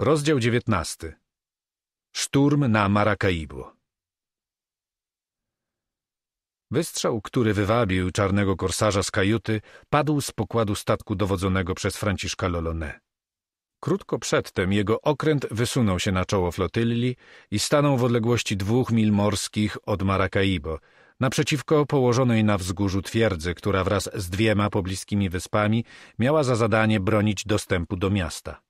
Rozdział 19. Szturm na Maracaibo. Wystrzał, który wywabił czarnego korsarza z kajuty, padł z pokładu statku dowodzonego przez Franciszka Lolone. Krótko przedtem jego okręt wysunął się na czoło flotylli i stanął w odległości dwóch mil morskich od Maracaibo, naprzeciwko położonej na wzgórzu twierdzy, która wraz z dwiema pobliskimi wyspami miała za zadanie bronić dostępu do miasta.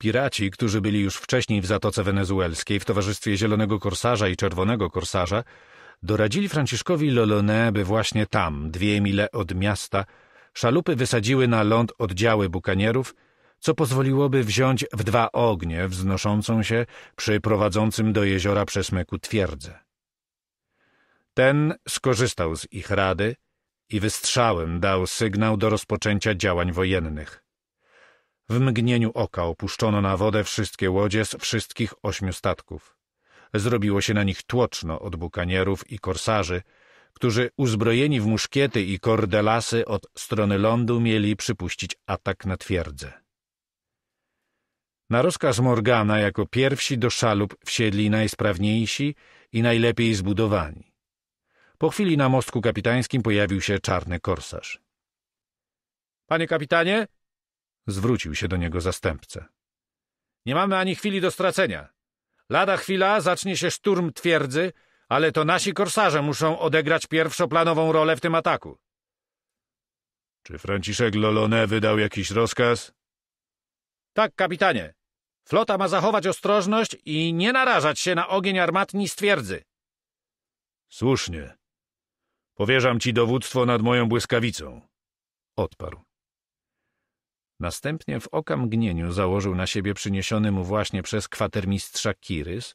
Piraci, którzy byli już wcześniej w Zatoce Wenezuelskiej w towarzystwie Zielonego Korsarza i Czerwonego Korsarza, doradzili Franciszkowi Lolone, by właśnie tam, dwie mile od miasta, szalupy wysadziły na ląd oddziały bukanierów, co pozwoliłoby wziąć w dwa ognie wznoszącą się przy prowadzącym do jeziora przesmyku twierdzę. Ten skorzystał z ich rady i wystrzałem dał sygnał do rozpoczęcia działań wojennych. W mgnieniu oka opuszczono na wodę wszystkie łodzie z wszystkich ośmiu statków. Zrobiło się na nich tłoczno od bukanierów i korsarzy, którzy uzbrojeni w muszkiety i kordelasy od strony lądu mieli przypuścić atak na twierdzę. Na rozkaz Morgana jako pierwsi do szalup wsiedli najsprawniejsi i najlepiej zbudowani. Po chwili na mostku kapitańskim pojawił się czarny korsarz. — Panie kapitanie, Zwrócił się do niego zastępca. Nie mamy ani chwili do stracenia. Lada chwila zacznie się szturm twierdzy, ale to nasi korsarze muszą odegrać pierwszoplanową rolę w tym ataku. Czy Franciszek Lolone wydał jakiś rozkaz? Tak, kapitanie. Flota ma zachować ostrożność i nie narażać się na ogień armatni z twierdzy. Słusznie. Powierzam ci dowództwo nad moją błyskawicą. Odparł. Następnie w okamgnieniu założył na siebie przyniesiony mu właśnie przez kwatermistrza kirys,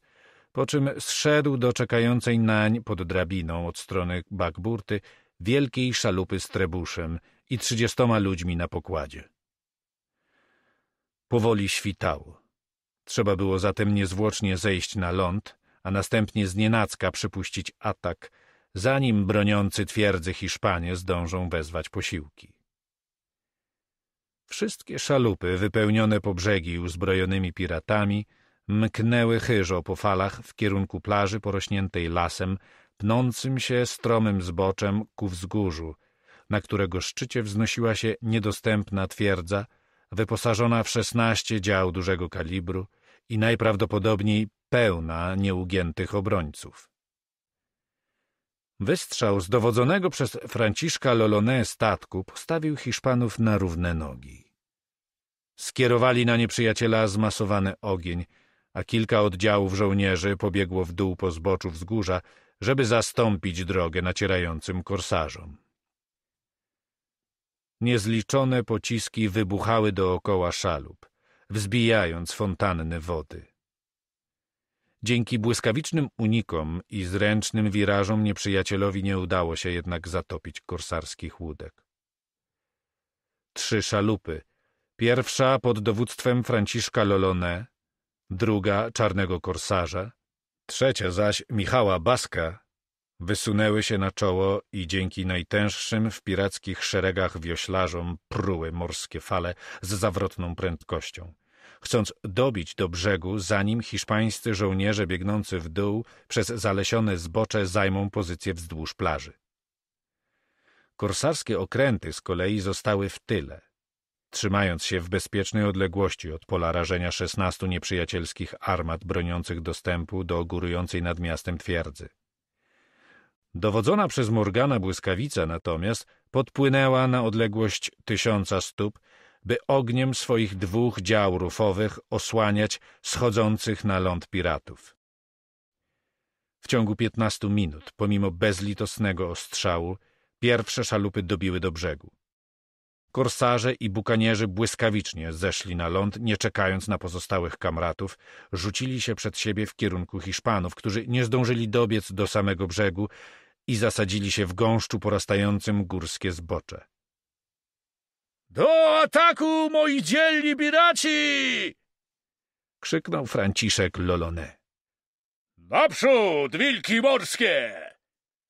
po czym zszedł do czekającej nań pod drabiną od strony bakburty wielkiej szalupy z trebuszem i trzydziestoma ludźmi na pokładzie. Powoli świtało. Trzeba było zatem niezwłocznie zejść na ląd, a następnie znienacka przypuścić atak, zanim broniący twierdzy Hiszpanie zdążą wezwać posiłki. Wszystkie szalupy wypełnione po brzegi uzbrojonymi piratami mknęły chyżo po falach w kierunku plaży porośniętej lasem, pnącym się stromym zboczem ku wzgórzu, na którego szczycie wznosiła się niedostępna twierdza, wyposażona w szesnaście dział dużego kalibru i najprawdopodobniej pełna nieugiętych obrońców. Wystrzał z dowodzonego przez Franciszka Lolone statku postawił Hiszpanów na równe nogi. Skierowali na nieprzyjaciela zmasowany ogień, a kilka oddziałów żołnierzy pobiegło w dół po zboczu wzgórza, żeby zastąpić drogę nacierającym korsarzom. Niezliczone pociski wybuchały dookoła szalup, wzbijając fontanny wody. Dzięki błyskawicznym unikom i zręcznym wirażom nieprzyjacielowi nie udało się jednak zatopić korsarskich łódek. Trzy szalupy. Pierwsza pod dowództwem Franciszka Lolone, druga Czarnego Korsarza, trzecia zaś Michała Baska wysunęły się na czoło i dzięki najtęższym w pirackich szeregach wioślarzom pruły morskie fale z zawrotną prędkością chcąc dobić do brzegu, zanim hiszpańscy żołnierze biegnący w dół przez zalesione zbocze zajmą pozycję wzdłuż plaży. Korsarskie okręty z kolei zostały w tyle, trzymając się w bezpiecznej odległości od pola rażenia szesnastu nieprzyjacielskich armat broniących dostępu do górującej nad miastem twierdzy. Dowodzona przez Morgana błyskawica natomiast podpłynęła na odległość tysiąca stóp by ogniem swoich dwóch dział rufowych osłaniać schodzących na ląd piratów. W ciągu piętnastu minut, pomimo bezlitosnego ostrzału, pierwsze szalupy dobiły do brzegu. Korsarze i bukanierzy błyskawicznie zeszli na ląd, nie czekając na pozostałych kamratów, rzucili się przed siebie w kierunku Hiszpanów, którzy nie zdążyli dobiec do samego brzegu i zasadzili się w gąszczu porastającym górskie zbocze. Do ataku, moi dzielni biraci! Krzyknął Franciszek Lolone. Naprzód, wilki morskie!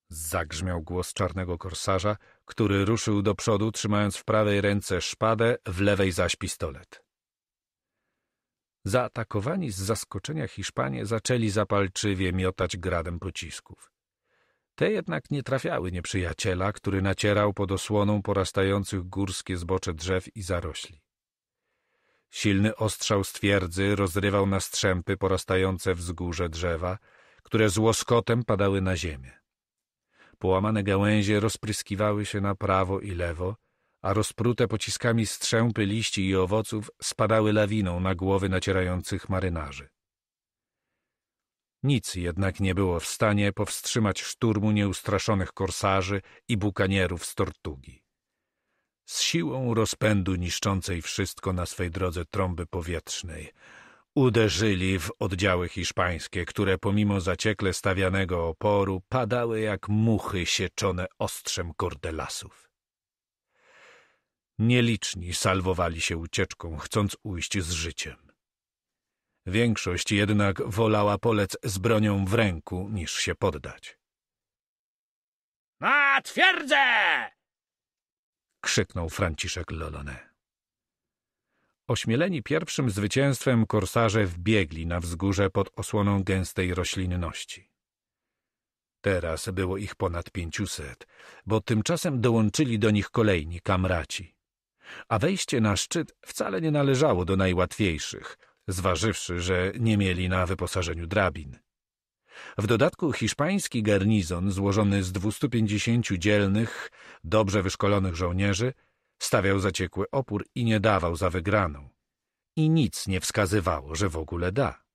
Zagrzmiał głos czarnego korsarza, który ruszył do przodu, trzymając w prawej ręce szpadę, w lewej zaś pistolet. Zaatakowani z zaskoczenia Hiszpanie zaczęli zapalczywie miotać gradem pocisków. Te jednak nie trafiały nieprzyjaciela, który nacierał pod osłoną porastających górskie zbocze drzew i zarośli. Silny ostrzał z twierdzy rozrywał na strzępy porastające wzgórze drzewa, które z łoskotem padały na ziemię. Połamane gałęzie rozpryskiwały się na prawo i lewo, a rozprute pociskami strzępy liści i owoców spadały lawiną na głowy nacierających marynarzy. Nic jednak nie było w stanie powstrzymać szturmu nieustraszonych korsarzy i bukanierów z Tortugi. Z siłą rozpędu niszczącej wszystko na swej drodze trąby powietrznej uderzyli w oddziały hiszpańskie, które pomimo zaciekle stawianego oporu padały jak muchy sieczone ostrzem kordelasów. Nieliczni salwowali się ucieczką, chcąc ujść z życiem. Większość jednak wolała polec z bronią w ręku, niż się poddać. — Na twierdzę! — krzyknął Franciszek Lolone. Ośmieleni pierwszym zwycięstwem korsarze wbiegli na wzgórze pod osłoną gęstej roślinności. Teraz było ich ponad pięciuset, bo tymczasem dołączyli do nich kolejni kamraci. A wejście na szczyt wcale nie należało do najłatwiejszych – zważywszy, że nie mieli na wyposażeniu drabin. W dodatku hiszpański garnizon, złożony z 250 dzielnych, dobrze wyszkolonych żołnierzy, stawiał zaciekły opór i nie dawał za wygraną. I nic nie wskazywało, że w ogóle da.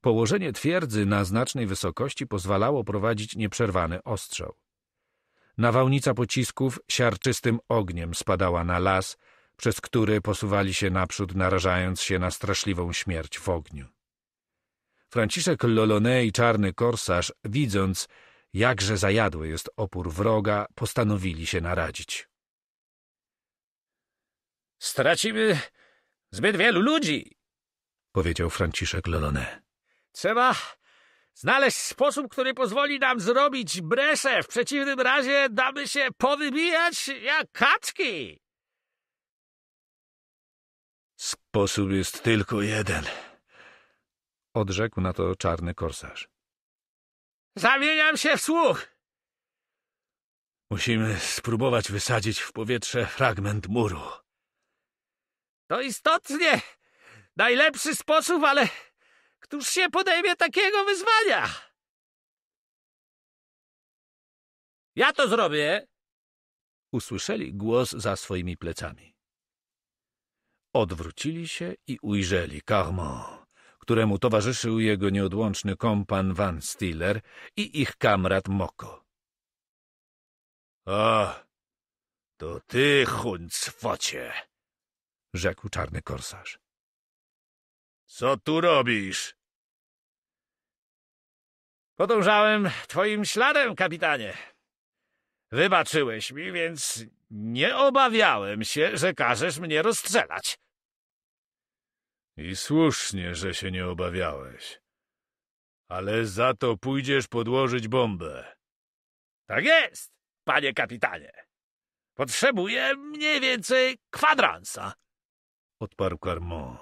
Położenie twierdzy na znacznej wysokości pozwalało prowadzić nieprzerwany ostrzał. Nawałnica pocisków siarczystym ogniem spadała na las, przez który posuwali się naprzód, narażając się na straszliwą śmierć w ogniu. Franciszek Lolone i czarny korsarz, widząc, jakże zajadły jest opór wroga, postanowili się naradzić. Stracimy zbyt wielu ludzi, powiedział Franciszek Lolone. Trzeba znaleźć sposób, który pozwoli nam zrobić bresę. W przeciwnym razie damy się powybijać jak kaczki. Sposób jest tylko jeden. Odrzekł na to czarny korsarz. Zamieniam się w słuch! Musimy spróbować wysadzić w powietrze fragment muru. To istotnie najlepszy sposób, ale któż się podejmie takiego wyzwania? Ja to zrobię! Usłyszeli głos za swoimi plecami. Odwrócili się i ujrzeli Carmont, któremu towarzyszył jego nieodłączny kompan Van Stiller i ich kamrat Moko. — A, to ty, huncwocie! — rzekł czarny korsarz. — Co tu robisz? — Podążałem twoim śladem, kapitanie. Wybaczyłeś mi, więc nie obawiałem się, że każesz mnie rozstrzelać. — i słusznie, że się nie obawiałeś. Ale za to pójdziesz podłożyć bombę. Tak jest, panie kapitanie. Potrzebuję mniej więcej kwadransa. Odparł Carmont,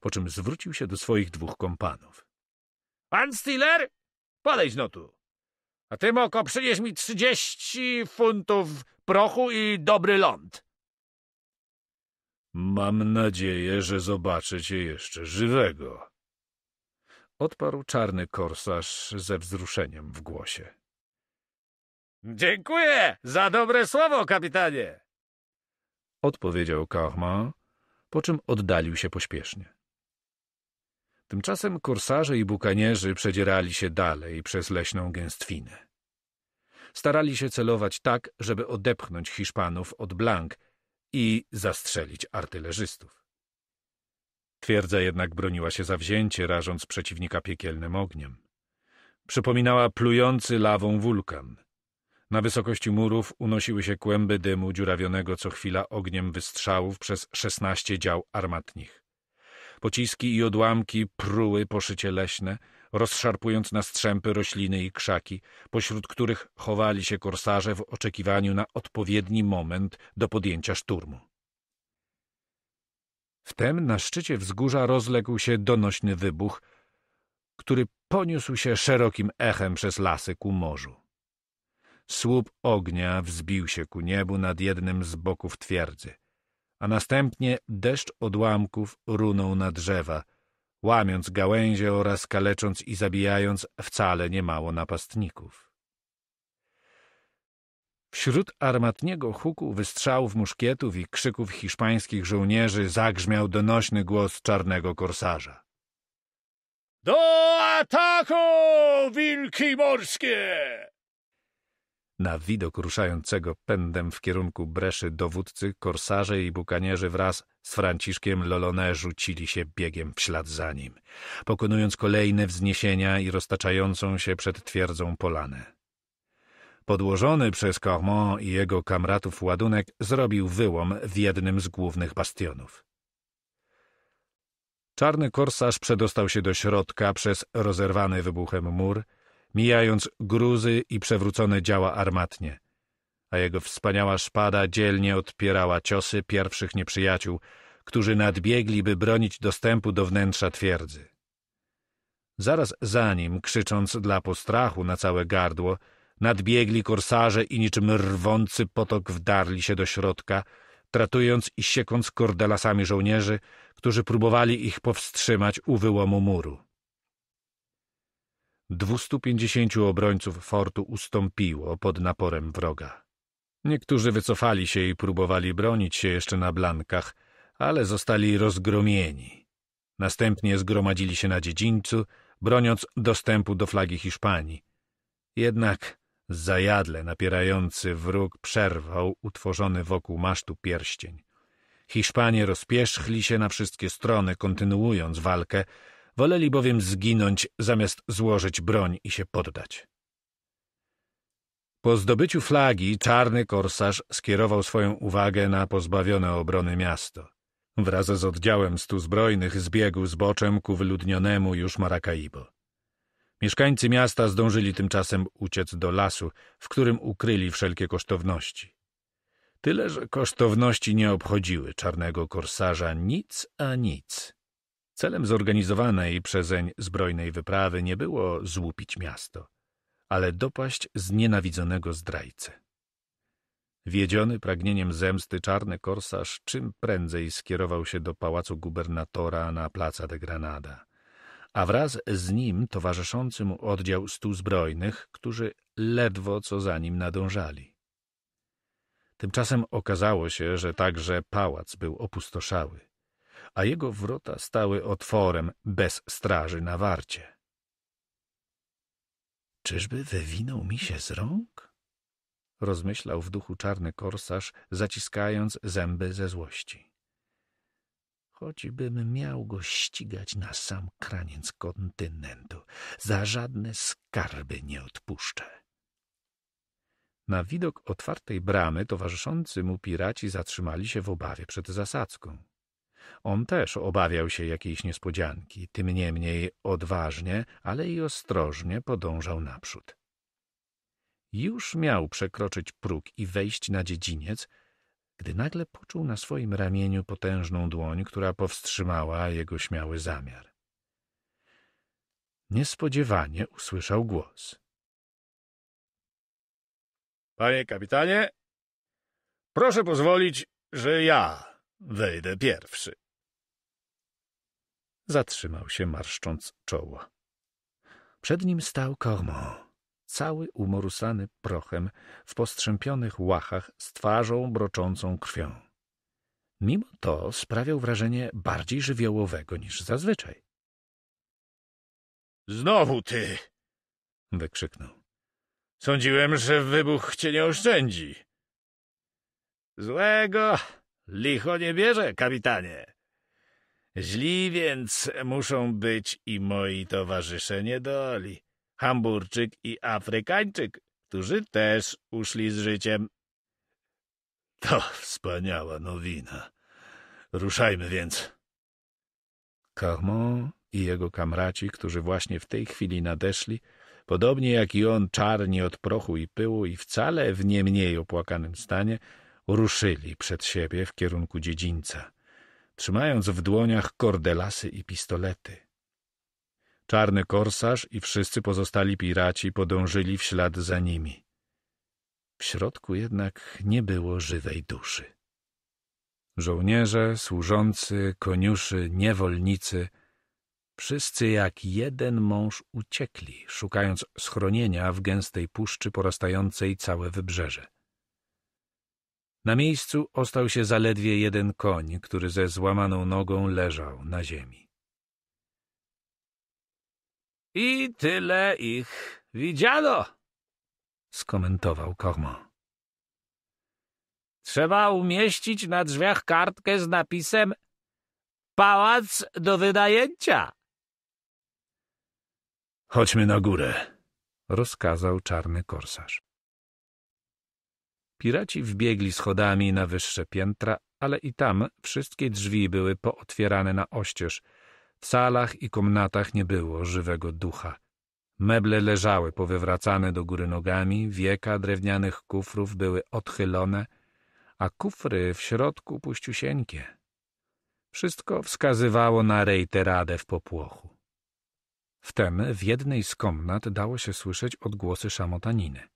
po czym zwrócił się do swoich dwóch kompanów. Pan Stiller, podejdź no tu. A ty, Moko, przynieś mi trzydzieści funtów prochu i dobry ląd. Mam nadzieję, że zobaczę cię jeszcze żywego. Odparł czarny korsarz ze wzruszeniem w głosie. Dziękuję za dobre słowo, kapitanie! Odpowiedział Kahma, po czym oddalił się pośpiesznie. Tymczasem korsarze i bukanierzy przedzierali się dalej przez leśną gęstwinę. Starali się celować tak, żeby odepchnąć Hiszpanów od Blank, i zastrzelić artylerzystów. Twierdza jednak broniła się zawzięcie, rażąc przeciwnika piekielnym ogniem. Przypominała plujący lawą wulkan. Na wysokości murów unosiły się kłęby dymu dziurawionego co chwila ogniem wystrzałów przez szesnaście dział armatnich. Pociski i odłamki pruły poszycie leśne, rozszarpując na strzępy rośliny i krzaki, pośród których chowali się korsarze w oczekiwaniu na odpowiedni moment do podjęcia szturmu. Wtem na szczycie wzgórza rozległ się donośny wybuch, który poniósł się szerokim echem przez lasy ku morzu. Słup ognia wzbił się ku niebu nad jednym z boków twierdzy, a następnie deszcz odłamków runął na drzewa – łamiąc gałęzie oraz kalecząc i zabijając wcale niemało napastników. Wśród armatniego huku wystrzałów muszkietów i krzyków hiszpańskich żołnierzy zagrzmiał donośny głos czarnego korsarza. Do ataku, wilki morskie! Na widok ruszającego pędem w kierunku breszy dowódcy, korsarze i bukanierzy wraz z Franciszkiem Lolone rzucili się biegiem w ślad za nim, pokonując kolejne wzniesienia i roztaczającą się przed twierdzą polanę. Podłożony przez Cormont i jego kamratów ładunek zrobił wyłom w jednym z głównych bastionów. Czarny korsarz przedostał się do środka przez rozerwany wybuchem mur, mijając gruzy i przewrócone działa armatnie – a jego wspaniała szpada dzielnie odpierała ciosy pierwszych nieprzyjaciół, którzy nadbiegli, by bronić dostępu do wnętrza twierdzy. Zaraz za nim, krzycząc dla postrachu na całe gardło, nadbiegli korsarze i niczym rwący potok wdarli się do środka, tratując i siekąc kordelasami żołnierzy, którzy próbowali ich powstrzymać u wyłomu muru. Dwustu pięćdziesięciu obrońców fortu ustąpiło pod naporem wroga. Niektórzy wycofali się i próbowali bronić się jeszcze na blankach, ale zostali rozgromieni. Następnie zgromadzili się na dziedzińcu, broniąc dostępu do flagi Hiszpanii. Jednak zajadle napierający wróg przerwał utworzony wokół masztu pierścień. Hiszpanie rozpierzchli się na wszystkie strony, kontynuując walkę, woleli bowiem zginąć zamiast złożyć broń i się poddać. Po zdobyciu flagi czarny korsarz skierował swoją uwagę na pozbawione obrony miasto. Wraz z oddziałem stu zbrojnych zbiegł z boczem ku wyludnionemu już Maracaibo. Mieszkańcy miasta zdążyli tymczasem uciec do lasu, w którym ukryli wszelkie kosztowności. Tyle, że kosztowności nie obchodziły czarnego korsarza nic a nic. Celem zorganizowanej przezeń zbrojnej wyprawy nie było złupić miasto ale dopaść znienawidzonego zdrajcy. Wiedziony pragnieniem zemsty czarny korsarz czym prędzej skierował się do pałacu gubernatora na placa de Granada, a wraz z nim towarzyszący mu oddział stu zbrojnych, którzy ledwo co za nim nadążali. Tymczasem okazało się, że także pałac był opustoszały, a jego wrota stały otworem bez straży na warcie. Czyżby wywinął mi się z rąk? Rozmyślał w duchu czarny korsarz, zaciskając zęby ze złości. Choćbym miał go ścigać na sam kraniec kontynentu, za żadne skarby nie odpuszczę. Na widok otwartej bramy towarzyszący mu piraci zatrzymali się w obawie przed zasadzką. On też obawiał się jakiejś niespodzianki, tym niemniej odważnie, ale i ostrożnie podążał naprzód. Już miał przekroczyć próg i wejść na dziedziniec, gdy nagle poczuł na swoim ramieniu potężną dłoń, która powstrzymała jego śmiały zamiar. Niespodziewanie usłyszał głos. Panie kapitanie, proszę pozwolić, że ja Wejdę pierwszy. Zatrzymał się, marszcząc czoło. Przed nim stał Kormo, cały umorusany prochem, w postrzępionych łachach, z twarzą broczącą krwią. Mimo to sprawiał wrażenie bardziej żywiołowego niż zazwyczaj. — Znowu ty! — wykrzyknął. — Sądziłem, że wybuch cię nie oszczędzi. — Złego! Licho nie bierze, kapitanie. Źli więc muszą być i moi towarzysze niedoli, Hamburczyk i Afrykańczyk, którzy też uszli z życiem. To wspaniała nowina. Ruszajmy więc. Cormon i jego kamraci, którzy właśnie w tej chwili nadeszli, podobnie jak i on czarni od prochu i pyłu i wcale w nie mniej opłakanym stanie, ruszyli przed siebie w kierunku dziedzińca, trzymając w dłoniach kordelasy i pistolety. Czarny korsarz i wszyscy pozostali piraci podążyli w ślad za nimi. W środku jednak nie było żywej duszy. Żołnierze, służący, koniuszy, niewolnicy, wszyscy jak jeden mąż uciekli, szukając schronienia w gęstej puszczy porastającej całe wybrzeże. Na miejscu ostał się zaledwie jeden koń, który ze złamaną nogą leżał na ziemi. I tyle ich widziano, skomentował Cormon. Trzeba umieścić na drzwiach kartkę z napisem Pałac do wydajęcia. Chodźmy na górę, rozkazał czarny korsarz. Piraci wbiegli schodami na wyższe piętra, ale i tam wszystkie drzwi były pootwierane na oścież. W salach i komnatach nie było żywego ducha. Meble leżały powywracane do góry nogami, wieka drewnianych kufrów były odchylone, a kufry w środku puściusieńkie. Wszystko wskazywało na rejteradę w popłochu. Wtem w jednej z komnat dało się słyszeć odgłosy szamotaniny.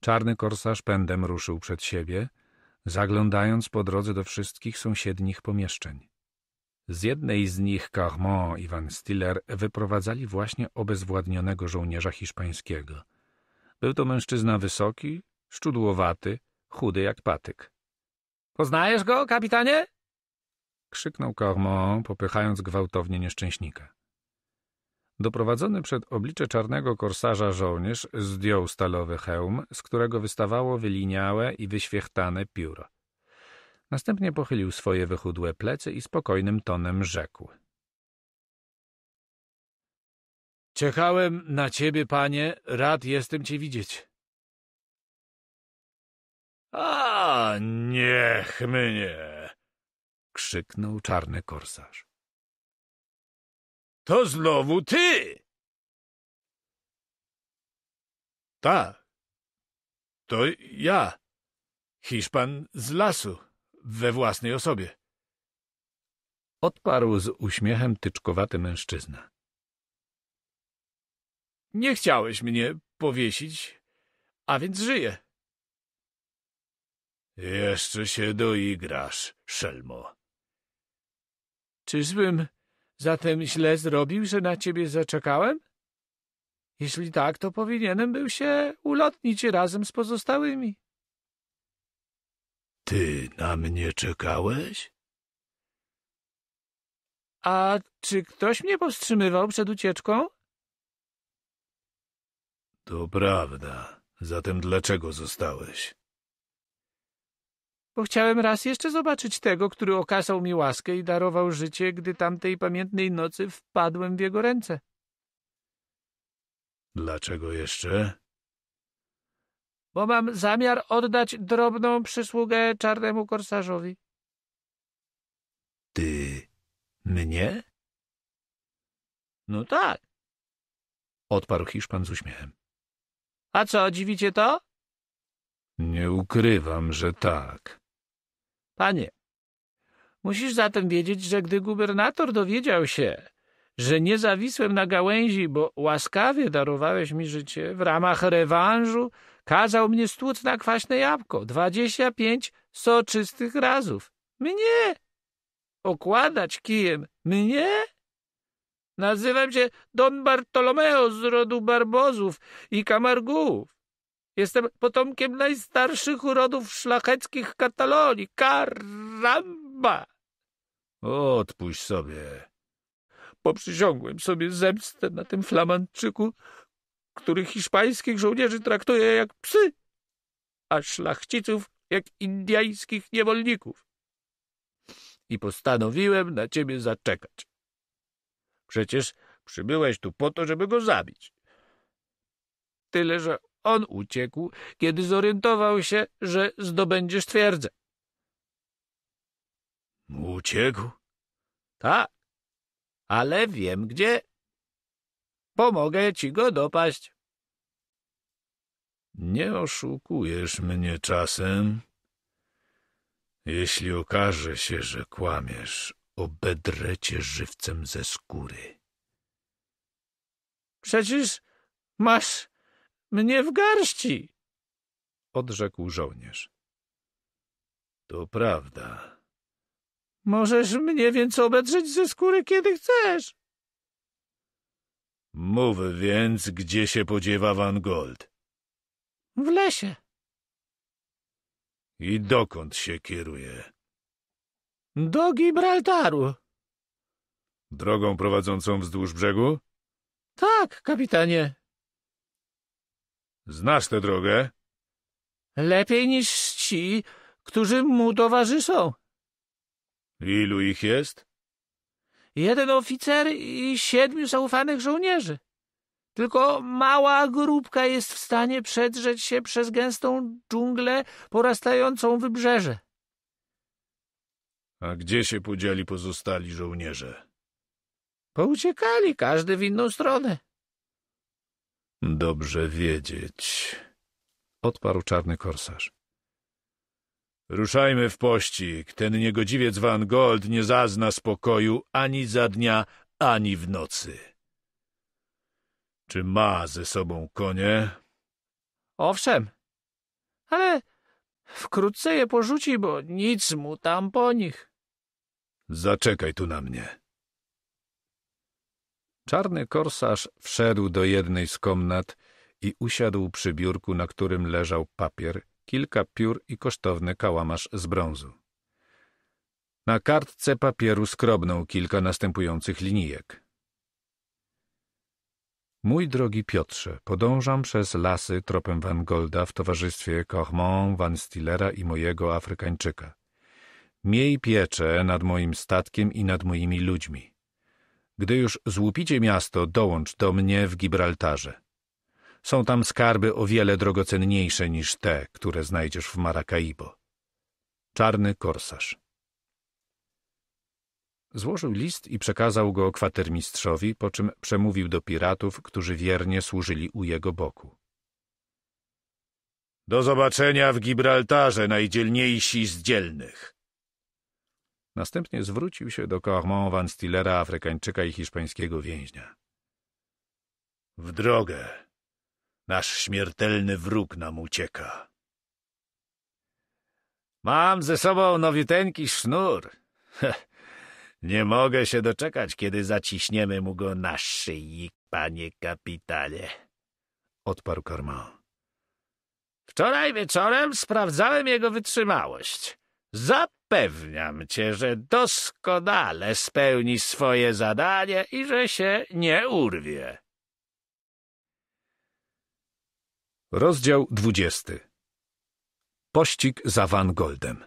Czarny korsarz pędem ruszył przed siebie, zaglądając po drodze do wszystkich sąsiednich pomieszczeń. Z jednej z nich Carmont i Van Stiller wyprowadzali właśnie obezwładnionego żołnierza hiszpańskiego. Był to mężczyzna wysoki, szczudłowaty, chudy jak patyk. — Poznajesz go, kapitanie? — krzyknął Carmont, popychając gwałtownie nieszczęśnika. Doprowadzony przed oblicze czarnego korsarza żołnierz zdjął stalowy hełm, z którego wystawało wyliniałe i wyświechtane pióro. Następnie pochylił swoje wychudłe plecy i spokojnym tonem rzekł. „Ciekałem na ciebie, panie, rad jestem cię widzieć. A, niech mnie! krzyknął czarny korsarz. To znowu ty! Tak, to ja, Hiszpan z lasu, we własnej osobie. Odparł z uśmiechem tyczkowaty mężczyzna. Nie chciałeś mnie powiesić, a więc żyję. Jeszcze się doigrasz, szelmo. Czyżbym Zatem źle zrobił, że na ciebie zaczekałem? Jeśli tak, to powinienem był się ulotnić razem z pozostałymi. Ty na mnie czekałeś? A czy ktoś mnie powstrzymywał przed ucieczką? To prawda. Zatem dlaczego zostałeś? bo chciałem raz jeszcze zobaczyć tego, który okazał mi łaskę i darował życie, gdy tamtej pamiętnej nocy wpadłem w jego ręce. Dlaczego jeszcze? Bo mam zamiar oddać drobną przysługę czarnemu korsarzowi. Ty mnie? No tak. Odparł Hiszpan z uśmiechem. A co, dziwicie to? Nie ukrywam, że tak. Panie, musisz zatem wiedzieć, że gdy gubernator dowiedział się, że nie zawisłem na gałęzi, bo łaskawie darowałeś mi życie, w ramach rewanżu kazał mnie stłuc na kwaśne jabłko dwadzieścia pięć soczystych razów. Mnie! Okładać kijem mnie? Nazywam się Don Bartolomeo z rodu Barbozów i Kamargów. Jestem potomkiem najstarszych urodów szlacheckich Katalonii. Karamba! Odpuść sobie. Poprzysiągłem sobie zemstę na tym flamandczyku, który hiszpańskich żołnierzy traktuje jak psy, a szlachciców jak indiańskich niewolników. I postanowiłem na ciebie zaczekać. Przecież przybyłeś tu po to, żeby go zabić. Tyle, że on uciekł, kiedy zorientował się, że zdobędziesz twierdzę. Uciekł? Tak, ale wiem gdzie. Pomogę ci go dopaść. Nie oszukujesz mnie czasem. Jeśli okaże się, że kłamiesz, obedrę cię żywcem ze skóry. Przecież masz mnie w garści! Odrzekł żołnierz. To prawda. Możesz mnie więc obedrzeć ze skóry, kiedy chcesz. Mów więc, gdzie się podziewa Van Gold. W lesie. I dokąd się kieruje? Do Gibraltaru. Drogą prowadzącą wzdłuż brzegu? Tak, kapitanie. Znasz tę drogę? Lepiej niż ci, którzy mu towarzyszą. Ilu ich jest? Jeden oficer i siedmiu zaufanych żołnierzy. Tylko mała grupka jest w stanie przedrzeć się przez gęstą dżunglę porastającą wybrzeże. A gdzie się podzieli pozostali żołnierze? Pouciekali, każdy w inną stronę. Dobrze wiedzieć, odparł czarny korsarz. Ruszajmy w pościg. Ten niegodziwiec Van Gold nie zazna spokoju ani za dnia, ani w nocy. Czy ma ze sobą konie? Owszem, ale wkrótce je porzuci, bo nic mu tam po nich. Zaczekaj tu na mnie. Czarny korsarz wszedł do jednej z komnat i usiadł przy biurku, na którym leżał papier, kilka piór i kosztowny kałamarz z brązu. Na kartce papieru skrobnął kilka następujących linijek. Mój drogi Piotrze, podążam przez lasy tropem Van Golda w towarzystwie Cormont, Van Stillera i mojego Afrykańczyka. Miej pieczę nad moim statkiem i nad moimi ludźmi. Gdy już złupicie miasto, dołącz do mnie w Gibraltarze. Są tam skarby o wiele drogocenniejsze niż te, które znajdziesz w Maracaibo. Czarny korsarz. Złożył list i przekazał go kwatermistrzowi, po czym przemówił do piratów, którzy wiernie służyli u jego boku. Do zobaczenia w Gibraltarze, najdzielniejsi z dzielnych. Następnie zwrócił się do Cormont Van Stillera, Afrykańczyka i hiszpańskiego więźnia. W drogę! Nasz śmiertelny wróg nam ucieka. Mam ze sobą nowiuteńki sznur. Nie mogę się doczekać, kiedy zaciśniemy mu go na szyi, panie kapitanie, odparł Cormont. Wczoraj wieczorem sprawdzałem jego wytrzymałość. Zap Zapewniam cię, że doskonale spełni swoje zadanie i że się nie urwie. Rozdział 20. Pościg za Van Goldem.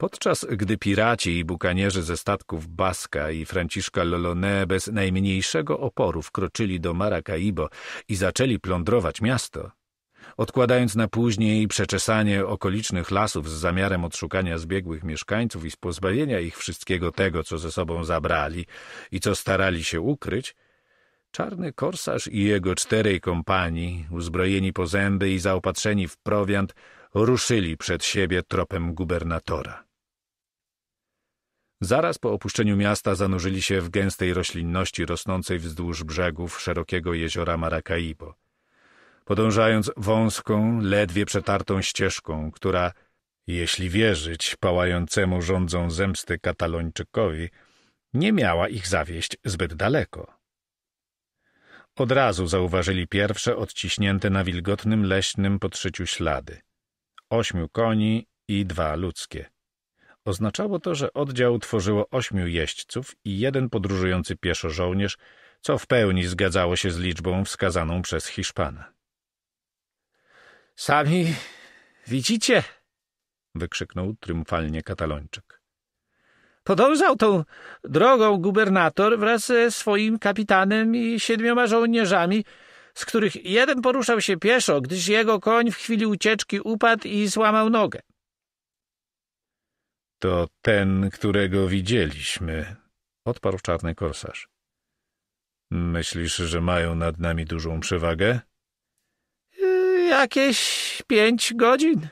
Podczas gdy piraci i bukanierzy ze statków Baska i Franciszka Lolone bez najmniejszego oporu wkroczyli do Maracaibo i zaczęli plądrować miasto, odkładając na później przeczesanie okolicznych lasów z zamiarem odszukania zbiegłych mieszkańców i pozbawienia ich wszystkiego tego, co ze sobą zabrali i co starali się ukryć, czarny korsarz i jego czterej kompanii, uzbrojeni po zęby i zaopatrzeni w prowiant, ruszyli przed siebie tropem gubernatora. Zaraz po opuszczeniu miasta zanurzyli się w gęstej roślinności rosnącej wzdłuż brzegów szerokiego jeziora Maracaibo podążając wąską, ledwie przetartą ścieżką, która, jeśli wierzyć pałającemu rządzą zemsty katalończykowi, nie miała ich zawieść zbyt daleko. Od razu zauważyli pierwsze odciśnięte na wilgotnym leśnym podszyciu ślady. Ośmiu koni i dwa ludzkie. Oznaczało to, że oddział tworzyło ośmiu jeźdźców i jeden podróżujący pieszo żołnierz, co w pełni zgadzało się z liczbą wskazaną przez Hiszpana. Sami widzicie, wykrzyknął triumfalnie katalończyk. Podążał tą drogą gubernator wraz ze swoim kapitanem i siedmioma żołnierzami, z których jeden poruszał się pieszo, gdyż jego koń w chwili ucieczki upadł i złamał nogę. To ten, którego widzieliśmy, odparł czarny korsarz. Myślisz, że mają nad nami dużą przewagę? Jakieś pięć godzin.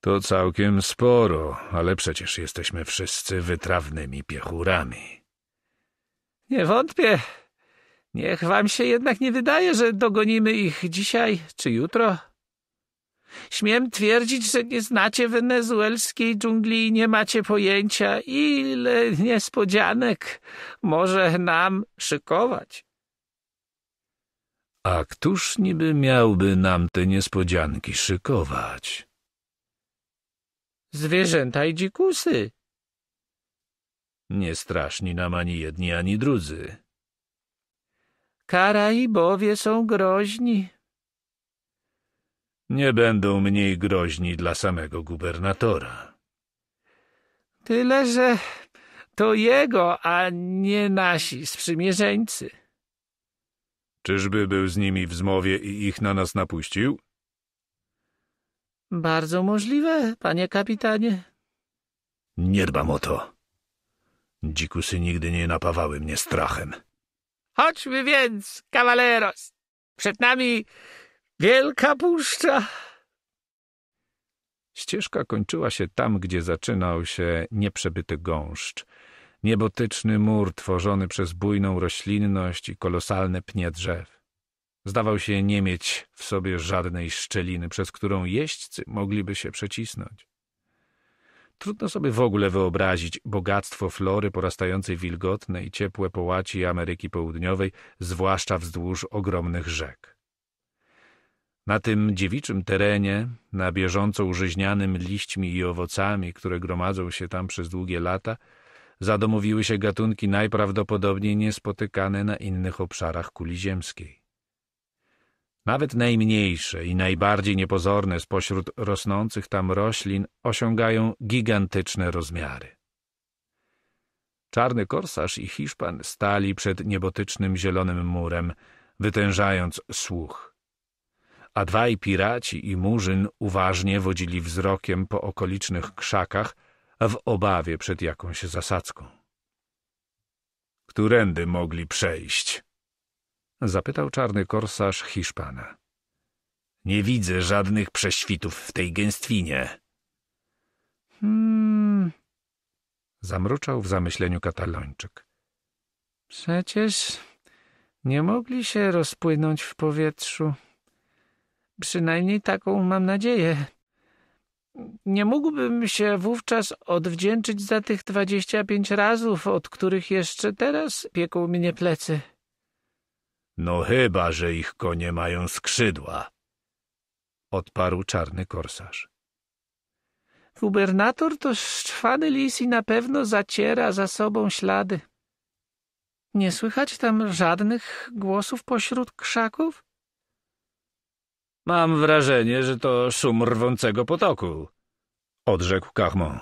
To całkiem sporo, ale przecież jesteśmy wszyscy wytrawnymi piechurami. Nie wątpię. Niech wam się jednak nie wydaje, że dogonimy ich dzisiaj czy jutro. Śmiem twierdzić, że nie znacie wenezuelskiej dżungli i nie macie pojęcia, ile niespodzianek może nam szykować. A któż niby miałby nam te niespodzianki szykować? Zwierzęta i dzikusy. Nie straszni nam ani jedni, ani drudzy. Karaibowie są groźni. Nie będą mniej groźni dla samego gubernatora. Tyle, że to jego, a nie nasi sprzymierzeńcy. Czyżby był z nimi w zmowie i ich na nas napuścił? Bardzo możliwe, panie kapitanie. Nie dbam o to. Dzikusy nigdy nie napawały mnie strachem. Chodźmy więc, kawaleros. Przed nami wielka puszcza. Ścieżka kończyła się tam, gdzie zaczynał się nieprzebyty gąszcz – Niebotyczny mur tworzony przez bujną roślinność i kolosalne pnie drzew. Zdawał się nie mieć w sobie żadnej szczeliny, przez którą jeźdźcy mogliby się przecisnąć. Trudno sobie w ogóle wyobrazić bogactwo flory porastającej wilgotne i ciepłe połaci Ameryki Południowej, zwłaszcza wzdłuż ogromnych rzek. Na tym dziewiczym terenie, na bieżąco użyźnianym liśćmi i owocami, które gromadzą się tam przez długie lata, zadomowiły się gatunki najprawdopodobniej niespotykane na innych obszarach kuli ziemskiej. Nawet najmniejsze i najbardziej niepozorne spośród rosnących tam roślin osiągają gigantyczne rozmiary. Czarny korsarz i Hiszpan stali przed niebotycznym zielonym murem, wytężając słuch. A dwaj piraci i murzyn uważnie wodzili wzrokiem po okolicznych krzakach, w obawie przed jakąś zasadzką. Którędy mogli przejść? Zapytał czarny korsarz Hiszpana. Nie widzę żadnych prześwitów w tej gęstwinie. Hmm. Zamruczał w zamyśleniu katalończyk. Przecież nie mogli się rozpłynąć w powietrzu. Przynajmniej taką mam nadzieję nie mógłbym się wówczas odwdzięczyć za tych dwadzieścia pięć razów, od których jeszcze teraz pieką mnie plecy. No chyba, że ich konie mają skrzydła, odparł czarny korsarz. Gubernator to szczwany lis i na pewno zaciera za sobą ślady. Nie słychać tam żadnych głosów pośród krzaków? Mam wrażenie, że to szum rwącego potoku, odrzekł Kachmon.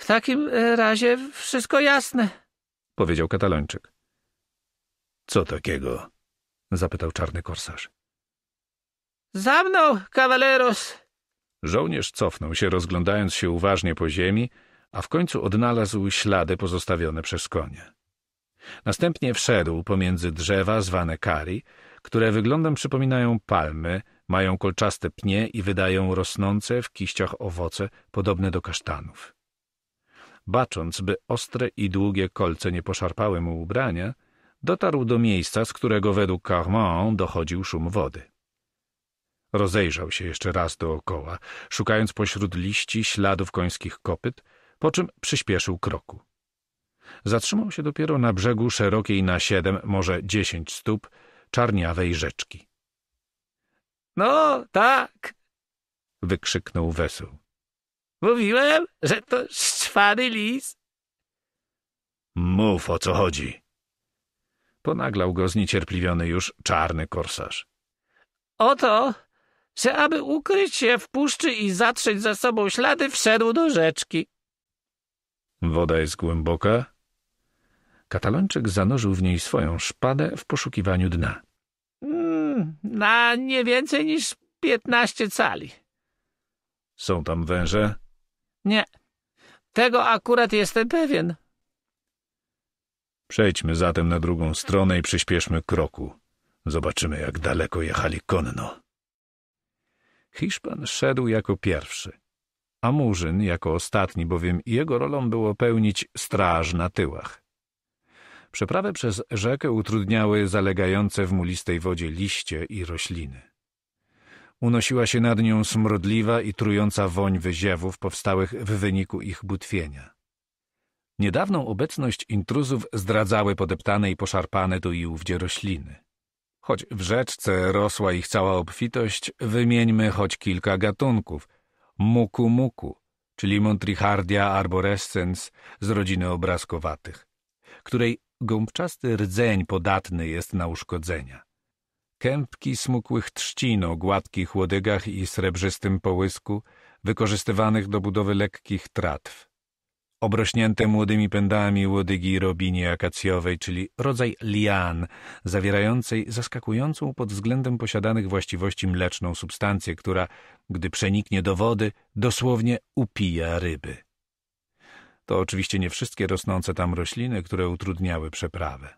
W takim e, razie wszystko jasne, powiedział katalończyk. Co takiego? zapytał czarny korsarz. Za mną, kawaleros! Żołnierz cofnął się, rozglądając się uważnie po ziemi, a w końcu odnalazł ślady pozostawione przez konie. Następnie wszedł pomiędzy drzewa zwane kari, które wyglądem przypominają palmy, mają kolczaste pnie i wydają rosnące w kiściach owoce podobne do kasztanów. Bacząc, by ostre i długie kolce nie poszarpały mu ubrania, dotarł do miejsca, z którego według Carmont dochodził szum wody. Rozejrzał się jeszcze raz dookoła, szukając pośród liści śladów końskich kopyt, po czym przyspieszył kroku. Zatrzymał się dopiero na brzegu szerokiej na siedem, może dziesięć stóp, czarniawej rzeczki. No, tak! wykrzyknął wesoł. Mówiłem, że to szwary lis. Mów, o co chodzi. Ponaglał go zniecierpliwiony już czarny korsarz. Oto, że aby ukryć się w puszczy i zatrzeć za sobą ślady, wszedł do rzeczki. Woda jest głęboka. Katalończyk zanurzył w niej swoją szpadę w poszukiwaniu dna na nie więcej niż piętnaście cali. Są tam węże? Nie. Tego akurat jestem pewien. Przejdźmy zatem na drugą stronę i przyspieszmy kroku. Zobaczymy, jak daleko jechali konno. Hiszpan szedł jako pierwszy, a Murzyn jako ostatni, bowiem jego rolą było pełnić straż na tyłach. Przeprawę przez rzekę utrudniały zalegające w mulistej wodzie liście i rośliny. Unosiła się nad nią smrodliwa i trująca woń wyziewów powstałych w wyniku ich butwienia. Niedawną obecność intruzów zdradzały podeptane i poszarpane tu i ówdzie rośliny. Choć w rzeczce rosła ich cała obfitość, wymieńmy choć kilka gatunków. Muku-muku, czyli montrichardia arborescens z rodziny obrazkowatych, której Gąbczasty rdzeń podatny jest na uszkodzenia. Kępki smukłych trzcin o gładkich łodygach i srebrzystym połysku, wykorzystywanych do budowy lekkich tratw. Obrośnięte młodymi pędami łodygi robinie akacjowej, czyli rodzaj lian, zawierającej zaskakującą pod względem posiadanych właściwości mleczną substancję, która, gdy przeniknie do wody, dosłownie upija ryby. To oczywiście nie wszystkie rosnące tam rośliny, które utrudniały przeprawę.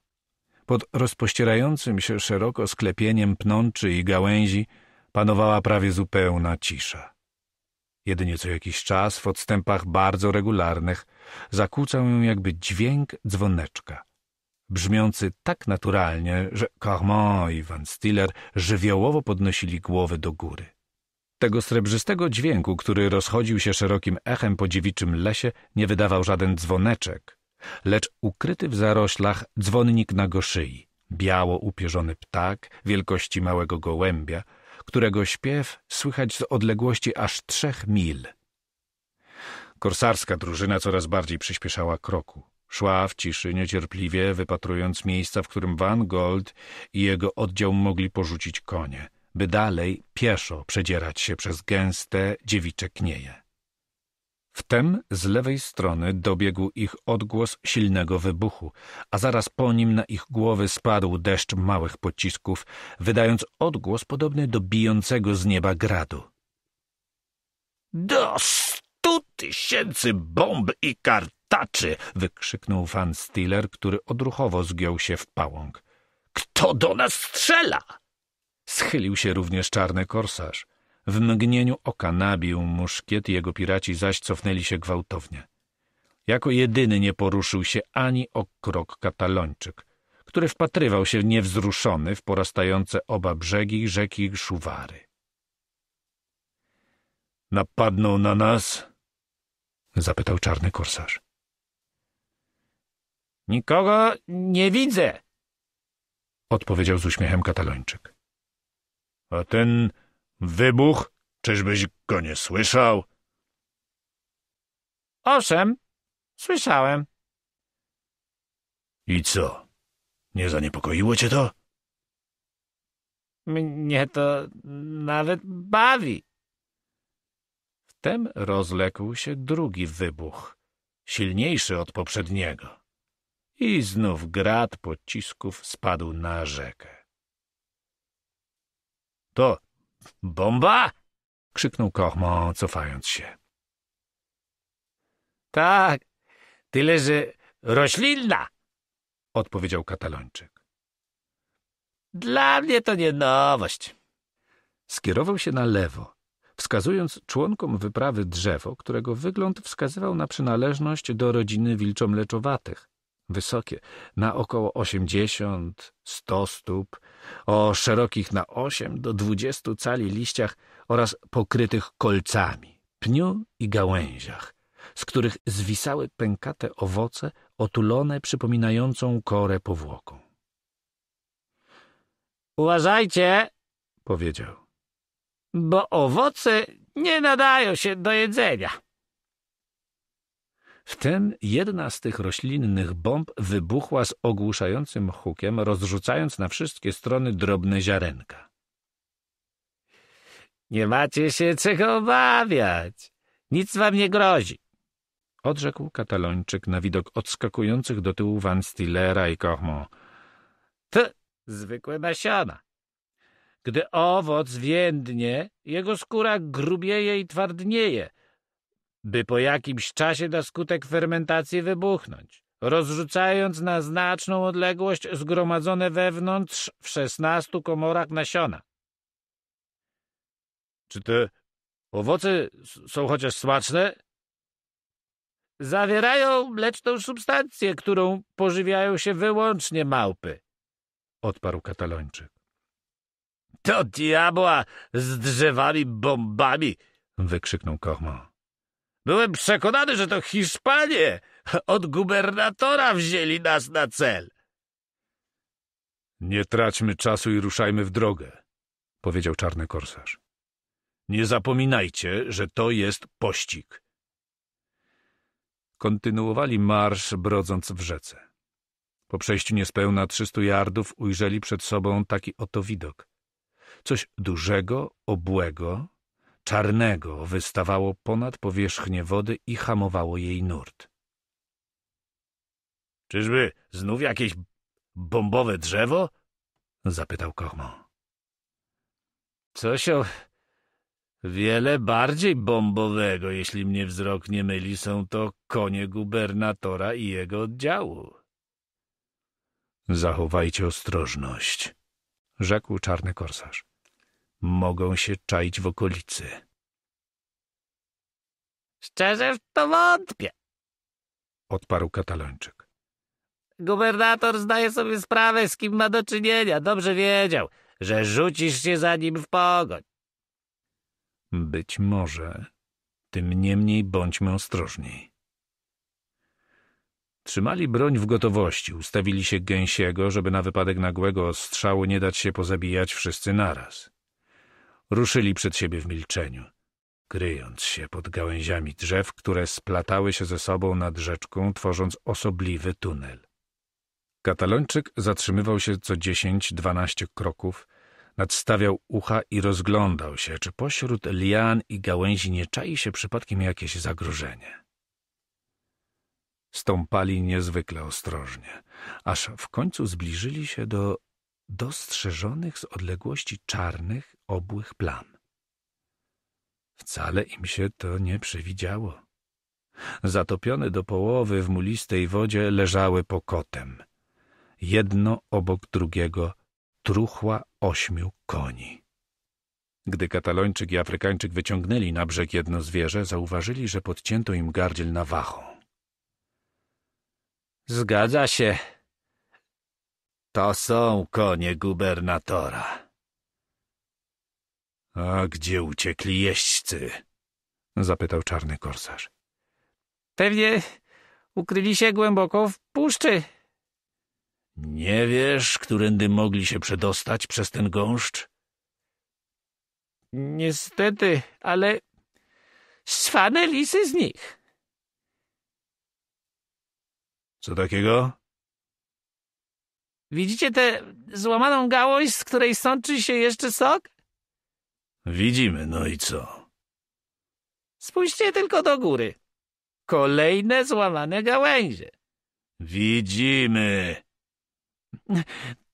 Pod rozpościerającym się szeroko sklepieniem pnączy i gałęzi panowała prawie zupełna cisza. Jedynie co jakiś czas, w odstępach bardzo regularnych, zakłócał ją jakby dźwięk dzwoneczka, brzmiący tak naturalnie, że Carmont i Van Stiller żywiołowo podnosili głowy do góry. Tego srebrzystego dźwięku, który rozchodził się szerokim echem po dziewiczym lesie, nie wydawał żaden dzwoneczek, lecz ukryty w zaroślach dzwonnik na go szyi, biało upierzony ptak wielkości małego gołębia, którego śpiew słychać z odległości aż trzech mil. Korsarska drużyna coraz bardziej przyspieszała kroku. Szła w ciszy, niecierpliwie wypatrując miejsca, w którym Van Gold i jego oddział mogli porzucić konie – by dalej pieszo przedzierać się przez gęste dziewicze knieje. Wtem z lewej strony dobiegł ich odgłos silnego wybuchu, a zaraz po nim na ich głowy spadł deszcz małych pocisków, wydając odgłos podobny do bijącego z nieba gradu. Do stu tysięcy bomb i kartaczy! wykrzyknął Van Stiller, który odruchowo zgiął się w pałąk. Kto do nas strzela? Schylił się również czarny korsarz. W mgnieniu oka nabił muszkiet, jego piraci zaś cofnęli się gwałtownie. Jako jedyny nie poruszył się ani o krok katalończyk, który wpatrywał się niewzruszony w porastające oba brzegi rzeki Szuwary. Napadną na nas? zapytał czarny korsarz. Nikogo nie widzę, odpowiedział z uśmiechem katalończyk. A ten wybuch, czyżbyś go nie słyszał? Owszem, słyszałem. I co? Nie zaniepokoiło cię to? Mnie to nawet bawi. Wtem rozległ się drugi wybuch, silniejszy od poprzedniego. I znów grad pocisków spadł na rzekę. To bomba? krzyknął Kochmo, cofając się. Tak, tyle że roślinna, odpowiedział katalończyk. Dla mnie to nie nowość. Skierował się na lewo, wskazując członkom wyprawy drzewo, którego wygląd wskazywał na przynależność do rodziny wilczomleczowatych, wysokie, na około 80 stóp, o szerokich na 8 do 20 cali liściach oraz pokrytych kolcami, pniu i gałęziach, z których zwisały pękate owoce otulone przypominającą korę powłoką. Uważajcie, powiedział, bo owoce nie nadają się do jedzenia. Wtem jedna z tych roślinnych bomb wybuchła z ogłuszającym hukiem, rozrzucając na wszystkie strony drobne ziarenka. Nie macie się czego obawiać. Nic wam nie grozi. Odrzekł katalończyk na widok odskakujących do tyłu Van Stillera i Kochmo. To zwykłe nasiona. Gdy owoc więdnie, jego skóra grubieje i twardnieje, by po jakimś czasie na skutek fermentacji wybuchnąć, rozrzucając na znaczną odległość zgromadzone wewnątrz w szesnastu komorach nasiona. Czy te owoce są chociaż smaczne? Zawierają mleczną substancję, którą pożywiają się wyłącznie małpy, odparł katalończyk. To diabła z drzewami bombami! wykrzyknął Kormon. Byłem przekonany, że to Hiszpanie od gubernatora wzięli nas na cel. Nie traćmy czasu i ruszajmy w drogę, powiedział czarny korsarz. Nie zapominajcie, że to jest pościg. Kontynuowali marsz, brodząc w rzece. Po przejściu niespełna trzystu jardów ujrzeli przed sobą taki oto widok. Coś dużego, obłego, czarnego, wystawało ponad powierzchnię wody i hamowało jej nurt. — Czyżby znów jakieś bombowe drzewo? — zapytał Kormo. — Coś o... Wiele bardziej bombowego, jeśli mnie wzrok nie myli, są to konie gubernatora i jego oddziału. Zachowajcie ostrożność, rzekł czarny korsarz mogą się czaić w okolicy. Szczerze w to wątpię, odparł katalończyk. Gubernator zdaje sobie sprawę, z kim ma do czynienia. Dobrze wiedział, że rzucisz się za nim w pogoń. Być może, tym niemniej bądźmy ostrożni. Trzymali broń w gotowości, ustawili się gęsiego, żeby na wypadek nagłego ostrzału nie dać się pozabijać wszyscy naraz. Ruszyli przed siebie w milczeniu, kryjąc się pod gałęziami drzew, które splatały się ze sobą nad rzeczką, tworząc osobliwy tunel. Katalończyk zatrzymywał się co dziesięć, dwanaście kroków, nadstawiał ucha i rozglądał się, czy pośród lian i gałęzi nie czai się przypadkiem jakieś zagrożenie. Stąpali niezwykle ostrożnie, aż w końcu zbliżyli się do dostrzeżonych z odległości czarnych, obłych plam. Wcale im się to nie przywidziało. Zatopione do połowy w mulistej wodzie leżały pokotem. Jedno obok drugiego truchła ośmiu koni. Gdy Katalończyk i Afrykańczyk wyciągnęli na brzeg jedno zwierzę, zauważyli, że podcięto im gardziel na wachą. Zgadza się, to są konie gubernatora. A gdzie uciekli jeźdźcy? Zapytał czarny korsarz. Pewnie ukryli się głęboko w puszczy. Nie wiesz, którędy mogli się przedostać przez ten gąszcz? Niestety, ale swane lisy z nich. Co takiego? Widzicie tę złamaną gałąź, z której sączy się jeszcze sok? Widzimy, no i co? Spójrzcie tylko do góry. Kolejne złamane gałęzie. Widzimy.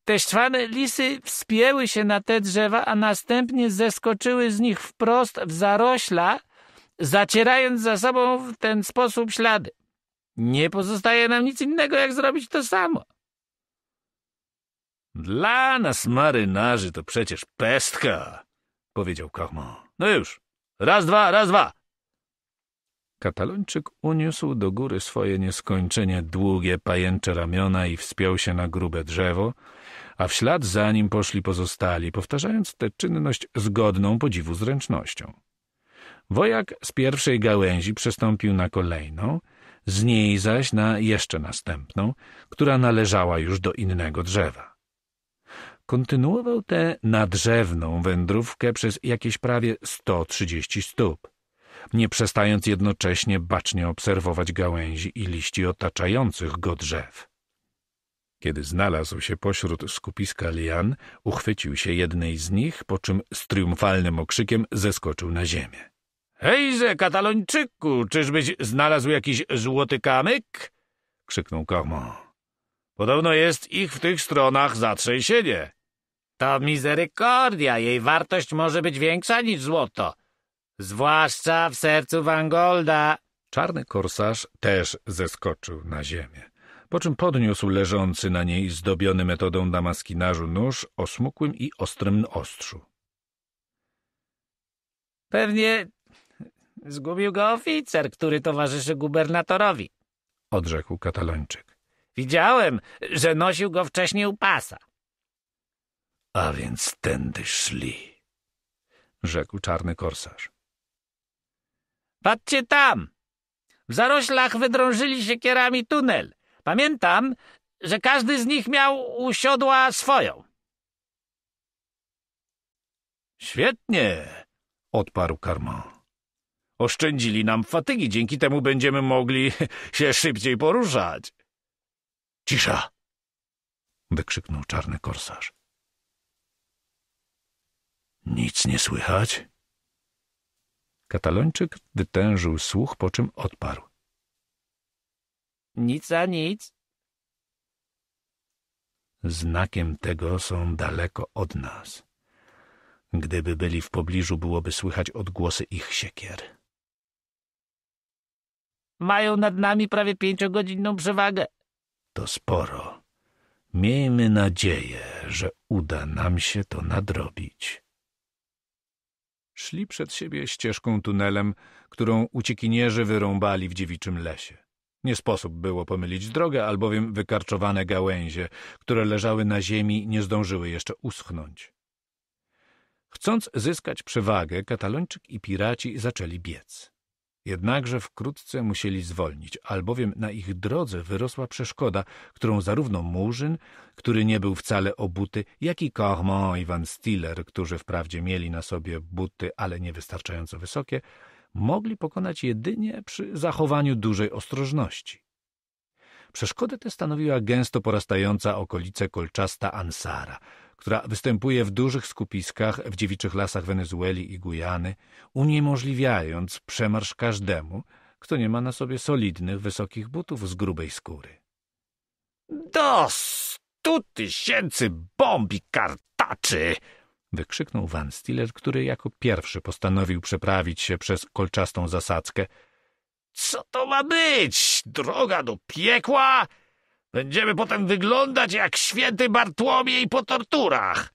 Te szczwane lisy wspięły się na te drzewa, a następnie zeskoczyły z nich wprost w zarośla, zacierając za sobą w ten sposób ślady. Nie pozostaje nam nic innego, jak zrobić to samo. Dla nas marynarzy to przecież pestka, powiedział Kochmo. No już, raz, dwa, raz, dwa. Katalończyk uniósł do góry swoje nieskończenie długie, pajęcze ramiona i wspiął się na grube drzewo, a w ślad za nim poszli pozostali, powtarzając tę czynność zgodną podziwu zręcznością. Wojak z pierwszej gałęzi przestąpił na kolejną, z niej zaś na jeszcze następną, która należała już do innego drzewa. Kontynuował tę nadrzewną wędrówkę przez jakieś prawie 130 stóp, nie przestając jednocześnie bacznie obserwować gałęzi i liści otaczających go drzew. Kiedy znalazł się pośród skupiska lian, uchwycił się jednej z nich, po czym z triumfalnym okrzykiem zeskoczył na ziemię. Hejże, katalończyku, czyżbyś znalazł jakiś złoty kamyk? krzyknął Kormo. Podobno jest ich w tych stronach zatrzęsienie. To mizerykordia, jej wartość może być większa niż złoto. Zwłaszcza w sercu Wangolda. Czarny korsarz też zeskoczył na ziemię, po czym podniósł leżący na niej zdobiony metodą damaskinarzu nóż o smukłym i ostrym ostrzu. Pewnie zgubił go oficer, który towarzyszy gubernatorowi, odrzekł katalończyk. Widziałem, że nosił go wcześniej u pasa. A więc tędy szli, rzekł czarny korsarz. Patrzcie tam! W zaroślach wydrążyli siekierami tunel. Pamiętam, że każdy z nich miał u siodła swoją. Świetnie, odparł Karmon. Oszczędzili nam fatygi, dzięki temu będziemy mogli się szybciej poruszać. Cisza! wykrzyknął czarny korsarz. Nic nie słychać? Katalończyk wytężył słuch, po czym odparł. Nic za nic. Znakiem tego są daleko od nas. Gdyby byli w pobliżu, byłoby słychać odgłosy ich siekier. Mają nad nami prawie pięciogodzinną przewagę. To sporo. Miejmy nadzieję, że uda nam się to nadrobić. Szli przed siebie ścieżką tunelem, którą uciekinierzy wyrąbali w dziewiczym lesie. Nie sposób było pomylić drogę, albowiem wykarczowane gałęzie, które leżały na ziemi, nie zdążyły jeszcze uschnąć. Chcąc zyskać przewagę, katalończyk i piraci zaczęli biec. Jednakże wkrótce musieli zwolnić, albowiem na ich drodze wyrosła przeszkoda, którą zarówno Murzyn, który nie był wcale obuty, jak i Cormont i Van Stiller, którzy wprawdzie mieli na sobie buty, ale niewystarczająco wysokie, mogli pokonać jedynie przy zachowaniu dużej ostrożności. Przeszkodę tę stanowiła gęsto porastająca okolice kolczasta Ansara – która występuje w dużych skupiskach w dziewiczych lasach Wenezueli i Gujany, uniemożliwiając przemarsz każdemu, kto nie ma na sobie solidnych, wysokich butów z grubej skóry. Do stu tysięcy bomb i kartaczy! wykrzyknął Van Stiller, który jako pierwszy postanowił przeprawić się przez kolczastą zasadzkę. Co to ma być? Droga do piekła? Będziemy potem wyglądać jak święty Bartłomiej po torturach.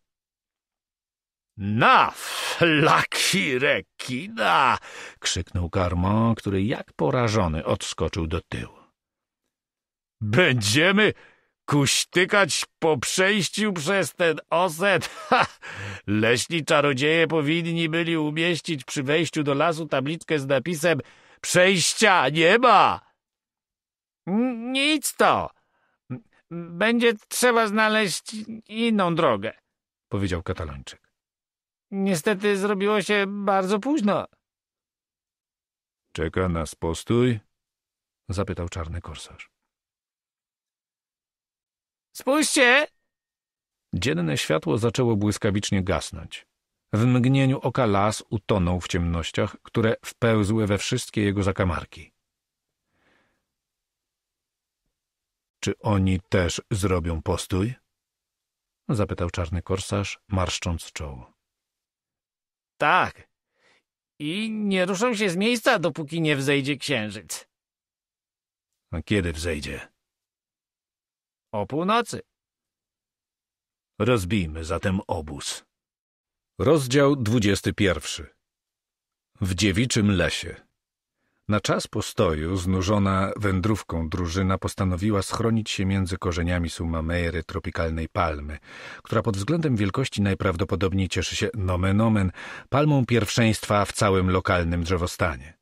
Na flaki rekina! krzyknął Carmon, który jak porażony odskoczył do tyłu. Będziemy kuśtykać po przejściu przez ten oset? Ha! Leśni czarodzieje powinni byli umieścić przy wejściu do lasu tabliczkę z napisem Przejścia nie ma! Nic to! Będzie trzeba znaleźć inną drogę, powiedział katalończyk. Niestety zrobiło się bardzo późno. Czeka nas postój? zapytał czarny korsarz. Spójrzcie! Dzienne światło zaczęło błyskawicznie gasnąć. W mgnieniu oka las utonął w ciemnościach, które wpełzły we wszystkie jego zakamarki. Czy oni też zrobią postój? Zapytał czarny korsarz, marszcząc czoło. Tak. I nie ruszą się z miejsca, dopóki nie wzejdzie księżyc. A kiedy wzejdzie? O północy. Rozbijmy zatem obóz. Rozdział pierwszy. W dziewiczym lesie. Na czas postoju, znużona wędrówką drużyna postanowiła schronić się między korzeniami sumamery tropikalnej palmy, która pod względem wielkości najprawdopodobniej cieszy się nomen omen palmą pierwszeństwa w całym lokalnym drzewostanie.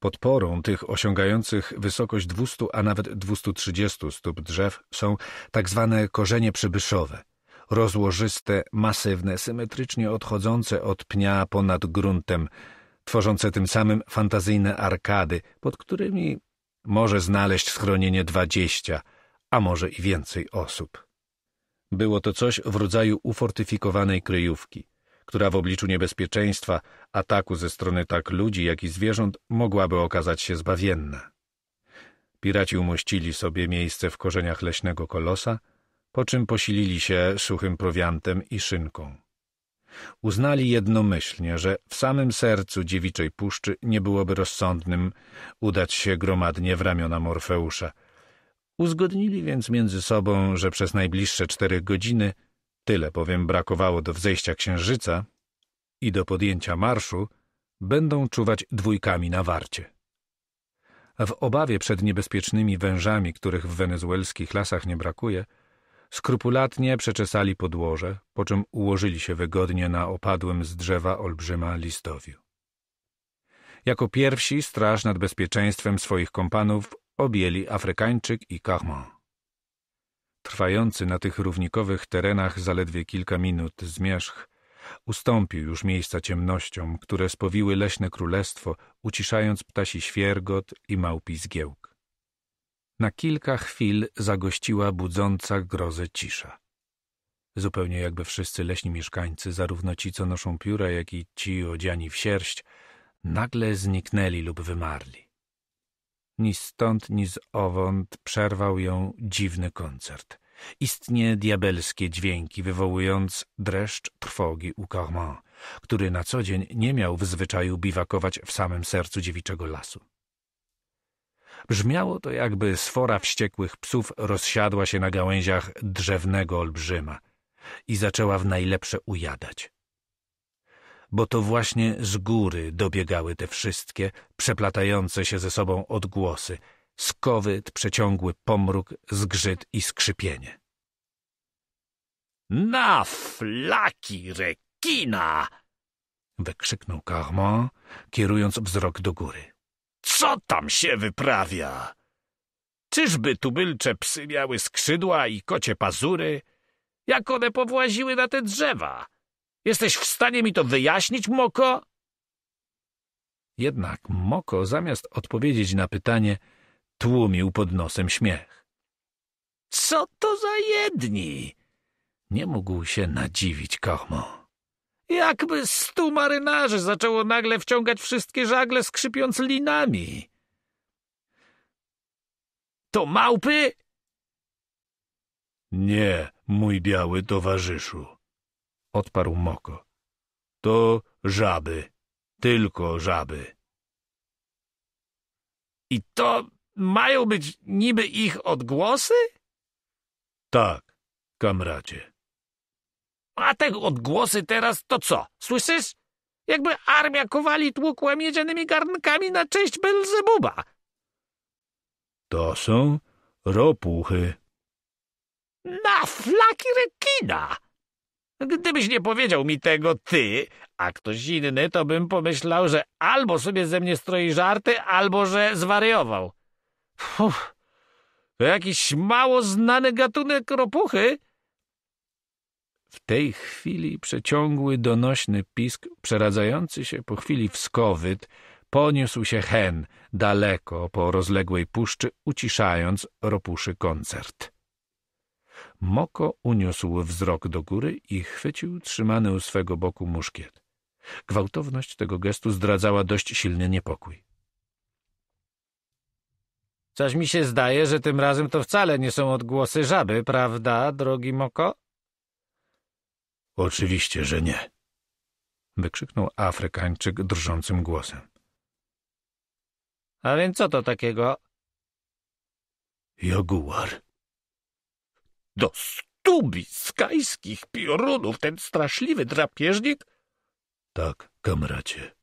Podporą tych osiągających wysokość 200, a nawet 230 stóp drzew są tak zwane korzenie przybyszowe – rozłożyste, masywne, symetrycznie odchodzące od pnia ponad gruntem, tworzące tym samym fantazyjne arkady, pod którymi może znaleźć schronienie dwadzieścia, a może i więcej osób. Było to coś w rodzaju ufortyfikowanej kryjówki, która w obliczu niebezpieczeństwa, ataku ze strony tak ludzi, jak i zwierząt mogłaby okazać się zbawienna. Piraci umościli sobie miejsce w korzeniach leśnego kolosa, po czym posilili się suchym prowiantem i szynką. Uznali jednomyślnie, że w samym sercu dziewiczej puszczy nie byłoby rozsądnym udać się gromadnie w ramiona Morfeusza. Uzgodnili więc między sobą, że przez najbliższe cztery godziny, tyle bowiem brakowało do wzejścia księżyca i do podjęcia marszu, będą czuwać dwójkami na warcie. W obawie przed niebezpiecznymi wężami, których w wenezuelskich lasach nie brakuje, Skrupulatnie przeczesali podłoże, po czym ułożyli się wygodnie na opadłym z drzewa olbrzyma listowiu. Jako pierwsi straż nad bezpieczeństwem swoich kompanów objęli Afrykańczyk i Kahman. Trwający na tych równikowych terenach zaledwie kilka minut zmierzch ustąpił już miejsca ciemnościom, które spowiły leśne królestwo, uciszając ptasi świergot i małpi zgiełk. Na kilka chwil zagościła budząca grozę cisza. Zupełnie jakby wszyscy leśni mieszkańcy, zarówno ci, co noszą pióra, jak i ci odziani w sierść, nagle zniknęli lub wymarli. Ni stąd, ni z owąd przerwał ją dziwny koncert. Istnie diabelskie dźwięki, wywołując dreszcz trwogi u Cormand, który na co dzień nie miał w zwyczaju biwakować w samym sercu dziewiczego lasu. Brzmiało to, jakby sfora wściekłych psów rozsiadła się na gałęziach drzewnego olbrzyma i zaczęła w najlepsze ujadać. Bo to właśnie z góry dobiegały te wszystkie, przeplatające się ze sobą odgłosy, skowyt, przeciągły pomruk, zgrzyt i skrzypienie. Na flaki rekina! wykrzyknął Carmon, kierując wzrok do góry. Co tam się wyprawia? Czyżby tubylcze psy miały skrzydła i kocie pazury? Jak one powłaziły na te drzewa? Jesteś w stanie mi to wyjaśnić, Moko? Jednak Moko, zamiast odpowiedzieć na pytanie, tłumił pod nosem śmiech. Co to za jedni? Nie mógł się nadziwić Kochmo. Jakby stu marynarzy zaczęło nagle wciągać wszystkie żagle, skrzypiąc linami. To małpy? Nie, mój biały towarzyszu, odparł Moko. To żaby, tylko żaby. I to mają być niby ich odgłosy? Tak, kamracie. A te odgłosy teraz to co? Słyszysz? Jakby armia kowali tłukła miedzianymi garnkami na cześć Belzebuba. To są ropuchy. Na flaki rekina! Gdybyś nie powiedział mi tego ty, a ktoś inny, to bym pomyślał, że albo sobie ze mnie stroi żarty, albo że zwariował. Fuh, to jakiś mało znany gatunek ropuchy, w tej chwili przeciągły, donośny pisk, przeradzający się po chwili w skowyt, poniósł się hen, daleko po rozległej puszczy, uciszając ropuszy koncert. Moko uniósł wzrok do góry i chwycił trzymany u swego boku muszkiet. Gwałtowność tego gestu zdradzała dość silny niepokój. Coś mi się zdaje, że tym razem to wcale nie są odgłosy żaby, prawda, drogi Moko? Oczywiście, że nie. Wykrzyknął Afrykańczyk drżącym głosem. A więc co to takiego? Jaguar. Do stubi skajskich piorunów ten straszliwy drapieżnik? Tak, kamracie.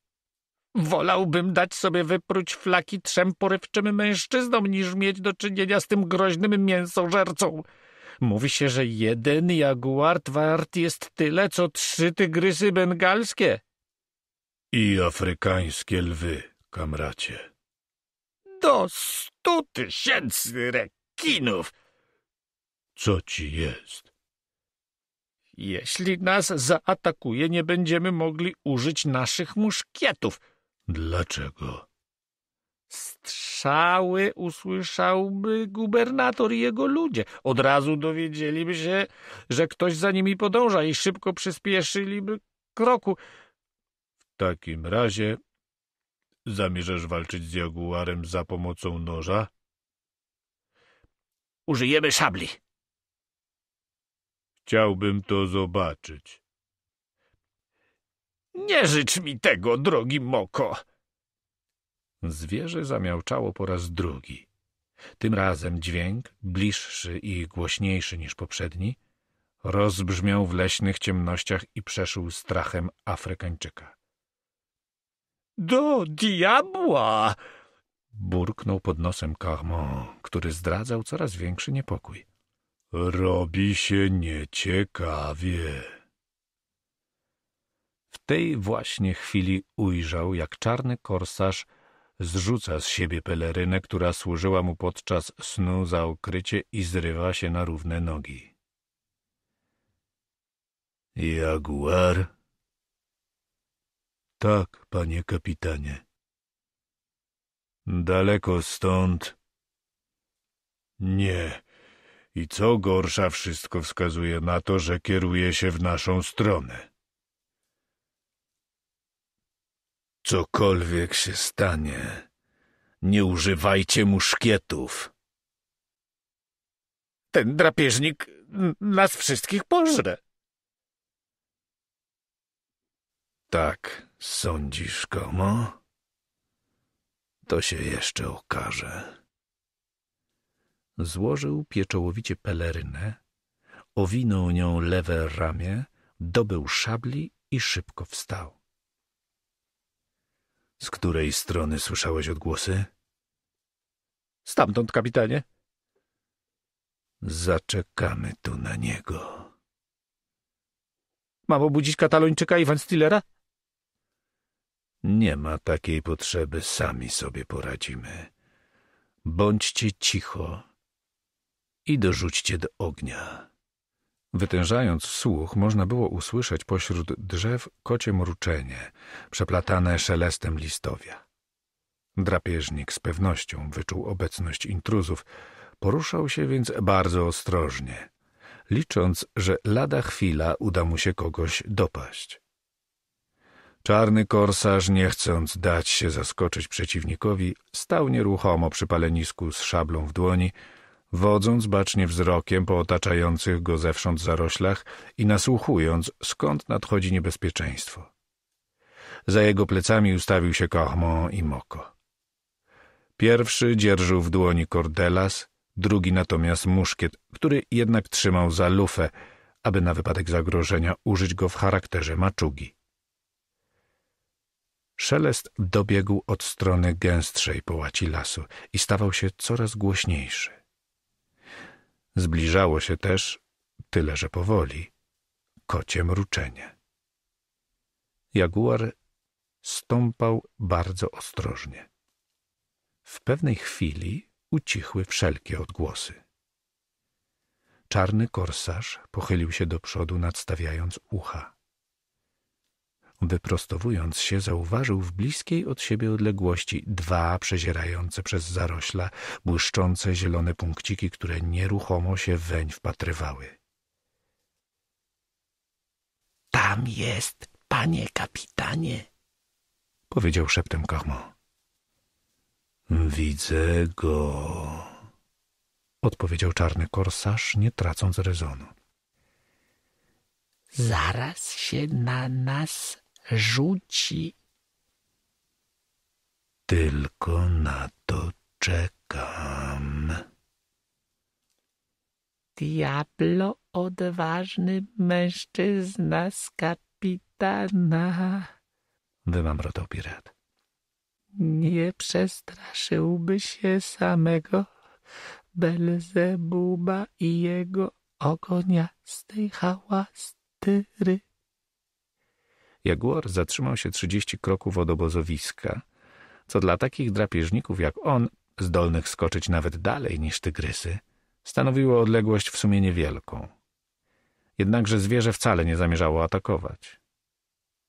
Wolałbym dać sobie wypróć flaki trzem porywczym mężczyznom, niż mieć do czynienia z tym groźnym mięsożercą. Mówi się, że jeden jaguar wart jest tyle, co trzy tygrysy bengalskie. I afrykańskie lwy, kamracie. Do stu tysięcy rekinów! Co ci jest? Jeśli nas zaatakuje, nie będziemy mogli użyć naszych muszkietów. Dlaczego? Strzały usłyszałby gubernator i jego ludzie. Od razu dowiedzieliby się, że ktoś za nimi podąża i szybko przyspieszyliby kroku. W takim razie zamierzasz walczyć z jaguarem za pomocą noża? Użyjemy szabli. Chciałbym to zobaczyć. Nie życz mi tego, drogi Moko. Zwierzę zamiałczało po raz drugi. Tym razem dźwięk, bliższy i głośniejszy niż poprzedni, rozbrzmiał w leśnych ciemnościach i przeszył strachem Afrykańczyka. Do diabła! burknął pod nosem Carmon, który zdradzał coraz większy niepokój. Robi się nieciekawie. W tej właśnie chwili ujrzał, jak czarny korsarz Zrzuca z siebie pelerynę, która służyła mu podczas snu za okrycie i zrywa się na równe nogi. Jaguar? Tak, panie kapitanie. Daleko stąd? Nie. I co gorsza, wszystko wskazuje na to, że kieruje się w naszą stronę. Cokolwiek się stanie, nie używajcie muszkietów. Ten drapieżnik nas wszystkich pożre. Tak sądzisz, komo? To się jeszcze okaże. Złożył pieczołowicie pelerynę, owinął nią lewe ramię, dobył szabli i szybko wstał. Z której strony słyszałeś odgłosy? Stamtąd, kapitanie. Zaczekamy tu na niego. Mam obudzić katalończyka i Van Stillera? Nie ma takiej potrzeby, sami sobie poradzimy. Bądźcie cicho i dorzućcie do ognia. Wytężając słuch, można było usłyszeć pośród drzew kocie mruczenie, przeplatane szelestem listowia. Drapieżnik z pewnością wyczuł obecność intruzów, poruszał się więc bardzo ostrożnie, licząc, że lada chwila uda mu się kogoś dopaść. Czarny korsarz, nie chcąc dać się zaskoczyć przeciwnikowi, stał nieruchomo przy palenisku z szablą w dłoni, wodząc bacznie wzrokiem po otaczających go zewsząd zaroślach i nasłuchując, skąd nadchodzi niebezpieczeństwo. Za jego plecami ustawił się Kahmon i Moko. Pierwszy dzierżył w dłoni Cordelas, drugi natomiast muszkiet, który jednak trzymał za lufę, aby na wypadek zagrożenia użyć go w charakterze maczugi. Szelest dobiegł od strony gęstszej połaci lasu i stawał się coraz głośniejszy. Zbliżało się też, tyle że powoli, kocie mruczenie. Jaguar stąpał bardzo ostrożnie. W pewnej chwili ucichły wszelkie odgłosy. Czarny korsarz pochylił się do przodu, nadstawiając ucha. Wyprostowując się, zauważył w bliskiej od siebie odległości dwa przezierające przez zarośla, błyszczące zielone punkciki, które nieruchomo się weń wpatrywały. — Tam jest, panie kapitanie! — powiedział szeptem Kormo. — Widzę go! — odpowiedział czarny korsarz, nie tracąc rezonu. — Zaraz się na nas rzuci. Tylko na to czekam. Diablo odważny mężczyzna z kapitana. Wymamrotał pirat. Nie przestraszyłby się samego Belzebuba i jego ogoniastej hałastyry. Jaguar zatrzymał się 30 kroków od obozowiska, co dla takich drapieżników jak on, zdolnych skoczyć nawet dalej niż tygrysy, stanowiło odległość w sumie niewielką. Jednakże zwierzę wcale nie zamierzało atakować.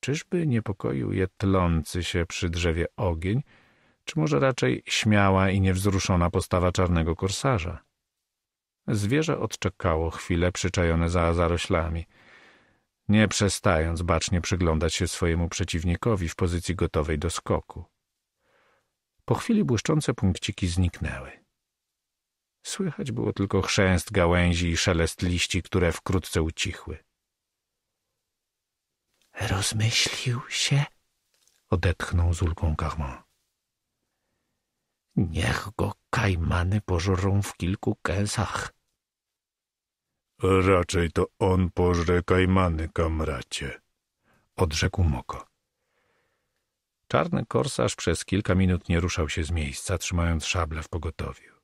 Czyżby niepokoił je tlący się przy drzewie ogień, czy może raczej śmiała i niewzruszona postawa czarnego korsarza? Zwierzę odczekało chwilę przyczajone za zaroślami, nie przestając bacznie przyglądać się swojemu przeciwnikowi w pozycji gotowej do skoku. Po chwili błyszczące punkciki zniknęły. Słychać było tylko chrzęst gałęzi i szelest liści, które wkrótce ucichły. Rozmyślił się, odetchnął z ulgą Carmon. Niech go kajmany pożurą w kilku kęsach. Raczej to on pożre kajmany, kamracie, odrzekł Moko. Czarny korsarz przez kilka minut nie ruszał się z miejsca, trzymając szablę w pogotowiu.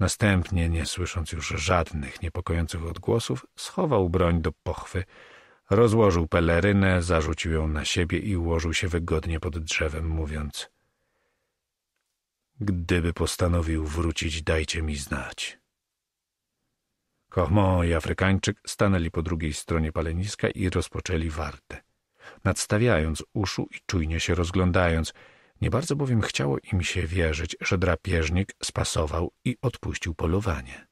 Następnie, nie słysząc już żadnych niepokojących odgłosów, schował broń do pochwy, rozłożył pelerynę, zarzucił ją na siebie i ułożył się wygodnie pod drzewem, mówiąc — Gdyby postanowił wrócić, dajcie mi znać. Homo i Afrykańczyk stanęli po drugiej stronie paleniska i rozpoczęli wartę, nadstawiając uszu i czujnie się rozglądając, nie bardzo bowiem chciało im się wierzyć, że drapieżnik spasował i odpuścił polowanie.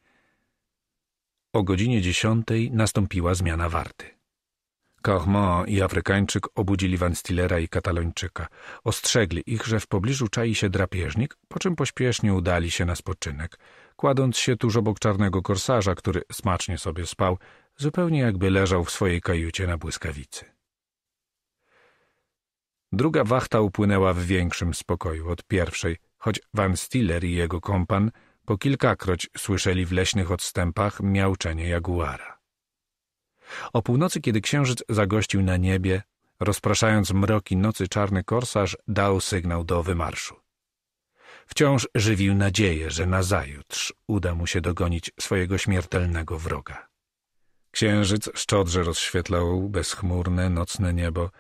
O godzinie dziesiątej nastąpiła zmiana warty. Kahmo i Afrykańczyk obudzili Van Stillera i Katalończyka. Ostrzegli ich, że w pobliżu czai się drapieżnik, po czym pośpiesznie udali się na spoczynek – kładąc się tuż obok czarnego korsarza, który smacznie sobie spał, zupełnie jakby leżał w swojej kajucie na błyskawicy. Druga wachta upłynęła w większym spokoju od pierwszej, choć Van Stiller i jego kompan po kilkakroć słyszeli w leśnych odstępach miauczenie jaguara. O północy, kiedy księżyc zagościł na niebie, rozpraszając mroki nocy czarny korsarz dał sygnał do wymarszu. Wciąż żywił nadzieję, że nazajutrz uda mu się dogonić swojego śmiertelnego wroga. Księżyc szczodrze rozświetlał bezchmurne, nocne niebo,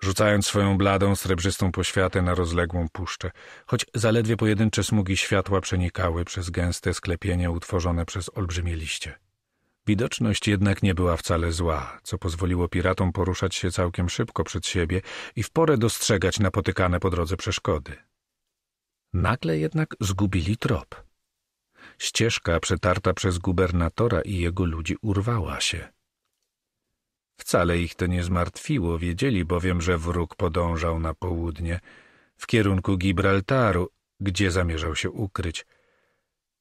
rzucając swoją bladą, srebrzystą poświatę na rozległą puszczę, choć zaledwie pojedyncze smugi światła przenikały przez gęste sklepienie utworzone przez olbrzymie liście. Widoczność jednak nie była wcale zła, co pozwoliło piratom poruszać się całkiem szybko przed siebie i w porę dostrzegać napotykane po drodze przeszkody. Nagle jednak zgubili trop. Ścieżka przetarta przez gubernatora i jego ludzi urwała się. Wcale ich to nie zmartwiło, wiedzieli bowiem, że wróg podążał na południe, w kierunku Gibraltaru, gdzie zamierzał się ukryć.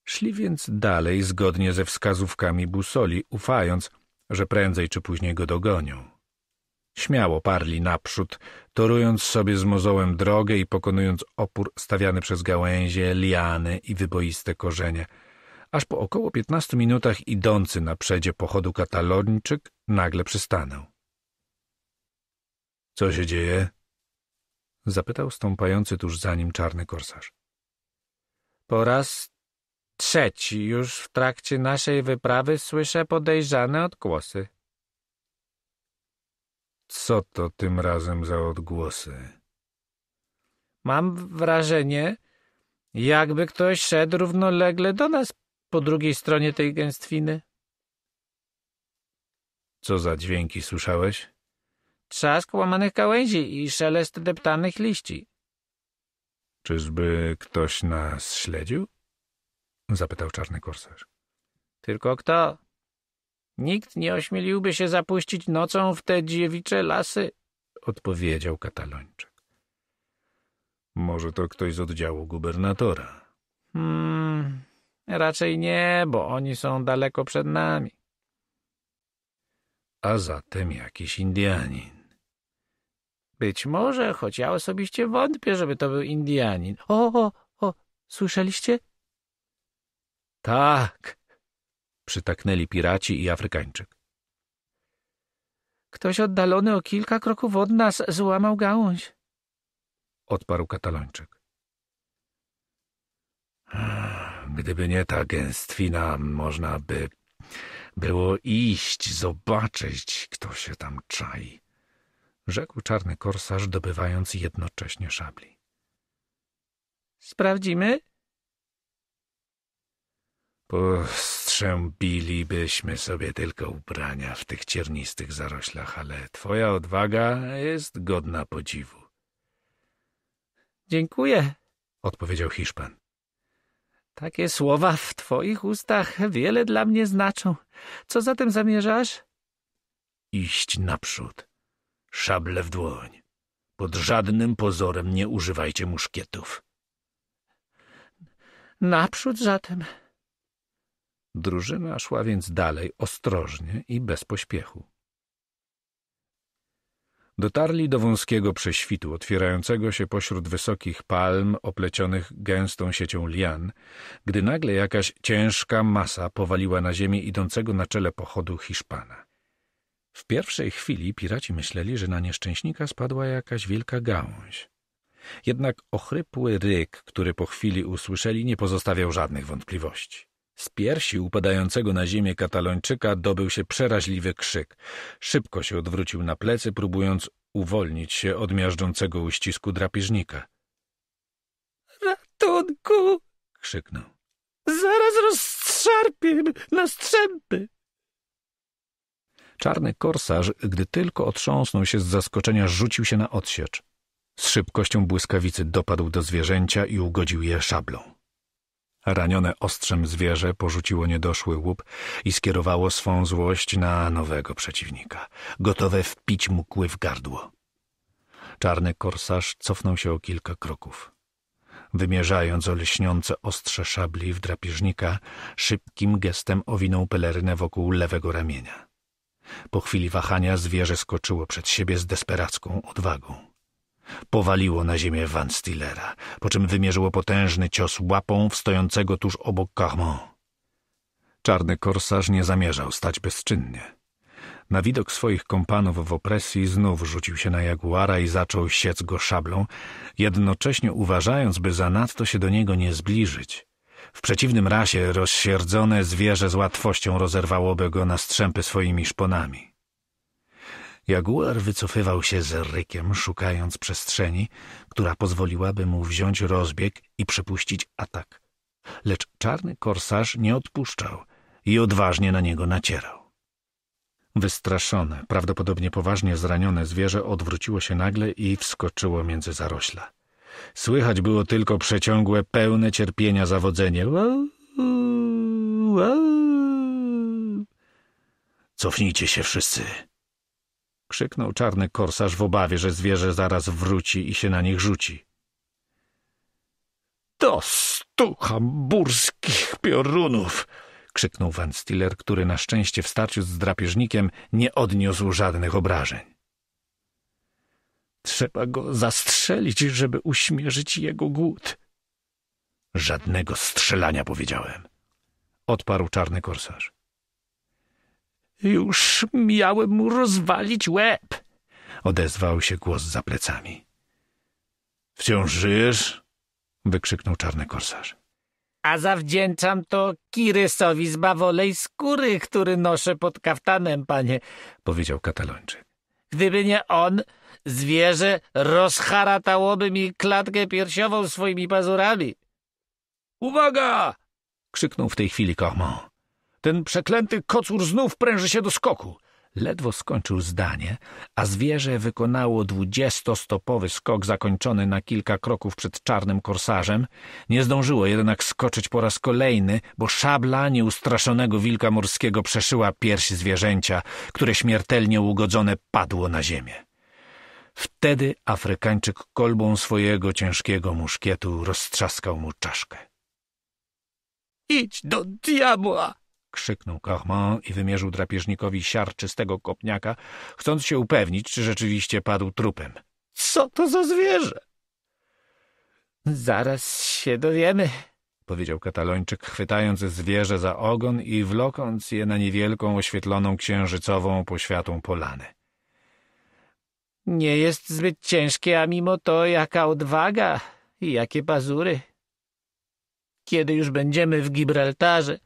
Szli więc dalej zgodnie ze wskazówkami Busoli, ufając, że prędzej czy później go dogonią. Śmiało parli naprzód, torując sobie z mozołem drogę i pokonując opór stawiany przez gałęzie, liany i wyboiste korzenie. Aż po około piętnastu minutach idący na przedzie pochodu katalończyk nagle przystanął. — Co się dzieje? — zapytał stąpający tuż za nim czarny korsarz. — Po raz trzeci już w trakcie naszej wyprawy słyszę podejrzane odgłosy — co to tym razem za odgłosy? Mam wrażenie, jakby ktoś szedł równolegle do nas po drugiej stronie tej gęstwiny. Co za dźwięki słyszałeś? Trzask łamanych gałęzi i szelest deptanych liści. Czyżby ktoś nas śledził? Zapytał czarny korsarz. Tylko kto? Nikt nie ośmieliłby się zapuścić nocą w te dziewicze lasy, odpowiedział katalończyk. Może to ktoś z oddziału gubernatora. Hmm, raczej nie, bo oni są daleko przed nami. A zatem jakiś Indianin. Być może, choć ja osobiście wątpię, żeby to był Indianin. O, o, o, słyszeliście? Tak, przytaknęli piraci i Afrykańczyk. Ktoś oddalony o kilka kroków od nas złamał gałąź, odparł katalończyk. Gdyby nie ta gęstwina, można by było iść, zobaczyć, kto się tam czai, rzekł czarny korsarz, dobywając jednocześnie szabli. Sprawdzimy? Postrzębilibyśmy sobie tylko ubrania w tych ciernistych zaroślach, ale twoja odwaga jest godna podziwu. Dziękuję, odpowiedział Hiszpan. Takie słowa w twoich ustach wiele dla mnie znaczą. Co zatem zamierzasz? Iść naprzód, szable w dłoń. Pod żadnym pozorem nie używajcie muszkietów. Naprzód zatem, Drużyna szła więc dalej ostrożnie i bez pośpiechu. Dotarli do wąskiego prześwitu, otwierającego się pośród wysokich palm oplecionych gęstą siecią lian, gdy nagle jakaś ciężka masa powaliła na ziemię idącego na czele pochodu Hiszpana. W pierwszej chwili piraci myśleli, że na nieszczęśnika spadła jakaś wielka gałąź. Jednak ochrypły ryk, który po chwili usłyszeli, nie pozostawiał żadnych wątpliwości. Z piersi upadającego na ziemię katalończyka dobył się przeraźliwy krzyk. Szybko się odwrócił na plecy, próbując uwolnić się od miażdżącego uścisku drapieżnika. Ratunku! krzyknął. Zaraz rozstrzarpię na strzępy! Czarny korsarz, gdy tylko otrząsnął się z zaskoczenia, rzucił się na odsiecz. Z szybkością błyskawicy dopadł do zwierzęcia i ugodził je szablą. Ranione ostrzem zwierzę porzuciło niedoszły łup i skierowało swą złość na nowego przeciwnika, gotowe wpić mu kły w gardło. Czarny korsarz cofnął się o kilka kroków. Wymierzając olśniące ostrze szabli w drapieżnika, szybkim gestem owinął pelerynę wokół lewego ramienia. Po chwili wahania zwierzę skoczyło przed siebie z desperacką odwagą. Powaliło na ziemię Van Stillera, po czym wymierzyło potężny cios łapą w stojącego tuż obok Carmont. Czarny korsarz nie zamierzał stać bezczynnie. Na widok swoich kompanów w opresji znów rzucił się na jaguara i zaczął siec go szablą, jednocześnie uważając, by zanadto się do niego nie zbliżyć. W przeciwnym razie rozsierdzone zwierzę z łatwością rozerwałoby go na strzępy swoimi szponami. Jaguar wycofywał się z rykiem, szukając przestrzeni, która pozwoliłaby mu wziąć rozbieg i przypuścić atak. Lecz czarny korsarz nie odpuszczał i odważnie na niego nacierał. Wystraszone, prawdopodobnie poważnie zranione zwierzę odwróciło się nagle i wskoczyło między zarośla. Słychać było tylko przeciągłe, pełne cierpienia zawodzenie. Cofnijcie się wszyscy! Krzyknął czarny korsarz w obawie, że zwierzę zaraz wróci i się na nich rzuci. Do stu hamburskich piorunów! krzyknął Van Stiller, który na szczęście w starciu z drapieżnikiem nie odniósł żadnych obrażeń. Trzeba go zastrzelić, żeby uśmierzyć jego głód. Żadnego strzelania, powiedziałem, odparł czarny korsarz. Już miałem mu rozwalić łeb, odezwał się głos za plecami. Wciąż żyjesz? wykrzyknął czarny korsarz. A zawdzięczam to Kirysowi z bawolej skóry, który noszę pod kaftanem, panie, powiedział katalończyk. Gdyby nie on, zwierzę rozharatałoby mi klatkę piersiową swoimi pazurami. Uwaga! krzyknął w tej chwili Cormont. Ten przeklęty kocur znów pręży się do skoku. Ledwo skończył zdanie, a zwierzę wykonało dwudziestostopowy skok zakończony na kilka kroków przed czarnym korsarzem. Nie zdążyło jednak skoczyć po raz kolejny, bo szabla nieustraszonego wilka morskiego przeszyła pierś zwierzęcia, które śmiertelnie ugodzone padło na ziemię. Wtedy Afrykańczyk kolbą swojego ciężkiego muszkietu roztrzaskał mu czaszkę. — Idź do diabła! krzyknął Cormand i wymierzył drapieżnikowi siarczystego kopniaka, chcąc się upewnić, czy rzeczywiście padł trupem. Co to za zwierzę? Zaraz się dowiemy, powiedział katalończyk, chwytając zwierzę za ogon i wlokąc je na niewielką, oświetloną księżycową poświatą polanę. Nie jest zbyt ciężkie, a mimo to jaka odwaga i jakie pazury. Kiedy już będziemy w Gibraltarze,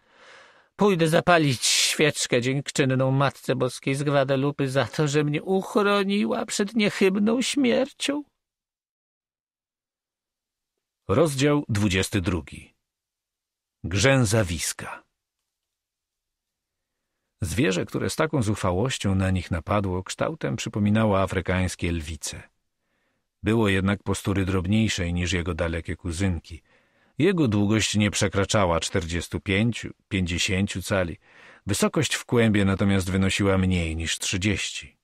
Pójdę zapalić świeczkę dziękczynną Matce Boskiej z Gwadelupy za to, że mnie uchroniła przed niechybną śmiercią. Rozdział 22. Grzęzawiska Zwierzę, które z taką zuchwałością na nich napadło, kształtem przypominało afrykańskie lwice. Było jednak postury drobniejszej niż jego dalekie kuzynki – jego długość nie przekraczała 45-50 cali. Wysokość w kłębie natomiast wynosiła mniej niż 30.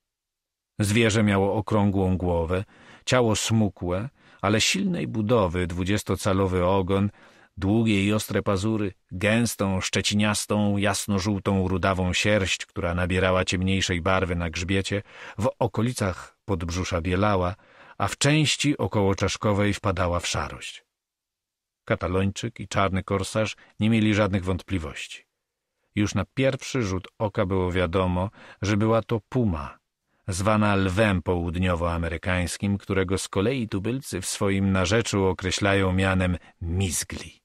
Zwierzę miało okrągłą głowę, ciało smukłe, ale silnej budowy, dwudziestocalowy ogon, długie i ostre pazury, gęstą, szczeciniastą, jasno-żółtą, rudawą sierść, która nabierała ciemniejszej barwy na grzbiecie, w okolicach podbrzusza bielała, a w części czaszkowej wpadała w szarość. Katalończyk i czarny korsarz nie mieli żadnych wątpliwości. Już na pierwszy rzut oka było wiadomo, że była to puma, zwana lwem południowoamerykańskim, którego z kolei tubylcy w swoim narzeczu określają mianem mizgli.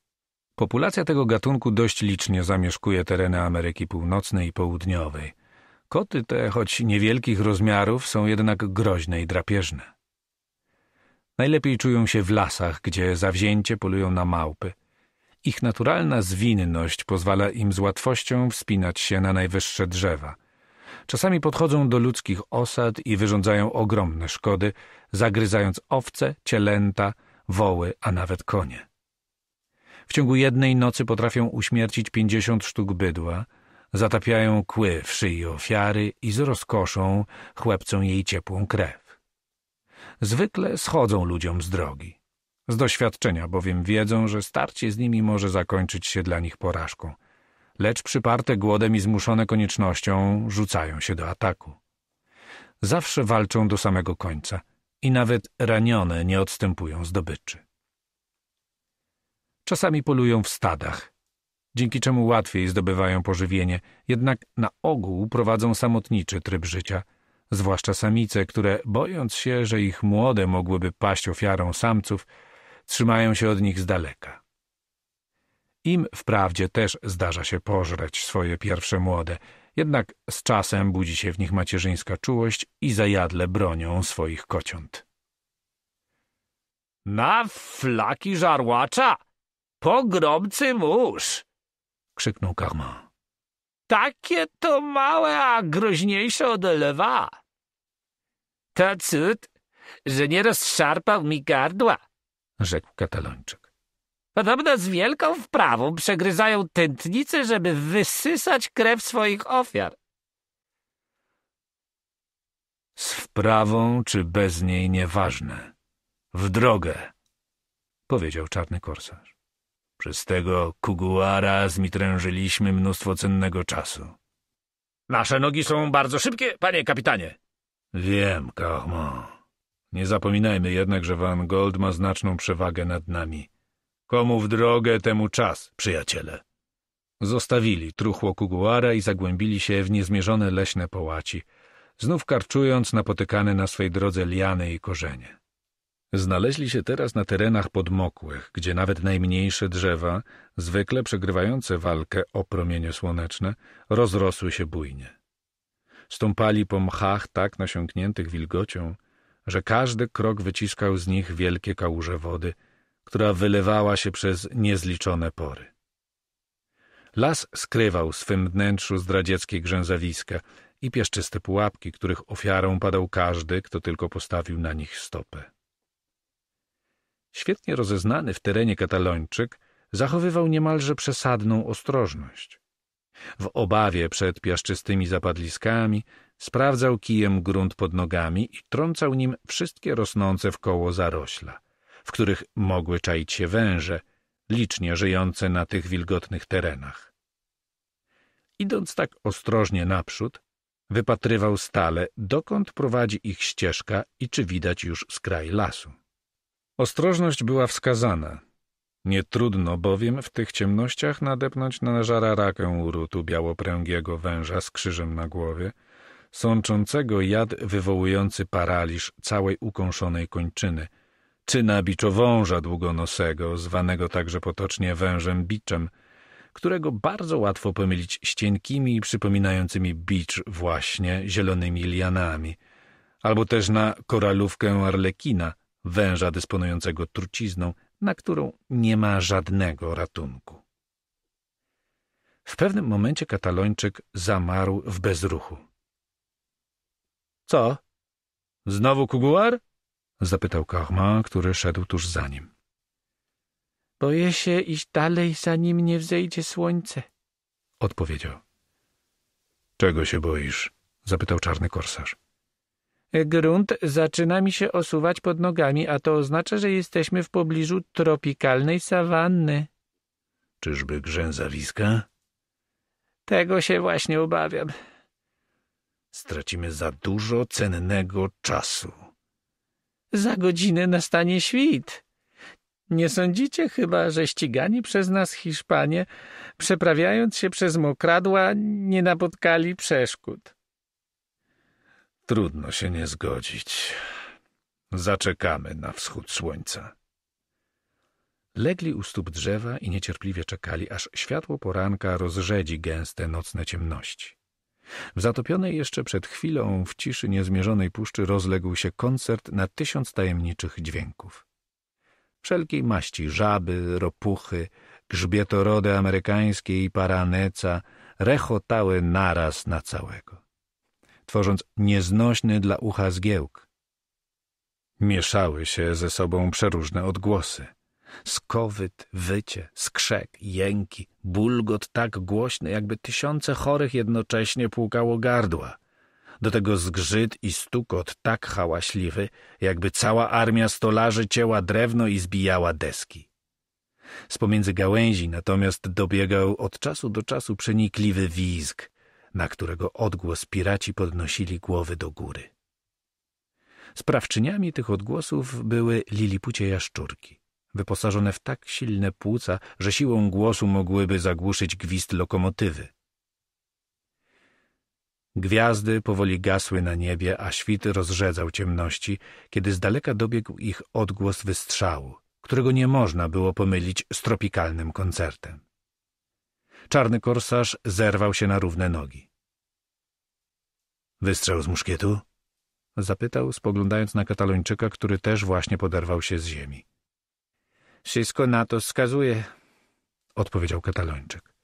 Populacja tego gatunku dość licznie zamieszkuje tereny Ameryki Północnej i Południowej. Koty te, choć niewielkich rozmiarów, są jednak groźne i drapieżne. Najlepiej czują się w lasach, gdzie zawzięcie polują na małpy. Ich naturalna zwinność pozwala im z łatwością wspinać się na najwyższe drzewa. Czasami podchodzą do ludzkich osad i wyrządzają ogromne szkody, zagryzając owce, cielęta, woły, a nawet konie. W ciągu jednej nocy potrafią uśmiercić pięćdziesiąt sztuk bydła, zatapiają kły w szyi ofiary i z rozkoszą chłepcą jej ciepłą krew zwykle schodzą ludziom z drogi. Z doświadczenia bowiem wiedzą, że starcie z nimi może zakończyć się dla nich porażką, lecz przyparte głodem i zmuszone koniecznością rzucają się do ataku. Zawsze walczą do samego końca i nawet ranione nie odstępują zdobyczy. Czasami polują w stadach, dzięki czemu łatwiej zdobywają pożywienie, jednak na ogół prowadzą samotniczy tryb życia – zwłaszcza samice, które, bojąc się, że ich młode mogłyby paść ofiarą samców, trzymają się od nich z daleka. Im wprawdzie też zdarza się pożreć swoje pierwsze młode, jednak z czasem budzi się w nich macierzyńska czułość i zajadle bronią swoich kociąt. Na flaki żarłacza! Pogromcy mórz! krzyknął Karman. Takie to małe, a groźniejsze od lewa. To cud, że nie rozszarpał mi gardła, rzekł katalończyk. Podobno z wielką wprawą przegryzają tętnice, żeby wysysać krew swoich ofiar. Z wprawą czy bez niej nieważne. W drogę, powiedział czarny korsarz. Przez tego kuguara zmitrężyliśmy mnóstwo cennego czasu. Nasze nogi są bardzo szybkie, panie kapitanie. Wiem, Kahmo. Nie zapominajmy jednak, że Van Gold ma znaczną przewagę nad nami. Komu w drogę, temu czas, przyjaciele. Zostawili truchło kuguara i zagłębili się w niezmierzone leśne połaci, znów karczując napotykane na swej drodze liany i korzenie. Znaleźli się teraz na terenach podmokłych, gdzie nawet najmniejsze drzewa, zwykle przegrywające walkę o promienie słoneczne, rozrosły się bujnie. Stąpali po mchach tak nasiąkniętych wilgocią, że każdy krok wyciskał z nich wielkie kałuże wody, która wylewała się przez niezliczone pory. Las skrywał swym wnętrzu zdradzieckie grzęzawiska i pieszczyste pułapki, których ofiarą padał każdy, kto tylko postawił na nich stopę. Świetnie rozeznany w terenie katalończyk zachowywał niemalże przesadną ostrożność. W obawie przed piaszczystymi zapadliskami sprawdzał kijem grunt pod nogami i trącał nim wszystkie rosnące w koło zarośla, w których mogły czaić się węże, licznie żyjące na tych wilgotnych terenach. Idąc tak ostrożnie naprzód, wypatrywał stale, dokąd prowadzi ich ścieżka i czy widać już skraj lasu. Ostrożność była wskazana. Nie trudno bowiem w tych ciemnościach nadepnąć na żararakę urutu białopręgiego węża z krzyżem na głowie, sączącego jad wywołujący paraliż całej ukąszonej kończyny, czy na biczowąża długonosego, zwanego także potocznie wężem biczem, którego bardzo łatwo pomylić z cienkimi, przypominającymi bicz właśnie zielonymi lianami, albo też na koralówkę arlekina – węża dysponującego trucizną, na którą nie ma żadnego ratunku. W pewnym momencie katalończyk zamarł w bezruchu. Co? Znowu kuguar? zapytał Kahma, który szedł tuż za nim. Boję się iść dalej, zanim nie wzejdzie słońce, odpowiedział. Czego się boisz? zapytał czarny korsarz. Grunt zaczyna mi się osuwać pod nogami, a to oznacza, że jesteśmy w pobliżu tropikalnej sawanny. Czyżby grzęzawiska? Tego się właśnie obawiam. Stracimy za dużo cennego czasu. Za godzinę nastanie świt. Nie sądzicie chyba, że ścigani przez nas Hiszpanie, przeprawiając się przez mokradła, nie napotkali przeszkód? Trudno się nie zgodzić. Zaczekamy na wschód słońca. Legli u stóp drzewa i niecierpliwie czekali, aż światło poranka rozrzedzi gęste nocne ciemności. W zatopionej jeszcze przed chwilą w ciszy niezmierzonej puszczy rozległ się koncert na tysiąc tajemniczych dźwięków. Wszelkiej maści żaby, ropuchy, grzbietorody amerykańskie i paraneca rechotały naraz na całego tworząc nieznośny dla ucha zgiełk. Mieszały się ze sobą przeróżne odgłosy. Skowyt, wycie, skrzek, jęki, bulgot tak głośny, jakby tysiące chorych jednocześnie płukało gardła. Do tego zgrzyt i stukot tak hałaśliwy, jakby cała armia stolarzy cięła drewno i zbijała deski. Z pomiędzy gałęzi natomiast dobiegał od czasu do czasu przenikliwy wizg, na którego odgłos piraci podnosili głowy do góry. Sprawczyniami tych odgłosów były lilipucie jaszczurki, wyposażone w tak silne płuca, że siłą głosu mogłyby zagłuszyć gwizd lokomotywy. Gwiazdy powoli gasły na niebie, a świt rozrzedzał ciemności, kiedy z daleka dobiegł ich odgłos wystrzału, którego nie można było pomylić z tropikalnym koncertem. Czarny korsarz zerwał się na równe nogi. Wystrzał z muszkietu? Zapytał, spoglądając na katalończyka, który też właśnie poderwał się z ziemi. Wszystko na to wskazuje, odpowiedział katalończyk.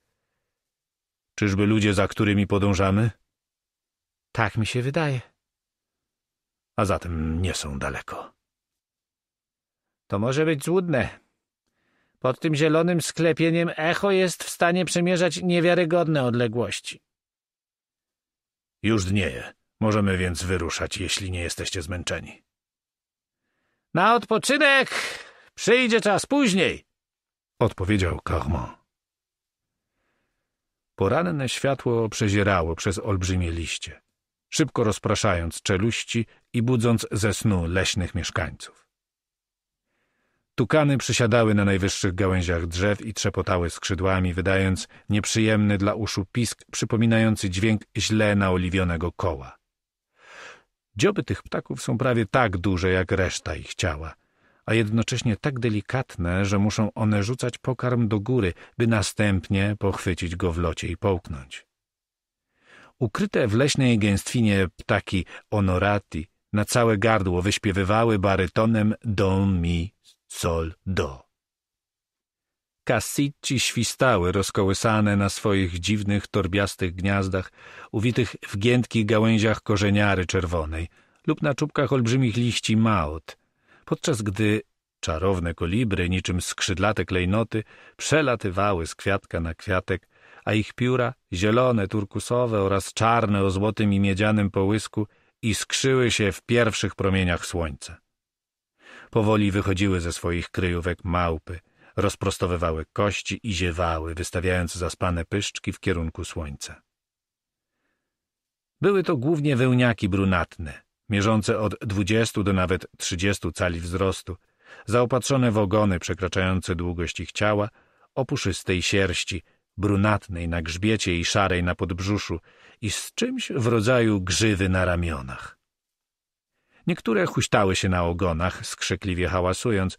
Czyżby ludzie, za którymi podążamy? Tak mi się wydaje. A zatem nie są daleko. To może być złudne, pod tym zielonym sklepieniem echo jest w stanie przemierzać niewiarygodne odległości. Już dnieje. Możemy więc wyruszać, jeśli nie jesteście zmęczeni. Na odpoczynek przyjdzie czas później, odpowiedział Carmon. Poranne światło przezierało przez olbrzymie liście, szybko rozpraszając czeluści i budząc ze snu leśnych mieszkańców. Tukany przysiadały na najwyższych gałęziach drzew i trzepotały skrzydłami, wydając nieprzyjemny dla uszu pisk przypominający dźwięk źle naoliwionego koła. Dzioby tych ptaków są prawie tak duże jak reszta ich ciała, a jednocześnie tak delikatne, że muszą one rzucać pokarm do góry, by następnie pochwycić go w locie i połknąć. Ukryte w leśnej gęstwinie ptaki honorati na całe gardło wyśpiewywały barytonem do mi sol, do. Cassici świstały rozkołysane na swoich dziwnych, torbiastych gniazdach, uwitych w giętkich gałęziach korzeniary czerwonej lub na czubkach olbrzymich liści maot, podczas gdy czarowne kolibry, niczym skrzydlate klejnoty, przelatywały z kwiatka na kwiatek, a ich pióra, zielone, turkusowe oraz czarne o złotym i miedzianym połysku, iskrzyły się w pierwszych promieniach słońca. Powoli wychodziły ze swoich kryjówek małpy, rozprostowywały kości i ziewały, wystawiając zaspane pyszczki w kierunku słońca. Były to głównie wełniaki brunatne, mierzące od dwudziestu do nawet trzydziestu cali wzrostu, zaopatrzone w ogony przekraczające długość ich ciała, o puszystej sierści, brunatnej na grzbiecie i szarej na podbrzuszu i z czymś w rodzaju grzywy na ramionach. Niektóre huśtały się na ogonach, skrzekliwie hałasując,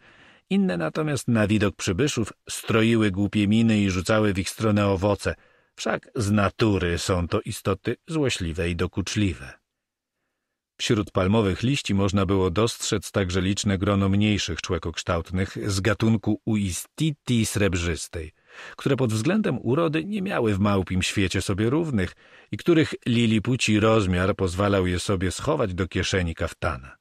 inne natomiast na widok przybyszów stroiły głupie miny i rzucały w ich stronę owoce, wszak z natury są to istoty złośliwe i dokuczliwe. Wśród palmowych liści można było dostrzec także liczne grono mniejszych człekokształtnych z gatunku Uistiti srebrzystej – które pod względem urody nie miały w małpim świecie sobie równych i których lilipuci rozmiar pozwalał je sobie schować do kieszeni kaftana.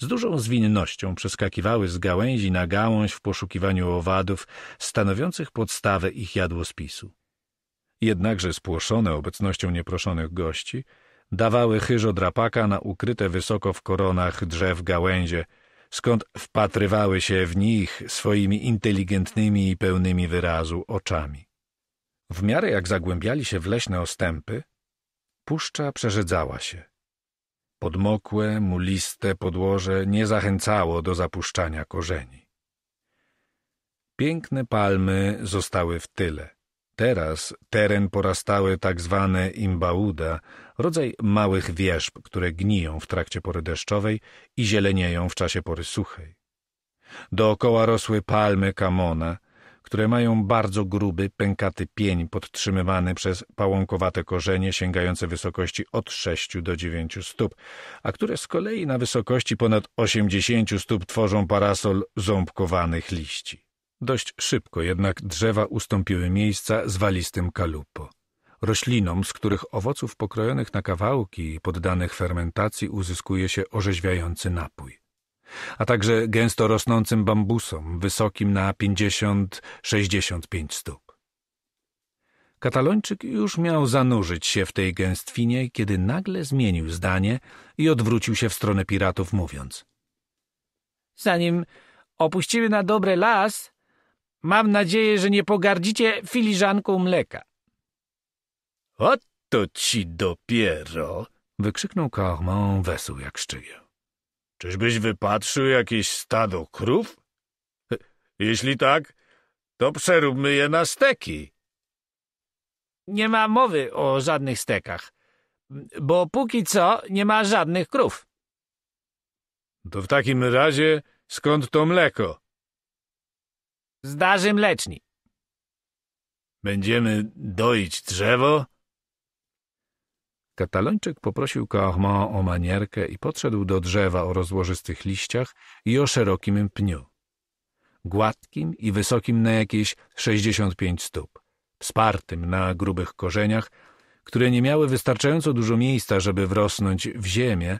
Z dużą zwinnością przeskakiwały z gałęzi na gałąź w poszukiwaniu owadów stanowiących podstawę ich jadłospisu. Jednakże spłoszone obecnością nieproszonych gości dawały chyżo drapaka na ukryte wysoko w koronach drzew gałęzie – skąd wpatrywały się w nich swoimi inteligentnymi i pełnymi wyrazu oczami. W miarę jak zagłębiali się w leśne ostępy, puszcza przerzedzała się. Podmokłe, muliste podłoże nie zachęcało do zapuszczania korzeni. Piękne palmy zostały w tyle. Teraz teren porastały tak zwane imbauda, rodzaj małych wierzb, które gniją w trakcie pory deszczowej i zielenieją w czasie pory suchej. Dookoła rosły palmy kamona, które mają bardzo gruby, pękaty pień podtrzymywany przez pałąkowate korzenie sięgające wysokości od sześciu do dziewięciu stóp, a które z kolei na wysokości ponad osiemdziesięciu stóp tworzą parasol ząbkowanych liści. Dość szybko jednak drzewa ustąpiły miejsca zwalistym kalupo. Roślinom, z których owoców pokrojonych na kawałki i poddanych fermentacji uzyskuje się orzeźwiający napój, a także gęsto rosnącym bambusom wysokim na 50-65 stóp. Katalończyk już miał zanurzyć się w tej gęstwinie, kiedy nagle zmienił zdanie i odwrócił się w stronę piratów, mówiąc — Zanim opuścimy na dobre las, mam nadzieję, że nie pogardzicie filiżanką mleka. Oto ci dopiero! wykrzyknął Carmon wesół jak szczygiel. Czyżbyś wypatrzył jakieś stado krów? Jeśli tak, to przeróbmy je na steki. Nie ma mowy o żadnych stekach, bo póki co nie ma żadnych krów. To w takim razie skąd to mleko? Zdarzy mleczni. Będziemy doić drzewo Katalończyk poprosił Cahorman o manierkę i podszedł do drzewa o rozłożystych liściach i o szerokim pniu. Gładkim i wysokim na jakieś 65 stóp, wspartym na grubych korzeniach, które nie miały wystarczająco dużo miejsca, żeby wrosnąć w ziemię,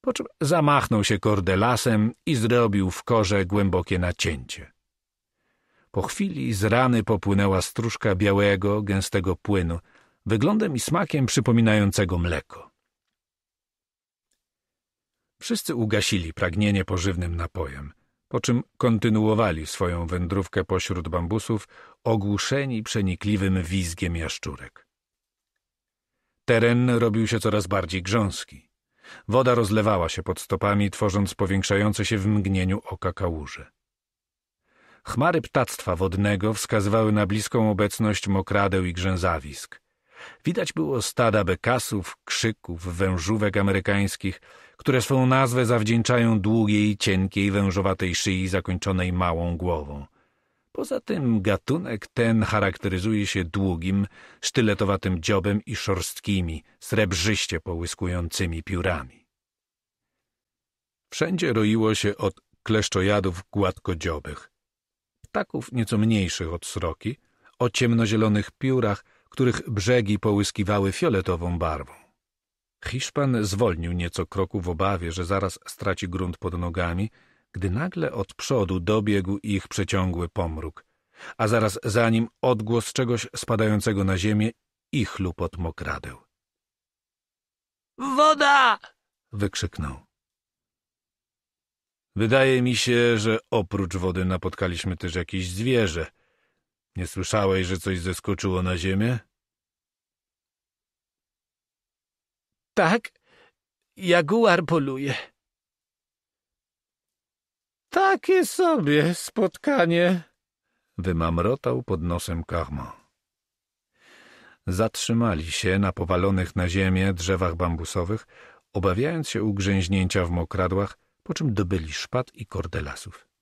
po czym zamachnął się kordelasem i zrobił w korze głębokie nacięcie. Po chwili z rany popłynęła stróżka białego, gęstego płynu – wyglądem i smakiem przypominającego mleko. Wszyscy ugasili pragnienie pożywnym napojem, po czym kontynuowali swoją wędrówkę pośród bambusów, ogłuszeni przenikliwym wizgiem jaszczurek. Teren robił się coraz bardziej grząski. Woda rozlewała się pod stopami, tworząc powiększające się w mgnieniu oka kałuże. Chmary ptactwa wodnego wskazywały na bliską obecność mokradeł i grzęzawisk, Widać było stada bekasów, krzyków, wężówek amerykańskich, które swą nazwę zawdzięczają długiej, cienkiej, wężowatej szyi zakończonej małą głową. Poza tym gatunek ten charakteryzuje się długim, sztyletowatym dziobem i szorstkimi, srebrzyście połyskującymi piórami. Wszędzie roiło się od kleszczojadów gładkodziobych, ptaków nieco mniejszych od sroki, o ciemnozielonych piórach których brzegi połyskiwały fioletową barwą. Hiszpan zwolnił nieco kroku w obawie, że zaraz straci grunt pod nogami, gdy nagle od przodu dobiegł ich przeciągły pomruk, a zaraz za nim odgłos czegoś spadającego na ziemię i chlupot mokradeł. — Woda! — wykrzyknął. Wydaje mi się, że oprócz wody napotkaliśmy też jakieś zwierzę — nie słyszałeś, że coś zeskoczyło na ziemię? Tak, jaguar poluje. Takie sobie spotkanie, wymamrotał pod nosem karma. Zatrzymali się na powalonych na ziemię drzewach bambusowych, obawiając się ugrzęźnięcia w mokradłach, po czym dobyli szpat i kordelasów.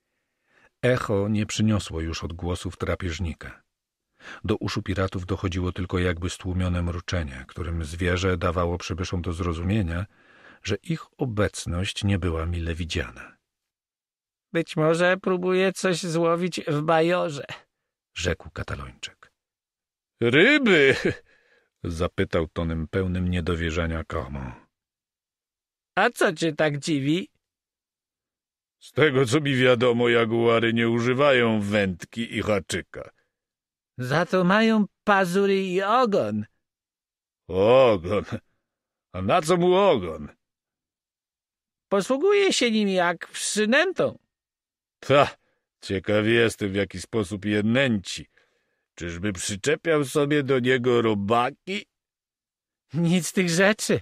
Echo nie przyniosło już odgłosów drapieżnika. Do uszu piratów dochodziło tylko jakby stłumione mruczenie, którym zwierzę dawało przybyszom do zrozumienia, że ich obecność nie była mile widziana. — Być może próbuje coś złowić w bajorze — rzekł katalończyk. — Ryby! — zapytał tonem pełnym niedowierzania Cormon. — A co cię tak dziwi? Z tego, co mi wiadomo, jaguary nie używają wędki i haczyka. Za to mają pazury i ogon. Ogon? A na co mu ogon? Posługuje się nim jak przynętą. Ta, ciekaw jestem, w jaki sposób je nęci. Czyżby przyczepiał sobie do niego robaki? Nic tych rzeczy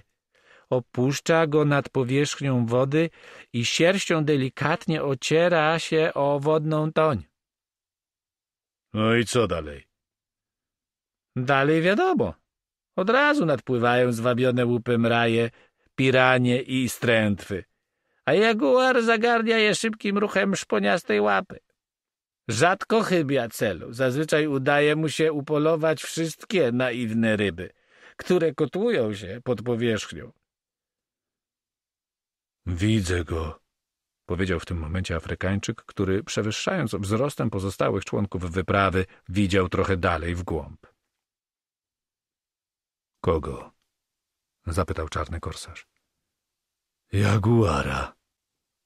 opuszcza go nad powierzchnią wody i sierścią delikatnie ociera się o wodną toń. No i co dalej? Dalej wiadomo. Od razu nadpływają zwabione łupem raje, piranie i strętwy, a jaguar zagarnia je szybkim ruchem szponiastej łapy. Rzadko chybia celu, zazwyczaj udaje mu się upolować wszystkie naiwne ryby, które kotłują się pod powierzchnią. Widzę go, powiedział w tym momencie Afrykańczyk, który, przewyższając wzrostem pozostałych członków wyprawy, widział trochę dalej w głąb. Kogo? zapytał czarny korsarz. Jaguara,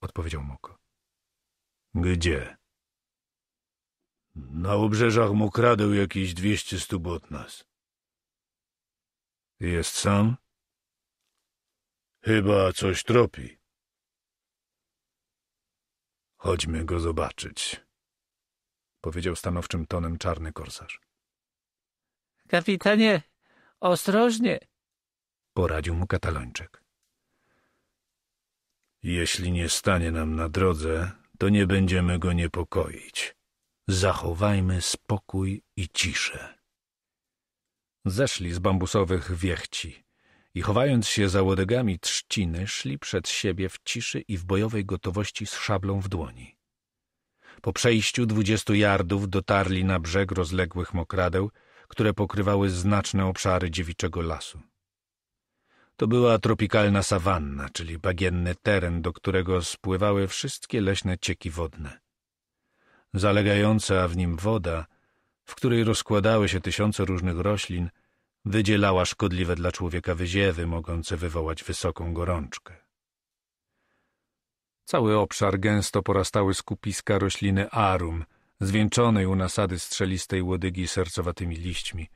odpowiedział Moko. Gdzie? Na obrzeżach mu kradeł jakieś dwieście stóp od nas. Jest sam? Chyba coś tropi. Chodźmy go zobaczyć, powiedział stanowczym tonem czarny korsarz. Kapitanie, ostrożnie, poradził mu katalończyk. Jeśli nie stanie nam na drodze, to nie będziemy go niepokoić. Zachowajmy spokój i ciszę. Zeszli z bambusowych wiechci i chowając się za łodygami trzciny, szli przed siebie w ciszy i w bojowej gotowości z szablą w dłoni. Po przejściu dwudziestu jardów dotarli na brzeg rozległych mokradeł, które pokrywały znaczne obszary dziewiczego lasu. To była tropikalna sawanna, czyli bagienny teren, do którego spływały wszystkie leśne cieki wodne. Zalegająca w nim woda, w której rozkładały się tysiące różnych roślin – Wydzielała szkodliwe dla człowieka wyziewy, mogące wywołać wysoką gorączkę. Cały obszar gęsto porastały skupiska rośliny arum, zwieńczonej u nasady strzelistej łodygi sercowatymi liśćmi,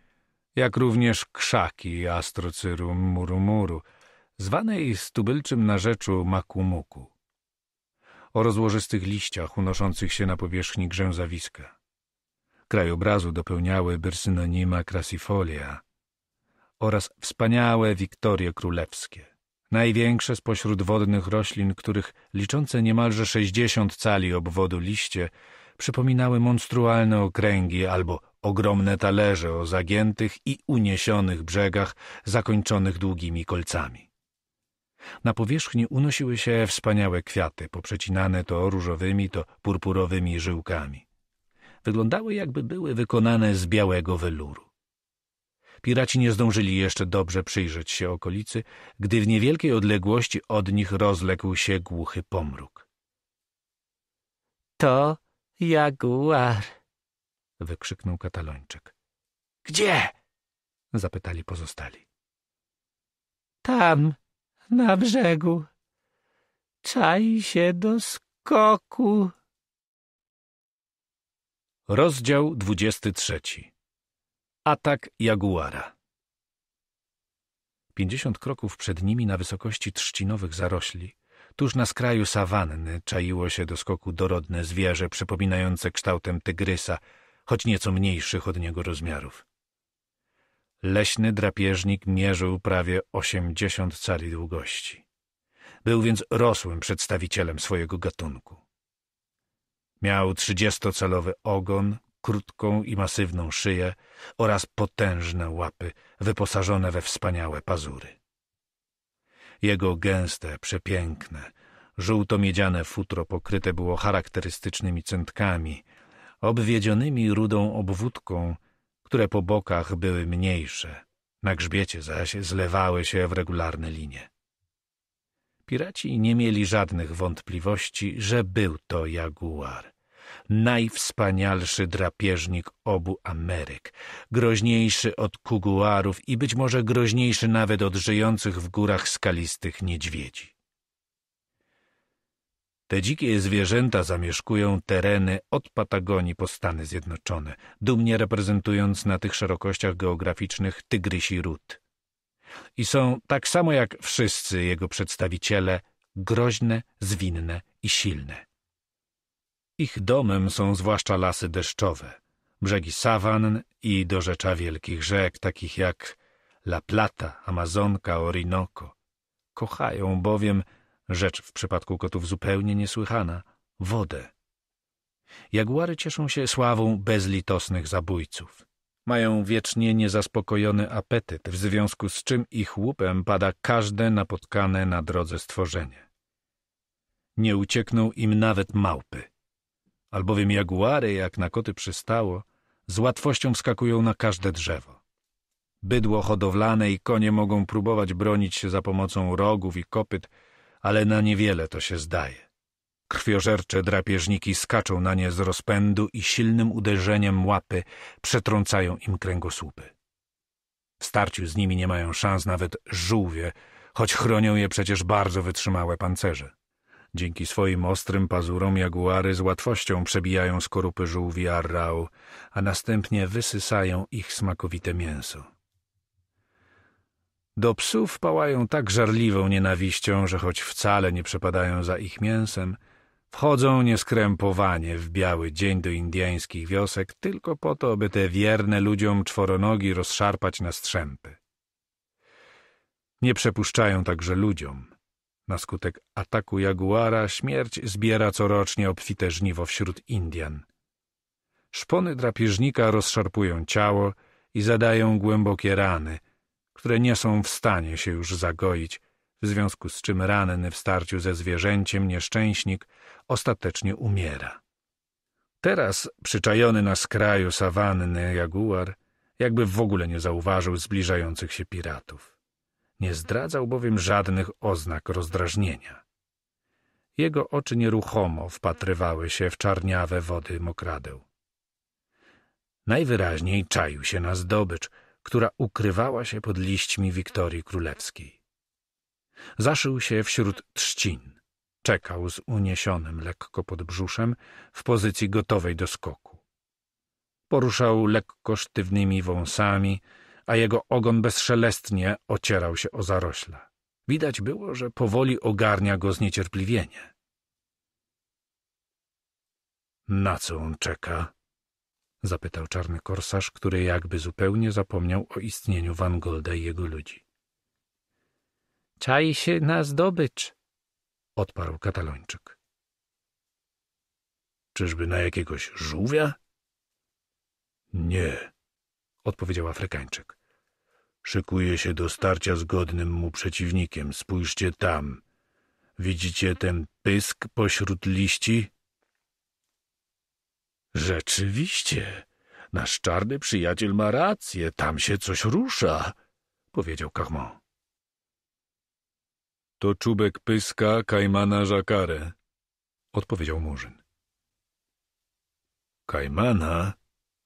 jak również krzaki astrocyrum murumuru, zwanej stubylczym narzeczu makumuku, o rozłożystych liściach unoszących się na powierzchni grzęzawiska. Krajobrazu dopełniały bersynonima crassifolia, oraz wspaniałe wiktorie królewskie. Największe spośród wodnych roślin, których liczące niemalże sześćdziesiąt cali obwodu liście, przypominały monstrualne okręgi albo ogromne talerze o zagiętych i uniesionych brzegach zakończonych długimi kolcami. Na powierzchni unosiły się wspaniałe kwiaty, poprzecinane to różowymi, to purpurowymi żyłkami. Wyglądały jakby były wykonane z białego weluru. Piraci nie zdążyli jeszcze dobrze przyjrzeć się okolicy, gdy w niewielkiej odległości od nich rozległ się głuchy pomruk. — To jaguar! — wykrzyknął katalończyk. — Gdzie? — zapytali pozostali. — Tam, na brzegu. Czai się do skoku. Rozdział 23 Atak jaguara. Pięćdziesiąt kroków przed nimi na wysokości trzcinowych zarośli, tuż na skraju sawanny, czaiło się do skoku dorodne zwierzę przypominające kształtem tygrysa, choć nieco mniejszych od niego rozmiarów. Leśny drapieżnik mierzył prawie osiemdziesiąt cali długości. Był więc rosłym przedstawicielem swojego gatunku. Miał trzydziestocalowy ogon, krótką i masywną szyję oraz potężne łapy wyposażone we wspaniałe pazury. Jego gęste, przepiękne, żółto-miedziane futro pokryte było charakterystycznymi centkami, obwiedzionymi rudą obwódką, które po bokach były mniejsze, na grzbiecie zaś zlewały się w regularne linie. Piraci nie mieli żadnych wątpliwości, że był to jaguar – najwspanialszy drapieżnik obu Ameryk, groźniejszy od kuguarów i być może groźniejszy nawet od żyjących w górach skalistych niedźwiedzi. Te dzikie zwierzęta zamieszkują tereny od Patagonii po Stany Zjednoczone, dumnie reprezentując na tych szerokościach geograficznych tygrysi ród. I są, tak samo jak wszyscy jego przedstawiciele, groźne, zwinne i silne. Ich domem są zwłaszcza lasy deszczowe, brzegi sawann i dorzecza wielkich rzek, takich jak La Plata, Amazonka, Orinoco. Kochają bowiem, rzecz w przypadku kotów zupełnie niesłychana, wodę. Jaguary cieszą się sławą bezlitosnych zabójców. Mają wiecznie niezaspokojony apetyt, w związku z czym ich łupem pada każde napotkane na drodze stworzenie. Nie uciekną im nawet małpy albowiem jaguary, jak na koty przystało, z łatwością wskakują na każde drzewo. Bydło hodowlane i konie mogą próbować bronić się za pomocą rogów i kopyt, ale na niewiele to się zdaje. Krwiożercze drapieżniki skaczą na nie z rozpędu i silnym uderzeniem łapy przetrącają im kręgosłupy. W starciu z nimi nie mają szans nawet żółwie, choć chronią je przecież bardzo wytrzymałe pancerze. Dzięki swoim ostrym pazurom jaguary z łatwością przebijają skorupy żółwi arrau, a następnie wysysają ich smakowite mięso. Do psów pałają tak żarliwą nienawiścią, że choć wcale nie przepadają za ich mięsem, wchodzą nieskrępowanie w biały dzień do indiańskich wiosek tylko po to, by te wierne ludziom czworonogi rozszarpać na strzępy. Nie przepuszczają także ludziom, na skutek ataku jaguara śmierć zbiera corocznie obfite żniwo wśród Indian. Szpony drapieżnika rozszarpują ciało i zadają głębokie rany, które nie są w stanie się już zagoić, w związku z czym ranny w starciu ze zwierzęciem nieszczęśnik ostatecznie umiera. Teraz przyczajony na skraju sawanny jaguar jakby w ogóle nie zauważył zbliżających się piratów. Nie zdradzał bowiem żadnych oznak rozdrażnienia. Jego oczy nieruchomo wpatrywały się w czarniawe wody mokradeł. Najwyraźniej czaił się na zdobycz, która ukrywała się pod liśćmi Wiktorii Królewskiej. Zaszył się wśród trzcin. Czekał z uniesionym lekko pod brzuszem w pozycji gotowej do skoku. Poruszał lekko sztywnymi wąsami, a jego ogon bezszelestnie ocierał się o zarośle. Widać było, że powoli ogarnia go zniecierpliwienie. Na co on czeka? zapytał czarny korsarz, który jakby zupełnie zapomniał o istnieniu Van Golda i jego ludzi. Czai się na zdobycz, odparł katalończyk. Czyżby na jakiegoś żółwia? Nie, odpowiedział Afrykańczyk. Szykuje się do starcia z godnym mu przeciwnikiem. Spójrzcie tam. Widzicie ten pysk pośród liści? Rzeczywiście, nasz czarny przyjaciel ma rację, tam się coś rusza, powiedział Carmon. To czubek pyska Kajmana Żakarę, odpowiedział Murzyn. Kajmana?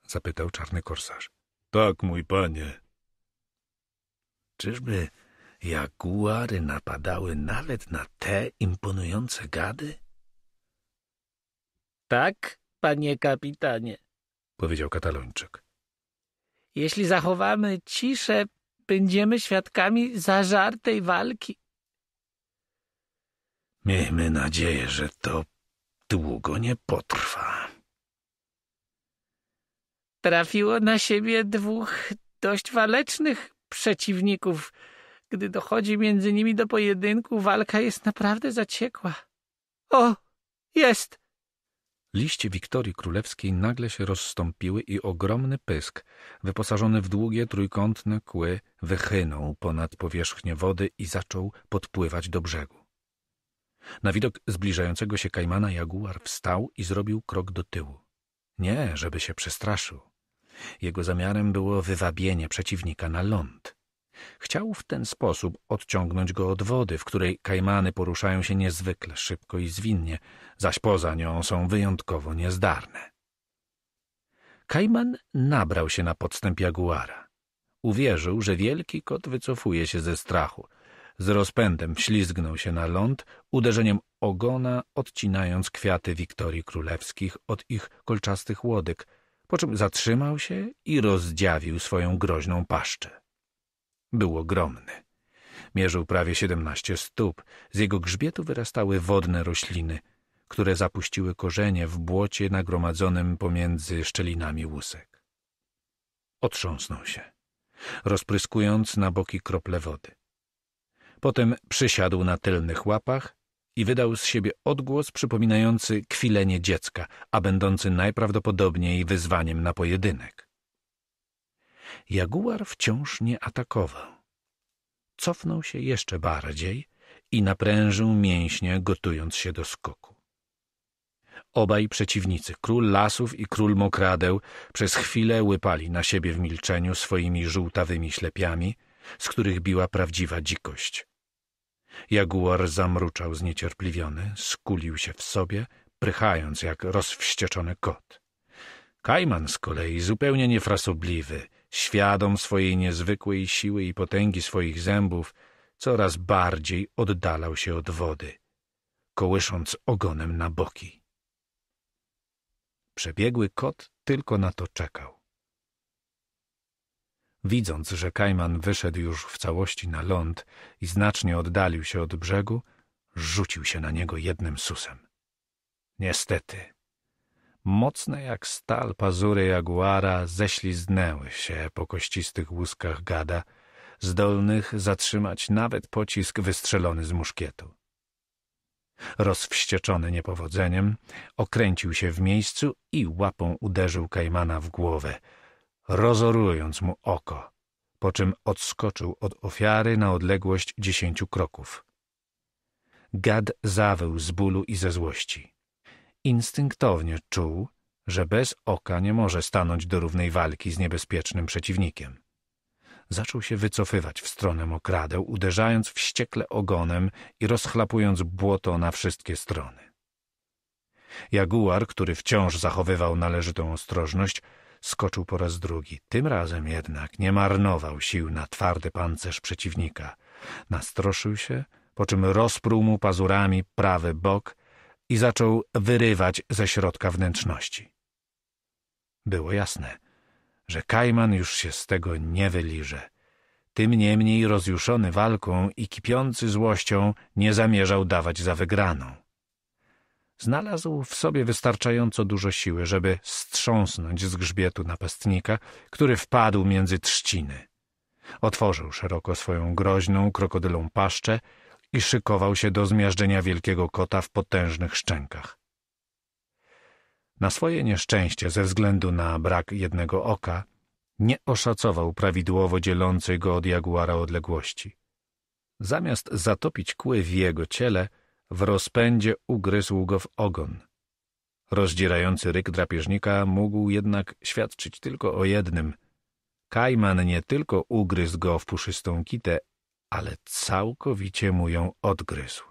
zapytał czarny korsarz. Tak, mój panie. Czyżby jaguary napadały nawet na te imponujące gady? Tak, panie kapitanie, powiedział katalończyk. Jeśli zachowamy ciszę, będziemy świadkami zażartej walki. Miejmy nadzieję, że to długo nie potrwa. Trafiło na siebie dwóch dość walecznych przeciwników. Gdy dochodzi między nimi do pojedynku, walka jest naprawdę zaciekła. O, jest! Liście Wiktorii Królewskiej nagle się rozstąpiły i ogromny pysk, wyposażony w długie trójkątne kły, wychynął ponad powierzchnię wody i zaczął podpływać do brzegu. Na widok zbliżającego się kajmana jaguar wstał i zrobił krok do tyłu. Nie, żeby się przestraszył. Jego zamiarem było wywabienie przeciwnika na ląd. Chciał w ten sposób odciągnąć go od wody, w której kajmany poruszają się niezwykle szybko i zwinnie, zaś poza nią są wyjątkowo niezdarne. Kajman nabrał się na podstęp jaguara. Uwierzył, że wielki kot wycofuje się ze strachu. Z rozpędem wślizgnął się na ląd, uderzeniem ogona odcinając kwiaty Wiktorii Królewskich od ich kolczastych łodyg – po czym zatrzymał się i rozdziawił swoją groźną paszczę. Był ogromny. Mierzył prawie siedemnaście stóp. Z jego grzbietu wyrastały wodne rośliny, które zapuściły korzenie w błocie nagromadzonym pomiędzy szczelinami łusek. Otrząsnął się, rozpryskując na boki krople wody. Potem przysiadł na tylnych łapach i wydał z siebie odgłos przypominający kwilenie dziecka, a będący najprawdopodobniej wyzwaniem na pojedynek. Jaguar wciąż nie atakował. Cofnął się jeszcze bardziej i naprężył mięśnie, gotując się do skoku. Obaj przeciwnicy, król lasów i król mokradeł, przez chwilę łypali na siebie w milczeniu swoimi żółtawymi ślepiami, z których biła prawdziwa dzikość – Jaguar zamruczał zniecierpliwiony, skulił się w sobie, prychając jak rozwścieczony kot. Kajman z kolei, zupełnie niefrasobliwy, świadom swojej niezwykłej siły i potęgi swoich zębów, coraz bardziej oddalał się od wody, kołysząc ogonem na boki. Przebiegły kot tylko na to czekał. Widząc, że kajman wyszedł już w całości na ląd i znacznie oddalił się od brzegu, rzucił się na niego jednym susem. Niestety, mocne jak stal pazury jaguara ześliznęły się po kościstych łuskach gada, zdolnych zatrzymać nawet pocisk wystrzelony z muszkietu. Rozwścieczony niepowodzeniem, okręcił się w miejscu i łapą uderzył kajmana w głowę – rozorując mu oko, po czym odskoczył od ofiary na odległość dziesięciu kroków. Gad zawył z bólu i ze złości. Instynktownie czuł, że bez oka nie może stanąć do równej walki z niebezpiecznym przeciwnikiem. Zaczął się wycofywać w stronę okradeł, uderzając wściekle ogonem i rozchlapując błoto na wszystkie strony. Jaguar, który wciąż zachowywał należytą ostrożność, Skoczył po raz drugi. Tym razem jednak nie marnował sił na twardy pancerz przeciwnika. Nastroszył się, po czym rozpruł mu pazurami prawy bok i zaczął wyrywać ze środka wnętrzności. Było jasne, że Kajman już się z tego nie wyliże. Tym niemniej rozjuszony walką i kipiący złością nie zamierzał dawać za wygraną. Znalazł w sobie wystarczająco dużo siły, żeby strząsnąć z grzbietu napastnika, który wpadł między trzciny. Otworzył szeroko swoją groźną, krokodylą paszczę i szykował się do zmiażdżenia wielkiego kota w potężnych szczękach. Na swoje nieszczęście, ze względu na brak jednego oka, nie oszacował prawidłowo dzielącej go od jaguara odległości. Zamiast zatopić kły w jego ciele, w rozpędzie ugryzł go w ogon. Rozdzierający ryk drapieżnika mógł jednak świadczyć tylko o jednym. Kajman nie tylko ugryzł go w puszystą kitę, ale całkowicie mu ją odgryzł.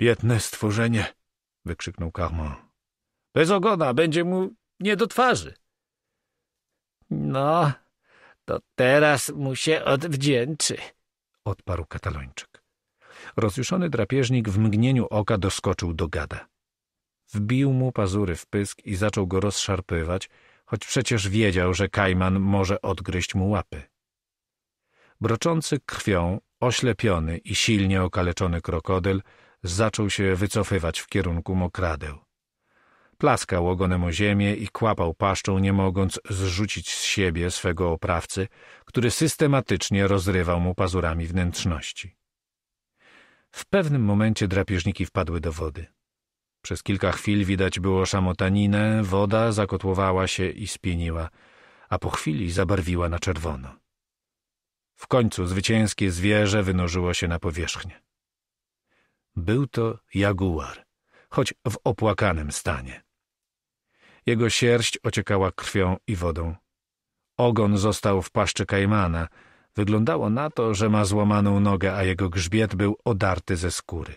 Biedne stworzenie! wykrzyknął Carmon. Bez ogona będzie mu nie do twarzy. No, to teraz mu się odwdzięczy, odparł katalończyk. Rozjuszony drapieżnik w mgnieniu oka doskoczył do gada. Wbił mu pazury w pysk i zaczął go rozszarpywać, choć przecież wiedział, że kajman może odgryźć mu łapy. Broczący krwią, oślepiony i silnie okaleczony krokodyl zaczął się wycofywać w kierunku mokradeł. Plaskał ogonem o ziemię i kłapał paszczą, nie mogąc zrzucić z siebie swego oprawcy, który systematycznie rozrywał mu pazurami wnętrzności. W pewnym momencie drapieżniki wpadły do wody. Przez kilka chwil widać było szamotaninę, woda zakotłowała się i spieniła, a po chwili zabarwiła na czerwono. W końcu zwycięskie zwierzę wynurzyło się na powierzchnię. Był to jaguar, choć w opłakanym stanie. Jego sierść ociekała krwią i wodą. Ogon został w paszczy kajmana, Wyglądało na to, że ma złamaną nogę, a jego grzbiet był odarty ze skóry.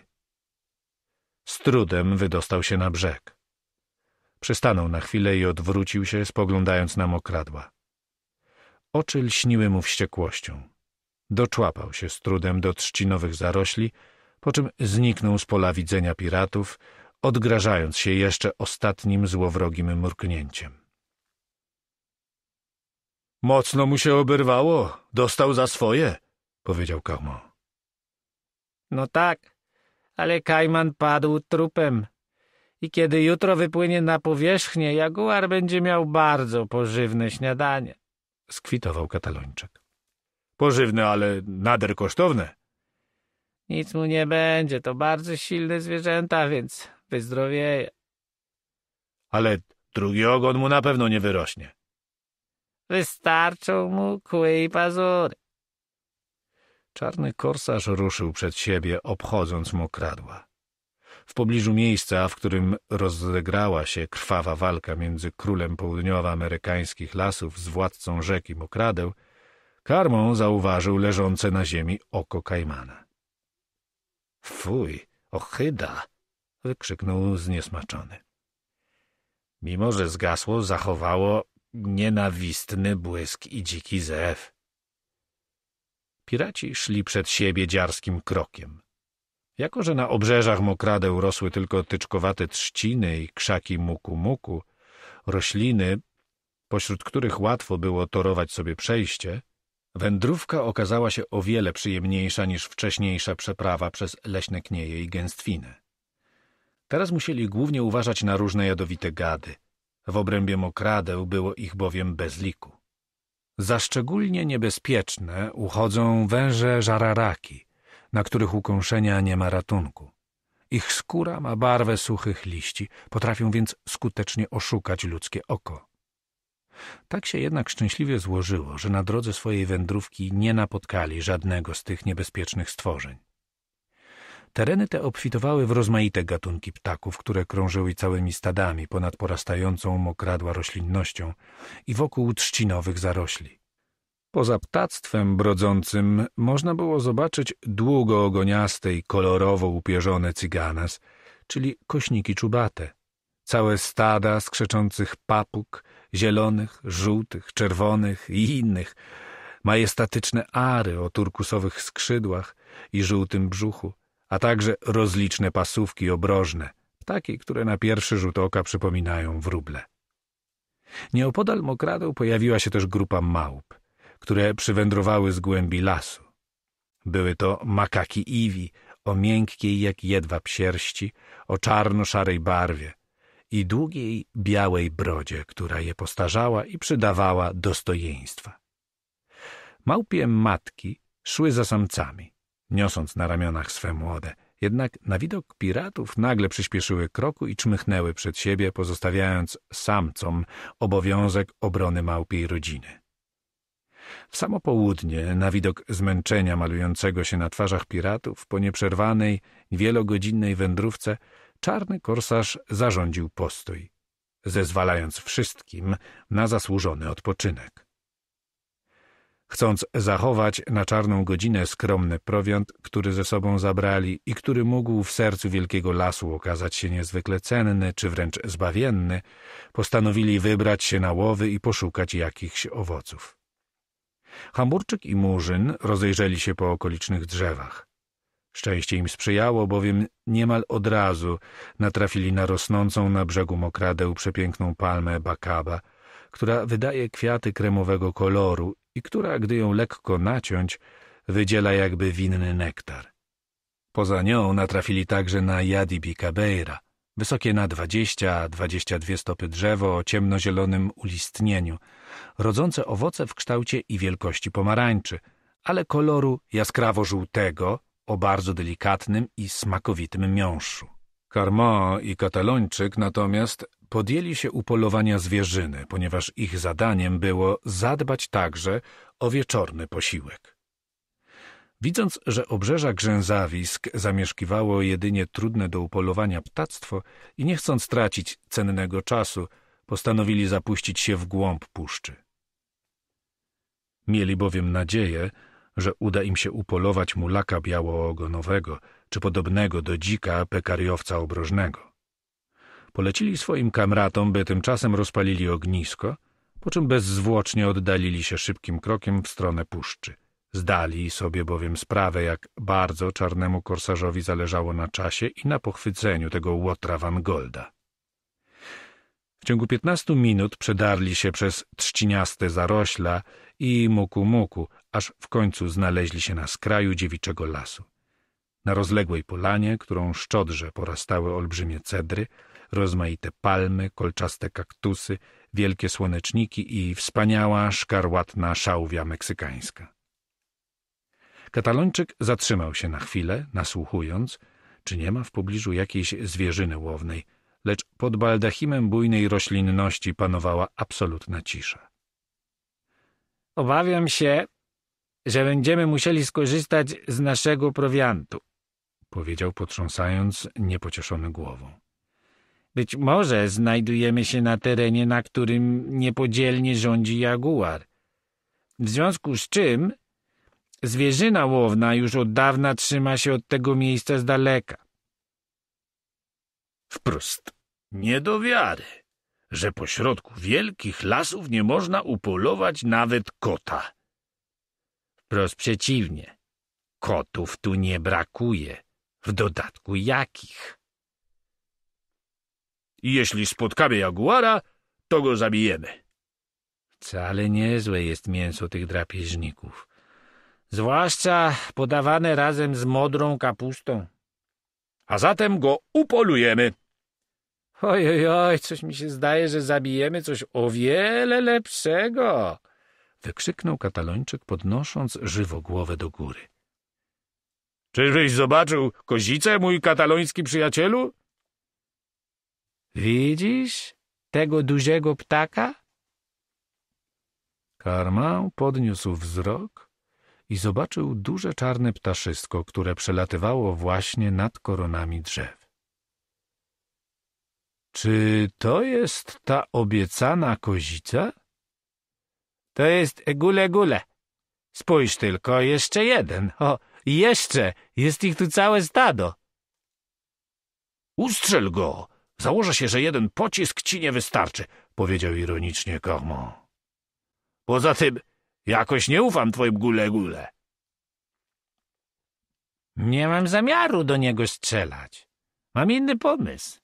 Z trudem wydostał się na brzeg. Przystanął na chwilę i odwrócił się, spoglądając na mokradła. Oczy lśniły mu wściekłością. Doczłapał się z trudem do trzcinowych zarośli, po czym zniknął z pola widzenia piratów, odgrażając się jeszcze ostatnim złowrogim mruknięciem. Mocno mu się oberwało, dostał za swoje, powiedział Kamo. No tak, ale Kajman padł trupem. I kiedy jutro wypłynie na powierzchnię, jaguar będzie miał bardzo pożywne śniadanie, skwitował katalończyk. Pożywne, ale nader kosztowne. Nic mu nie będzie, to bardzo silne zwierzęta, więc wyzdrowieje. Ale drugi ogon mu na pewno nie wyrośnie, Wystarczą mu kły i pazury. Czarny korsarz ruszył przed siebie, obchodząc mu kradła. W pobliżu miejsca, w którym rozegrała się krwawa walka między królem południowoamerykańskich lasów z władcą rzeki Mokradeł, karmą zauważył leżące na ziemi oko kajmana. — Fuj, ochyda! — wykrzyknął zniesmaczony. Mimo, że zgasło, zachowało nienawistny błysk i dziki zew. Piraci szli przed siebie dziarskim krokiem. Jako, że na obrzeżach mokradeł rosły tylko tyczkowate trzciny i krzaki muku-muku, rośliny, pośród których łatwo było torować sobie przejście, wędrówka okazała się o wiele przyjemniejsza niż wcześniejsza przeprawa przez leśne knieje i gęstwinę. Teraz musieli głównie uważać na różne jadowite gady – w obrębie mokradeł było ich bowiem bez liku. Za szczególnie niebezpieczne uchodzą węże żararaki, na których ukąszenia nie ma ratunku. Ich skóra ma barwę suchych liści, potrafią więc skutecznie oszukać ludzkie oko. Tak się jednak szczęśliwie złożyło, że na drodze swojej wędrówki nie napotkali żadnego z tych niebezpiecznych stworzeń. Tereny te obfitowały w rozmaite gatunki ptaków, które krążyły całymi stadami ponad porastającą mokradła roślinnością i wokół trzcinowych zarośli. Poza ptactwem brodzącym można było zobaczyć długoogoniaste i kolorowo upierzone cyganas, czyli kośniki czubate. Całe stada skrzeczących papug, zielonych, żółtych, czerwonych i innych, majestatyczne ary o turkusowych skrzydłach i żółtym brzuchu – a także rozliczne pasówki obrożne, takie, które na pierwszy rzut oka przypominają wróble. Nieopodal mokradeł pojawiła się też grupa małp, które przywędrowały z głębi lasu. Były to makaki iwi, o miękkiej jak jedwab sierści, o czarno-szarej barwie i długiej białej brodzie, która je postarzała i przydawała dostojeństwa. Małpie matki szły za samcami – niosąc na ramionach swe młode. Jednak na widok piratów nagle przyspieszyły kroku i czmychnęły przed siebie, pozostawiając samcom obowiązek obrony małpiej rodziny. W samo południe, na widok zmęczenia malującego się na twarzach piratów, po nieprzerwanej, wielogodzinnej wędrówce, czarny korsarz zarządził postój, zezwalając wszystkim na zasłużony odpoczynek chcąc zachować na czarną godzinę skromny prowiant, który ze sobą zabrali i który mógł w sercu wielkiego lasu okazać się niezwykle cenny czy wręcz zbawienny, postanowili wybrać się na łowy i poszukać jakichś owoców. Hamburczyk i Murzyn rozejrzeli się po okolicznych drzewach. Szczęście im sprzyjało, bowiem niemal od razu natrafili na rosnącą na brzegu mokradeł przepiękną palmę bakaba, która wydaje kwiaty kremowego koloru i która, gdy ją lekko naciąć, wydziela jakby winny nektar. Poza nią natrafili także na Jadibi Cabeira, wysokie na 20-22 stopy drzewo o ciemnozielonym ulistnieniu, rodzące owoce w kształcie i wielkości pomarańczy, ale koloru jaskrawo-żółtego o bardzo delikatnym i smakowitym miąższu. Carmo i katalończyk natomiast podjęli się upolowania zwierzyny, ponieważ ich zadaniem było zadbać także o wieczorny posiłek. Widząc, że obrzeża grzęzawisk zamieszkiwało jedynie trudne do upolowania ptactwo i nie chcąc tracić cennego czasu, postanowili zapuścić się w głąb puszczy. Mieli bowiem nadzieję, że uda im się upolować mulaka białoogonowego czy podobnego do dzika pekariowca obrożnego. Polecili swoim kamratom, by tymczasem rozpalili ognisko, po czym bezzwłocznie oddalili się szybkim krokiem w stronę puszczy. Zdali sobie bowiem sprawę, jak bardzo czarnemu korsarzowi zależało na czasie i na pochwyceniu tego łotra Van Golda. W ciągu piętnastu minut przedarli się przez trzciniaste zarośla i muku-muku, aż w końcu znaleźli się na skraju dziewiczego lasu. Na rozległej polanie, którą szczodrze porastały olbrzymie cedry, rozmaite palmy, kolczaste kaktusy, wielkie słoneczniki i wspaniała, szkarłatna szałwia meksykańska. Katalończyk zatrzymał się na chwilę, nasłuchując, czy nie ma w pobliżu jakiejś zwierzyny łownej, lecz pod baldachimem bujnej roślinności panowała absolutna cisza. Obawiam się, że będziemy musieli skorzystać z naszego prowiantu, powiedział potrząsając niepocieszony głową. Być może znajdujemy się na terenie, na którym niepodzielnie rządzi jaguar. W związku z czym zwierzyna łowna już od dawna trzyma się od tego miejsca z daleka. Wprost. Nie do wiary, że pośrodku wielkich lasów nie można upolować nawet kota. Wprost przeciwnie. Kotów tu nie brakuje. W dodatku jakich? Jeśli spotkamy jaguara, to go zabijemy. Wcale niezłe jest mięso tych drapieżników. Zwłaszcza podawane razem z modrą kapustą. A zatem go upolujemy. Oj, oj, oj, coś mi się zdaje, że zabijemy coś o wiele lepszego! Wykrzyknął katalończyk, podnosząc żywo głowę do góry. Czyżbyś zobaczył kozicę, mój kataloński przyjacielu? Widzisz tego dużego ptaka? Karmał podniósł wzrok i zobaczył duże czarne ptaszysko, które przelatywało właśnie nad koronami drzew. Czy to jest ta obiecana kozica? To jest gule gule. Spójrz tylko, jeszcze jeden. O, jeszcze! Jest ich tu całe stado. Ustrzel go! Założę się, że jeden pocisk ci nie wystarczy, powiedział ironicznie Cormon. Poza tym, jakoś nie ufam twoim gule-gule. Nie mam zamiaru do niego strzelać. Mam inny pomysł.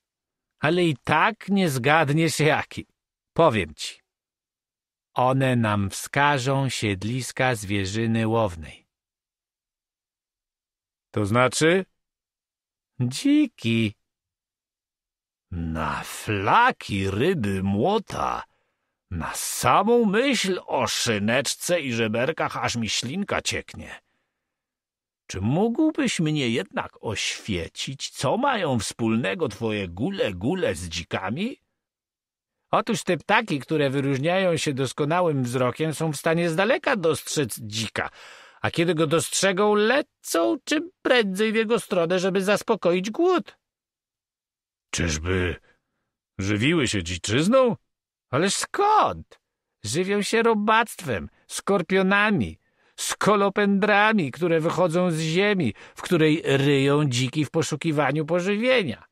Ale i tak nie zgadniesz jaki. Powiem ci. One nam wskażą siedliska zwierzyny łownej. To znaczy? Dziki, na flaki ryby młota, na samą myśl o szyneczce i żeberkach, aż mi ślinka cieknie. Czy mógłbyś mnie jednak oświecić, co mają wspólnego twoje gule-gule z dzikami? Otóż te ptaki, które wyróżniają się doskonałym wzrokiem, są w stanie z daleka dostrzec dzika, a kiedy go dostrzegą, lecą czym prędzej w jego stronę, żeby zaspokoić głód. Czyżby żywiły się dziczyzną? Ale skąd? Żywią się robactwem, skorpionami, skolopendrami, które wychodzą z ziemi, w której ryją dziki w poszukiwaniu pożywienia,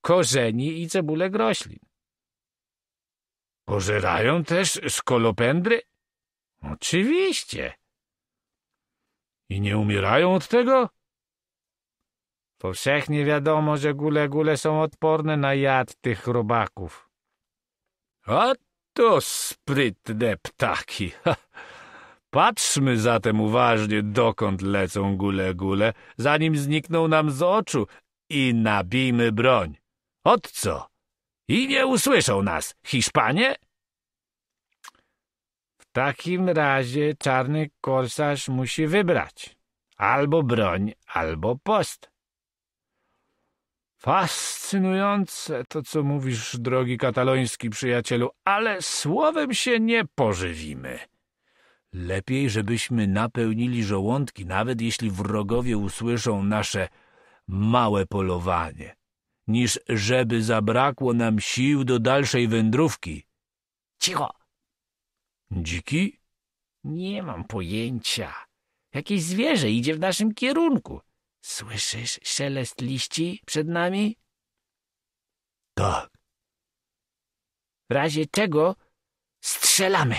korzeni i cebule groślin. Pożerają też skolopendry? Oczywiście. I nie umierają od tego? Powszechnie wiadomo, że gule-gule są odporne na jad tych robaków. A to sprytne ptaki. Ha. Patrzmy zatem uważnie, dokąd lecą gule-gule, zanim znikną nam z oczu i nabijmy broń. Od co? I nie usłyszą nas, Hiszpanie? W takim razie czarny korsarz musi wybrać. Albo broń, albo post. Fascynujące to, co mówisz, drogi kataloński przyjacielu, ale słowem się nie pożywimy. Lepiej, żebyśmy napełnili żołądki, nawet jeśli wrogowie usłyszą nasze małe polowanie, niż żeby zabrakło nam sił do dalszej wędrówki. Cicho! Dziki? Nie mam pojęcia. Jakieś zwierzę idzie w naszym kierunku. Słyszysz szelest liści przed nami? Tak. W razie czego strzelamy.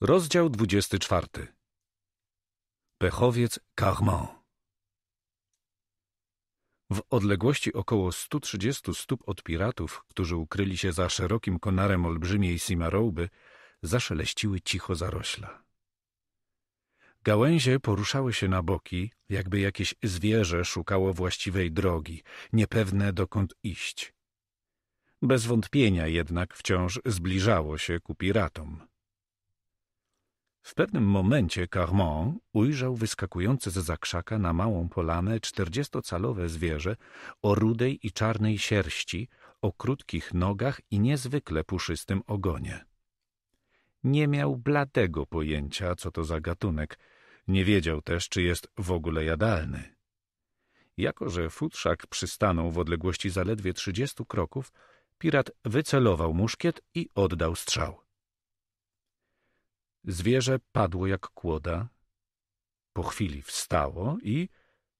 Rozdział 24. Pechowiec Carmont. W odległości około 130 stóp od piratów, którzy ukryli się za szerokim konarem olbrzymiej Simarouby, zaszeleściły cicho zarośla. Gałęzie poruszały się na boki, jakby jakieś zwierzę szukało właściwej drogi, niepewne dokąd iść. Bez wątpienia jednak wciąż zbliżało się ku piratom. W pewnym momencie Carmont ujrzał wyskakujące z zakrzaka na małą polanę czterdziestocalowe zwierzę o rudej i czarnej sierści, o krótkich nogach i niezwykle puszystym ogonie. Nie miał bladego pojęcia, co to za gatunek – nie wiedział też, czy jest w ogóle jadalny. Jako, że futrzak przystanął w odległości zaledwie trzydziestu kroków, pirat wycelował muszkiet i oddał strzał. Zwierzę padło jak kłoda. Po chwili wstało i,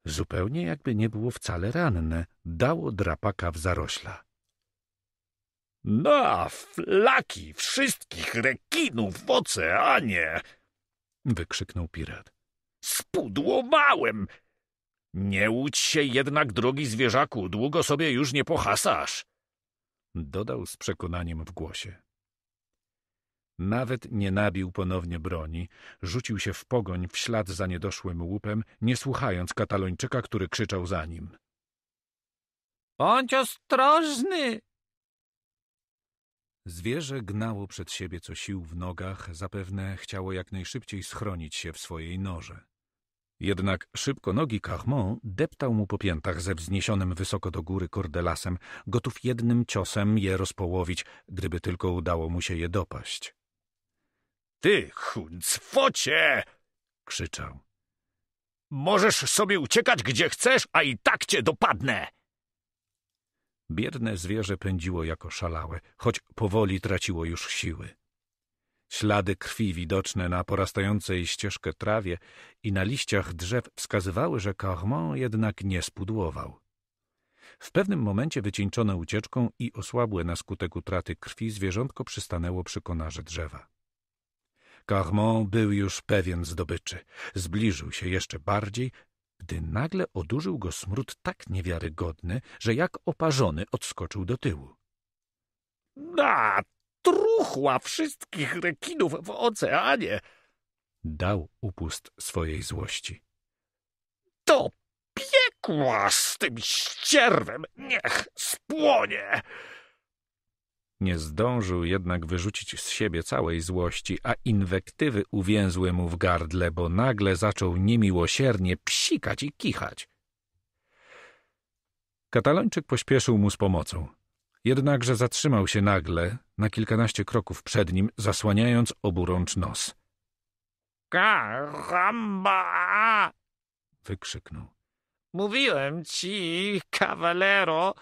zupełnie jakby nie było wcale ranne, dało drapaka w zarośla. Na flaki wszystkich rekinów w oceanie! wykrzyknął pirat. Spudłowałem! Nie łudź się jednak, drogi zwierzaku, długo sobie już nie pohasasz! Dodał z przekonaniem w głosie. Nawet nie nabił ponownie broni, rzucił się w pogoń w ślad za niedoszłym łupem, nie słuchając katalończyka, który krzyczał za nim. — Bądź ostrożny! Zwierzę gnało przed siebie co sił w nogach, zapewne chciało jak najszybciej schronić się w swojej norze. Jednak szybko nogi Carmont deptał mu po piętach ze wzniesionym wysoko do góry kordelasem, gotów jednym ciosem je rozpołowić, gdyby tylko udało mu się je dopaść. — Ty, chuncwocie! — krzyczał. — Możesz sobie uciekać, gdzie chcesz, a i tak cię dopadnę! Biedne zwierzę pędziło jako szalałe, choć powoli traciło już siły. Ślady krwi widoczne na porastającej ścieżkę trawie i na liściach drzew wskazywały, że Carmont jednak nie spudłował. W pewnym momencie wycieńczone ucieczką i osłabłe na skutek utraty krwi zwierzątko przystanęło przy konarze drzewa. Carmont był już pewien zdobyczy. Zbliżył się jeszcze bardziej, gdy nagle odurzył go smród tak niewiarygodny, że jak oparzony odskoczył do tyłu. — Na! truchła wszystkich rekinów w oceanie. Dał upust swojej złości. To piekła z tym ścierwem niech spłonie! Nie zdążył jednak wyrzucić z siebie całej złości, a inwektywy uwięzły mu w gardle, bo nagle zaczął niemiłosiernie psikać i kichać. Katalończyk pośpieszył mu z pomocą jednakże zatrzymał się nagle, na kilkanaście kroków przed nim, zasłaniając oburącz nos. Karamba! wykrzyknął. Mówiłem ci, kawalero,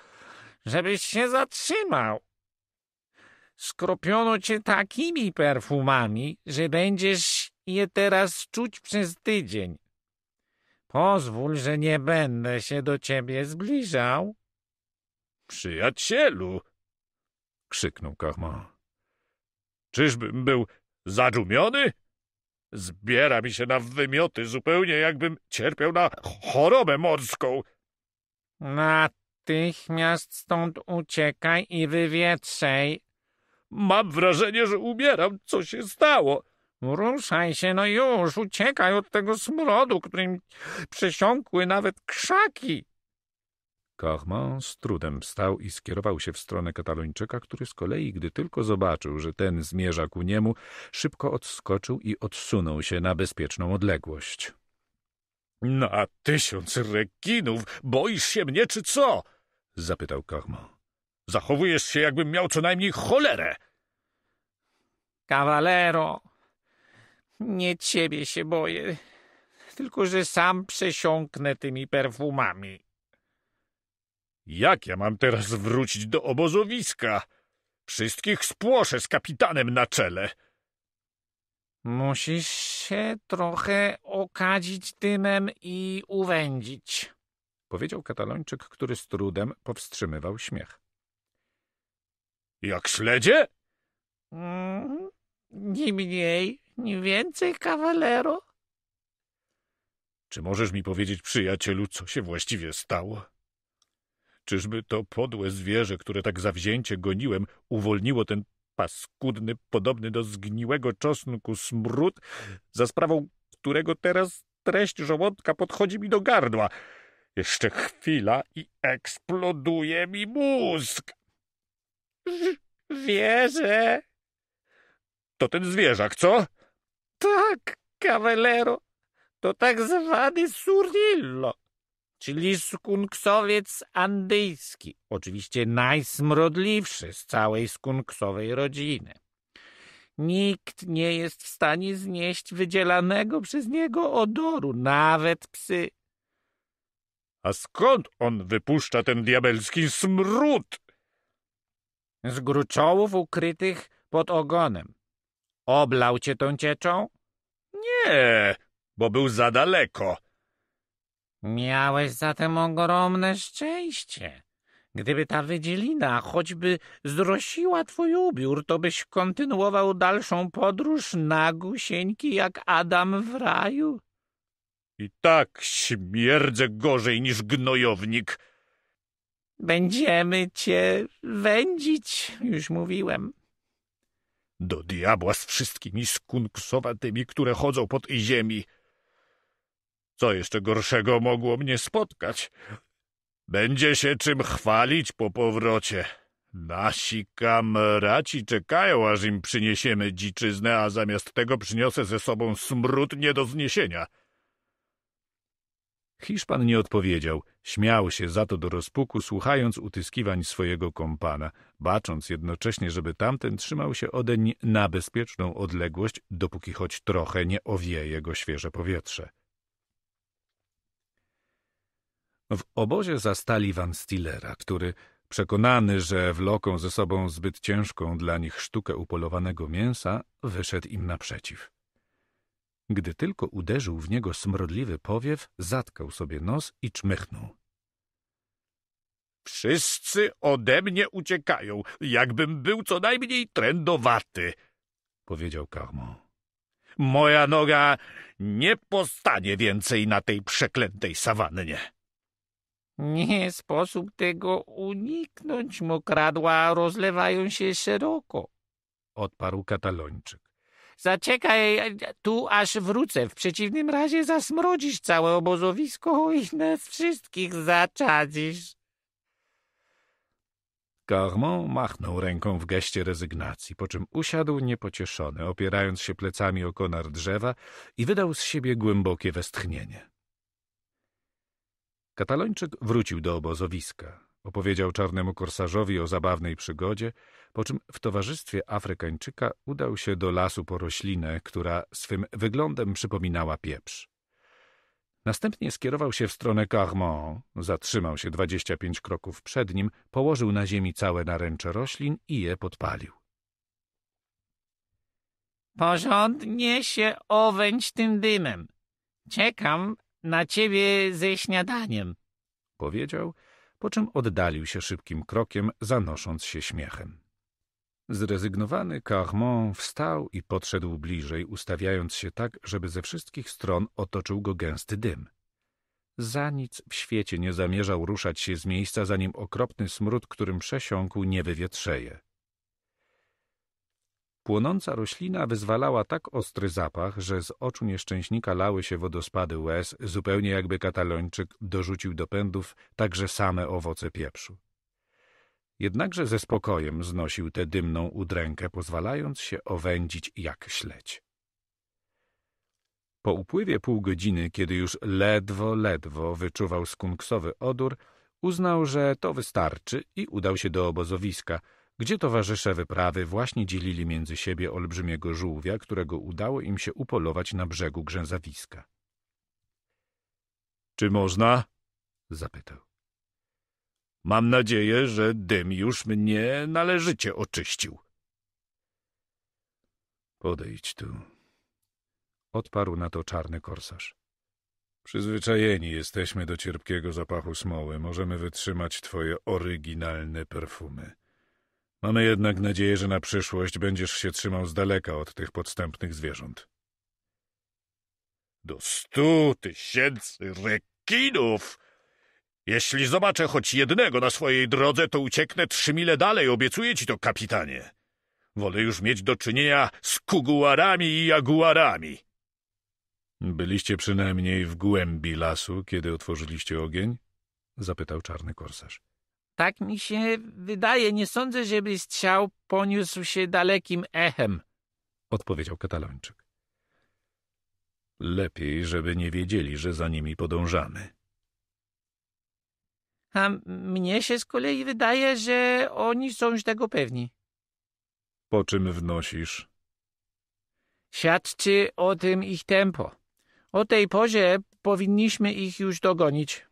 żebyś się zatrzymał. Skropiono cię takimi perfumami, że będziesz je teraz czuć przez tydzień. Pozwól, że nie będę się do ciebie zbliżał, Przyjacielu! krzyknął Carmont. Czyżbym był zadumiony? Zbiera mi się na wymioty zupełnie jakbym cierpiał na chorobę morską. Natychmiast stąd uciekaj i wywietrzej. Mam wrażenie, że umieram. Co się stało? Ruszaj się, no już, uciekaj od tego smrodu, którym przesiąkły nawet krzaki. Cormand z trudem wstał i skierował się w stronę katalończyka, który z kolei, gdy tylko zobaczył, że ten zmierza ku niemu, szybko odskoczył i odsunął się na bezpieczną odległość. — Na tysiąc rekinów! Boisz się mnie, czy co? — zapytał Cormand. — Zachowujesz się, jakbym miał co najmniej cholerę! — Kawalero, nie ciebie się boję, tylko że sam przesiąknę tymi perfumami. Jak ja mam teraz wrócić do obozowiska? Wszystkich spłoszę z kapitanem na czele. Musisz się trochę okadzić dymem i uwędzić, powiedział katalończyk, który z trudem powstrzymywał śmiech. Jak śledzie? Mm, nie mniej, nie więcej, kawalero. Czy możesz mi powiedzieć, przyjacielu, co się właściwie stało? Czyżby to podłe zwierzę, które tak zawzięcie goniłem, uwolniło ten paskudny, podobny do zgniłego czosnku smród, za sprawą którego teraz treść żołądka podchodzi mi do gardła. Jeszcze chwila i eksploduje mi mózg. Wierzę. To ten zwierzak, co? Tak, kawalero. To tak zwany surillo czyli skunksowiec andyjski, oczywiście najsmrodliwszy z całej skunksowej rodziny. Nikt nie jest w stanie znieść wydzielanego przez niego odoru, nawet psy. A skąd on wypuszcza ten diabelski smród? Z gruczołów ukrytych pod ogonem. Oblał cię tą cieczą? Nie, bo był za daleko. Miałeś zatem ogromne szczęście. Gdyby ta wydzielina choćby zrosiła twój ubiór, to byś kontynuował dalszą podróż na gusieńki jak Adam w raju. I tak śmierdzę gorzej niż gnojownik. Będziemy cię wędzić, już mówiłem. Do diabła z wszystkimi skunksowatymi, które chodzą po tej ziemi. Co jeszcze gorszego mogło mnie spotkać? Będzie się czym chwalić po powrocie. Nasi kamraci czekają, aż im przyniesiemy dziczyznę, a zamiast tego przyniosę ze sobą smród nie do zniesienia. Hiszpan nie odpowiedział. Śmiał się za to do rozpuku, słuchając utyskiwań swojego kompana, bacząc jednocześnie, żeby tamten trzymał się odeń na bezpieczną odległość, dopóki choć trochę nie owieje go świeże powietrze. W obozie zastali Van Stillera, który, przekonany, że wloką ze sobą zbyt ciężką dla nich sztukę upolowanego mięsa, wyszedł im naprzeciw. Gdy tylko uderzył w niego smrodliwy powiew, zatkał sobie nos i czmychnął. Wszyscy ode mnie uciekają, jakbym był co najmniej trędowaty, powiedział Carmon. Moja noga nie postanie więcej na tej przeklętej sawannie. Nie sposób tego uniknąć, mokradła rozlewają się szeroko, odparł katalończyk. Zaczekaj tu, aż wrócę. W przeciwnym razie zasmrodzisz całe obozowisko i nas wszystkich zaczadzisz. Carmon machnął ręką w geście rezygnacji, po czym usiadł niepocieszony, opierając się plecami o konar drzewa i wydał z siebie głębokie westchnienie. Katalończyk wrócił do obozowiska. Opowiedział czarnemu korsarzowi o zabawnej przygodzie, po czym w towarzystwie Afrykańczyka udał się do lasu po roślinę, która swym wyglądem przypominała pieprz. Następnie skierował się w stronę Carmont, zatrzymał się 25 kroków przed nim, położył na ziemi całe naręcze roślin i je podpalił. Porządnie się owędź tym dymem. Ciekam, na ciebie ze śniadaniem, powiedział, po czym oddalił się szybkim krokiem, zanosząc się śmiechem. Zrezygnowany Carmon wstał i podszedł bliżej, ustawiając się tak, żeby ze wszystkich stron otoczył go gęsty dym. Za nic w świecie nie zamierzał ruszać się z miejsca, zanim okropny smród, którym przesiąkł, nie wywietrzeje. Płonąca roślina wyzwalała tak ostry zapach, że z oczu nieszczęśnika lały się wodospady łez, zupełnie jakby katalończyk dorzucił do pędów także same owoce pieprzu. Jednakże ze spokojem znosił tę dymną udrękę, pozwalając się owędzić jak śledź. Po upływie pół godziny, kiedy już ledwo, ledwo wyczuwał skunksowy odór, uznał, że to wystarczy i udał się do obozowiska – gdzie towarzysze wyprawy właśnie dzielili między siebie olbrzymiego żółwia, którego udało im się upolować na brzegu grzęzawiska. — Czy można? — zapytał. — Mam nadzieję, że dym już mnie należycie oczyścił. — Podejdź tu — odparł na to czarny korsarz. — Przyzwyczajeni jesteśmy do cierpkiego zapachu smoły. Możemy wytrzymać twoje oryginalne perfumy. — Mamy jednak nadzieję, że na przyszłość będziesz się trzymał z daleka od tych podstępnych zwierząt. Do stu tysięcy rekinów! Jeśli zobaczę choć jednego na swojej drodze, to ucieknę trzy mile dalej, obiecuję ci to, kapitanie. Wolę już mieć do czynienia z kuguarami i jaguarami. Byliście przynajmniej w głębi lasu, kiedy otworzyliście ogień? Zapytał czarny korsarz. Tak mi się wydaje. Nie sądzę, żebyś chciał poniósł się dalekim echem, odpowiedział katalończyk. Lepiej, żeby nie wiedzieli, że za nimi podążamy. A mnie się z kolei wydaje, że oni są już tego pewni. Po czym wnosisz? Świadczy o tym ich tempo. O tej porze powinniśmy ich już dogonić.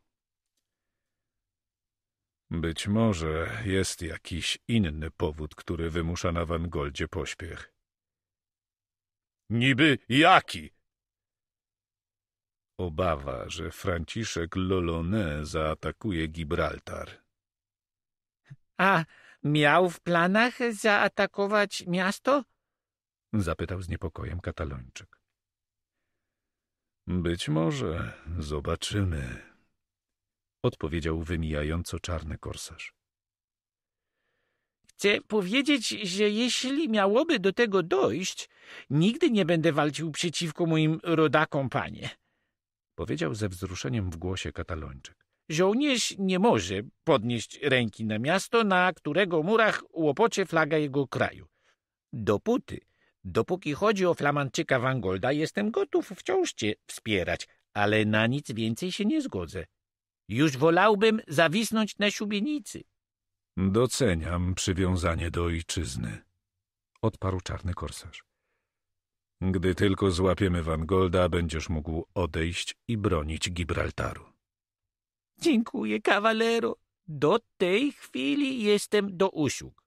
Być może jest jakiś inny powód, który wymusza na Wangoldzie pośpiech. Niby jaki? Obawa, że Franciszek Lolone zaatakuje Gibraltar. A miał w planach zaatakować miasto? Zapytał z niepokojem katalończyk. Być może zobaczymy odpowiedział wymijająco czarny korsarz. Chcę powiedzieć, że jeśli miałoby do tego dojść, nigdy nie będę walczył przeciwko moim rodakom, panie. Powiedział ze wzruszeniem w głosie katalończyk. Żołnierz nie może podnieść ręki na miasto, na którego murach łopocie flaga jego kraju. Dopóty, dopóki chodzi o flamanczyka Wangolda, jestem gotów wciąż cię wspierać, ale na nic więcej się nie zgodzę. Już wolałbym zawisnąć na siubienicy. Doceniam przywiązanie do ojczyzny, odparł czarny korsarz. Gdy tylko złapiemy Wangolda, będziesz mógł odejść i bronić Gibraltaru. Dziękuję, kawalero. Do tej chwili jestem do usług.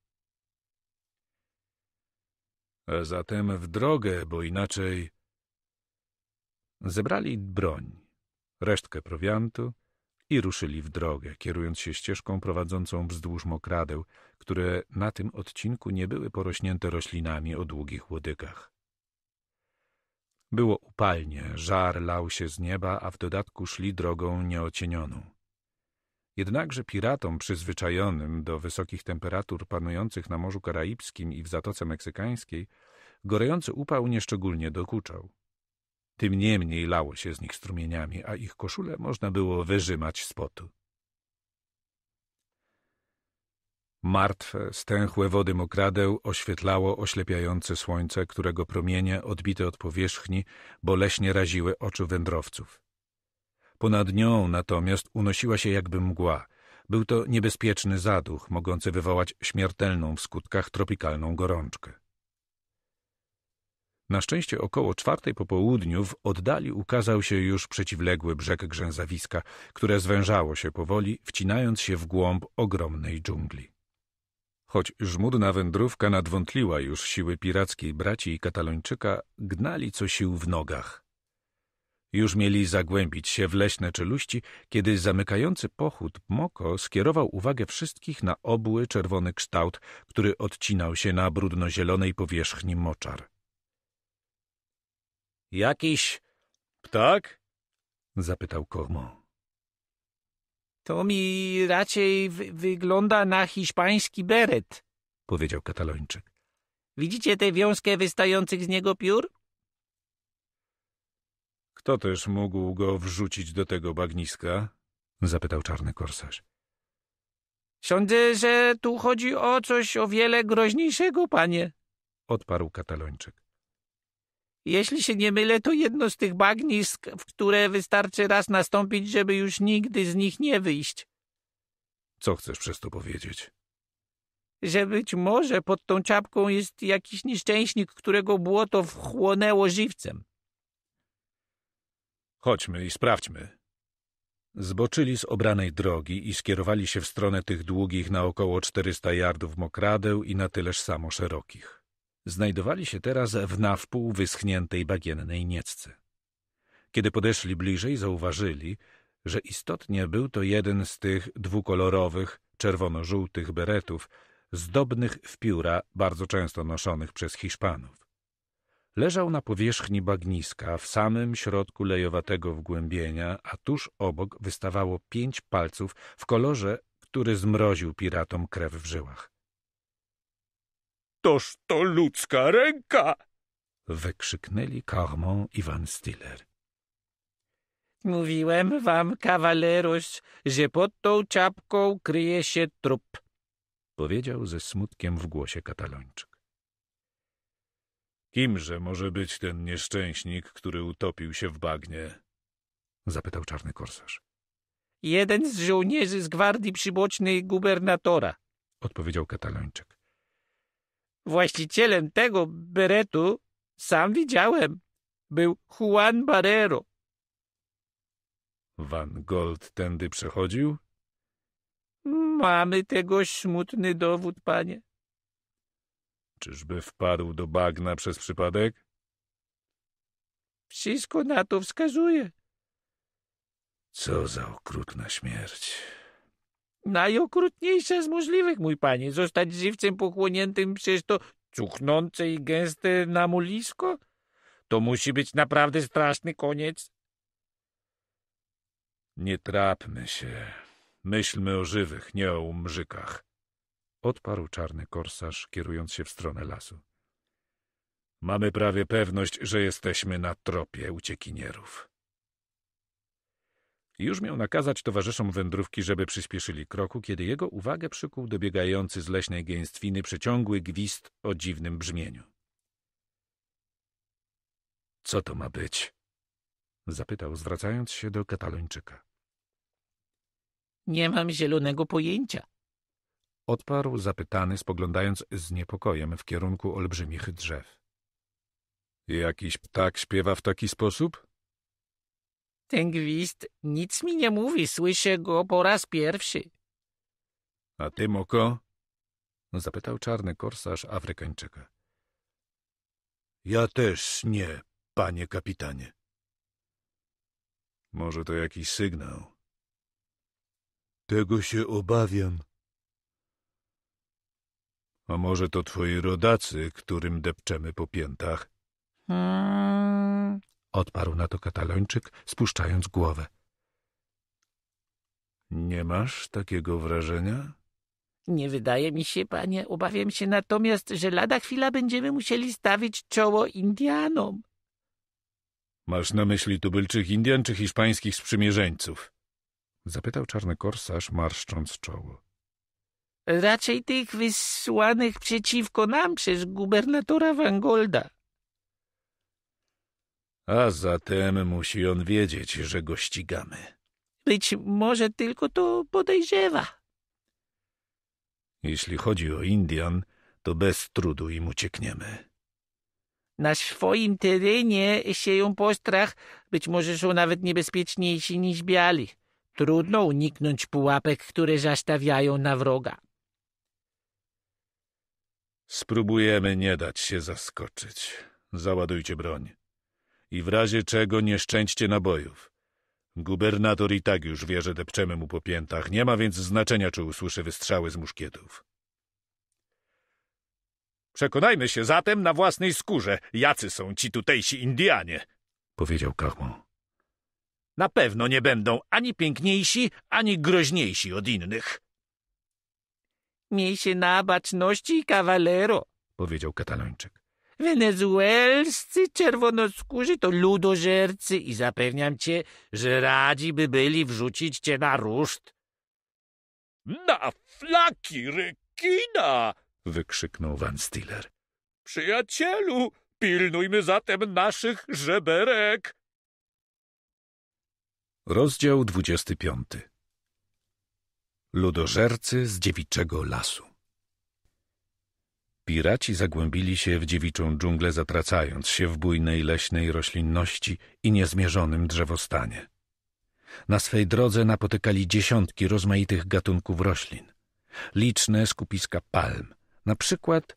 A zatem w drogę, bo inaczej... Zebrali broń, resztkę prowiantu, i ruszyli w drogę, kierując się ścieżką prowadzącą wzdłuż mokradeł, które na tym odcinku nie były porośnięte roślinami o długich łodygach. Było upalnie, żar lał się z nieba, a w dodatku szli drogą nieocienioną. Jednakże piratom przyzwyczajonym do wysokich temperatur panujących na Morzu Karaibskim i w Zatoce Meksykańskiej, gorący upał nieszczególnie dokuczał. Tym niemniej lało się z nich strumieniami, a ich koszule można było wyrzymać z potu. Martwe, stęchłe wody mokradeł oświetlało oślepiające słońce, którego promienie, odbite od powierzchni, boleśnie raziły oczy wędrowców. Ponad nią natomiast unosiła się jakby mgła. Był to niebezpieczny zaduch, mogący wywołać śmiertelną w skutkach tropikalną gorączkę. Na szczęście około czwartej po południu w oddali ukazał się już przeciwległy brzeg grzęzawiska, które zwężało się powoli, wcinając się w głąb ogromnej dżungli. Choć żmudna wędrówka nadwątliła już siły pirackiej braci i katalończyka, gnali co sił w nogach. Już mieli zagłębić się w leśne czeluści, kiedy zamykający pochód Moko skierował uwagę wszystkich na obły czerwony kształt, który odcinał się na brudnozielonej powierzchni moczar. Jakiś ptak? zapytał Kormo. To mi raczej wygląda na hiszpański beret, powiedział katalończyk. Widzicie tę wiązkę wystających z niego piór? Kto też mógł go wrzucić do tego bagniska? zapytał czarny korsarz. Sądzę, że tu chodzi o coś o wiele groźniejszego, panie, odparł katalończyk. Jeśli się nie mylę, to jedno z tych bagnisk, w które wystarczy raz nastąpić, żeby już nigdy z nich nie wyjść. Co chcesz przez to powiedzieć? Że być może pod tą czapką jest jakiś nieszczęśnik, którego błoto wchłonęło żywcem. Chodźmy i sprawdźmy. Zboczyli z obranej drogi i skierowali się w stronę tych długich na około 400 yardów mokradeł i na tyleż samo szerokich znajdowali się teraz w nawpół wyschniętej bagiennej niecce. Kiedy podeszli bliżej, zauważyli, że istotnie był to jeden z tych dwukolorowych, czerwono-żółtych beretów, zdobnych w pióra, bardzo często noszonych przez Hiszpanów. Leżał na powierzchni bagniska, w samym środku lejowatego wgłębienia, a tuż obok wystawało pięć palców w kolorze, który zmroził piratom krew w żyłach. Toż to ludzka ręka! wykrzyknęli Carmont i Van Stiller. Mówiłem wam, kawaleruś, że pod tą czapką kryje się trup, powiedział ze smutkiem w głosie katalończyk. Kimże może być ten nieszczęśnik, który utopił się w bagnie? zapytał czarny korsarz. Jeden z żołnierzy z gwardii przybocznej gubernatora, odpowiedział katalończyk. Właścicielem tego beretu sam widziałem. Był Juan Barrero. Van Gold tędy przechodził? Mamy tego smutny dowód, panie. Czyżby wpadł do bagna przez przypadek? Wszystko na to wskazuje. Co za okrutna śmierć. Najokrutniejsze z możliwych, mój panie, zostać żywcem pochłoniętym przez to cuchnące i gęste namulisko? To musi być naprawdę straszny koniec. Nie trapmy się. Myślmy o żywych, nie o umrzykach. Odparł czarny korsarz, kierując się w stronę lasu. Mamy prawie pewność, że jesteśmy na tropie uciekinierów. Już miał nakazać towarzyszom wędrówki, żeby przyspieszyli kroku, kiedy jego uwagę przykuł dobiegający z leśnej gęstwiny przeciągły gwizd o dziwnym brzmieniu. Co to ma być? zapytał, zwracając się do katalończyka. Nie mam zielonego pojęcia. Odparł zapytany, spoglądając z niepokojem w kierunku olbrzymich drzew. Jakiś ptak śpiewa w taki sposób? Ten gwizd nic mi nie mówi, słyszę go po raz pierwszy. A ty, Moko? No, zapytał czarny korsarz Afrykańczyka. Ja też nie, panie kapitanie. Może to jakiś sygnał. Tego się obawiam. A może to twoi rodacy, którym depczemy po piętach? Hmm, Odparł na to katalończyk, spuszczając głowę. Nie masz takiego wrażenia? Nie wydaje mi się, panie. Obawiam się natomiast, że lada chwila będziemy musieli stawić czoło Indianom. Masz na myśli tubylczych Indian czy hiszpańskich sprzymierzeńców? Zapytał czarny korsarz, marszcząc czoło. Raczej tych wysłanych przeciwko nam przez gubernatora Wangolda. A zatem musi on wiedzieć, że go ścigamy. Być może tylko to podejrzewa. Jeśli chodzi o Indian, to bez trudu im uciekniemy. Na swoim terenie sieją postrach, być może są nawet niebezpieczniejsi niż biali. Trudno uniknąć pułapek, które zastawiają na wroga. Spróbujemy nie dać się zaskoczyć. Załadujcie broń i w razie czego nieszczęście nabojów. Gubernator i tak już wie, że depczemy mu po piętach, nie ma więc znaczenia, czy usłyszy wystrzały z muszkietów. Przekonajmy się zatem na własnej skórze, jacy są ci tutejsi Indianie, powiedział Kahmon. Na pewno nie będą ani piękniejsi, ani groźniejsi od innych. Miej się na baczności, kawalero, powiedział katalończyk. Wenezuelscy czerwonoskórzy to ludożercy i zapewniam cię, że radzi by byli wrzucić cię na ruszt. Na flaki rekina! wykrzyknął Van Stiller. Przyjacielu, pilnujmy zatem naszych żeberek. Rozdział 25 Ludożercy z dziewiczego lasu Piraci zagłębili się w dziewiczą dżunglę, zatracając się w bujnej leśnej roślinności i niezmierzonym drzewostanie. Na swej drodze napotykali dziesiątki rozmaitych gatunków roślin, liczne skupiska palm, na przykład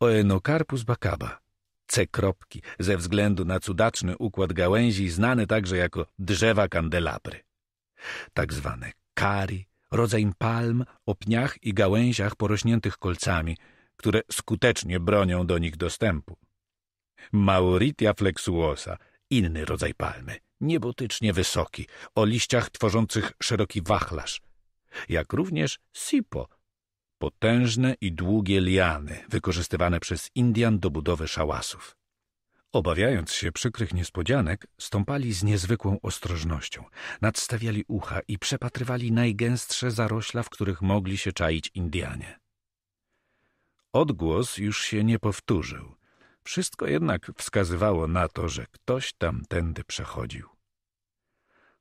Oenocarpus bacaba, cekropki, ze względu na cudaczny układ gałęzi znane także jako drzewa kandelabry, tak zwane kari, rodzaj palm o pniach i gałęziach porośniętych kolcami – które skutecznie bronią do nich dostępu. Mauritia flexuosa, inny rodzaj palmy, niebotycznie wysoki, o liściach tworzących szeroki wachlarz, jak również sipo, potężne i długie liany wykorzystywane przez Indian do budowy szałasów. Obawiając się przykrych niespodzianek, stąpali z niezwykłą ostrożnością, nadstawiali ucha i przepatrywali najgęstsze zarośla, w których mogli się czaić Indianie. Odgłos już się nie powtórzył. Wszystko jednak wskazywało na to, że ktoś tamtędy przechodził.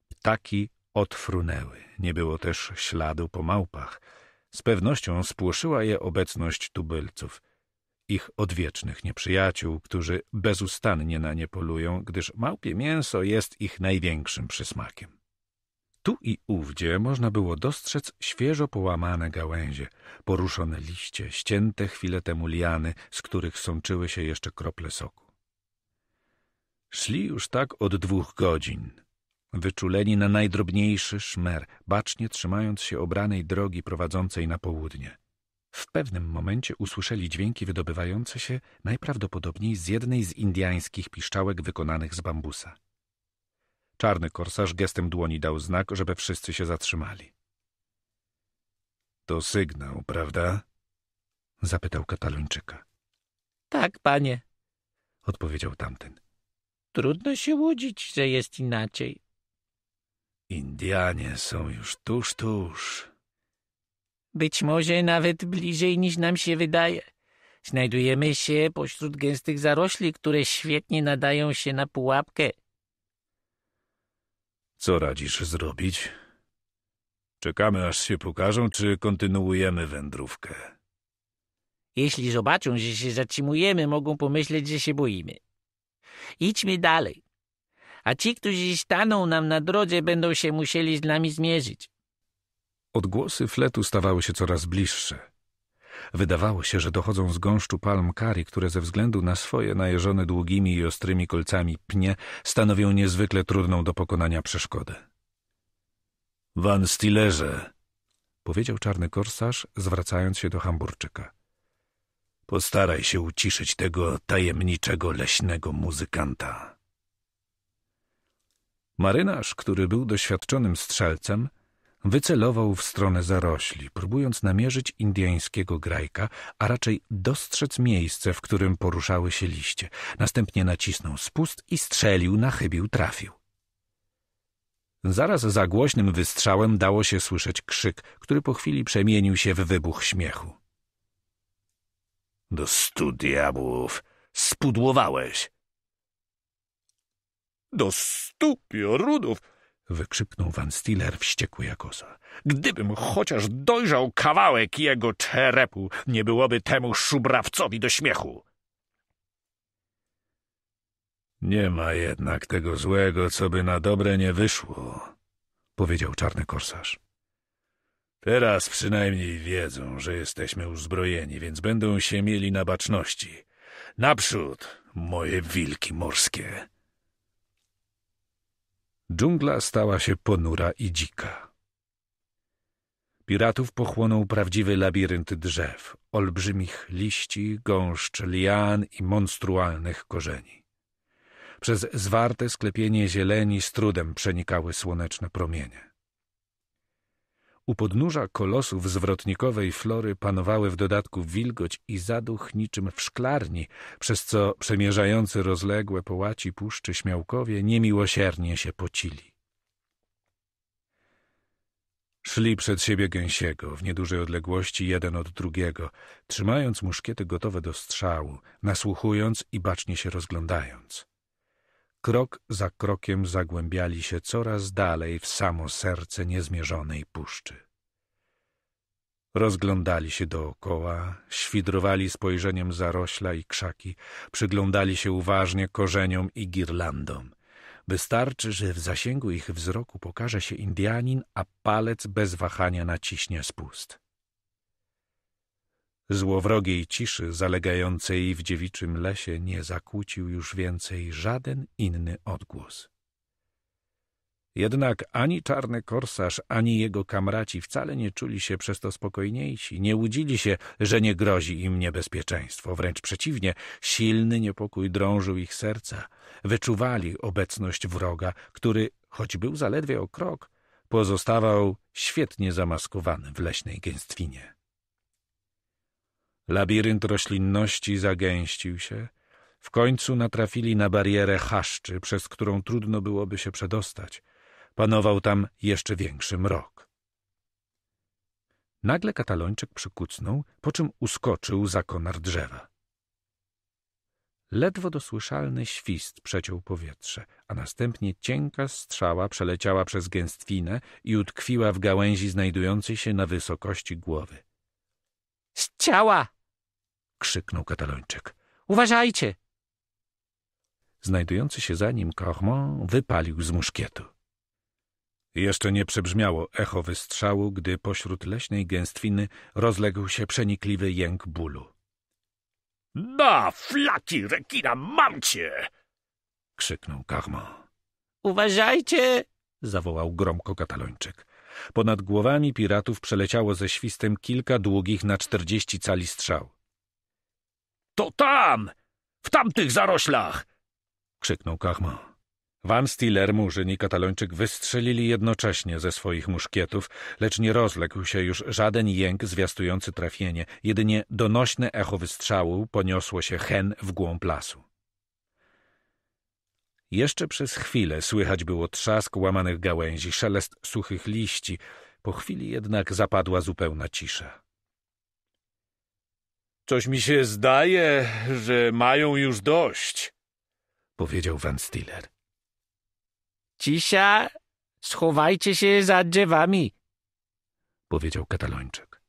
Ptaki odfrunęły. Nie było też śladu po małpach. Z pewnością spłoszyła je obecność tubylców, ich odwiecznych nieprzyjaciół, którzy bezustannie na nie polują, gdyż małpie mięso jest ich największym przysmakiem. Tu i ówdzie można było dostrzec świeżo połamane gałęzie, poruszone liście, ścięte chwilę temu liany, z których sączyły się jeszcze krople soku. Szli już tak od dwóch godzin, wyczuleni na najdrobniejszy szmer, bacznie trzymając się obranej drogi prowadzącej na południe. W pewnym momencie usłyszeli dźwięki wydobywające się najprawdopodobniej z jednej z indiańskich piszczałek wykonanych z bambusa. Czarny korsarz gestem dłoni dał znak, żeby wszyscy się zatrzymali. To sygnał, prawda? Zapytał katalończyka. Tak, panie, odpowiedział tamten. Trudno się łudzić, że jest inaczej. Indianie są już tuż, tuż. Być może nawet bliżej niż nam się wydaje. Znajdujemy się pośród gęstych zarośli, które świetnie nadają się na pułapkę – co radzisz zrobić? Czekamy, aż się pokażą, czy kontynuujemy wędrówkę? Jeśli zobaczą, że się zatrzymujemy, mogą pomyśleć, że się boimy. Idźmy dalej. A ci, którzy staną nam na drodze, będą się musieli z nami zmierzyć. Odgłosy fletu stawały się coraz bliższe. Wydawało się, że dochodzą z gąszczu palm kari, które ze względu na swoje najeżone długimi i ostrymi kolcami pnie stanowią niezwykle trudną do pokonania przeszkodę. Van Stillerze, powiedział czarny korsarz, zwracając się do Hamburczyka. Postaraj się uciszyć tego tajemniczego leśnego muzykanta. Marynarz, który był doświadczonym strzelcem, Wycelował w stronę zarośli, próbując namierzyć indyjskiego grajka, a raczej dostrzec miejsce, w którym poruszały się liście. Następnie nacisnął spust i strzelił, nachybił, trafił. Zaraz za głośnym wystrzałem dało się słyszeć krzyk, który po chwili przemienił się w wybuch śmiechu. Do stu diabłów! Spudłowałeś! Do stu piorunów! wykrzyknął Van Stiller wściekły jak osa. Gdybym chociaż dojrzał kawałek jego czerepu, nie byłoby temu szubrawcowi do śmiechu. Nie ma jednak tego złego, co by na dobre nie wyszło, powiedział czarny korsarz. Teraz przynajmniej wiedzą, że jesteśmy uzbrojeni, więc będą się mieli na baczności. Naprzód, moje wilki morskie! Dżungla stała się ponura i dzika. Piratów pochłonął prawdziwy labirynt drzew, olbrzymich liści, gąszcz lian i monstrualnych korzeni. Przez zwarte sklepienie zieleni z trudem przenikały słoneczne promienie. U podnóża kolosów zwrotnikowej flory panowały w dodatku wilgoć i zaduch niczym w szklarni, przez co przemierzający rozległe połaci puszczy śmiałkowie niemiłosiernie się pocili. Szli przed siebie gęsiego, w niedużej odległości jeden od drugiego, trzymając muszkiety gotowe do strzału, nasłuchując i bacznie się rozglądając. Krok za krokiem zagłębiali się coraz dalej w samo serce niezmierzonej puszczy. Rozglądali się dookoła, świdrowali spojrzeniem zarośla i krzaki, przyglądali się uważnie korzeniom i girlandom. Wystarczy, że w zasięgu ich wzroku pokaże się Indianin, a palec bez wahania naciśnie spust. Złowrogiej ciszy zalegającej w dziewiczym lesie nie zakłócił już więcej żaden inny odgłos. Jednak ani czarny korsarz, ani jego kamraci wcale nie czuli się przez to spokojniejsi, nie łudzili się, że nie grozi im niebezpieczeństwo. Wręcz przeciwnie, silny niepokój drążył ich serca. Wyczuwali obecność wroga, który, choć był zaledwie o krok, pozostawał świetnie zamaskowany w leśnej gęstwinie. Labirynt roślinności zagęścił się. W końcu natrafili na barierę chaszczy, przez którą trudno byłoby się przedostać. Panował tam jeszcze większy mrok. Nagle katalończyk przykucnął, po czym uskoczył za konar drzewa. Ledwo dosłyszalny świst przeciął powietrze, a następnie cienka strzała przeleciała przez gęstwinę i utkwiła w gałęzi znajdującej się na wysokości głowy. Z ciała! krzyknął katalończyk. Uważajcie! Znajdujący się za nim Cormont wypalił z muszkietu. Jeszcze nie przebrzmiało echo wystrzału, gdy pośród leśnej gęstwiny rozległ się przenikliwy jęk bólu. — Na flaki, rekina, mam cię! — krzyknął Carmo. — Uważajcie! — zawołał gromko katalończyk. Ponad głowami piratów przeleciało ze świstem kilka długich na czterdzieści cali strzał. To tam! W tamtych zaroślach! krzyknął Kachmo. Van Stiller, Murzyn i Katalończyk wystrzelili jednocześnie ze swoich muszkietów, lecz nie rozległ się już żaden jęk zwiastujący trafienie, jedynie donośne echo wystrzału poniosło się hen w głąb lasu. Jeszcze przez chwilę słychać było trzask łamanych gałęzi, szelest suchych liści. Po chwili jednak zapadła zupełna cisza. Coś mi się zdaje, że mają już dość, powiedział Van Stiller. Cisza, schowajcie się za drzewami, powiedział katalończyk.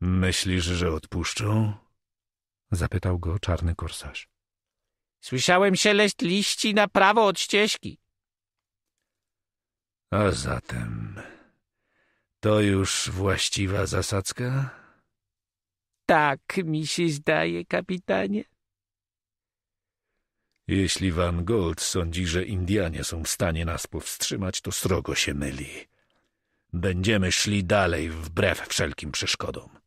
Myślisz, że odpuszczą? zapytał go czarny korsarz. Słyszałem szelest liści na prawo od ścieżki. A zatem to już właściwa zasadzka? Tak mi się zdaje, kapitanie. Jeśli Van Gold sądzi, że Indianie są w stanie nas powstrzymać, to srogo się myli. Będziemy szli dalej wbrew wszelkim przeszkodom.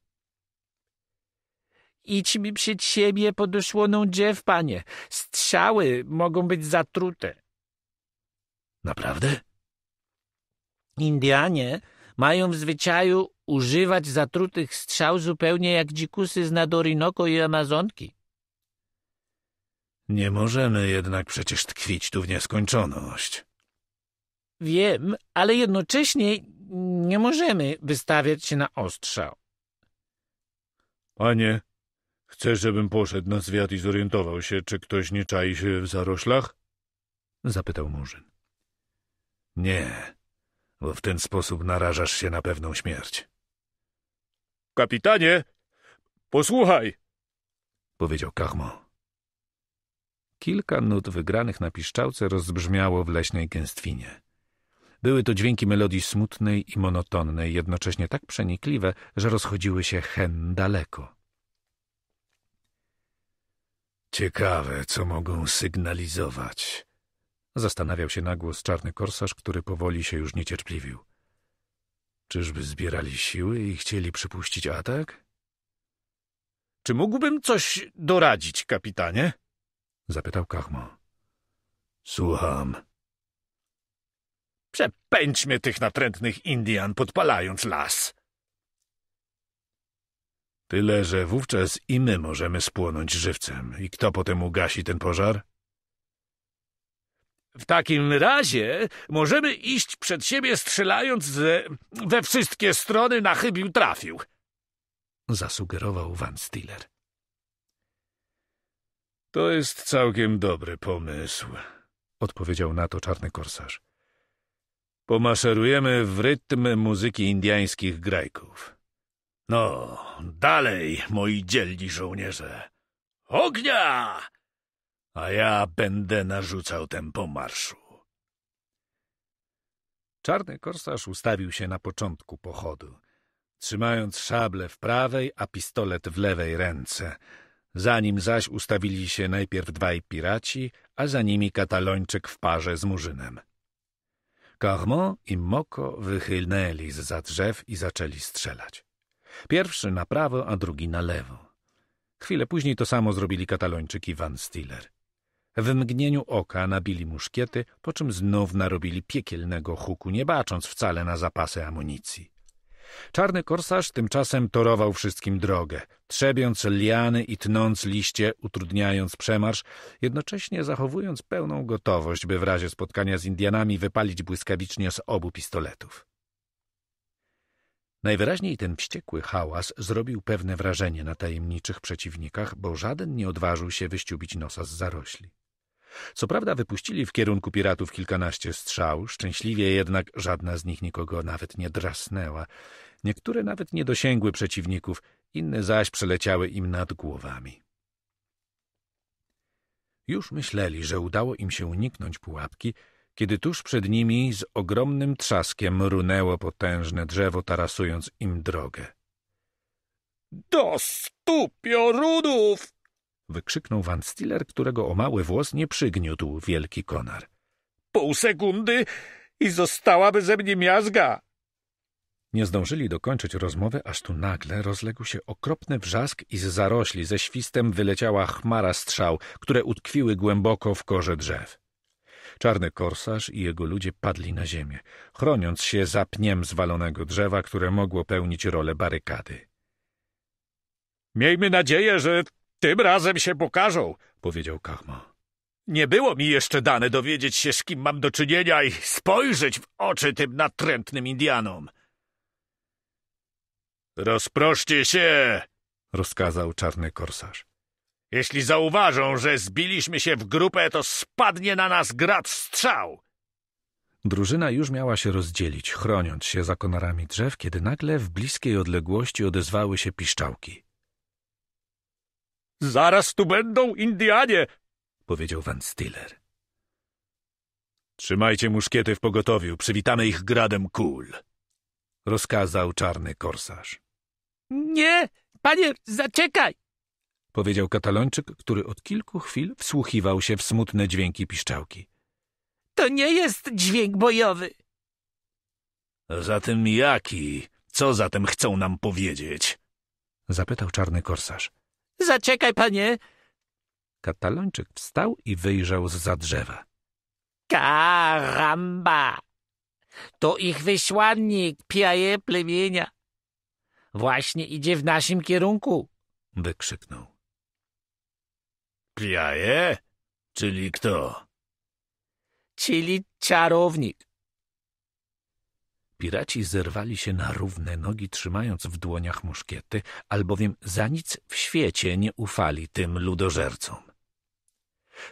Idźmy przed siebie pod osłoną drzew, panie. Strzały mogą być zatrute. Naprawdę? Indianie mają w zwyczaju używać zatrutych strzał zupełnie jak dzikusy z nad i Amazonki. Nie możemy jednak przecież tkwić tu w nieskończoność. Wiem, ale jednocześnie nie możemy wystawiać się na ostrzał. Panie, Chcesz, żebym poszedł na zwiat i zorientował się, czy ktoś nie czai się w zaroślach? Zapytał Murzyn. Nie, bo w ten sposób narażasz się na pewną śmierć. Kapitanie, posłuchaj! Powiedział Kachmo. Kilka nut wygranych na piszczałce rozbrzmiało w leśnej gęstwinie. Były to dźwięki melodii smutnej i monotonnej, jednocześnie tak przenikliwe, że rozchodziły się hen daleko. Ciekawe, co mogą sygnalizować. Zastanawiał się głos czarny korsarz, który powoli się już niecierpliwił. Czyżby zbierali siły i chcieli przypuścić atak? Czy mógłbym coś doradzić, kapitanie? Zapytał Kachmo. Słucham. Przepędźmy tych natrętnych Indian, podpalając las. Tyle, że wówczas i my możemy spłonąć żywcem. I kto potem ugasi ten pożar? W takim razie możemy iść przed siebie strzelając ze... we wszystkie strony na chybił trafił. Zasugerował Van Stiller. To jest całkiem dobry pomysł, odpowiedział na to czarny korsarz. Pomaszerujemy w rytm muzyki indyjskich grajków. No, dalej, moi dzielni żołnierze. Ognia! A ja będę narzucał tempo marszu. Czarny korsarz ustawił się na początku pochodu, trzymając szable w prawej, a pistolet w lewej ręce. Za nim zaś ustawili się najpierw dwaj piraci, a za nimi katalończyk w parze z murzynem. Carmon i Moko wychylnęli z za drzew i zaczęli strzelać. Pierwszy na prawo, a drugi na lewo. Chwilę później to samo zrobili katalończyki Van Stiller. W mgnieniu oka nabili muszkiety, po czym znów narobili piekielnego huku, nie bacząc wcale na zapasy amunicji. Czarny korsarz tymczasem torował wszystkim drogę, trzebiąc liany i tnąc liście, utrudniając przemarsz, jednocześnie zachowując pełną gotowość, by w razie spotkania z Indianami wypalić błyskawicznie z obu pistoletów. Najwyraźniej ten wściekły hałas zrobił pewne wrażenie na tajemniczych przeciwnikach, bo żaden nie odważył się wyściubić nosa z zarośli. Co prawda wypuścili w kierunku piratów kilkanaście strzał, szczęśliwie jednak żadna z nich nikogo nawet nie drasnęła. Niektóre nawet nie dosięgły przeciwników, inne zaś przeleciały im nad głowami. Już myśleli, że udało im się uniknąć pułapki, kiedy tuż przed nimi z ogromnym trzaskiem runęło potężne drzewo, tarasując im drogę. Do stu piorunów! wykrzyknął Van Stiller, którego o mały włos nie przygniótł wielki konar. Pół sekundy i zostałaby ze mnie miazga! Nie zdążyli dokończyć rozmowy, aż tu nagle rozległ się okropny wrzask i z zarośli ze świstem wyleciała chmara strzał, które utkwiły głęboko w korze drzew. Czarny korsarz i jego ludzie padli na ziemię, chroniąc się za pniem zwalonego drzewa, które mogło pełnić rolę barykady. Miejmy nadzieję, że tym razem się pokażą, powiedział Kahma. Nie było mi jeszcze dane dowiedzieć się, z kim mam do czynienia i spojrzeć w oczy tym natrętnym Indianom. Rozproszcie się! rozkazał czarny korsarz. Jeśli zauważą, że zbiliśmy się w grupę, to spadnie na nas grad strzał. Drużyna już miała się rozdzielić, chroniąc się za konarami drzew, kiedy nagle w bliskiej odległości odezwały się piszczałki. Zaraz tu będą Indianie, powiedział Van Stiller. Trzymajcie muszkiety w pogotowiu, przywitamy ich gradem kul, rozkazał czarny korsarz. Nie, panie, zaczekaj, powiedział katalończyk, który od kilku chwil wsłuchiwał się w smutne dźwięki piszczałki. To nie jest dźwięk bojowy. Zatem jaki? Co zatem chcą nam powiedzieć? Zapytał czarny korsarz. Zaczekaj, panie. Katalończyk wstał i wyjrzał z za drzewa. Karamba! To ich wysłannik, piaje plemienia. Właśnie idzie w naszym kierunku! wykrzyknął. Piaje? Czyli kto? Czyli czarownik. Piraci zerwali się na równe nogi, trzymając w dłoniach muszkiety, albowiem za nic w świecie nie ufali tym ludożercom.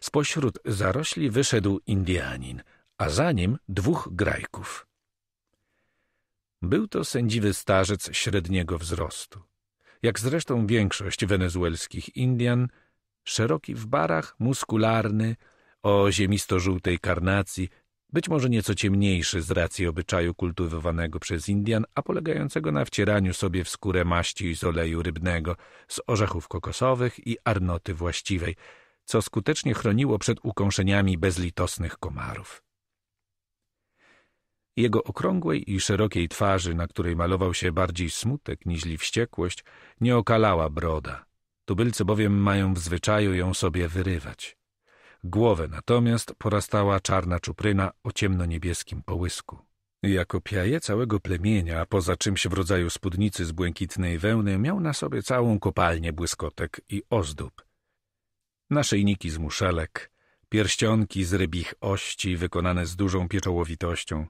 Spośród zarośli wyszedł Indianin, a za nim dwóch grajków. Był to sędziwy starzec średniego wzrostu. Jak zresztą większość wenezuelskich Indian – Szeroki w barach, muskularny, o ziemisto-żółtej karnacji, być może nieco ciemniejszy z racji obyczaju kultywowanego przez Indian, a polegającego na wcieraniu sobie w skórę maści z oleju rybnego, z orzechów kokosowych i arnoty właściwej, co skutecznie chroniło przed ukąszeniami bezlitosnych komarów. Jego okrągłej i szerokiej twarzy, na której malował się bardziej smutek niźli wściekłość, nie okalała broda – Tubylcy bowiem mają w zwyczaju ją sobie wyrywać. Głowę natomiast porastała czarna czupryna o ciemno-niebieskim połysku. Jako piaje całego plemienia, poza czymś w rodzaju spódnicy z błękitnej wełny, miał na sobie całą kopalnię błyskotek i ozdób. Naszyjniki z muszelek, pierścionki z rybich ości wykonane z dużą pieczołowitością,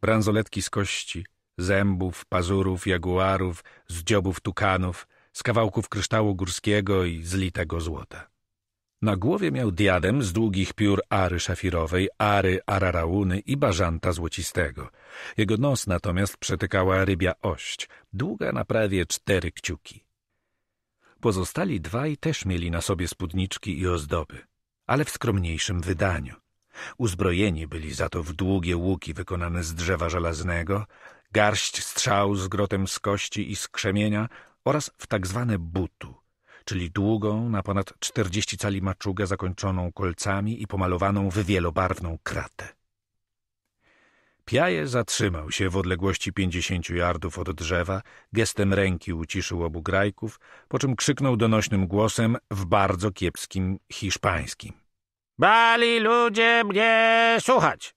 bransoletki z kości, zębów, pazurów, jaguarów, z dziobów tukanów, z kawałków kryształu górskiego i z litego złota. Na głowie miał diadem z długich piór ary szafirowej, ary ararauny i bażanta złocistego. Jego nos natomiast przetykała rybia ość, długa na prawie cztery kciuki. Pozostali dwaj też mieli na sobie spódniczki i ozdoby, ale w skromniejszym wydaniu. Uzbrojeni byli za to w długie łuki wykonane z drzewa żelaznego, garść strzał z grotem z kości i skrzemienia oraz w tak zwane butu, czyli długą, na ponad 40 cali maczugę zakończoną kolcami i pomalowaną w wielobarwną kratę. Piaje zatrzymał się w odległości pięćdziesięciu jardów od drzewa, gestem ręki uciszył obu grajków, po czym krzyknął donośnym głosem w bardzo kiepskim hiszpańskim. Bali ludzie mnie słuchać!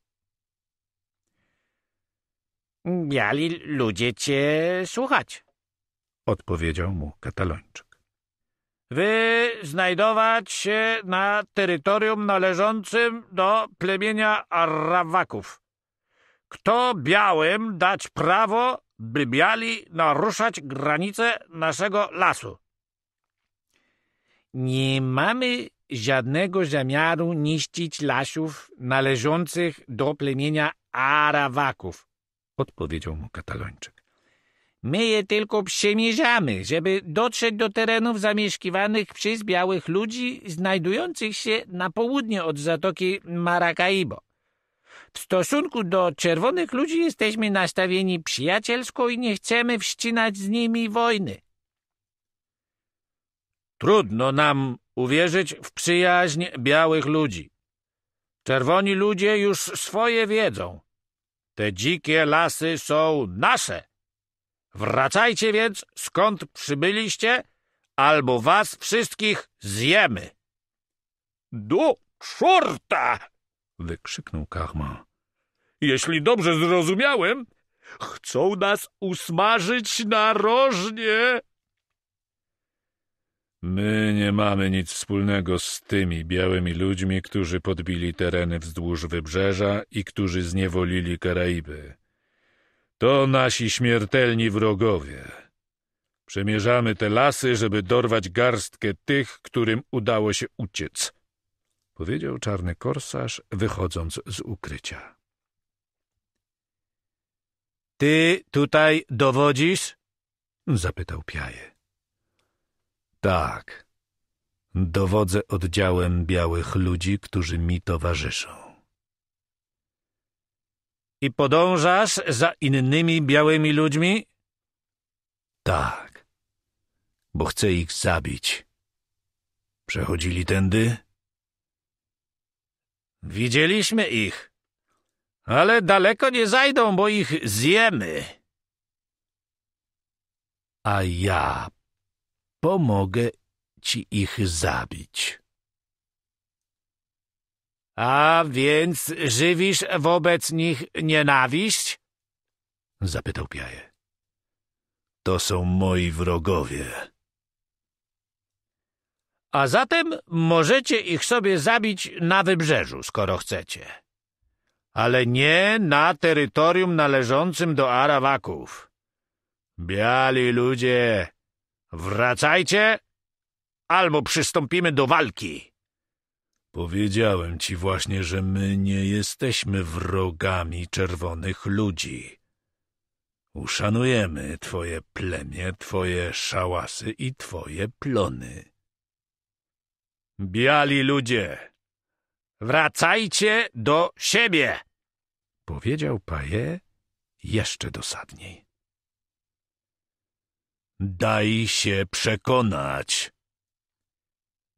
Biali ludzie cię słuchać! odpowiedział mu katalończyk. Wy znajdować się na terytorium należącym do plemienia Arrawaków. Kto białym dać prawo, by biali naruszać granice naszego lasu? Nie mamy żadnego zamiaru niszczyć lasów należących do plemienia Arawaków, odpowiedział mu katalończyk. My je tylko przemierzamy, żeby dotrzeć do terenów zamieszkiwanych przez białych ludzi znajdujących się na południe od Zatoki Maracaibo. W stosunku do czerwonych ludzi jesteśmy nastawieni przyjacielsko i nie chcemy wszczynać z nimi wojny. Trudno nam uwierzyć w przyjaźń białych ludzi. Czerwoni ludzie już swoje wiedzą. Te dzikie lasy są nasze. Wracajcie więc, skąd przybyliście, albo was wszystkich zjemy. Do czorta! wykrzyknął Kahman. Jeśli dobrze zrozumiałem, chcą nas usmażyć na rożnie. My nie mamy nic wspólnego z tymi białymi ludźmi, którzy podbili tereny wzdłuż wybrzeża i którzy zniewolili Karaiby. To nasi śmiertelni wrogowie. Przemierzamy te lasy, żeby dorwać garstkę tych, którym udało się uciec. Powiedział czarny korsarz, wychodząc z ukrycia. Ty tutaj dowodzisz? Zapytał Piaje. Tak. Dowodzę oddziałem białych ludzi, którzy mi towarzyszą. I podążasz za innymi białymi ludźmi? Tak, bo chcę ich zabić. Przechodzili tędy? Widzieliśmy ich, ale daleko nie zajdą, bo ich zjemy. A ja pomogę ci ich zabić. A więc żywisz wobec nich nienawiść? Zapytał Piaje. To są moi wrogowie. A zatem możecie ich sobie zabić na wybrzeżu, skoro chcecie. Ale nie na terytorium należącym do Arawaków. Biali ludzie, wracajcie albo przystąpimy do walki. Powiedziałem ci właśnie, że my nie jesteśmy wrogami czerwonych ludzi. Uszanujemy twoje plemię, twoje szałasy i twoje plony. Biali ludzie, wracajcie do siebie! Powiedział Paje jeszcze dosadniej. Daj się przekonać,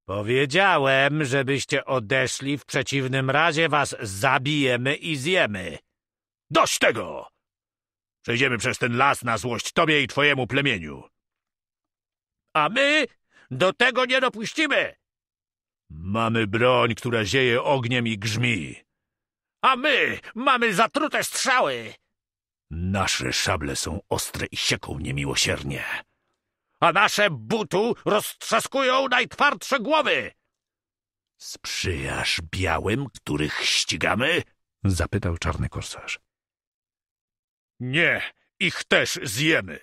Powiedziałem, żebyście odeszli, w przeciwnym razie was zabijemy i zjemy. Dość tego! Przejdziemy przez ten las na złość tobie i twojemu plemieniu. A my do tego nie dopuścimy! Mamy broń, która zieje ogniem i grzmi. A my mamy zatrute strzały! Nasze szable są ostre i sieką niemiłosiernie a nasze butu roztrzaskują najtwardsze głowy. Sprzyjasz białym, których ścigamy? zapytał czarny korsarz. Nie, ich też zjemy.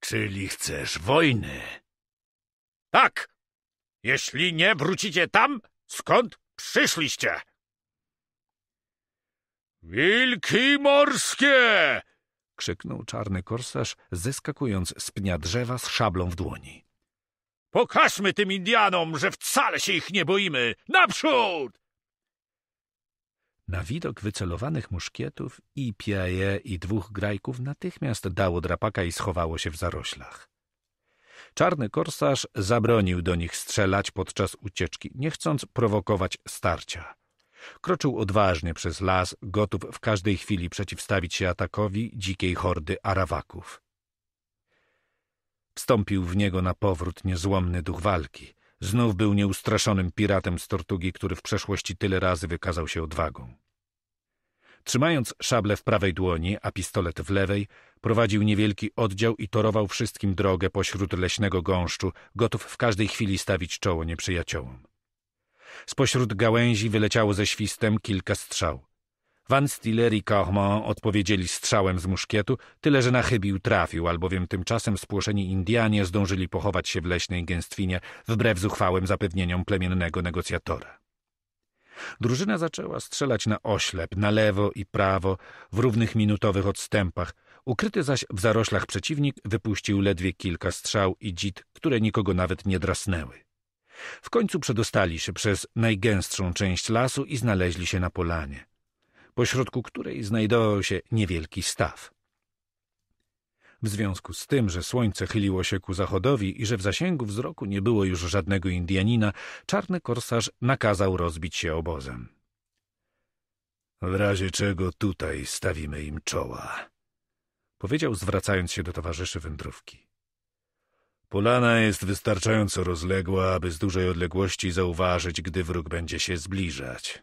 Czyli chcesz wojny? Tak, jeśli nie wrócicie tam, skąd przyszliście. Wilki morskie! krzyknął czarny korsarz, zeskakując z pnia drzewa z szablą w dłoni. Pokażmy tym Indianom, że wcale się ich nie boimy! Naprzód! Na widok wycelowanych muszkietów i Piaje i dwóch grajków natychmiast dało drapaka i schowało się w zaroślach. Czarny korsarz zabronił do nich strzelać podczas ucieczki, nie chcąc prowokować starcia. Kroczył odważnie przez las, gotów w każdej chwili przeciwstawić się atakowi dzikiej hordy Arawaków. Wstąpił w niego na powrót niezłomny duch walki. Znów był nieustraszonym piratem z Tortugi, który w przeszłości tyle razy wykazał się odwagą. Trzymając szablę w prawej dłoni, a pistolet w lewej, prowadził niewielki oddział i torował wszystkim drogę pośród leśnego gąszczu, gotów w każdej chwili stawić czoło nieprzyjaciołom. Spośród gałęzi wyleciało ze świstem kilka strzał. Van Stiller i Cormont odpowiedzieli strzałem z muszkietu, tyle że na chybił trafił, albowiem tymczasem spłoszeni Indianie zdążyli pochować się w leśnej gęstwinie wbrew zuchwałym zapewnieniom plemiennego negocjatora. Drużyna zaczęła strzelać na oślep, na lewo i prawo, w równych minutowych odstępach. Ukryty zaś w zaroślach przeciwnik wypuścił ledwie kilka strzał i dzid, które nikogo nawet nie drasnęły. W końcu przedostali się przez najgęstszą część lasu i znaleźli się na polanie, pośrodku której znajdował się niewielki staw. W związku z tym, że słońce chyliło się ku zachodowi i że w zasięgu wzroku nie było już żadnego Indianina, czarny korsarz nakazał rozbić się obozem. W razie czego tutaj stawimy im czoła, powiedział zwracając się do towarzyszy wędrówki. Polana jest wystarczająco rozległa, aby z dużej odległości zauważyć, gdy wróg będzie się zbliżać.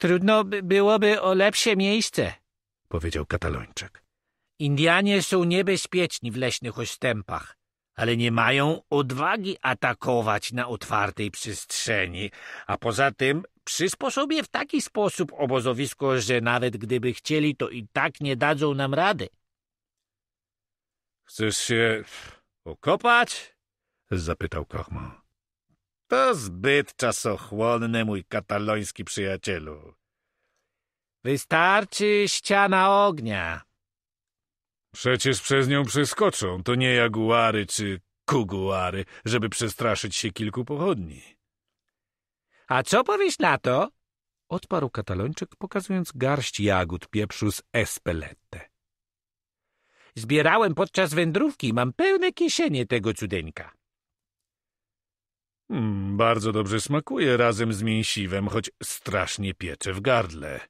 Trudno by byłoby o lepsze miejsce, powiedział katalończyk. Indianie są niebezpieczni w leśnych ostępach, ale nie mają odwagi atakować na otwartej przestrzeni, a poza tym przysposobię w taki sposób obozowisko, że nawet gdyby chcieli, to i tak nie dadzą nam rady. Chcesz się okopać? zapytał Kochma. To zbyt czasochłonne, mój kataloński przyjacielu. Wystarczy ściana ognia. Przecież przez nią przeskoczą, to nie jaguary czy kuguary, żeby przestraszyć się kilku pochodni. A co powiesz na to? Odparł katalończyk, pokazując garść jagód pieprzu z espelette. Zbierałem podczas wędrówki. Mam pełne kieszenie tego cudeńka. Mm, bardzo dobrze smakuje razem z mięsiwem, choć strasznie piecze w gardle.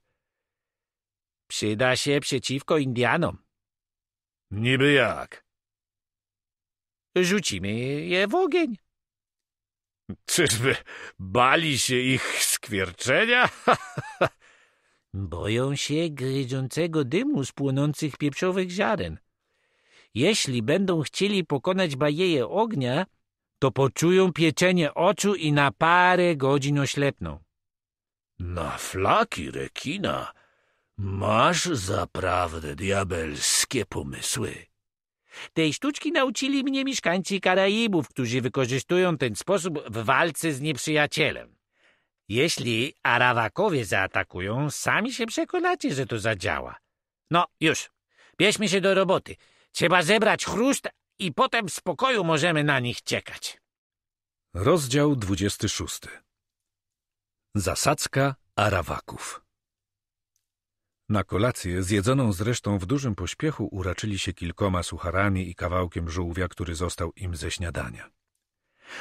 Przyda się przeciwko Indianom. Niby jak? Rzucimy je w ogień. Czyżby bali się ich skwierczenia? Boją się gryzącego dymu z płonących pieprzowych ziaren. Jeśli będą chcieli pokonać bajeje ognia, to poczują pieczenie oczu i na parę godzin oślepną. Na flaki rekina masz zaprawdę diabelskie pomysły. Tej sztuczki nauczyli mnie mieszkańcy Karaibów, którzy wykorzystują ten sposób w walce z nieprzyjacielem. Jeśli Arawakowie zaatakują, sami się przekonacie, że to zadziała. No, już, bierzmy się do roboty. Trzeba zebrać chrust i potem w spokoju możemy na nich ciekać. Rozdział 26 Zasadzka Arawaków Na kolację, zjedzoną zresztą w dużym pośpiechu, uraczyli się kilkoma sucharami i kawałkiem żółwia, który został im ze śniadania.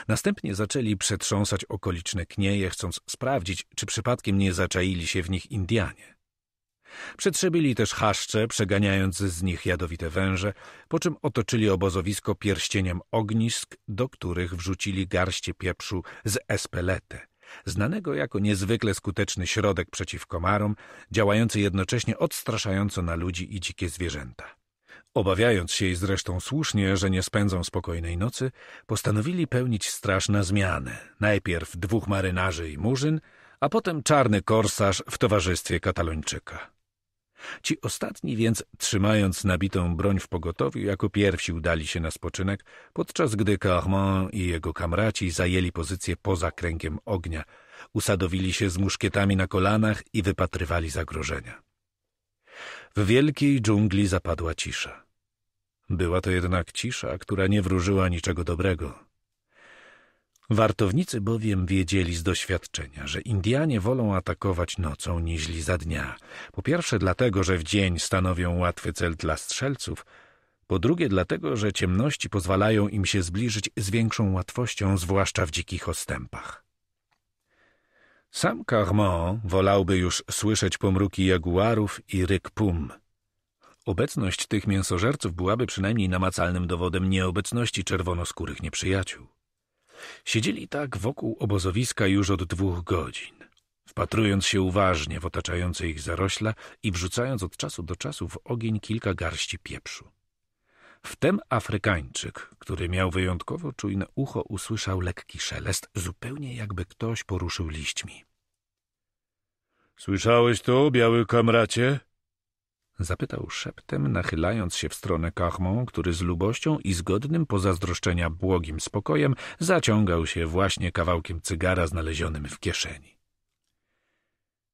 Następnie zaczęli przetrząsać okoliczne knieje, chcąc sprawdzić, czy przypadkiem nie zaczaili się w nich Indianie. Przetrzebili też chaszcze, przeganiając z nich jadowite węże, po czym otoczyli obozowisko pierścieniem ognisk, do których wrzucili garście pieprzu z espelete, znanego jako niezwykle skuteczny środek przeciw komarom, działający jednocześnie odstraszająco na ludzi i dzikie zwierzęta. Obawiając się i zresztą słusznie, że nie spędzą spokojnej nocy, postanowili pełnić straż na zmianę. Najpierw dwóch marynarzy i murzyn, a potem czarny korsarz w towarzystwie katalończyka. Ci ostatni więc, trzymając nabitą broń w pogotowiu, jako pierwsi udali się na spoczynek, podczas gdy Carmont i jego kamraci zajęli pozycję poza kręgiem ognia, usadowili się z muszkietami na kolanach i wypatrywali zagrożenia. W wielkiej dżungli zapadła cisza. Była to jednak cisza, która nie wróżyła niczego dobrego. Wartownicy bowiem wiedzieli z doświadczenia, że Indianie wolą atakować nocą niźli za dnia. Po pierwsze dlatego, że w dzień stanowią łatwy cel dla strzelców, po drugie dlatego, że ciemności pozwalają im się zbliżyć z większą łatwością, zwłaszcza w dzikich ostępach. Sam Carmont wolałby już słyszeć pomruki jaguarów i ryk pum. Obecność tych mięsożerców byłaby przynajmniej namacalnym dowodem nieobecności czerwonoskórych nieprzyjaciół. Siedzieli tak wokół obozowiska już od dwóch godzin, wpatrując się uważnie w otaczające ich zarośla i wrzucając od czasu do czasu w ogień kilka garści pieprzu. Wtem Afrykańczyk, który miał wyjątkowo czujne ucho, usłyszał lekki szelest, zupełnie jakby ktoś poruszył liśćmi. — Słyszałeś to, biały kamracie? Zapytał szeptem, nachylając się w stronę Carmon, który z lubością i zgodnym pozazdroszczenia błogim spokojem zaciągał się właśnie kawałkiem cygara znalezionym w kieszeni.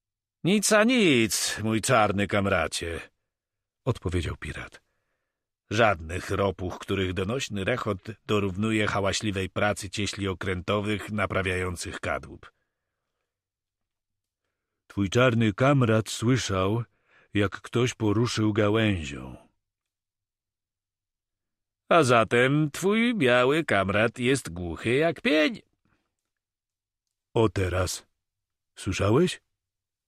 — Nic a nic, mój czarny kamracie — odpowiedział pirat. Żadnych ropuch, których donośny rechot dorównuje hałaśliwej pracy cieśli okrętowych naprawiających kadłub. Twój czarny kamrat słyszał, jak ktoś poruszył gałęzią. A zatem twój biały kamrat jest głuchy jak pień. O teraz. Słyszałeś?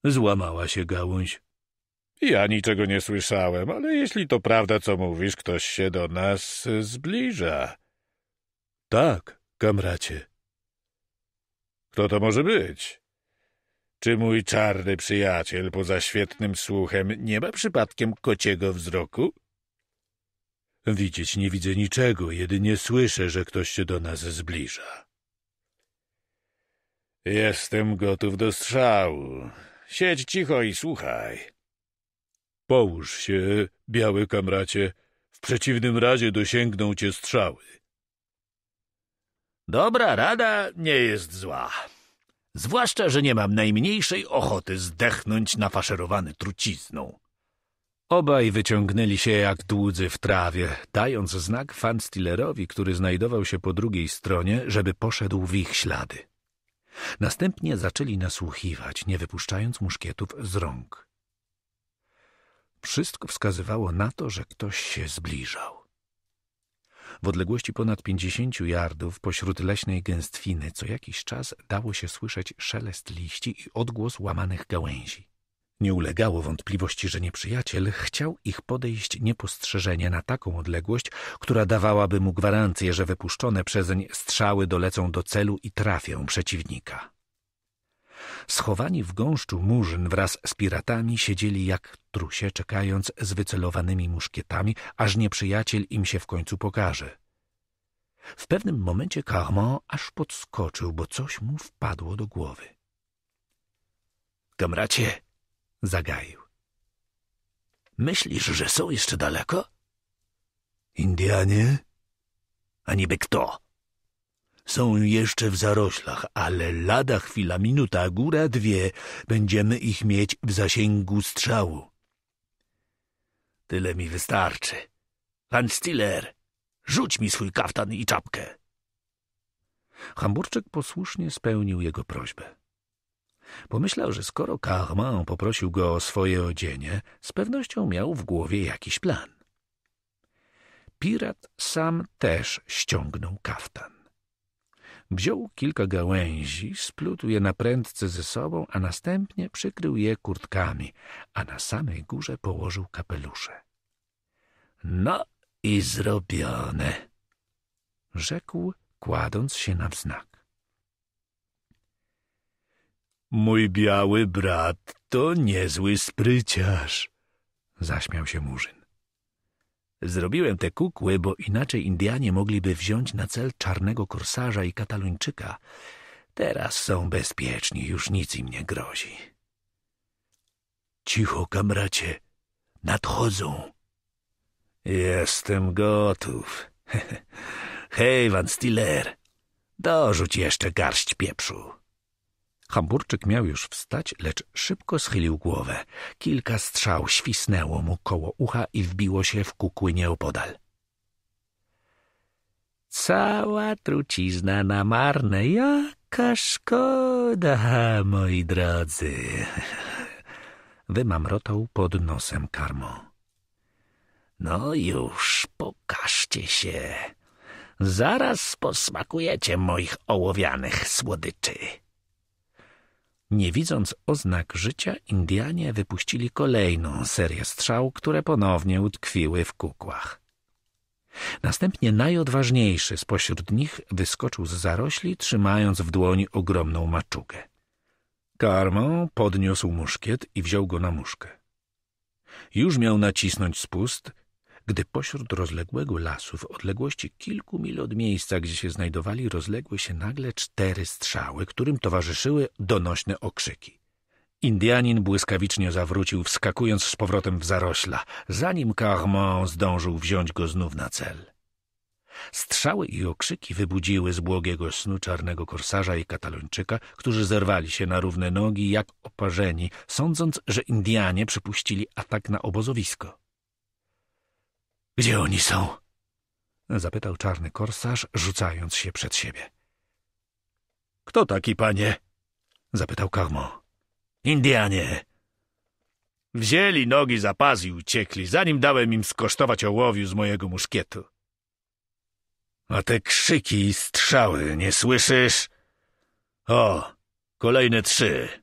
Złamała się gałąź. Ja niczego nie słyszałem, ale jeśli to prawda, co mówisz, ktoś się do nas zbliża. Tak, kamracie. Kto to może być? Czy mój czarny przyjaciel poza świetnym słuchem nie ma przypadkiem kociego wzroku? Widzieć nie widzę niczego, jedynie słyszę, że ktoś się do nas zbliża. Jestem gotów do strzału. Siedź cicho i słuchaj. Połóż się, biały kamracie, w przeciwnym razie dosięgną cię strzały. Dobra rada nie jest zła. Zwłaszcza, że nie mam najmniejszej ochoty zdechnąć na faszerowany trucizną. Obaj wyciągnęli się jak dłudzy w trawie, dając znak Van Stillerowi, który znajdował się po drugiej stronie, żeby poszedł w ich ślady. Następnie zaczęli nasłuchiwać, nie wypuszczając muszkietów z rąk. Wszystko wskazywało na to, że ktoś się zbliżał. W odległości ponad pięćdziesięciu jardów, pośród leśnej gęstwiny co jakiś czas dało się słyszeć szelest liści i odgłos łamanych gałęzi. Nie ulegało wątpliwości, że nieprzyjaciel chciał ich podejść niepostrzeżenie na taką odległość, która dawałaby mu gwarancję, że wypuszczone przezeń strzały dolecą do celu i trafią przeciwnika. Schowani w gąszczu murzyn wraz z piratami siedzieli jak trusie, czekając z wycelowanymi muszkietami, aż nieprzyjaciel im się w końcu pokaże. W pewnym momencie Carmont aż podskoczył, bo coś mu wpadło do głowy. — Kamracie! — zagaił. — Myślisz, że są jeszcze daleko? — Indianie? — A niby kto? Są jeszcze w zaroślach, ale lada chwila, minuta, góra dwie, będziemy ich mieć w zasięgu strzału. Tyle mi wystarczy. Pan Stiller, rzuć mi swój kaftan i czapkę. Hamburczyk posłusznie spełnił jego prośbę. Pomyślał, że skoro Carman poprosił go o swoje odzienie, z pewnością miał w głowie jakiś plan. Pirat sam też ściągnął kaftan. Wziął kilka gałęzi, splótł je na prędce ze sobą, a następnie przykrył je kurtkami, a na samej górze położył kapelusze. — No i zrobione! — rzekł, kładąc się na wznak. — Mój biały brat to niezły spryciarz — zaśmiał się Murzyn. Zrobiłem te kukły, bo inaczej Indianie mogliby wziąć na cel czarnego korsarza i kataluńczyka. Teraz są bezpieczni, już nic im nie grozi. Cicho, kamracie, nadchodzą. Jestem gotów. Hej, Van Stiller, dorzuć jeszcze garść pieprzu. Hamburczyk miał już wstać, lecz szybko schylił głowę. Kilka strzał świsnęło mu koło ucha i wbiło się w kukły nieopodal. Cała trucizna na marne, jaka szkoda, moi drodzy! Wymamrotał pod nosem karmo. No już, pokażcie się. Zaraz posmakujecie moich ołowianych słodyczy. Nie widząc oznak życia, Indianie wypuścili kolejną serię strzał, które ponownie utkwiły w kukłach. Następnie najodważniejszy spośród nich wyskoczył z zarośli, trzymając w dłoni ogromną maczugę. Karmą podniósł muszkiet i wziął go na muszkę. Już miał nacisnąć spust, gdy pośród rozległego lasu w odległości kilku mil od miejsca, gdzie się znajdowali, rozległy się nagle cztery strzały, którym towarzyszyły donośne okrzyki. Indianin błyskawicznie zawrócił, wskakując z powrotem w zarośla, zanim Carmon zdążył wziąć go znów na cel. Strzały i okrzyki wybudziły z błogiego snu czarnego korsarza i katalończyka, którzy zerwali się na równe nogi jak oparzeni, sądząc, że Indianie przypuścili atak na obozowisko. Gdzie oni są? Zapytał czarny korsarz, rzucając się przed siebie. Kto taki, panie? Zapytał Carmo. Indianie. Wzięli nogi za pas i uciekli, zanim dałem im skosztować ołowiu z mojego muszkietu. A te krzyki i strzały, nie słyszysz? O, kolejne trzy.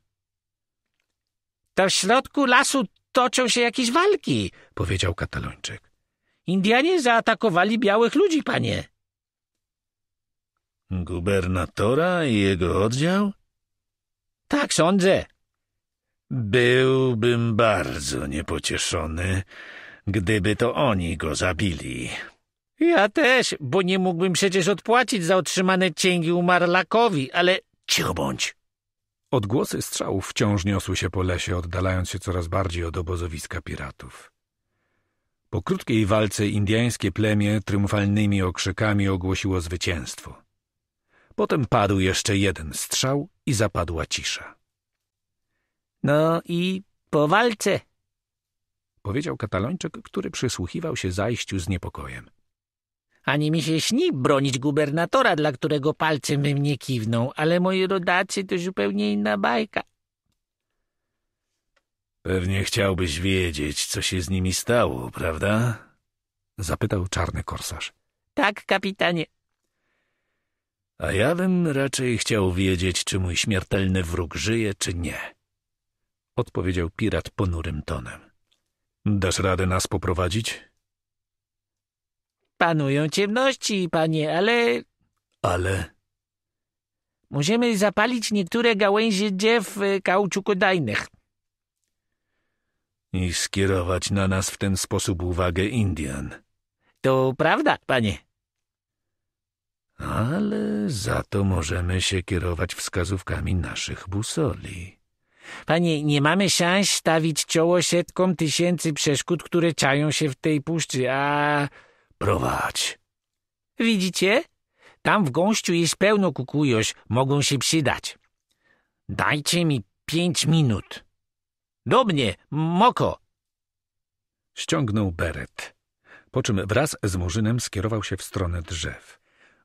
To w środku lasu toczą się jakieś walki, powiedział katalończyk. Indianie zaatakowali białych ludzi, panie. Gubernatora i jego oddział? Tak sądzę. Byłbym bardzo niepocieszony, gdyby to oni go zabili. Ja też, bo nie mógłbym przecież odpłacić za otrzymane cięgi umarlakowi, ale cicho bądź. Odgłosy strzałów wciąż niosły się po lesie, oddalając się coraz bardziej od obozowiska piratów. Po krótkiej walce indiańskie plemię triumfalnymi okrzykami ogłosiło zwycięstwo. Potem padł jeszcze jeden strzał i zapadła cisza. No i po walce, powiedział katalończyk, który przysłuchiwał się zajściu z niepokojem. Ani mi się śni bronić gubernatora, dla którego palcem bym nie kiwnął, ale moi rodacy to zupełnie inna bajka. Pewnie chciałbyś wiedzieć, co się z nimi stało, prawda? Zapytał czarny korsarz. Tak, kapitanie. A ja bym raczej chciał wiedzieć, czy mój śmiertelny wróg żyje, czy nie. Odpowiedział pirat ponurym tonem. Dasz radę nas poprowadzić? Panują ciemności, panie, ale... Ale... Możemy zapalić niektóre gałęzie dziew y, kauczukodajnych i skierować na nas w ten sposób uwagę Indian. To prawda, panie. Ale za to możemy się kierować wskazówkami naszych busoli. Panie, nie mamy szans stawić czoło setkom tysięcy przeszkód, które czają się w tej puszczy, a... Prowadź. Widzicie? Tam w gąszczu jest pełno kukujoś, mogą się przydać. Dajcie mi pięć minut. Do mnie, moko! Ściągnął beret, po czym wraz z murzynem skierował się w stronę drzew,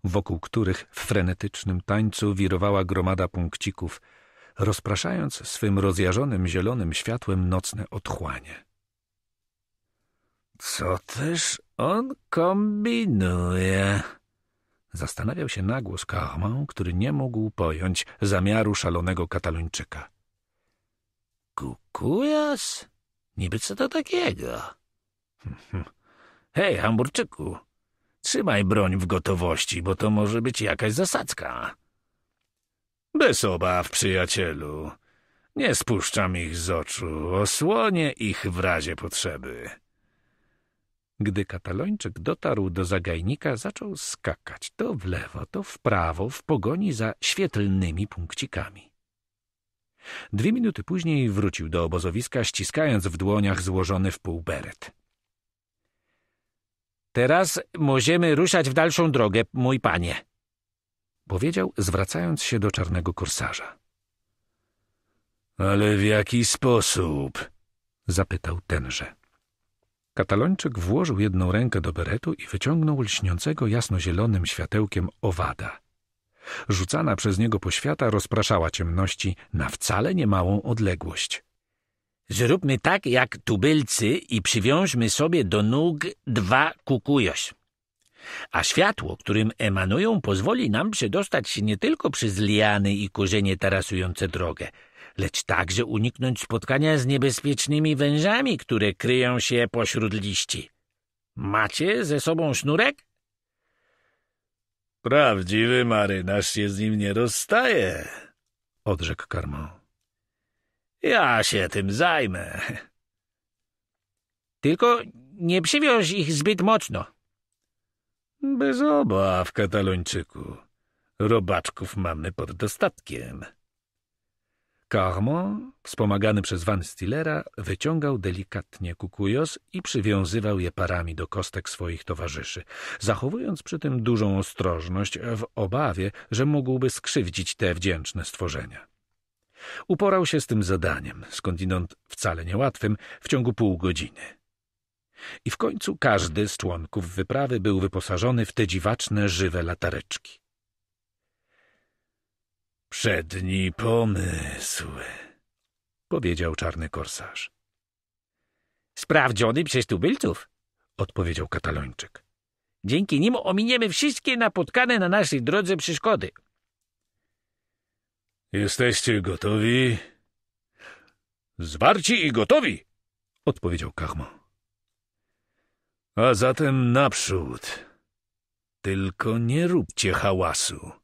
wokół których w frenetycznym tańcu wirowała gromada punkcików, rozpraszając swym rozjarzonym zielonym światłem nocne otchłanie. Co też on kombinuje? Zastanawiał się nagłos Carman, który nie mógł pojąć zamiaru szalonego katalończyka. Kukujas? Niby co to takiego? Hej, hamburczyku, trzymaj broń w gotowości, bo to może być jakaś zasadzka. Bez obaw, przyjacielu. Nie spuszczam ich z oczu, osłonię ich w razie potrzeby. Gdy katalończyk dotarł do zagajnika, zaczął skakać to w lewo, to w prawo, w pogoni za świetlnymi punkcikami. Dwie minuty później wrócił do obozowiska, ściskając w dłoniach złożony w pół beret. Teraz możemy ruszać w dalszą drogę, mój panie, powiedział, zwracając się do czarnego korsarza. Ale w jaki sposób? zapytał tenże. Katalończyk włożył jedną rękę do beretu i wyciągnął lśniącego jasnozielonym światełkiem owada. Rzucana przez niego poświata rozpraszała ciemności na wcale niemałą odległość. Zróbmy tak jak tubylcy i przywiążmy sobie do nóg dwa kukujoś. A światło, którym emanują, pozwoli nam przedostać się nie tylko przez liany i korzenie tarasujące drogę, lecz także uniknąć spotkania z niebezpiecznymi wężami, które kryją się pośród liści. Macie ze sobą sznurek? Prawdziwy marynarz się z nim nie rozstaje, odrzekł Karmo. Ja się tym zajmę. Tylko nie przywiąż ich zbyt mocno. Bez obaw, katalończyku. Robaczków mamy pod dostatkiem. Carmon, wspomagany przez Van Stillera, wyciągał delikatnie kukujos i przywiązywał je parami do kostek swoich towarzyszy, zachowując przy tym dużą ostrożność w obawie, że mógłby skrzywdzić te wdzięczne stworzenia. Uporał się z tym zadaniem, skądinąd wcale niełatwym, w ciągu pół godziny. I w końcu każdy z członków wyprawy był wyposażony w te dziwaczne, żywe latareczki. Przedni pomysł, powiedział czarny korsarz. Sprawdzony przez tubylców, odpowiedział katalończyk. Dzięki nim ominiemy wszystkie napotkane na naszej drodze przeszkody. Jesteście gotowi? Zwarci i gotowi, odpowiedział Kachmo. A zatem naprzód. Tylko nie róbcie hałasu.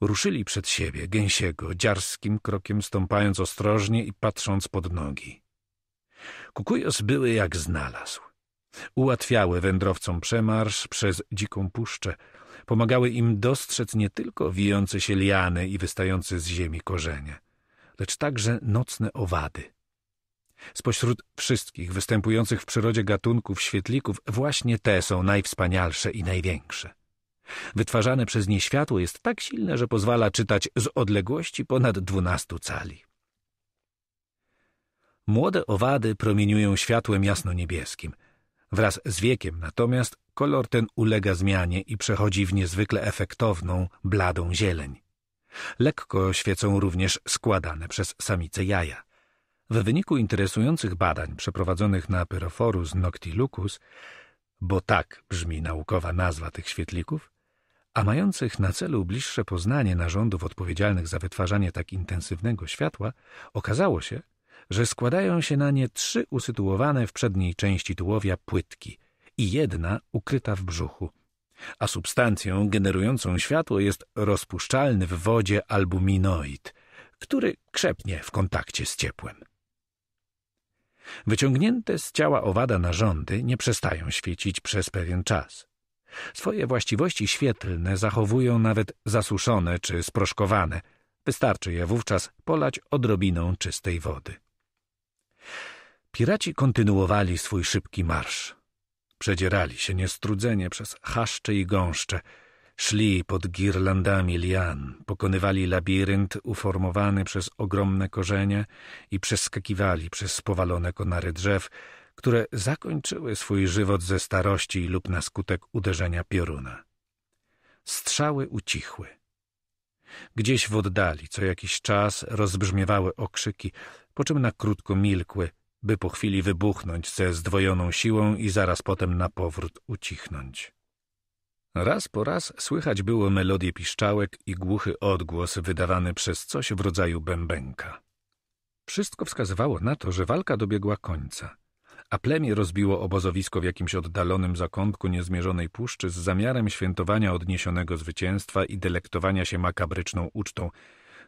Ruszyli przed siebie, gęsiego, dziarskim krokiem stąpając ostrożnie i patrząc pod nogi. Kukujos były jak znalazł. Ułatwiały wędrowcom przemarsz przez dziką puszczę, pomagały im dostrzec nie tylko wijące się liany i wystające z ziemi korzenie, lecz także nocne owady. Spośród wszystkich występujących w przyrodzie gatunków świetlików właśnie te są najwspanialsze i największe. Wytwarzane przez nie światło jest tak silne, że pozwala czytać z odległości ponad 12 cali. Młode owady promieniują światłem jasno-niebieskim. Wraz z wiekiem natomiast kolor ten ulega zmianie i przechodzi w niezwykle efektowną, bladą zieleń. Lekko świecą również składane przez samice jaja. W wyniku interesujących badań przeprowadzonych na Pyroforus noctilucus, bo tak brzmi naukowa nazwa tych świetlików, a mających na celu bliższe poznanie narządów odpowiedzialnych za wytwarzanie tak intensywnego światła, okazało się, że składają się na nie trzy usytuowane w przedniej części tułowia płytki i jedna ukryta w brzuchu, a substancją generującą światło jest rozpuszczalny w wodzie albuminoid, który krzepnie w kontakcie z ciepłem. Wyciągnięte z ciała owada narządy nie przestają świecić przez pewien czas. Swoje właściwości świetlne zachowują nawet zasuszone czy sproszkowane. Wystarczy je wówczas polać odrobiną czystej wody. Piraci kontynuowali swój szybki marsz. Przedzierali się niestrudzenie przez chaszcze i gąszcze. Szli pod girlandami lian, pokonywali labirynt uformowany przez ogromne korzenie i przeskakiwali przez powalone konary drzew, które zakończyły swój żywot ze starości lub na skutek uderzenia pioruna. Strzały ucichły. Gdzieś w oddali co jakiś czas rozbrzmiewały okrzyki, po czym na krótko milkły, by po chwili wybuchnąć ze zdwojoną siłą i zaraz potem na powrót ucichnąć. Raz po raz słychać było melodię piszczałek i głuchy odgłos wydawany przez coś w rodzaju bębenka. Wszystko wskazywało na to, że walka dobiegła końca – a plemię rozbiło obozowisko w jakimś oddalonym zakątku niezmierzonej puszczy z zamiarem świętowania odniesionego zwycięstwa i delektowania się makabryczną ucztą.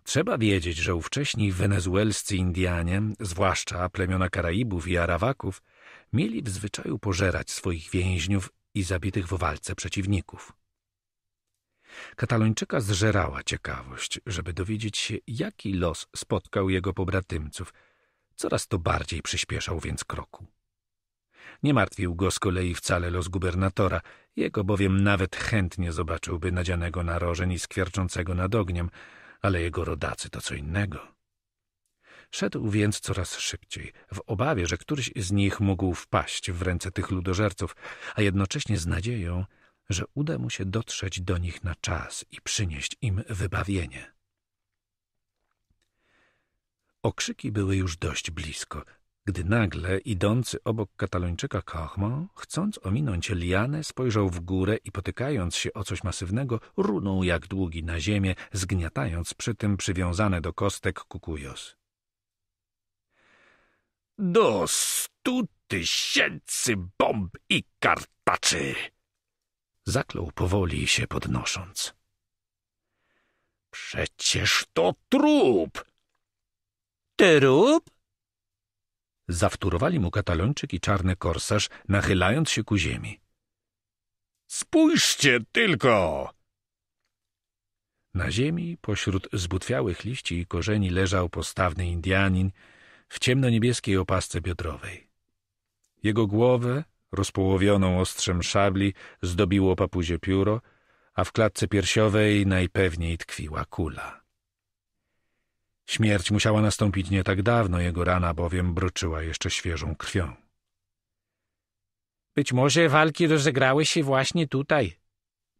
Trzeba wiedzieć, że ówcześni wenezuelscy Indianie, zwłaszcza plemiona Karaibów i Arawaków, mieli w zwyczaju pożerać swoich więźniów i zabitych w walce przeciwników. Katalończyka zżerała ciekawość, żeby dowiedzieć się, jaki los spotkał jego pobratymców – coraz to bardziej przyspieszał więc kroku. Nie martwił go z kolei wcale los gubernatora, jego bowiem nawet chętnie zobaczyłby nadzianego na rożeń i skwierczącego nad ogniem, ale jego rodacy to co innego. Szedł więc coraz szybciej, w obawie, że któryś z nich mógł wpaść w ręce tych ludożerców, a jednocześnie z nadzieją, że uda mu się dotrzeć do nich na czas i przynieść im wybawienie. Okrzyki były już dość blisko, gdy nagle idący obok katalończyka Kahma, chcąc ominąć lianę, spojrzał w górę i potykając się o coś masywnego, runął jak długi na ziemię, zgniatając przy tym przywiązane do kostek kukujos. Do stu tysięcy bomb i kartaczy! Zaklął powoli się podnosząc. Przecież to trup! Trup? Zawtórowali mu katalończyk i czarny korsarz, nachylając się ku ziemi. Spójrzcie tylko! Na ziemi, pośród zbutwiałych liści i korzeni, leżał postawny Indianin w ciemno-niebieskiej opasce biodrowej. Jego głowę, rozpołowioną ostrzem szabli, zdobiło papuzie pióro, a w klatce piersiowej najpewniej tkwiła kula. Śmierć musiała nastąpić nie tak dawno, jego rana bowiem broczyła jeszcze świeżą krwią. Być może walki rozegrały się właśnie tutaj,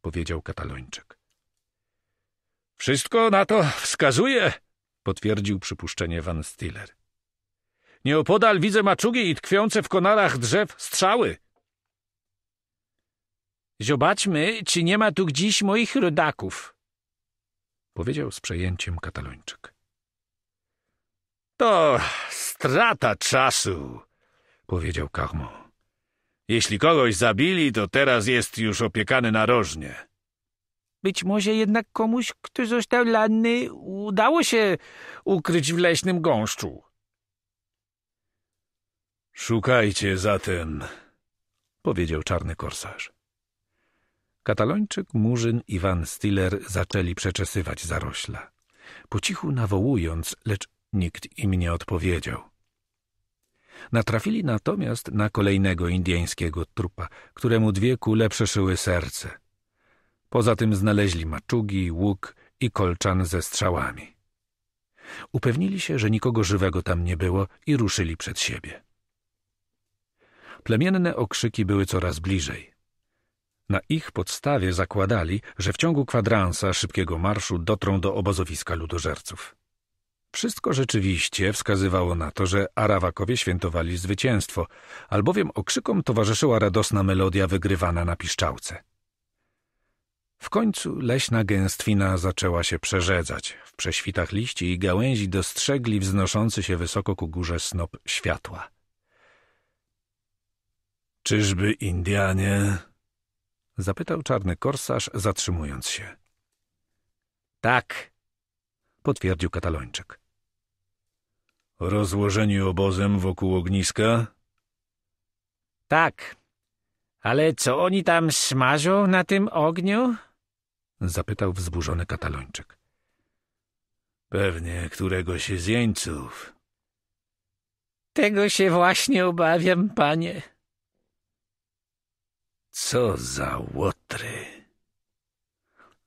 powiedział katalończyk. Wszystko na to wskazuje, potwierdził przypuszczenie Van Stiller. Nieopodal widzę maczugi i tkwiące w konarach drzew strzały. Zobaczmy, czy nie ma tu gdzieś moich rodaków, powiedział z przejęciem katalończyk. To strata czasu, powiedział Kahmo. Jeśli kogoś zabili, to teraz jest już opiekany narożnie. Być może jednak komuś, kto został lanny, udało się ukryć w leśnym gąszczu. Szukajcie zatem, powiedział czarny korsarz. Katalończyk, Murzyn i Van Stiller zaczęli przeczesywać zarośla, po cichu nawołując, lecz Nikt im nie odpowiedział. Natrafili natomiast na kolejnego indyjskiego trupa, któremu dwie kule przeszyły serce. Poza tym znaleźli maczugi, łuk i kolczan ze strzałami. Upewnili się, że nikogo żywego tam nie było i ruszyli przed siebie. Plemienne okrzyki były coraz bliżej. Na ich podstawie zakładali, że w ciągu kwadransa szybkiego marszu dotrą do obozowiska ludożerców. Wszystko rzeczywiście wskazywało na to, że Arawakowie świętowali zwycięstwo, albowiem okrzykom towarzyszyła radosna melodia wygrywana na piszczałce. W końcu leśna gęstwina zaczęła się przerzedzać. W prześwitach liści i gałęzi dostrzegli wznoszący się wysoko ku górze snop światła. Czyżby Indianie? zapytał czarny korsarz, zatrzymując się. Tak, potwierdził katalończyk. Rozłożeni obozem wokół ogniska? Tak. Ale co oni tam smażą na tym ogniu? Zapytał wzburzony katalończyk. Pewnie któregoś z jeńców. Tego się właśnie obawiam, panie. Co za łotry!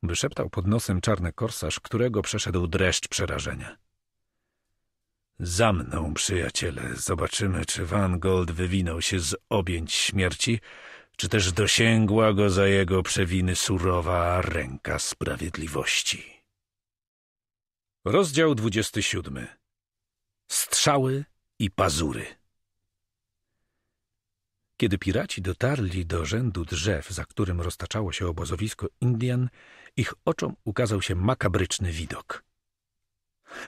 Wyszeptał pod nosem czarny korsarz, którego przeszedł dreszcz przerażenia. Za mną, przyjaciele, zobaczymy, czy Van Gold wywinął się z objęć śmierci, czy też dosięgła go za jego przewiny surowa ręka sprawiedliwości. Rozdział 27. Strzały i pazury Kiedy piraci dotarli do rzędu drzew, za którym roztaczało się obozowisko Indian, ich oczom ukazał się makabryczny widok.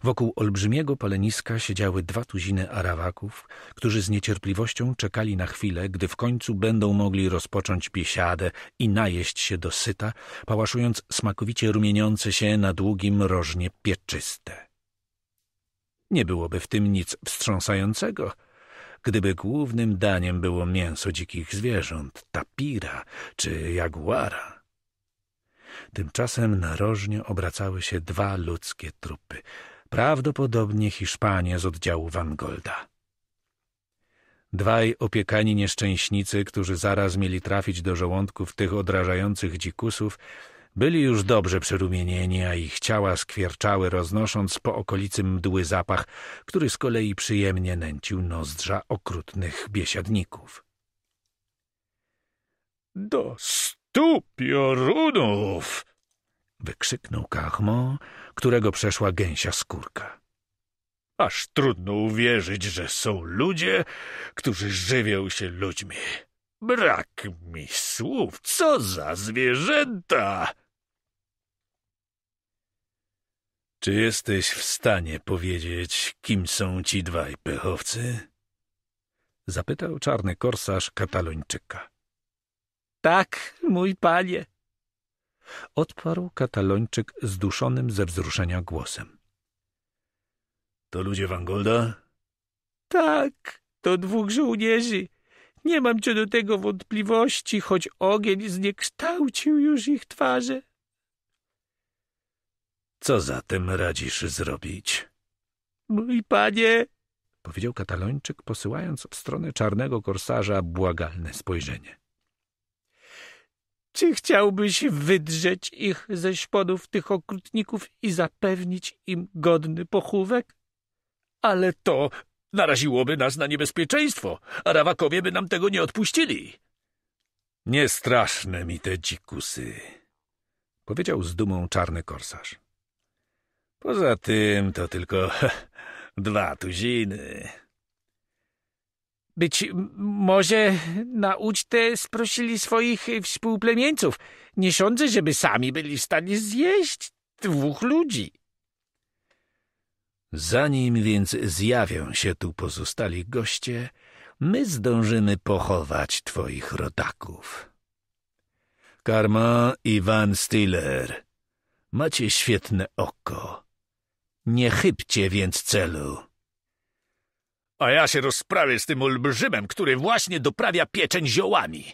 Wokół olbrzymiego paleniska siedziały dwa tuziny Arawaków, którzy z niecierpliwością czekali na chwilę, gdy w końcu będą mogli rozpocząć biesiadę i najeść się do syta, pałaszując smakowicie rumieniące się na długim rożnie pieczyste. Nie byłoby w tym nic wstrząsającego, gdyby głównym daniem było mięso dzikich zwierząt, tapira czy jaguara. Tymczasem narożnie obracały się dwa ludzkie trupy, prawdopodobnie Hiszpanie z oddziału Wangolda. Dwaj opiekani nieszczęśnicy, którzy zaraz mieli trafić do żołądków tych odrażających dzikusów, byli już dobrze przyrumienieni, a ich ciała skwierczały, roznosząc po okolicy mdły zapach, który z kolei przyjemnie nęcił nozdrza okrutnych biesiadników. — Dost! Tu piorunów! wykrzyknął kachmo, którego przeszła gęsia skórka. Aż trudno uwierzyć, że są ludzie, którzy żywią się ludźmi. Brak mi słów, co za zwierzęta! Czy jesteś w stanie powiedzieć, kim są ci dwaj pechowcy? Zapytał czarny korsarz katalończyka. Tak, mój panie. Odparł katalończyk zduszonym ze wzruszenia głosem. To ludzie Wangolda? Tak, to dwóch żołnierzy. Nie mam co do tego wątpliwości, choć ogień zniekształcił już ich twarze. Co zatem radzisz zrobić? Mój panie, powiedział katalończyk, posyłając w stronę czarnego korsarza błagalne spojrzenie. Czy chciałbyś wydrzeć ich ze śpodów tych okrutników i zapewnić im godny pochówek? Ale to naraziłoby nas na niebezpieczeństwo, a rawakowie by nam tego nie odpuścili. Niestraszne mi te dzikusy, powiedział z dumą czarny korsarz. Poza tym to tylko dwa tuziny. Być może na ucztę sprosili swoich współplemieńców. Nie sądzę, żeby sami byli w stanie zjeść dwóch ludzi. Zanim więc zjawią się tu pozostali goście, my zdążymy pochować twoich rodaków. Karma i Van Stiller, macie świetne oko. Nie chybcie więc celu. A ja się rozprawię z tym olbrzymem, który właśnie doprawia pieczeń ziołami!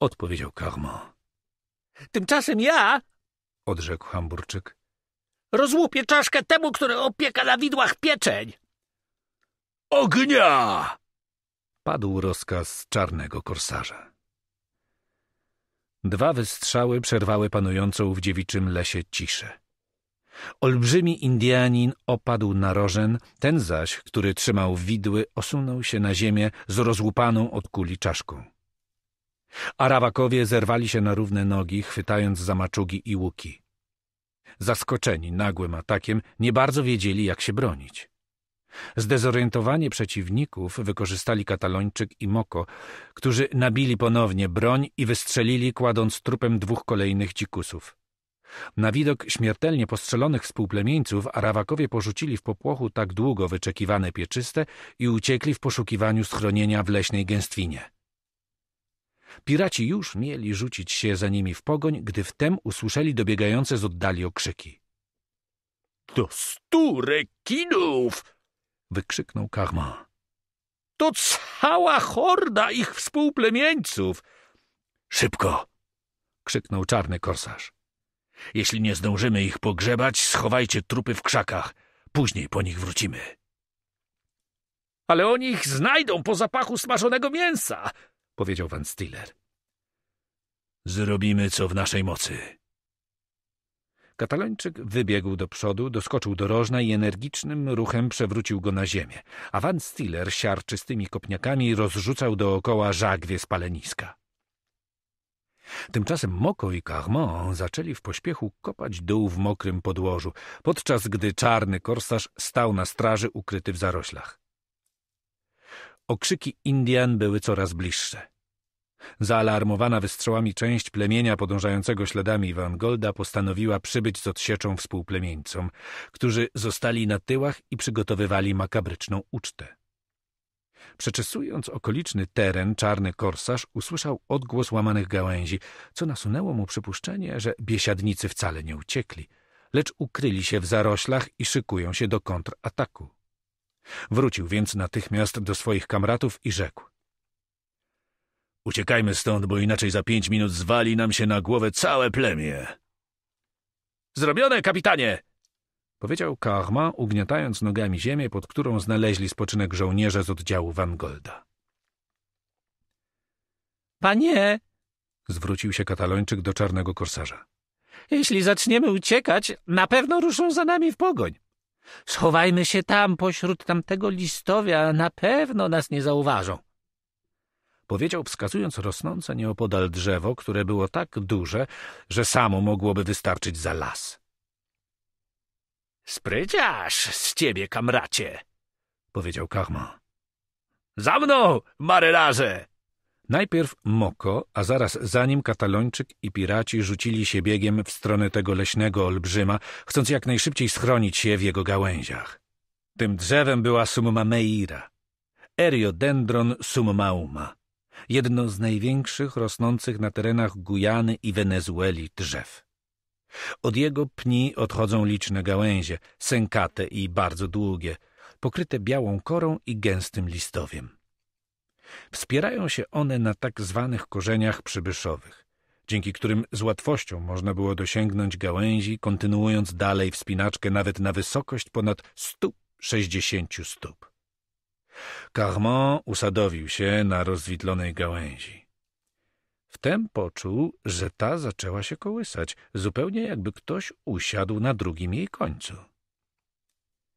Odpowiedział Carmo. Tymczasem ja, odrzekł Hamburczyk, rozłupię czaszkę temu, który opieka na widłach pieczeń! Ognia! Padł rozkaz czarnego korsarza. Dwa wystrzały przerwały panującą w dziewiczym lesie ciszę. Olbrzymi Indianin opadł na rożen, ten zaś, który trzymał widły, osunął się na ziemię z rozłupaną od kuli czaszką. Arawakowie zerwali się na równe nogi, chwytając za maczugi i łuki. Zaskoczeni nagłym atakiem, nie bardzo wiedzieli, jak się bronić. Zdezorientowanie przeciwników wykorzystali Katalończyk i Moko, którzy nabili ponownie broń i wystrzelili, kładąc trupem dwóch kolejnych dzikusów. Na widok śmiertelnie postrzelonych współplemieńców Arawakowie porzucili w popłochu tak długo wyczekiwane pieczyste i uciekli w poszukiwaniu schronienia w leśnej gęstwinie. Piraci już mieli rzucić się za nimi w pogoń, gdy wtem usłyszeli dobiegające z oddali okrzyki. — To stu rekinów! — wykrzyknął Karma. — To cała horda ich współplemieńców! — Szybko! — krzyknął czarny korsarz. Jeśli nie zdążymy ich pogrzebać, schowajcie trupy w krzakach. Później po nich wrócimy. Ale oni ich znajdą po zapachu smażonego mięsa, powiedział Van Stiller. Zrobimy co w naszej mocy. Katalończyk wybiegł do przodu, doskoczył do rożna i energicznym ruchem przewrócił go na ziemię, a Van Stiller siarczystymi kopniakami rozrzucał dookoła żagwie spaleniska. Tymczasem Moko i Carmon zaczęli w pośpiechu kopać dół w mokrym podłożu, podczas gdy czarny korsarz stał na straży ukryty w zaroślach. Okrzyki Indian były coraz bliższe. Zaalarmowana wystrzałami część plemienia podążającego śladami Van Golda postanowiła przybyć z odsieczą współplemieńcom, którzy zostali na tyłach i przygotowywali makabryczną ucztę. Przeczesując okoliczny teren, czarny korsarz usłyszał odgłos łamanych gałęzi, co nasunęło mu przypuszczenie, że biesiadnicy wcale nie uciekli, lecz ukryli się w zaroślach i szykują się do kontrataku. Wrócił więc natychmiast do swoich kamratów i rzekł. Uciekajmy stąd, bo inaczej za pięć minut zwali nam się na głowę całe plemię. Zrobione, kapitanie! powiedział Karma, ugniatając nogami ziemię, pod którą znaleźli spoczynek żołnierze z oddziału Van Golda. Panie! zwrócił się katalończyk do czarnego korsarza. Jeśli zaczniemy uciekać, na pewno ruszą za nami w pogoń. Schowajmy się tam, pośród tamtego listowia, na pewno nas nie zauważą. Powiedział, wskazując rosnące nieopodal drzewo, które było tak duże, że samo mogłoby wystarczyć za las. — Spryciarz z ciebie, kamracie! — powiedział Kahma. — Za mną, marynarze! Najpierw Moko, a zaraz za nim Katalończyk i piraci rzucili się biegiem w stronę tego leśnego olbrzyma, chcąc jak najszybciej schronić się w jego gałęziach. Tym drzewem była Summa Meira, Eriodendron summauma, jedno z największych rosnących na terenach Gujany i Wenezueli drzew. Od jego pni odchodzą liczne gałęzie, sękate i bardzo długie, pokryte białą korą i gęstym listowiem. Wspierają się one na tak zwanych korzeniach przybyszowych, dzięki którym z łatwością można było dosięgnąć gałęzi, kontynuując dalej wspinaczkę nawet na wysokość ponad 160 stóp. Carmont usadowił się na rozwitlonej gałęzi. Wtem poczuł, że ta zaczęła się kołysać, zupełnie jakby ktoś usiadł na drugim jej końcu.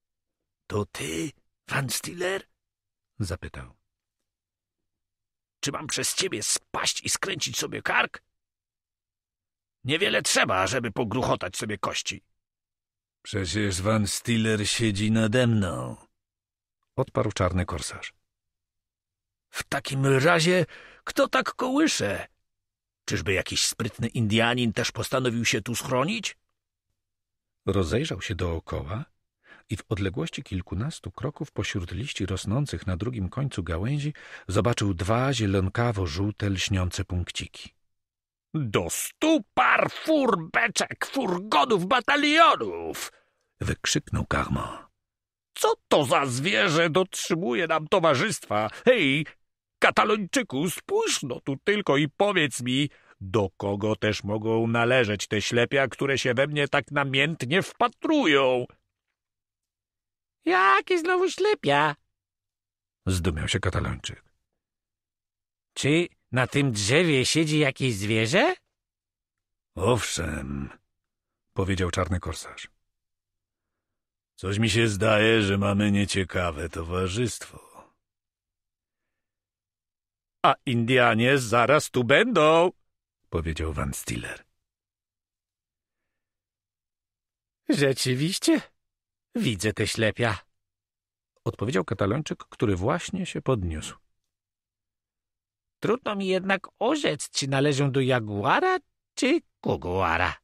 — To ty, Van Stiller? — zapytał. — Czy mam przez ciebie spaść i skręcić sobie kark? Niewiele trzeba, żeby pogruchotać sobie kości. — Przecież Van Stiller siedzi nade mną — odparł czarny korsarz. — W takim razie kto tak kołysze? Czyżby jakiś sprytny Indianin też postanowił się tu schronić? Rozejrzał się dookoła i w odległości kilkunastu kroków pośród liści rosnących na drugim końcu gałęzi zobaczył dwa zielonkawo-żółte lśniące punkciki. Do stu par fur, beczek, furgonów, batalionów! wykrzyknął Karma. Co to za zwierzę dotrzymuje nam towarzystwa? Hej, Katalończyku, spójrz no tu tylko i powiedz mi, do kogo też mogą należeć te ślepia, które się we mnie tak namiętnie wpatrują? Jakie znowu ślepia? Zdumiał się katalończyk. Czy na tym drzewie siedzi jakieś zwierzę? Owszem, powiedział czarny korsarz. Coś mi się zdaje, że mamy nieciekawe towarzystwo. A Indianie zaraz tu będą, powiedział Van Stiller. Rzeczywiście, widzę te ślepia, odpowiedział katalończyk, który właśnie się podniósł. Trudno mi jednak orzec, czy należą do jaguara czy koguara.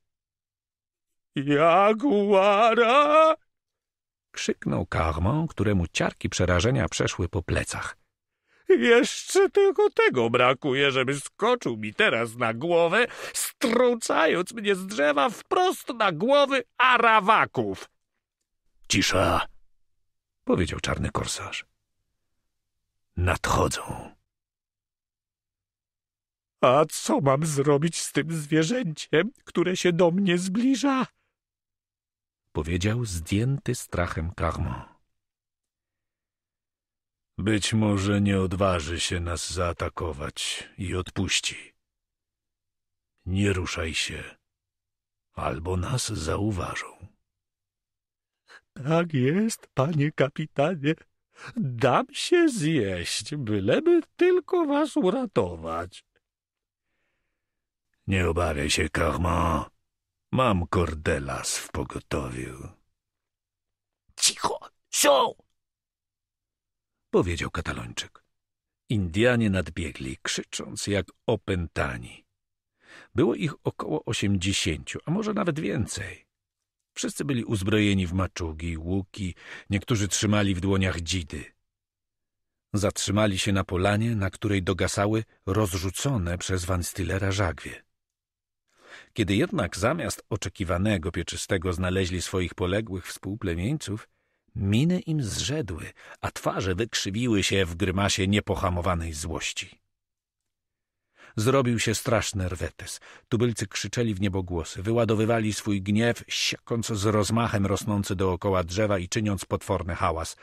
Jaguara! krzyknął Carmon, któremu ciarki przerażenia przeszły po plecach. Jeszcze tylko tego brakuje, żeby skoczył mi teraz na głowę, strucając mnie z drzewa wprost na głowy Arawaków. Cisza, powiedział czarny korsarz. Nadchodzą. A co mam zrobić z tym zwierzęciem, które się do mnie zbliża? Powiedział zdjęty strachem Carmont. Być może nie odważy się nas zaatakować i odpuści. Nie ruszaj się, albo nas zauważą. Tak jest, panie kapitanie. Dam się zjeść, byleby tylko was uratować. Nie obawiaj się, Karma. Mam kordelas w pogotowiu. Cicho, są! powiedział katalończyk. Indianie nadbiegli, krzycząc jak opętani. Było ich około osiemdziesięciu, a może nawet więcej. Wszyscy byli uzbrojeni w maczugi, łuki, niektórzy trzymali w dłoniach dzidy. Zatrzymali się na polanie, na której dogasały rozrzucone przez Van Stillera żagwie. Kiedy jednak zamiast oczekiwanego pieczystego znaleźli swoich poległych współplemieńców, Miny im zrzedły, a twarze wykrzywiły się w grymasie niepohamowanej złości. Zrobił się straszny rwetes. Tubylcy krzyczeli w niebogłosy, wyładowywali swój gniew, siekąc z rozmachem rosnący dookoła drzewa i czyniąc potworny hałas.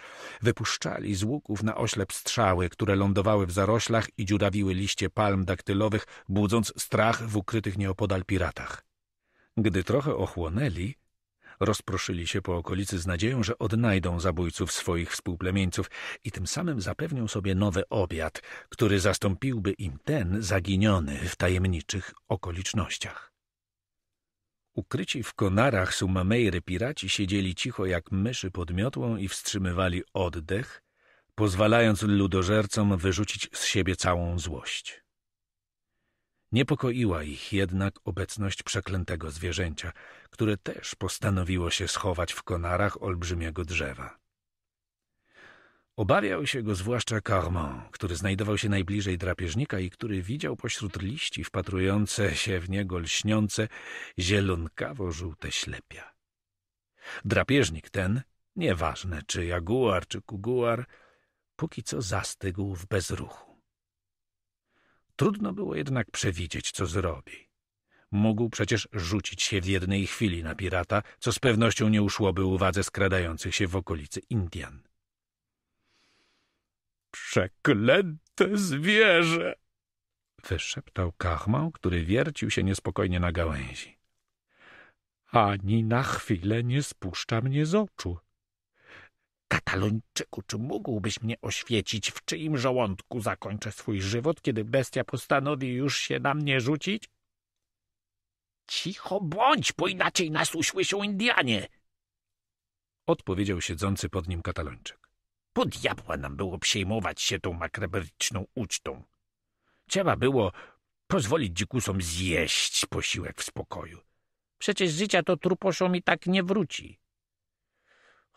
Wypuszczali z łuków na oślep strzały, które lądowały w zaroślach i dziurawiły liście palm daktylowych, budząc strach w ukrytych nieopodal piratach. Gdy trochę ochłonęli, Rozproszyli się po okolicy z nadzieją, że odnajdą zabójców swoich współplemieńców i tym samym zapewnią sobie nowy obiad, który zastąpiłby im ten zaginiony w tajemniczych okolicznościach. Ukryci w konarach Sumamejry piraci siedzieli cicho jak myszy pod miotłą i wstrzymywali oddech, pozwalając ludożercom wyrzucić z siebie całą złość. Niepokoiła ich jednak obecność przeklętego zwierzęcia, które też postanowiło się schować w konarach olbrzymiego drzewa. Obawiał się go zwłaszcza Carmon, który znajdował się najbliżej drapieżnika i który widział pośród liści wpatrujące się w niego lśniące, zielonkawo-żółte ślepia. Drapieżnik ten, nieważne czy jaguar, czy kuguar, póki co zastygł w bezruchu. Trudno było jednak przewidzieć, co zrobi. Mógł przecież rzucić się w jednej chwili na pirata, co z pewnością nie uszłoby uwadze skradających się w okolicy Indian. Przeklęte zwierzę! wyszeptał Kachmał, który wiercił się niespokojnie na gałęzi. Ani na chwilę nie spuszcza mnie z oczu. Katalończyku, czy mógłbyś mnie oświecić, w czyim żołądku zakończę swój żywot, kiedy bestia postanowi już się na mnie rzucić? Cicho bądź, bo inaczej nas usłyszą Indianie! Odpowiedział siedzący pod nim katalończyk. Po diabła nam było przejmować się tą makabryczną ucztą. Trzeba było pozwolić dzikusom zjeść posiłek w spokoju. Przecież życia to truposzom i tak nie wróci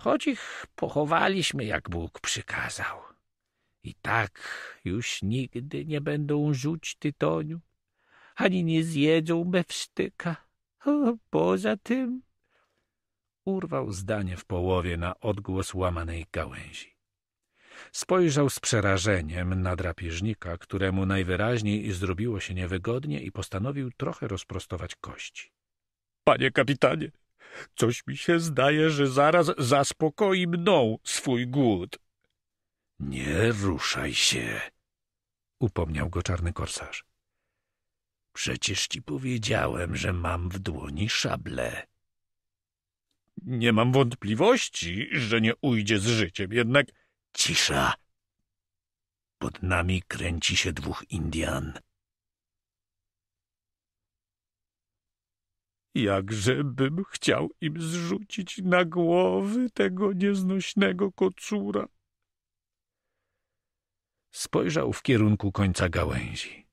choć ich pochowaliśmy, jak Bóg przykazał. I tak już nigdy nie będą rzuć tytoniu, ani nie zjedzą mewstyka. Poza tym... Urwał zdanie w połowie na odgłos łamanej gałęzi. Spojrzał z przerażeniem na drapieżnika, któremu najwyraźniej zrobiło się niewygodnie i postanowił trochę rozprostować kości. — Panie kapitanie! Coś mi się zdaje, że zaraz zaspokoi mną swój głód. Nie ruszaj się, upomniał go czarny korsarz. Przecież ci powiedziałem, że mam w dłoni szable. Nie mam wątpliwości, że nie ujdzie z życiem, jednak... Cisza! Pod nami kręci się dwóch Indian. Jakże bym chciał im zrzucić na głowy tego nieznośnego kocura. Spojrzał w kierunku końca gałęzi.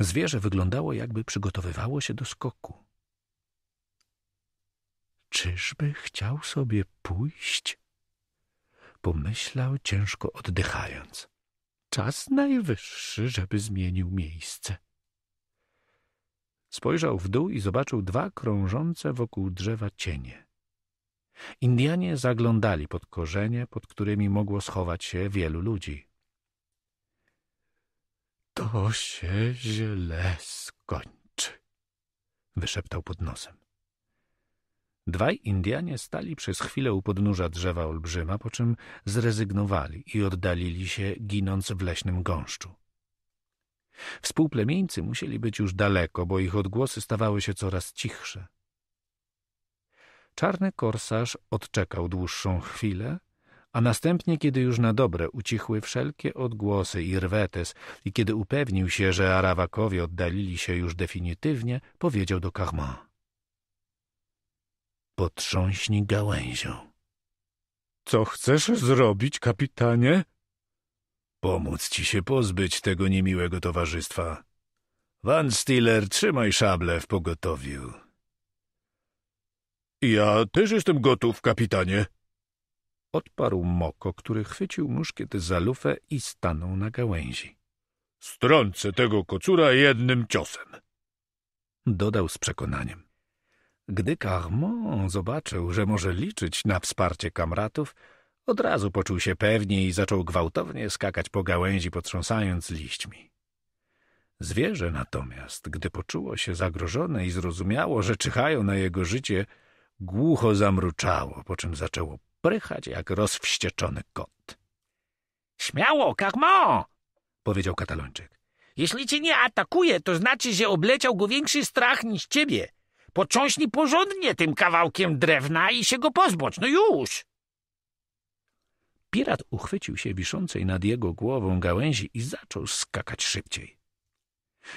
Zwierzę wyglądało, jakby przygotowywało się do skoku. Czyżby chciał sobie pójść? Pomyślał, ciężko oddychając. Czas najwyższy, żeby zmienił miejsce. Spojrzał w dół i zobaczył dwa krążące wokół drzewa cienie. Indianie zaglądali pod korzenie, pod którymi mogło schować się wielu ludzi. To się źle skończy, wyszeptał pod nosem. Dwaj Indianie stali przez chwilę u podnóża drzewa olbrzyma, po czym zrezygnowali i oddalili się, ginąc w leśnym gąszczu. Współplemieńcy musieli być już daleko, bo ich odgłosy stawały się coraz cichsze. Czarny korsarz odczekał dłuższą chwilę, a następnie, kiedy już na dobre ucichły wszelkie odgłosy i i kiedy upewnił się, że Arawakowie oddalili się już definitywnie, powiedział do kahma: Potrząśnij gałęzią. — Co chcesz zrobić, kapitanie? Pomóc ci się pozbyć tego niemiłego towarzystwa. Van Stiller, trzymaj szable w pogotowiu. Ja też jestem gotów, kapitanie. Odparł Moko, który chwycił muszkiet za lufę i stanął na gałęzi. Strącę tego kocura jednym ciosem. Dodał z przekonaniem. Gdy Carmon zobaczył, że może liczyć na wsparcie kamratów, od razu poczuł się pewnie i zaczął gwałtownie skakać po gałęzi, potrząsając liśćmi. Zwierzę natomiast, gdy poczuło się zagrożone i zrozumiało, że czyhają na jego życie, głucho zamruczało, po czym zaczęło prychać jak rozwścieczony kot. — Śmiało, karmo! — powiedział katalończyk. — Jeśli cię nie atakuje, to znaczy, że obleciał go większy strach niż ciebie. Począśnij porządnie tym kawałkiem drewna i się go pozbądź, no już! — Pirat uchwycił się wiszącej nad jego głową gałęzi i zaczął skakać szybciej.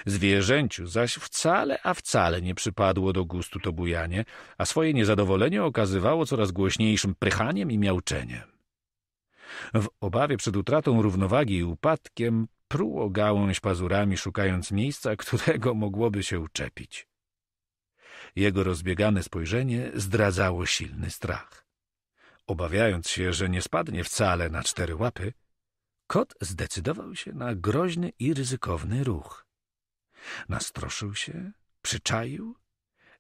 Zwierzęciu zaś wcale, a wcale nie przypadło do gustu to bujanie, a swoje niezadowolenie okazywało coraz głośniejszym prychaniem i miauczeniem. W obawie przed utratą równowagi i upadkiem pruło gałąź pazurami, szukając miejsca, którego mogłoby się uczepić. Jego rozbiegane spojrzenie zdradzało silny strach. Obawiając się, że nie spadnie wcale na cztery łapy, kot zdecydował się na groźny i ryzykowny ruch. Nastroszył się, przyczaił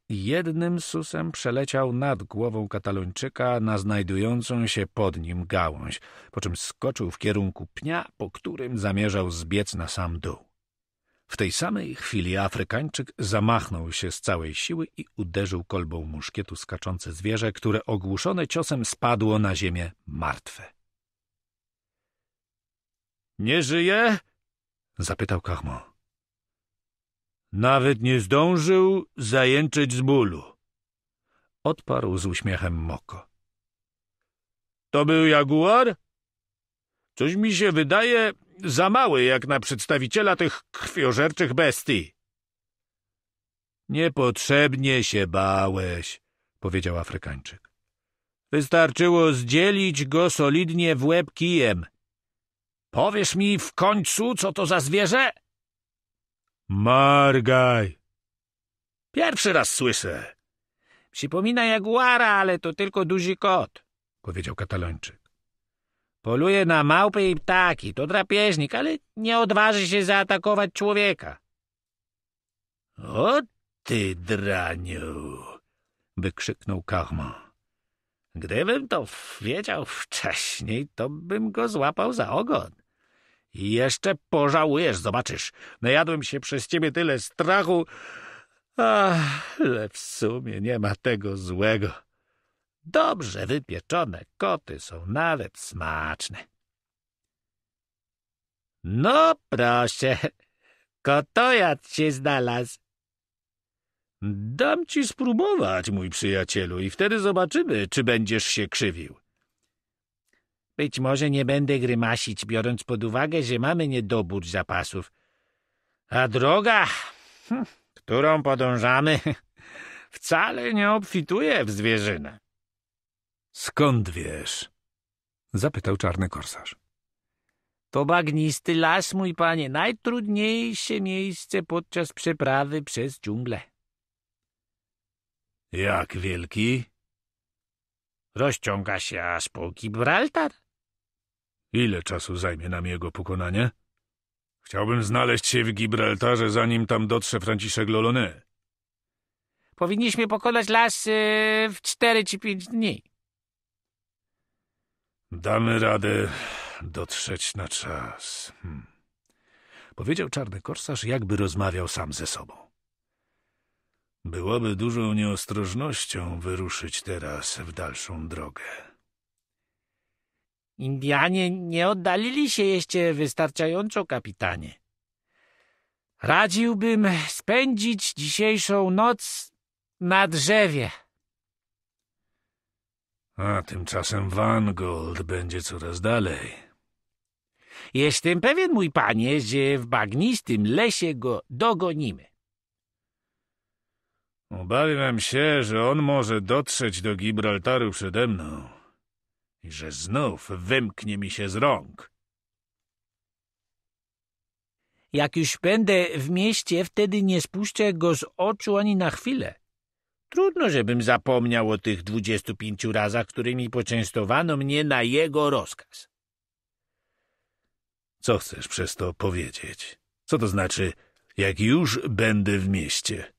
i jednym susem przeleciał nad głową katalończyka na znajdującą się pod nim gałąź, po czym skoczył w kierunku pnia, po którym zamierzał zbiec na sam dół. W tej samej chwili Afrykańczyk zamachnął się z całej siły i uderzył kolbą muszkietu skaczące zwierzę, które ogłuszone ciosem spadło na ziemię martwe. Nie żyje? zapytał Kachmo. Nawet nie zdążył zajęczyć z bólu. Odparł z uśmiechem Moko. To był jaguar? Coś mi się wydaje za mały jak na przedstawiciela tych krwiożerczych bestii. Niepotrzebnie się bałeś, powiedział Afrykańczyk. Wystarczyło zdzielić go solidnie w łeb kijem. Powiesz mi w końcu, co to za zwierzę? Margaj. Pierwszy raz słyszę. Przypomina jaguara, ale to tylko duży kot, powiedział katalończyk. Poluje na małpy i ptaki, to drapieżnik, ale nie odważy się zaatakować człowieka. O ty draniu! wykrzyknął Kahman. Gdybym to wiedział wcześniej, to bym go złapał za ogon. I jeszcze pożałujesz, zobaczysz. Najadłem się przez ciebie tyle strachu, ale w sumie nie ma tego złego. Dobrze wypieczone koty są nawet smaczne. No proszę, kotojad się znalazł. Dam ci spróbować, mój przyjacielu, i wtedy zobaczymy, czy będziesz się krzywił. Być może nie będę grymasić, biorąc pod uwagę, że mamy niedobór zapasów. A droga, hm, którą podążamy, wcale nie obfituje w zwierzynę. Skąd wiesz? Zapytał czarny korsarz. To bagnisty las, mój panie, najtrudniejsze miejsce podczas przeprawy przez dżunglę. Jak wielki? Rozciąga się aż po Gibraltar. Ile czasu zajmie nam jego pokonanie? Chciałbym znaleźć się w Gibraltarze, zanim tam dotrze Franciszek Lolone. Powinniśmy pokonać las e, w cztery czy pięć dni. Damy radę dotrzeć na czas. Hmm. Powiedział czarny korsarz, jakby rozmawiał sam ze sobą. Byłoby dużą nieostrożnością wyruszyć teraz w dalszą drogę. Indianie nie oddalili się jeszcze wystarczająco, kapitanie. Radziłbym spędzić dzisiejszą noc na drzewie. A tymczasem Wangold będzie coraz dalej. Jestem pewien, mój panie, że w bagnistym lesie go dogonimy. Obawiam się, że on może dotrzeć do Gibraltaru przede mną i że znów wymknie mi się z rąk. Jak już będę w mieście, wtedy nie spuszczę go z oczu ani na chwilę. Trudno, żebym zapomniał o tych dwudziestu pięciu razach, którymi poczęstowano mnie na jego rozkaz. Co chcesz przez to powiedzieć? Co to znaczy, jak już będę w mieście?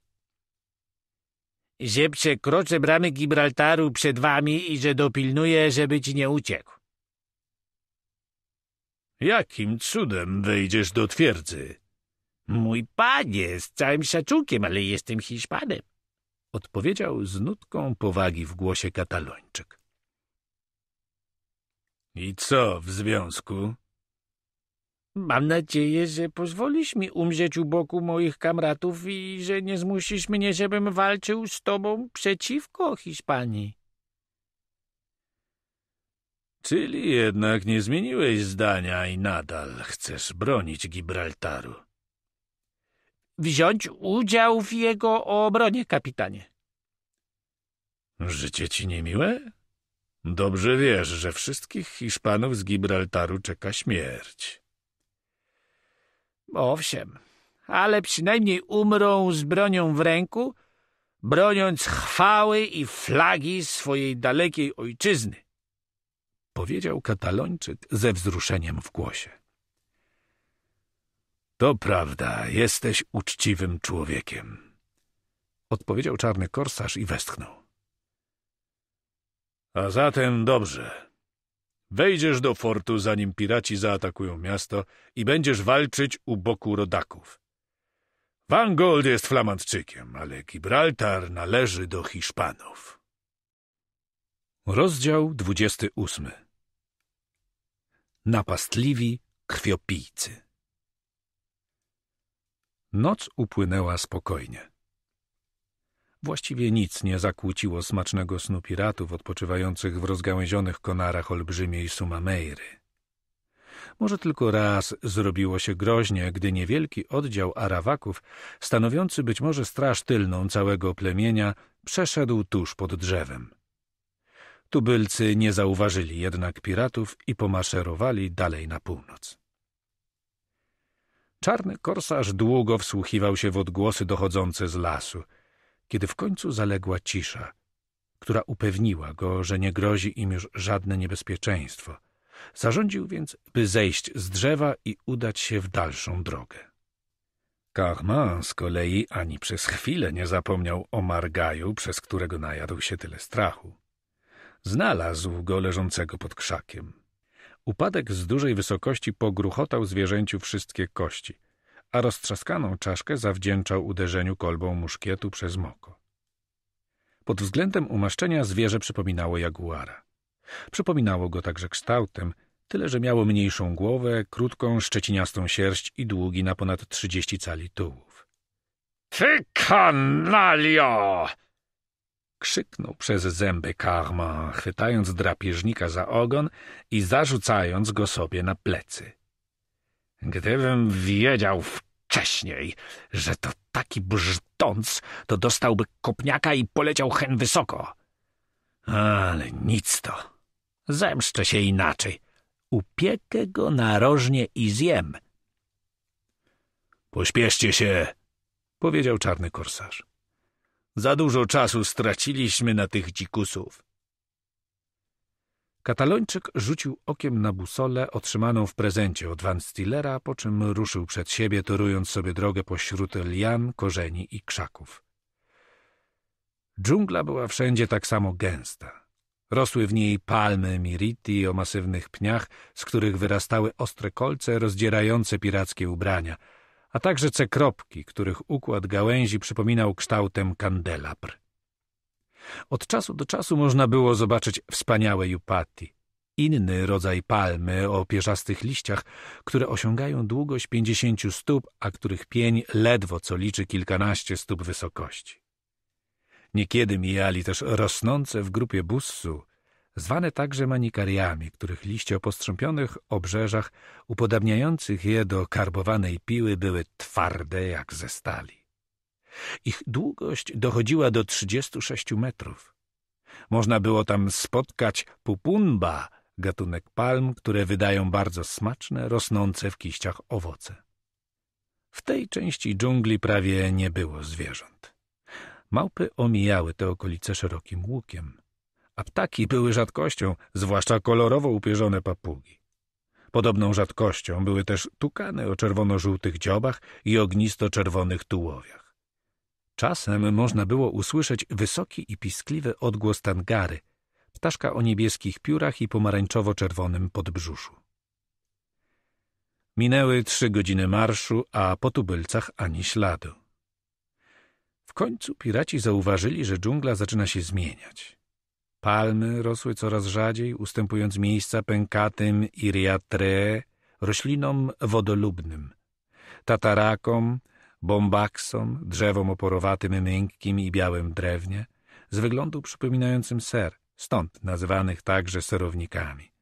Że przekroczę bramy Gibraltaru przed wami i że dopilnuję, żeby ci nie uciekł. Jakim cudem wejdziesz do twierdzy? Mój panie, z całym szacunkiem, ale jestem Hiszpanem. — odpowiedział z nutką powagi w głosie katalończyk. — I co w związku? — Mam nadzieję, że pozwolisz mi umrzeć u boku moich kamratów i że nie zmusisz mnie, żebym walczył z tobą przeciwko Hiszpanii. — Czyli jednak nie zmieniłeś zdania i nadal chcesz bronić Gibraltaru. — wziąć udział w jego obronie, kapitanie. Życie ci niemiłe? Dobrze wiesz, że wszystkich Hiszpanów z Gibraltaru czeka śmierć. Owszem, ale przynajmniej umrą z bronią w ręku, broniąc chwały i flagi swojej dalekiej ojczyzny. Powiedział katalończyk ze wzruszeniem w głosie. To prawda, jesteś uczciwym człowiekiem. Odpowiedział czarny korsarz i westchnął. A zatem dobrze. Wejdziesz do fortu, zanim piraci zaatakują miasto i będziesz walczyć u boku rodaków. Van Gold jest flamandczykiem, ale Gibraltar należy do Hiszpanów. Rozdział 28 Napastliwi krwiopijcy Noc upłynęła spokojnie. Właściwie nic nie zakłóciło smacznego snu piratów odpoczywających w rozgałęzionych konarach olbrzymiej Sumameiry. Może tylko raz zrobiło się groźnie, gdy niewielki oddział Arawaków, stanowiący być może straż tylną całego plemienia, przeszedł tuż pod drzewem. Tubylcy nie zauważyli jednak piratów i pomaszerowali dalej na północ. Czarny korsarz długo wsłuchiwał się w odgłosy dochodzące z lasu, kiedy w końcu zaległa cisza, która upewniła go, że nie grozi im już żadne niebezpieczeństwo. Zarządził więc, by zejść z drzewa i udać się w dalszą drogę. Kahman z kolei ani przez chwilę nie zapomniał o margaju, przez którego najadł się tyle strachu. Znalazł go leżącego pod krzakiem. Upadek z dużej wysokości pogruchotał zwierzęciu wszystkie kości, a roztrzaskaną czaszkę zawdzięczał uderzeniu kolbą muszkietu przez moko. Pod względem umaszczenia zwierzę przypominało jaguara. Przypominało go także kształtem, tyle że miało mniejszą głowę, krótką, szczeciniastą sierść i długi na ponad 30 cali tułów. — Ty kanalio! krzyknął przez zęby karma, chwytając drapieżnika za ogon i zarzucając go sobie na plecy. Gdybym wiedział wcześniej, że to taki brzdąc, to dostałby kopniaka i poleciał hen wysoko. Ale nic to. Zemszczę się inaczej. Upiekę go narożnie i zjem. Pośpieszcie się, powiedział czarny korsarz. Za dużo czasu straciliśmy na tych dzikusów. Katalończyk rzucił okiem na busolę otrzymaną w prezencie od Van Stillera, po czym ruszył przed siebie, torując sobie drogę pośród lian, korzeni i krzaków. Dżungla była wszędzie tak samo gęsta. Rosły w niej palmy miriti o masywnych pniach, z których wyrastały ostre kolce rozdzierające pirackie ubrania – a także cekropki, których układ gałęzi przypominał kształtem kandelabr. Od czasu do czasu można było zobaczyć wspaniałe jupati, inny rodzaj palmy o pierzastych liściach, które osiągają długość pięćdziesięciu stóp, a których pień ledwo co liczy kilkanaście stóp wysokości. Niekiedy mijali też rosnące w grupie bussu zwane także manikariami, których liście o postrząpionych obrzeżach, upodabniających je do karbowanej piły, były twarde jak ze stali. Ich długość dochodziła do 36 metrów. Można było tam spotkać pupunba, gatunek palm, które wydają bardzo smaczne, rosnące w kiściach owoce. W tej części dżungli prawie nie było zwierząt. Małpy omijały te okolice szerokim łukiem – a ptaki były rzadkością, zwłaszcza kolorowo upierzone papugi. Podobną rzadkością były też tukany o czerwono-żółtych dziobach i ognisto-czerwonych tułowiach. Czasem można było usłyszeć wysoki i piskliwy odgłos tangary, ptaszka o niebieskich piórach i pomarańczowo-czerwonym podbrzuszu. Minęły trzy godziny marszu, a po tubylcach ani śladu. W końcu piraci zauważyli, że dżungla zaczyna się zmieniać. Palmy rosły coraz rzadziej, ustępując miejsca pękatym iriatree, roślinom wodolubnym, tatarakom, bombaksom, drzewom oporowatym, miękkim i białym drewnie, z wyglądu przypominającym ser, stąd nazywanych także serownikami.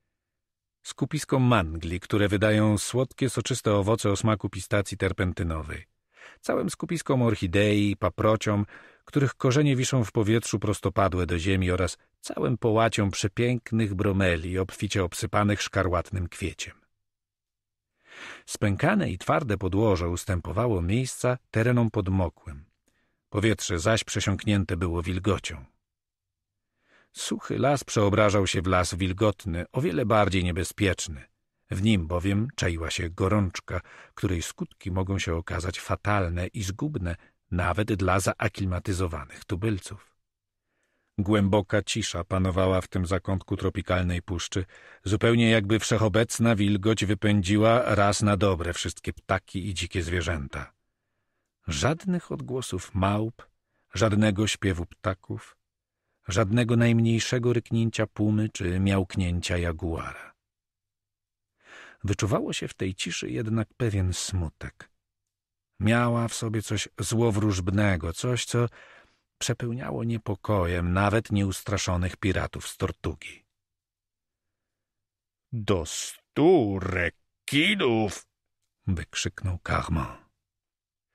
Skupisko mangli, które wydają słodkie, soczyste owoce o smaku pistacji terpentynowej. Całym skupiskom orchidei, paprociom, których korzenie wiszą w powietrzu prostopadłe do ziemi oraz całym połacią przepięknych bromeli obficie obsypanych szkarłatnym kwieciem. Spękane i twarde podłoże ustępowało miejsca terenom podmokłym. Powietrze zaś przesiąknięte było wilgocią. Suchy las przeobrażał się w las wilgotny, o wiele bardziej niebezpieczny. W nim bowiem czaiła się gorączka, której skutki mogą się okazać fatalne i zgubne nawet dla zaaklimatyzowanych tubylców. Głęboka cisza panowała w tym zakątku tropikalnej puszczy, zupełnie jakby wszechobecna wilgoć wypędziła raz na dobre wszystkie ptaki i dzikie zwierzęta. Żadnych odgłosów małp, żadnego śpiewu ptaków, żadnego najmniejszego ryknięcia pumy czy miałknięcia jaguara. Wyczuwało się w tej ciszy jednak pewien smutek – Miała w sobie coś złowróżbnego, coś, co przepełniało niepokojem nawet nieustraszonych piratów z Tortugi. — Do stu rekinów! — wykrzyknął Carmon.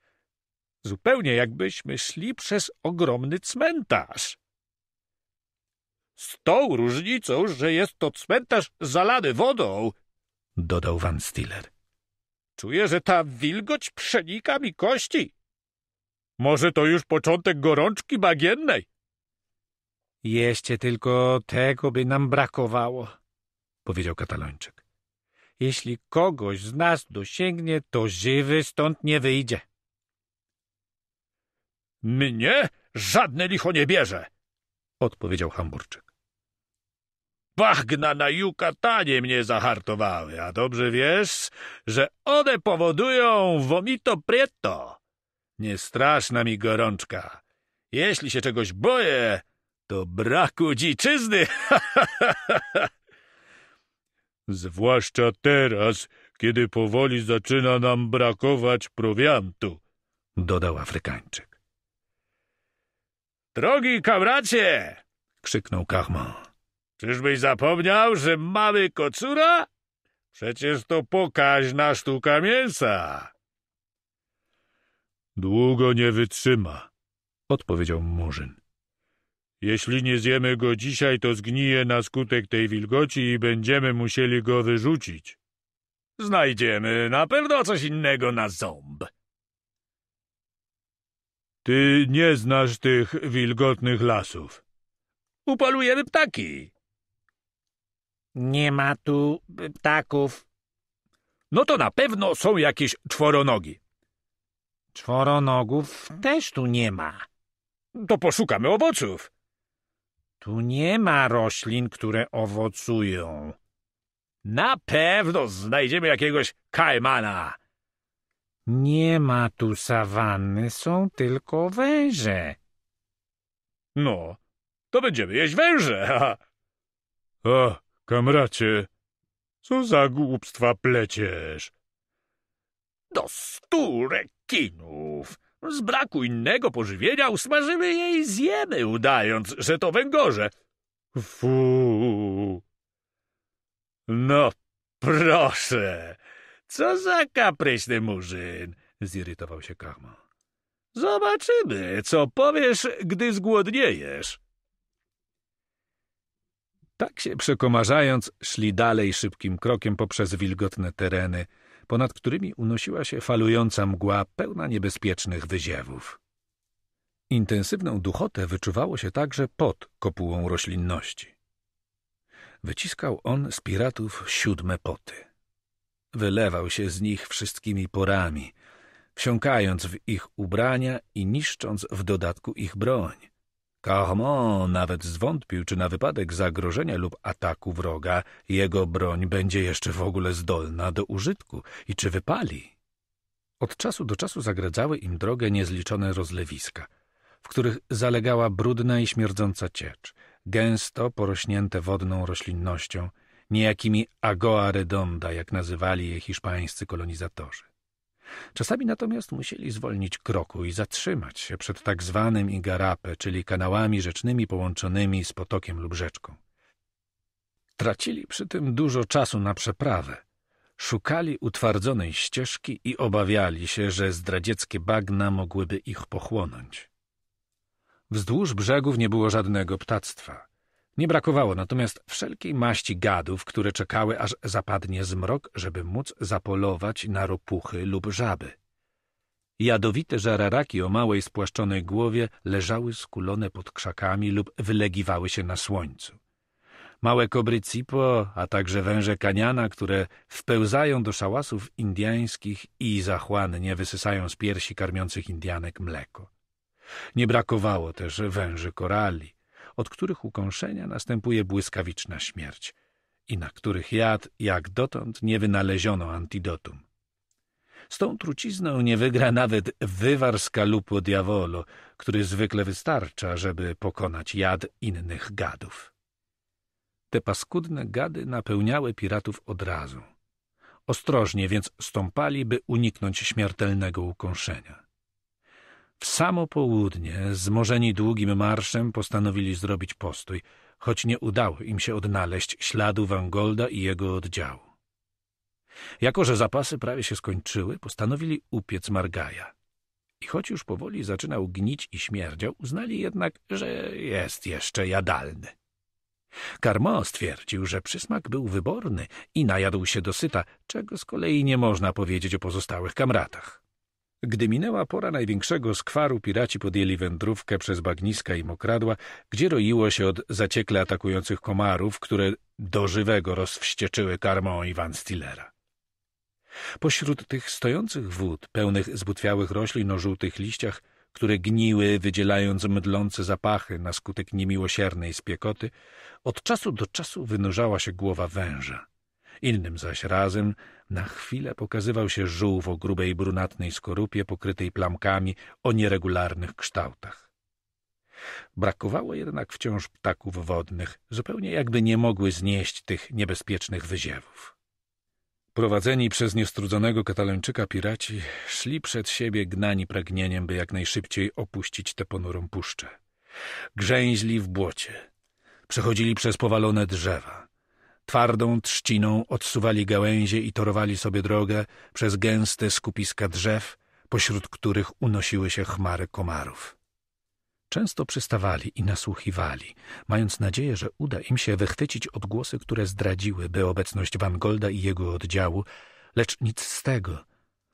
— Zupełnie jakbyśmy szli przez ogromny cmentarz. — Z tą różnicą, że jest to cmentarz zalany wodą! — dodał Van Stiller. — Czuję, że ta wilgoć przenika mi kości. Może to już początek gorączki bagiennej? Jeszcze tylko tego by nam brakowało, powiedział katalończyk. Jeśli kogoś z nas dosięgnie, to żywy stąd nie wyjdzie. Mnie żadne licho nie bierze, odpowiedział Hamburczyk. Wachna na Jukatanie mnie zahartowały, a dobrze wiesz, że one powodują vomito prieto. Niestraszna mi gorączka. Jeśli się czegoś boję, to braku dziczyzny. Zwłaszcza teraz, kiedy powoli zaczyna nam brakować prowiantu, dodał Afrykańczyk. Drogi kamracie! krzyknął Kachman. Czyżbyś zapomniał, że mamy kocura? Przecież to pokaźna sztuka mięsa. Długo nie wytrzyma, odpowiedział Murzyn. Jeśli nie zjemy go dzisiaj, to zgnije na skutek tej wilgoci i będziemy musieli go wyrzucić. Znajdziemy na pewno coś innego na ząb. Ty nie znasz tych wilgotnych lasów. Upalujemy ptaki. Nie ma tu y, ptaków. No to na pewno są jakieś czworonogi. Czworonogów też tu nie ma. To poszukamy owoców. Tu nie ma roślin, które owocują. Na pewno znajdziemy jakiegoś kajmana. Nie ma tu sawanny, są tylko węże. No, to będziemy jeść węże. O. Kamracie, co za głupstwa pleciesz? Do stu rekinów. Z braku innego pożywienia usmażymy je i zjemy, udając, że to węgorze. Fu. No proszę, co za kapryśny murzyn, zirytował się Kachman. Zobaczymy, co powiesz, gdy zgłodniejesz. Tak się przekomarzając, szli dalej szybkim krokiem poprzez wilgotne tereny, ponad którymi unosiła się falująca mgła pełna niebezpiecznych wyziewów. Intensywną duchotę wyczuwało się także pod kopułą roślinności. Wyciskał on z piratów siódme poty. Wylewał się z nich wszystkimi porami, wsiąkając w ich ubrania i niszcząc w dodatku ich broń. Carmon nawet zwątpił, czy na wypadek zagrożenia lub ataku wroga jego broń będzie jeszcze w ogóle zdolna do użytku i czy wypali. Od czasu do czasu zagradzały im drogę niezliczone rozlewiska, w których zalegała brudna i śmierdząca ciecz, gęsto porośnięte wodną roślinnością, niejakimi agoa redonda, jak nazywali je hiszpańscy kolonizatorzy. Czasami natomiast musieli zwolnić kroku i zatrzymać się przed tak zwanym Igarape, czyli kanałami rzecznymi połączonymi z potokiem lub rzeczką. Tracili przy tym dużo czasu na przeprawę. Szukali utwardzonej ścieżki i obawiali się, że zdradzieckie bagna mogłyby ich pochłonąć. Wzdłuż brzegów nie było żadnego ptactwa. Nie brakowało natomiast wszelkiej maści gadów, które czekały, aż zapadnie zmrok, żeby móc zapolować na ropuchy lub żaby. Jadowite żararaki o małej spłaszczonej głowie leżały skulone pod krzakami lub wylegiwały się na słońcu. Małe kobry cipo, a także węże kaniana, które wpełzają do szałasów indiańskich i zachłannie wysysają z piersi karmiących Indianek mleko. Nie brakowało też węży korali, od których ukąszenia następuje błyskawiczna śmierć i na których jad jak dotąd nie wynaleziono antidotum. Z tą trucizną nie wygra nawet wywar skalupu diavolo, który zwykle wystarcza, żeby pokonać jad innych gadów. Te paskudne gady napełniały piratów od razu. Ostrożnie więc stąpali, by uniknąć śmiertelnego ukąszenia. W samo południe, zmorzeni długim marszem, postanowili zrobić postój, choć nie udało im się odnaleźć śladu Wangolda i jego oddziału. Jako, że zapasy prawie się skończyły, postanowili upiec margaja. I choć już powoli zaczynał gnić i śmierdział, uznali jednak, że jest jeszcze jadalny. Karmo stwierdził, że przysmak był wyborny i najadł się dosyta, czego z kolei nie można powiedzieć o pozostałych kamratach. Gdy minęła pora największego skwaru, piraci podjęli wędrówkę przez bagniska i mokradła, gdzie roiło się od zaciekle atakujących komarów, które do żywego rozwścieczyły karmą Iwan Stillera. Pośród tych stojących wód, pełnych zbutwiałych roślin o żółtych liściach, które gniły, wydzielając mdlące zapachy na skutek niemiłosiernej spiekoty, od czasu do czasu wynurzała się głowa węża. Innym zaś razem na chwilę pokazywał się żółw o grubej brunatnej skorupie pokrytej plamkami o nieregularnych kształtach. Brakowało jednak wciąż ptaków wodnych, zupełnie jakby nie mogły znieść tych niebezpiecznych wyziewów. Prowadzeni przez niestrudzonego katalończyka piraci szli przed siebie gnani pragnieniem, by jak najszybciej opuścić tę ponurą puszczę. Grzęźli w błocie, przechodzili przez powalone drzewa, Twardą trzciną odsuwali gałęzie i torowali sobie drogę przez gęste skupiska drzew, pośród których unosiły się chmary komarów. Często przystawali i nasłuchiwali, mając nadzieję, że uda im się wychwycić odgłosy, które zdradziłyby obecność Wangolda i jego oddziału, lecz nic z tego.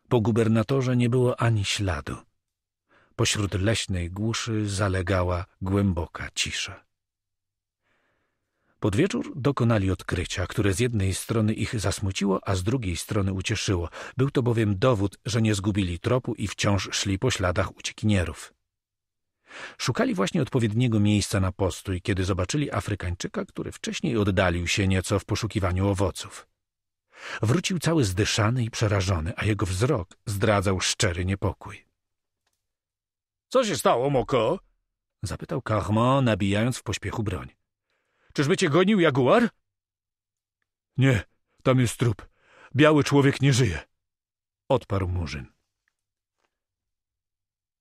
Po gubernatorze nie było ani śladu. Pośród leśnej głuszy zalegała głęboka cisza. Pod wieczór dokonali odkrycia, które z jednej strony ich zasmuciło, a z drugiej strony ucieszyło. Był to bowiem dowód, że nie zgubili tropu i wciąż szli po śladach uciekinierów. Szukali właśnie odpowiedniego miejsca na postój, kiedy zobaczyli Afrykańczyka, który wcześniej oddalił się nieco w poszukiwaniu owoców. Wrócił cały zdyszany i przerażony, a jego wzrok zdradzał szczery niepokój. — Co się stało, Moko? — zapytał Kahmo, nabijając w pośpiechu broń. Czyżby cię gonił jaguar? Nie, tam jest trup. Biały człowiek nie żyje. Odparł Murzyn.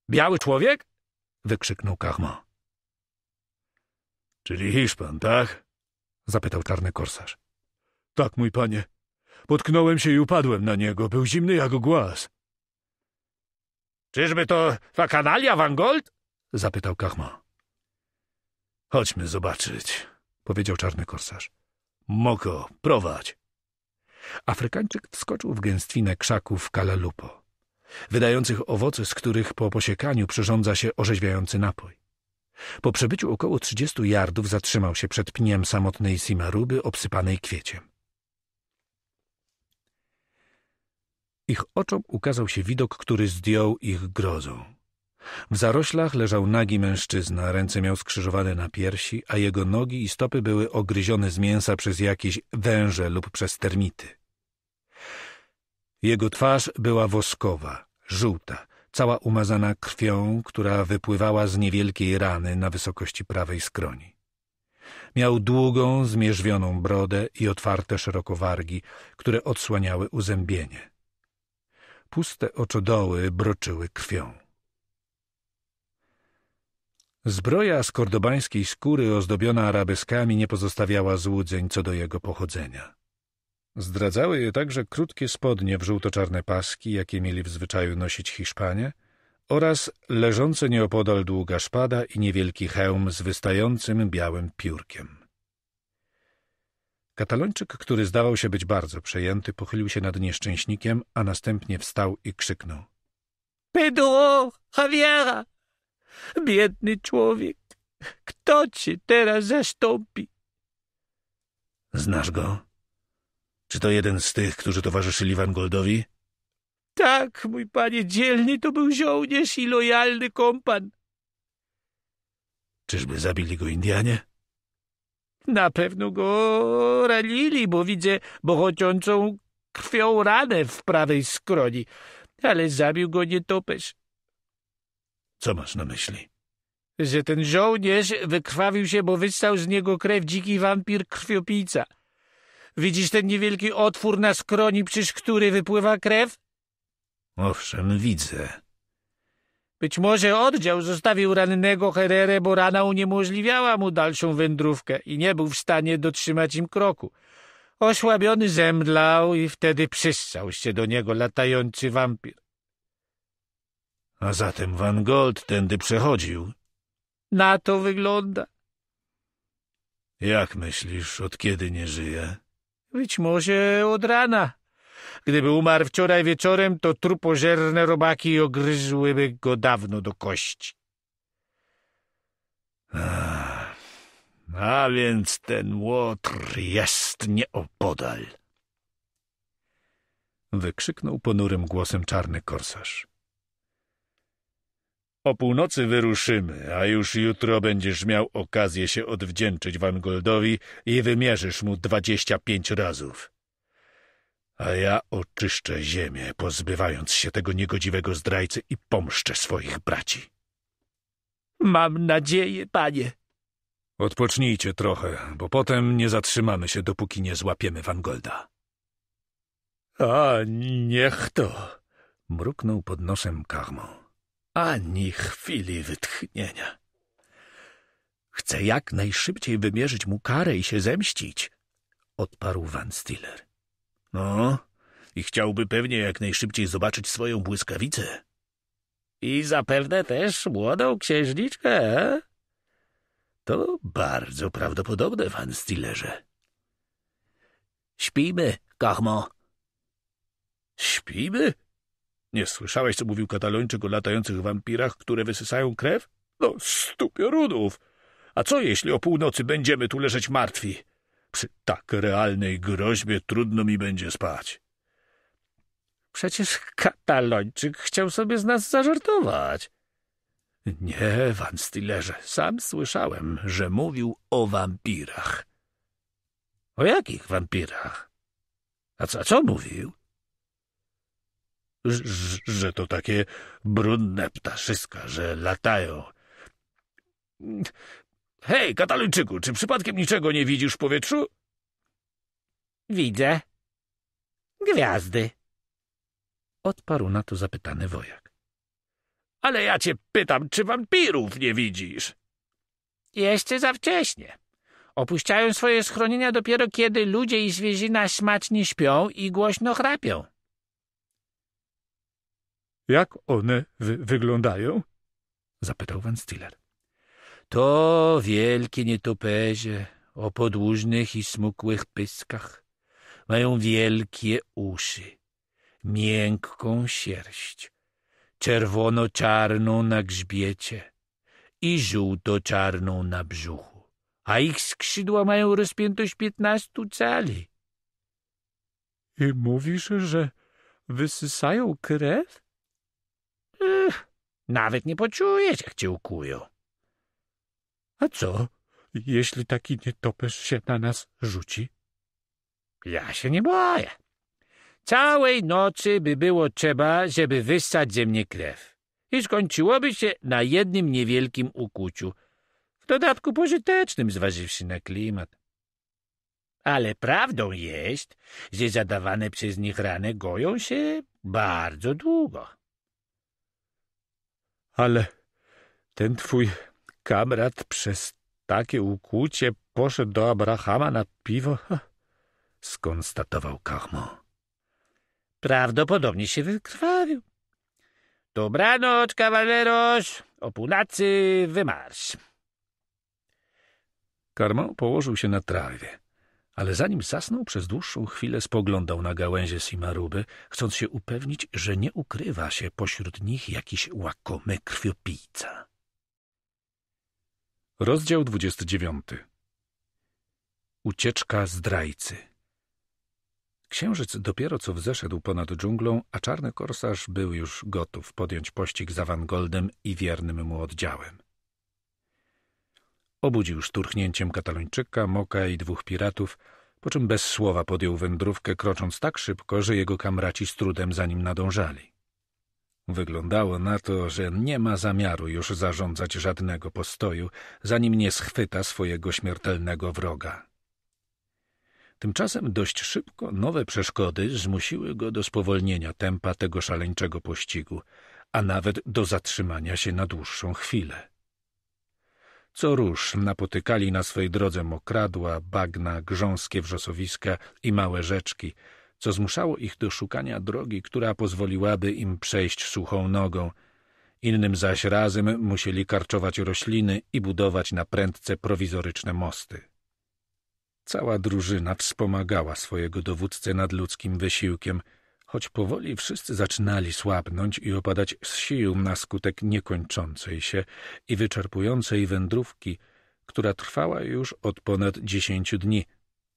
Biały człowiek? Wykrzyknął Kachma. Czyli Hiszpan, tak? Zapytał czarny korsarz. Tak, mój panie. Potknąłem się i upadłem na niego. Był zimny jak głaz. Czyżby to fakanalia Wangold? Zapytał Kachma. Chodźmy zobaczyć powiedział czarny korsarz. Moko, prowadź! Afrykańczyk wskoczył w gęstwinę krzaków kalalupo, wydających owoce, z których po posiekaniu przyrządza się orzeźwiający napój. Po przebyciu około trzydziestu jardów zatrzymał się przed pniem samotnej simaruby obsypanej kwieciem. Ich oczom ukazał się widok, który zdjął ich grozą. W zaroślach leżał nagi mężczyzna, ręce miał skrzyżowane na piersi, a jego nogi i stopy były ogryzione z mięsa przez jakieś węże lub przez termity. Jego twarz była woskowa, żółta, cała umazana krwią, która wypływała z niewielkiej rany na wysokości prawej skroni. Miał długą, zmierzwioną brodę i otwarte szeroko wargi, które odsłaniały uzębienie. Puste oczodoły broczyły krwią. Zbroja z kordobańskiej skóry ozdobiona arabeskami nie pozostawiała złudzeń co do jego pochodzenia. Zdradzały je także krótkie spodnie w żółto-czarne paski, jakie mieli w zwyczaju nosić Hiszpanie, oraz leżące nieopodal długa szpada i niewielki hełm z wystającym białym piórkiem. Katalończyk, który zdawał się być bardzo przejęty, pochylił się nad nieszczęśnikiem, a następnie wstał i krzyknął. — Pedro Javiera! Biedny człowiek, kto cię teraz zastąpi? Znasz go? Czy to jeden z tych, którzy towarzyszyli Wangoldowi? Tak, mój panie dzielny, to był żołnierz i lojalny kompan. Czyżby zabili go Indianie? Na pewno go ranili, bo widzę bochoczącą krwią ranę w prawej skroni, ale zabił go nietoperz. Co masz na myśli? Że ten żołnierz wykrwawił się, bo wystał z niego krew dziki wampir krwiopijca. Widzisz ten niewielki otwór na skroni, przez który wypływa krew? Owszem, widzę. Być może oddział zostawił rannego Hererę, bo rana uniemożliwiała mu dalszą wędrówkę i nie był w stanie dotrzymać im kroku. Osłabiony zemdlał i wtedy przyssał się do niego latający wampir. A zatem Van Gold tędy przechodził. Na to wygląda. Jak myślisz, od kiedy nie żyje? Być może od rana. Gdyby umarł wczoraj wieczorem, to trupożerne robaki ogryzłyby go dawno do kości. A, więc ten łotr jest nieopodal. Wykrzyknął ponurym głosem czarny korsarz. O północy wyruszymy, a już jutro będziesz miał okazję się odwdzięczyć Wangoldowi i wymierzysz mu dwadzieścia pięć razów. A ja oczyszczę ziemię, pozbywając się tego niegodziwego zdrajcy i pomszczę swoich braci. Mam nadzieję, panie. Odpocznijcie trochę, bo potem nie zatrzymamy się, dopóki nie złapiemy Wangolda. A niech to! mruknął pod nosem Karmo ani chwili wytchnienia. Chcę jak najszybciej wymierzyć mu karę i się zemścić, odparł Van Stiller. No, i chciałby pewnie jak najszybciej zobaczyć swoją błyskawicę. I zapewne też młodą księżniczkę. E? To bardzo prawdopodobne, Van Stillerze. Śpimy, Kachmo. Śpimy? Nie słyszałeś, co mówił katalończyk o latających wampirach, które wysysają krew? No, stu piorunów! A co jeśli o północy będziemy tu leżeć martwi? Przy tak realnej groźbie trudno mi będzie spać. Przecież katalończyk chciał sobie z nas zażartować. Nie, Van Stillerze, sam słyszałem, że mówił o wampirach. O jakich wampirach? A co, a co mówił? że to takie brudne ptaszyska, że latają. Hej, Katalończyku, czy przypadkiem niczego nie widzisz w powietrzu? Widzę. Gwiazdy. Odparł na to zapytany wojak. Ale ja cię pytam, czy wampirów nie widzisz? Jeszcze za wcześnie. Opuszczają swoje schronienia dopiero kiedy ludzie i zwierzyna smacznie śpią i głośno chrapią. Jak one wy wyglądają? zapytał Van Stiller. To wielkie nietoperze o podłużnych i smukłych pyskach. Mają wielkie uszy, miękką sierść, czerwono-czarną na grzbiecie i żółto-czarną na brzuchu, a ich skrzydła mają rozpiętość piętnastu cali. I mówisz, że wysysają krew? Ech, nawet nie poczujesz, jak cię ukują. A co, jeśli taki nietoperz się na nas rzuci? Ja się nie boję. Całej nocy by było trzeba, żeby wyssać ze mnie krew. I skończyłoby się na jednym niewielkim ukuciu. W dodatku pożytecznym, zważywszy na klimat. Ale prawdą jest, że zadawane przez nich rany goją się bardzo długo ale ten twój kamrat przez takie ukłucie poszedł do Abrahama na piwo? Skonstatował Kachmo. Prawdopodobnie się wykrwawił. Dobranoc, kawaleros, o północy wymarsz. Karmo położył się na trawie ale zanim zasnął przez dłuższą chwilę spoglądał na gałęzie Simaruby, chcąc się upewnić, że nie ukrywa się pośród nich jakiś łakomy krwiopijca. Rozdział 29 Ucieczka zdrajcy Księżyc dopiero co wzeszedł ponad dżunglą, a czarny korsarz był już gotów podjąć pościg za Van Goldem i wiernym mu oddziałem. Obudził szturchnięciem katalończyka, moka i dwóch piratów, po czym bez słowa podjął wędrówkę, krocząc tak szybko, że jego kamraci z trudem za nim nadążali. Wyglądało na to, że nie ma zamiaru już zarządzać żadnego postoju, zanim nie schwyta swojego śmiertelnego wroga. Tymczasem dość szybko nowe przeszkody zmusiły go do spowolnienia tempa tego szaleńczego pościgu, a nawet do zatrzymania się na dłuższą chwilę. Co róż, napotykali na swej drodze mokradła, bagna, grząskie wrzosowiska i małe rzeczki, co zmuszało ich do szukania drogi, która pozwoliłaby im przejść suchą nogą. Innym zaś razem musieli karczować rośliny i budować na prędce prowizoryczne mosty. Cała drużyna wspomagała swojego dowódcę nad ludzkim wysiłkiem – choć powoli wszyscy zaczynali słabnąć i opadać z sił na skutek niekończącej się i wyczerpującej wędrówki, która trwała już od ponad dziesięciu dni,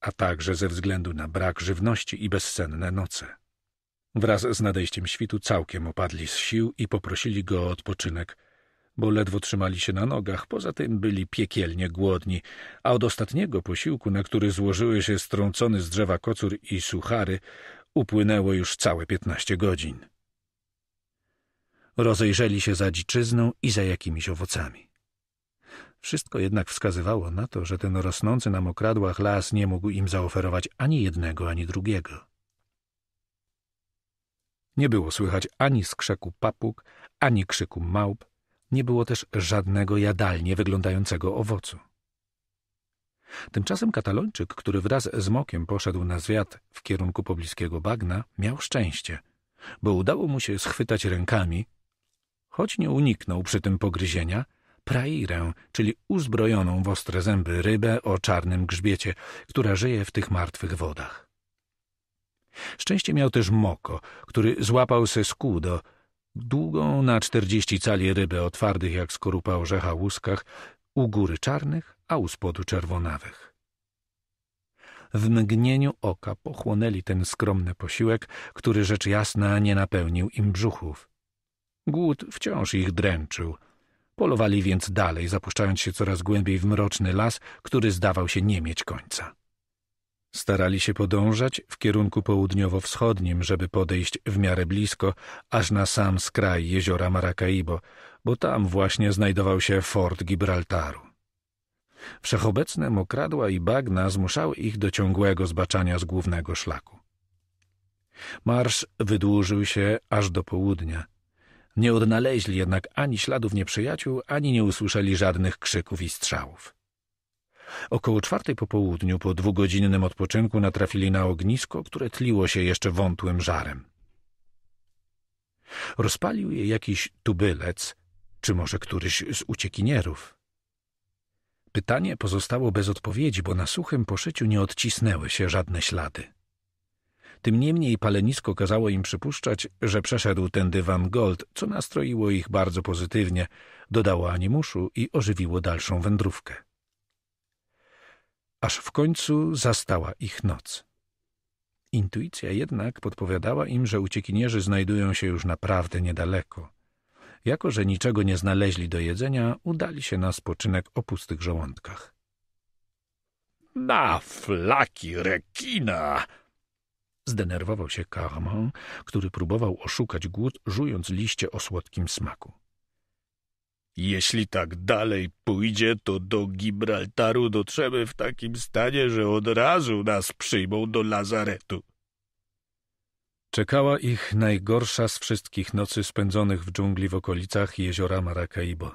a także ze względu na brak żywności i bezsenne noce. Wraz z nadejściem świtu całkiem opadli z sił i poprosili go o odpoczynek, bo ledwo trzymali się na nogach, poza tym byli piekielnie głodni, a od ostatniego posiłku, na który złożyły się strącony z drzewa kocur i suchary, upłynęło już całe piętnaście godzin. Rozejrzeli się za dziczyzną i za jakimiś owocami. Wszystko jednak wskazywało na to, że ten rosnący na mokradłach las nie mógł im zaoferować ani jednego, ani drugiego. Nie było słychać ani skrzeku papug, ani krzyku małp, nie było też żadnego jadalnie wyglądającego owocu. Tymczasem Katalończyk, który wraz z Mokiem poszedł na zwiat w kierunku pobliskiego bagna, miał szczęście, bo udało mu się schwytać rękami, choć nie uniknął przy tym pogryzienia, prairę, czyli uzbrojoną w ostre zęby rybę o czarnym grzbiecie, która żyje w tych martwych wodach. Szczęście miał też Moko, który złapał se skudo, długą na czterdzieści cali rybę o twardych jak skorupa orzecha łuskach, u góry czarnych, a u spodu czerwonawych. W mgnieniu oka pochłonęli ten skromny posiłek, który rzecz jasna nie napełnił im brzuchów. Głód wciąż ich dręczył. Polowali więc dalej, zapuszczając się coraz głębiej w mroczny las, który zdawał się nie mieć końca. Starali się podążać w kierunku południowo-wschodnim, żeby podejść w miarę blisko, aż na sam skraj jeziora Maracaibo, bo tam właśnie znajdował się fort Gibraltaru. Wszechobecne mokradła i bagna zmuszały ich do ciągłego zbaczania z głównego szlaku. Marsz wydłużył się aż do południa. Nie odnaleźli jednak ani śladów nieprzyjaciół, ani nie usłyszeli żadnych krzyków i strzałów. Około czwartej po południu, po dwugodzinnym odpoczynku, natrafili na ognisko, które tliło się jeszcze wątłym żarem. Rozpalił je jakiś tubylec, czy może któryś z uciekinierów. Pytanie pozostało bez odpowiedzi, bo na suchym poszyciu nie odcisnęły się żadne ślady. Tym niemniej palenisko kazało im przypuszczać, że przeszedł tędy Van Gold, co nastroiło ich bardzo pozytywnie, dodało animuszu i ożywiło dalszą wędrówkę. Aż w końcu zastała ich noc. Intuicja jednak podpowiadała im, że uciekinierzy znajdują się już naprawdę niedaleko – jako, że niczego nie znaleźli do jedzenia, udali się na spoczynek o pustych żołądkach. Na flaki rekina! Zdenerwował się Carmon, który próbował oszukać głód, żując liście o słodkim smaku. Jeśli tak dalej pójdzie, to do Gibraltaru dotrzemy w takim stanie, że od razu nas przyjmą do lazaretu. Czekała ich najgorsza z wszystkich nocy spędzonych w dżungli w okolicach jeziora Maracaibo.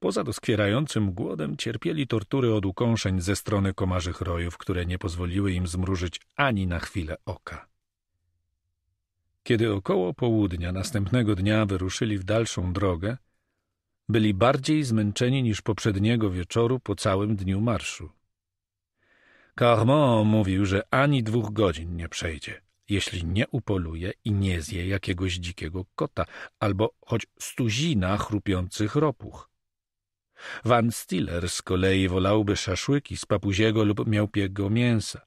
Poza doskwierającym głodem cierpieli tortury od ukąszeń ze strony komarzych rojów, które nie pozwoliły im zmrużyć ani na chwilę oka. Kiedy około południa następnego dnia wyruszyli w dalszą drogę, byli bardziej zmęczeni niż poprzedniego wieczoru po całym dniu marszu. Carmon mówił, że ani dwóch godzin nie przejdzie – jeśli nie upoluje i nie zje jakiegoś dzikiego kota albo choć stuzina chrupiących ropuch. Van Stiller z kolei wolałby szaszłyki z papuziego lub miałpiego mięsa,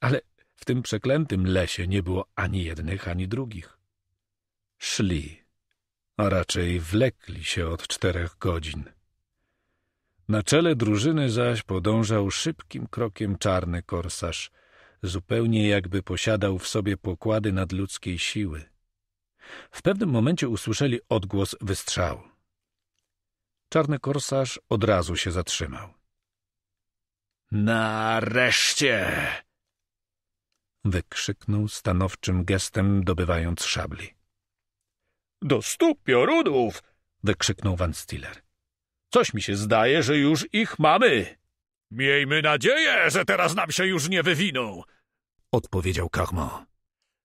ale w tym przeklętym lesie nie było ani jednych, ani drugich. Szli, a raczej wlekli się od czterech godzin. Na czele drużyny zaś podążał szybkim krokiem czarny korsarz, zupełnie jakby posiadał w sobie pokłady nadludzkiej siły. W pewnym momencie usłyszeli odgłos wystrzału. Czarny korsarz od razu się zatrzymał. Nareszcie! wykrzyknął stanowczym gestem, dobywając szabli. Do stóp piorunów! wykrzyknął Van Stiller. Coś mi się zdaje, że już ich mamy! Miejmy nadzieję, że teraz nam się już nie wywiną, odpowiedział Kachmo.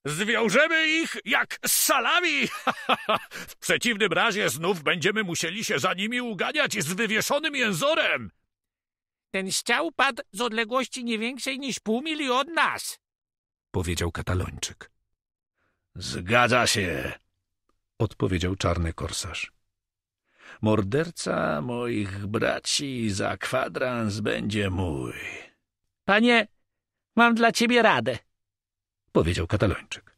Zwiążemy ich jak z salami! w przeciwnym razie znów będziemy musieli się za nimi uganiać z wywieszonym jęzorem! Ten ściał padł z odległości nie większej niż pół mili od nas, powiedział katalończyk. Zgadza się, odpowiedział czarny korsarz. Morderca moich braci za kwadrans będzie mój. — Panie, mam dla ciebie radę — powiedział katalończyk.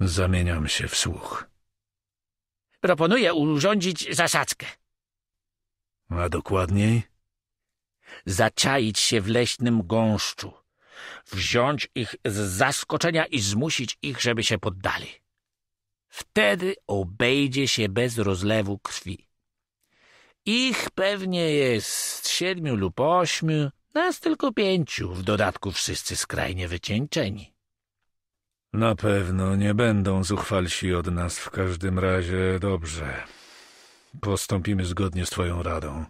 Zamieniam się w słuch. — Proponuję urządzić zasadzkę. — A dokładniej? — Zaczaić się w leśnym gąszczu wziąć ich z zaskoczenia i zmusić ich, żeby się poddali. Wtedy obejdzie się bez rozlewu krwi. Ich pewnie jest siedmiu lub ośmiu, nas tylko pięciu, w dodatku wszyscy skrajnie wycieńczeni. Na pewno nie będą zuchwalsi od nas w każdym razie dobrze. Postąpimy zgodnie z twoją radą.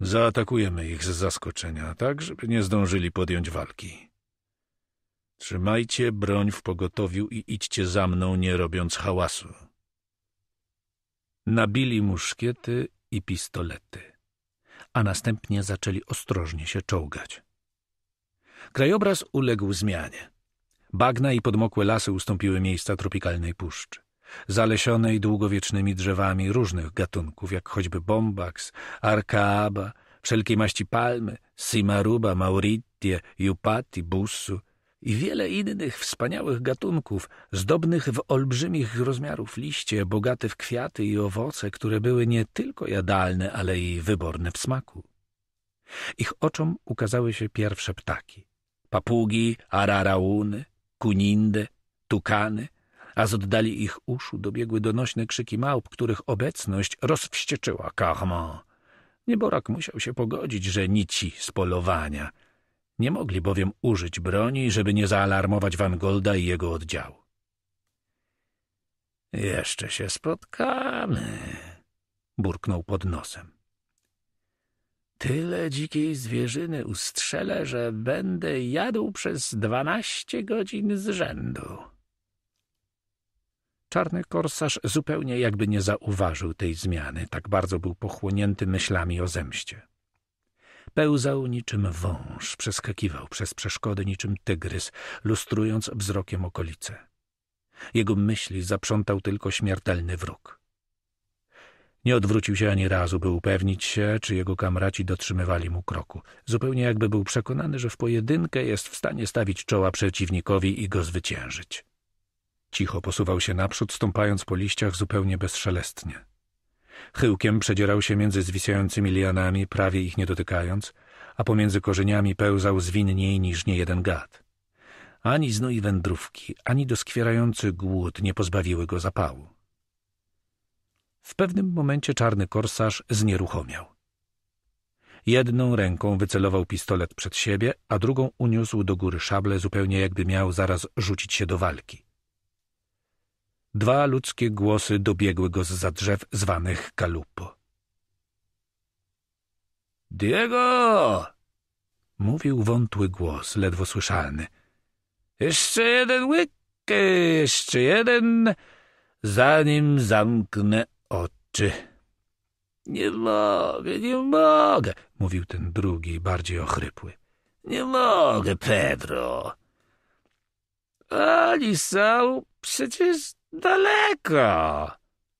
Zaatakujemy ich z zaskoczenia, tak żeby nie zdążyli podjąć walki. Trzymajcie broń w pogotowiu i idźcie za mną, nie robiąc hałasu. Nabili muszkiety i pistolety, a następnie zaczęli ostrożnie się czołgać. Krajobraz uległ zmianie. Bagna i podmokłe lasy ustąpiły miejsca tropikalnej puszczy, zalesionej długowiecznymi drzewami różnych gatunków, jak choćby bombax, arkaaba, wszelkiej maści palmy, simaruba, mauritie, jupati, bussu, i wiele innych wspaniałych gatunków, zdobnych w olbrzymich rozmiarów liście, bogate w kwiaty i owoce, które były nie tylko jadalne, ale i wyborne w smaku. Ich oczom ukazały się pierwsze ptaki. Papugi, ararauny, kunindy, tukany, a z oddali ich uszu dobiegły donośne krzyki małp, których obecność rozwścieczyła Carmont. Nieborak musiał się pogodzić, że nici z polowania – nie mogli bowiem użyć broni, żeby nie zaalarmować Wangolda i jego oddziału. Jeszcze się spotkamy, burknął pod nosem. Tyle dzikiej zwierzyny ustrzelę, że będę jadł przez dwanaście godzin z rzędu. Czarny korsarz zupełnie jakby nie zauważył tej zmiany, tak bardzo był pochłonięty myślami o zemście. Pełzał niczym wąż, przeskakiwał przez przeszkody niczym tygrys, lustrując wzrokiem okolice. Jego myśli zaprzątał tylko śmiertelny wróg. Nie odwrócił się ani razu, by upewnić się, czy jego kamraci dotrzymywali mu kroku. Zupełnie jakby był przekonany, że w pojedynkę jest w stanie stawić czoła przeciwnikowi i go zwyciężyć. Cicho posuwał się naprzód, stąpając po liściach zupełnie bezszelestnie. Chyłkiem przedzierał się między zwisającymi lianami, prawie ich nie dotykając, a pomiędzy korzeniami pełzał zwinniej niż niejeden gad. Ani i wędrówki, ani doskwierający głód nie pozbawiły go zapału. W pewnym momencie czarny korsarz znieruchomiał. Jedną ręką wycelował pistolet przed siebie, a drugą uniósł do góry szable, zupełnie jakby miał zaraz rzucić się do walki. Dwa ludzkie głosy dobiegły go z za drzew zwanych kalupo. Diego! Mówił wątły głos, ledwo słyszalny. Jeszcze jeden łyk, jeszcze jeden, zanim zamknę oczy. Nie mogę, nie mogę, mówił ten drugi, bardziej ochrypły. Nie mogę, Pedro. Ani są, przecież Daleko,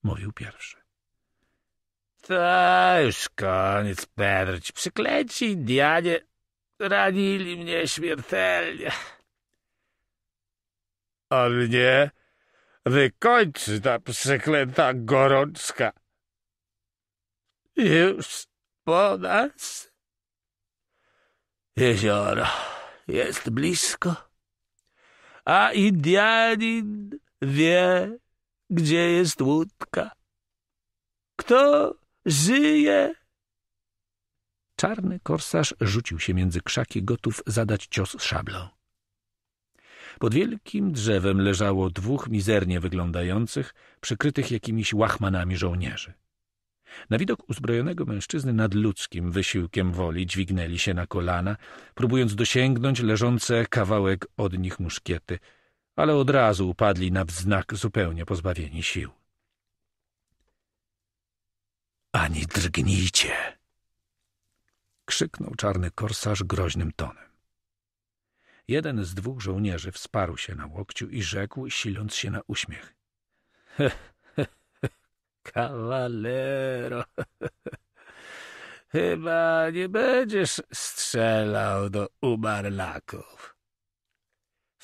mówił pierwszy. To już koniec, Pedrć. Przyklęci Indianie ranili mnie śmiertelnie. On mnie wykończy ta przeklęta gorączka. Już po nas? Jezioro jest blisko, a Indianin wie, gdzie jest łódka. Kto żyje? Czarny korsarz rzucił się między krzaki, gotów zadać cios szablą. Pod wielkim drzewem leżało dwóch mizernie wyglądających, przykrytych jakimiś łachmanami żołnierzy. Na widok uzbrojonego mężczyzny nad ludzkim wysiłkiem woli dźwignęli się na kolana, próbując dosięgnąć leżące kawałek od nich muszkiety – ale od razu upadli na wznak zupełnie pozbawieni sił. Ani drgnijcie! Krzyknął czarny korsarz groźnym tonem. Jeden z dwóch żołnierzy wsparł się na łokciu i rzekł, siląc się na uśmiech. He, he, he, kawalero! Chyba nie będziesz strzelał do umarlaków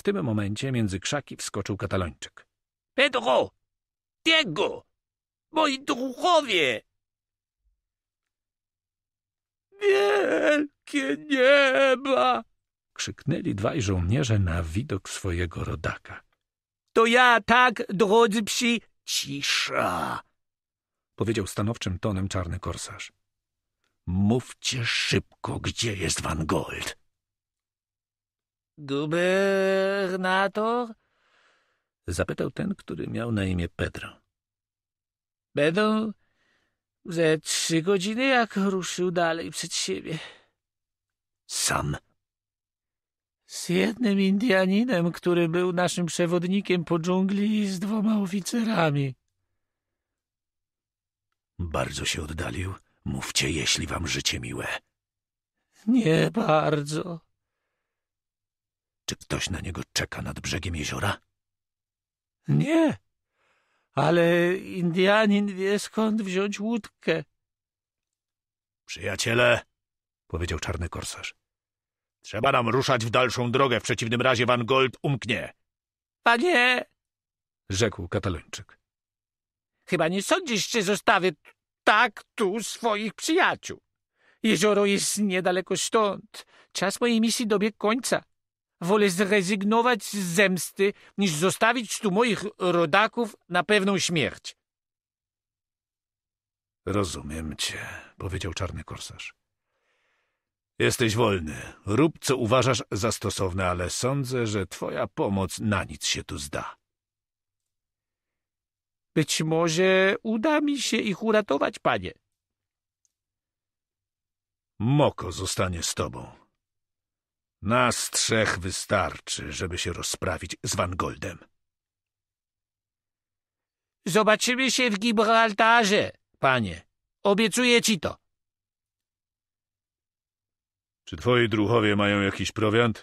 tym momencie między krzaki wskoczył katalończyk. — Pedro! Diego! Moi duchowie! — Wielkie nieba! — krzyknęli dwaj żołnierze na widok swojego rodaka. — To ja tak, drodzy psi! — Cisza! — powiedział stanowczym tonem czarny korsarz. — Mówcie szybko, gdzie jest Van Gold! — Gubernator? Zapytał ten, który miał na imię Pedro. Będą ze trzy godziny, jak ruszył dalej przed siebie. Sam. Z jednym Indianinem, który był naszym przewodnikiem po dżungli i z dwoma oficerami. Bardzo się oddalił. Mówcie, jeśli wam życie miłe. Nie bardzo. Czy ktoś na niego czeka nad brzegiem jeziora? Nie, ale Indianin wie skąd wziąć łódkę. Przyjaciele, powiedział czarny korsarz. Trzeba nam ruszać w dalszą drogę, w przeciwnym razie Van Gold umknie. Panie, rzekł katalończyk. Chyba nie sądzisz, że zostawię tak tu swoich przyjaciół. Jezioro jest niedaleko stąd. Czas mojej misji dobiegł końca. Wolę zrezygnować z zemsty, niż zostawić tu moich rodaków na pewną śmierć. Rozumiem cię, powiedział czarny korsarz. Jesteś wolny. Rób, co uważasz za stosowne, ale sądzę, że twoja pomoc na nic się tu zda. Być może uda mi się ich uratować, panie. Moko zostanie z tobą, nas trzech wystarczy, żeby się rozprawić z Wangoldem. Zobaczymy się w Gibraltarze, panie. Obiecuję ci to. Czy twoi druhowie mają jakiś prowiant?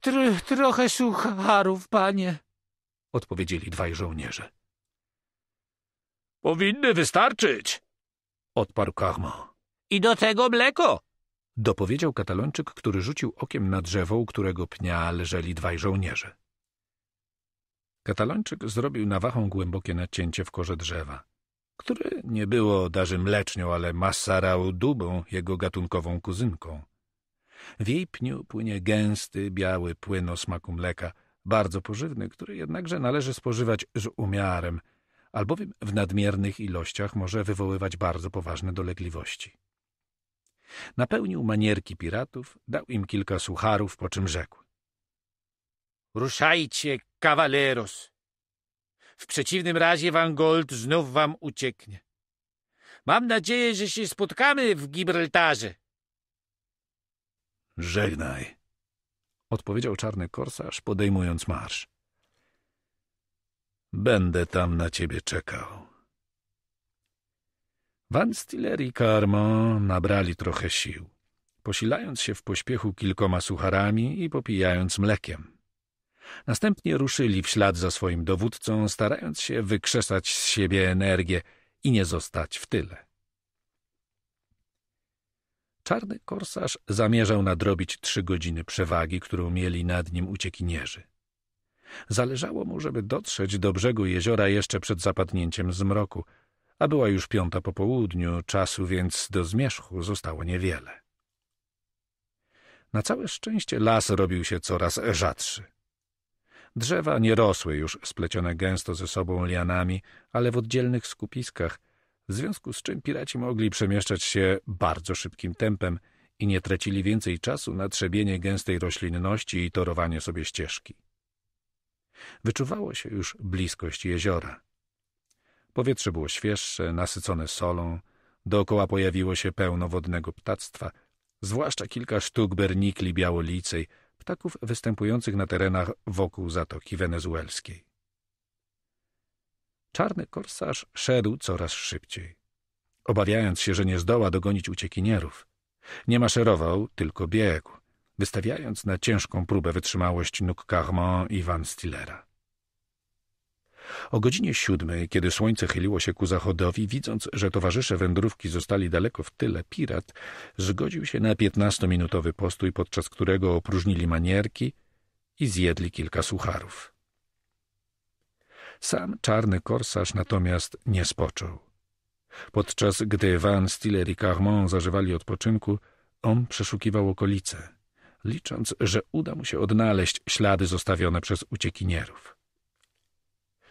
Tr trochę sucharów, panie, odpowiedzieli dwaj żołnierze. Powinny wystarczyć, odparł Carmo. I do tego mleko dopowiedział katalończyk, który rzucił okiem na drzewo, u którego pnia leżeli dwaj żołnierze. Katalończyk zrobił nawachą głębokie nacięcie w korze drzewa, które nie było darzy mlecznią, ale masarał dubą, jego gatunkową kuzynką. W jej pniu płynie gęsty, biały płyn o smaku mleka, bardzo pożywny, który jednakże należy spożywać z umiarem, albowiem w nadmiernych ilościach może wywoływać bardzo poważne dolegliwości. Napełnił manierki piratów, dał im kilka sucharów, po czym rzekł. Ruszajcie, kawaleros! W przeciwnym razie Wangold znów wam ucieknie. Mam nadzieję, że się spotkamy w Gibraltarze. Żegnaj, odpowiedział czarny korsarz, podejmując marsz. Będę tam na ciebie czekał. Van Stiller i Carmo nabrali trochę sił, posilając się w pośpiechu kilkoma sucharami i popijając mlekiem. Następnie ruszyli w ślad za swoim dowódcą, starając się wykrzesać z siebie energię i nie zostać w tyle. Czarny korsarz zamierzał nadrobić trzy godziny przewagi, którą mieli nad nim uciekinierzy. Zależało mu, żeby dotrzeć do brzegu jeziora jeszcze przed zapadnięciem zmroku – a była już piąta po południu, czasu więc do zmierzchu zostało niewiele. Na całe szczęście las robił się coraz rzadszy. Drzewa nie rosły już splecione gęsto ze sobą lianami, ale w oddzielnych skupiskach, w związku z czym piraci mogli przemieszczać się bardzo szybkim tempem i nie tracili więcej czasu na trzebienie gęstej roślinności i torowanie sobie ścieżki. Wyczuwało się już bliskość jeziora. Powietrze było świeższe, nasycone solą. Dookoła pojawiło się pełno wodnego ptactwa, zwłaszcza kilka sztuk bernikli białolicej, ptaków występujących na terenach wokół Zatoki Wenezuelskiej. Czarny korsarz szedł coraz szybciej, obawiając się, że nie zdoła dogonić uciekinierów. Nie maszerował, tylko biegł, wystawiając na ciężką próbę wytrzymałość nóg Carmon i Van Stillera. O godzinie siódmej, kiedy słońce chyliło się ku zachodowi, widząc, że towarzysze wędrówki zostali daleko w tyle, pirat zgodził się na piętnastominutowy postój, podczas którego opróżnili manierki i zjedli kilka sucharów. Sam czarny korsarz natomiast nie spoczął. Podczas gdy Van Stiller i Carmont zażywali odpoczynku, on przeszukiwał okolice, licząc, że uda mu się odnaleźć ślady zostawione przez uciekinierów.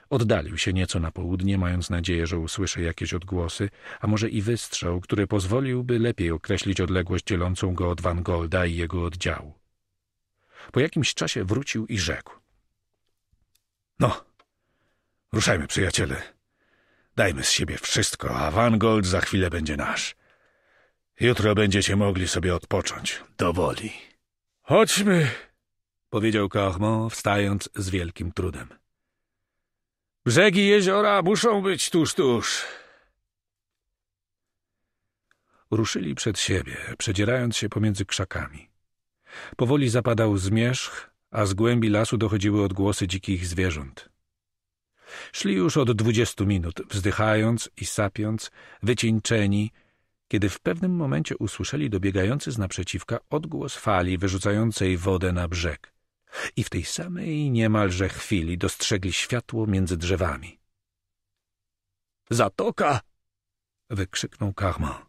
Oddalił się nieco na południe, mając nadzieję, że usłyszy jakieś odgłosy, a może i wystrzał, który pozwoliłby lepiej określić odległość dzielącą go od Van Golda i jego oddziału. Po jakimś czasie wrócił i rzekł. No, ruszajmy, przyjaciele. Dajmy z siebie wszystko, a Van Gold za chwilę będzie nasz. Jutro będziecie mogli sobie odpocząć, Dowoli. — Chodźmy, powiedział Kahmo, wstając z wielkim trudem. Brzegi jeziora muszą być tuż, tuż. Ruszyli przed siebie, przedzierając się pomiędzy krzakami. Powoli zapadał zmierzch, a z głębi lasu dochodziły odgłosy dzikich zwierząt. Szli już od dwudziestu minut, wzdychając i sapiąc, wycieńczeni, kiedy w pewnym momencie usłyszeli dobiegający z naprzeciwka odgłos fali wyrzucającej wodę na brzeg i w tej samej niemalże chwili dostrzegli światło między drzewami. Zatoka! wykrzyknął Karma.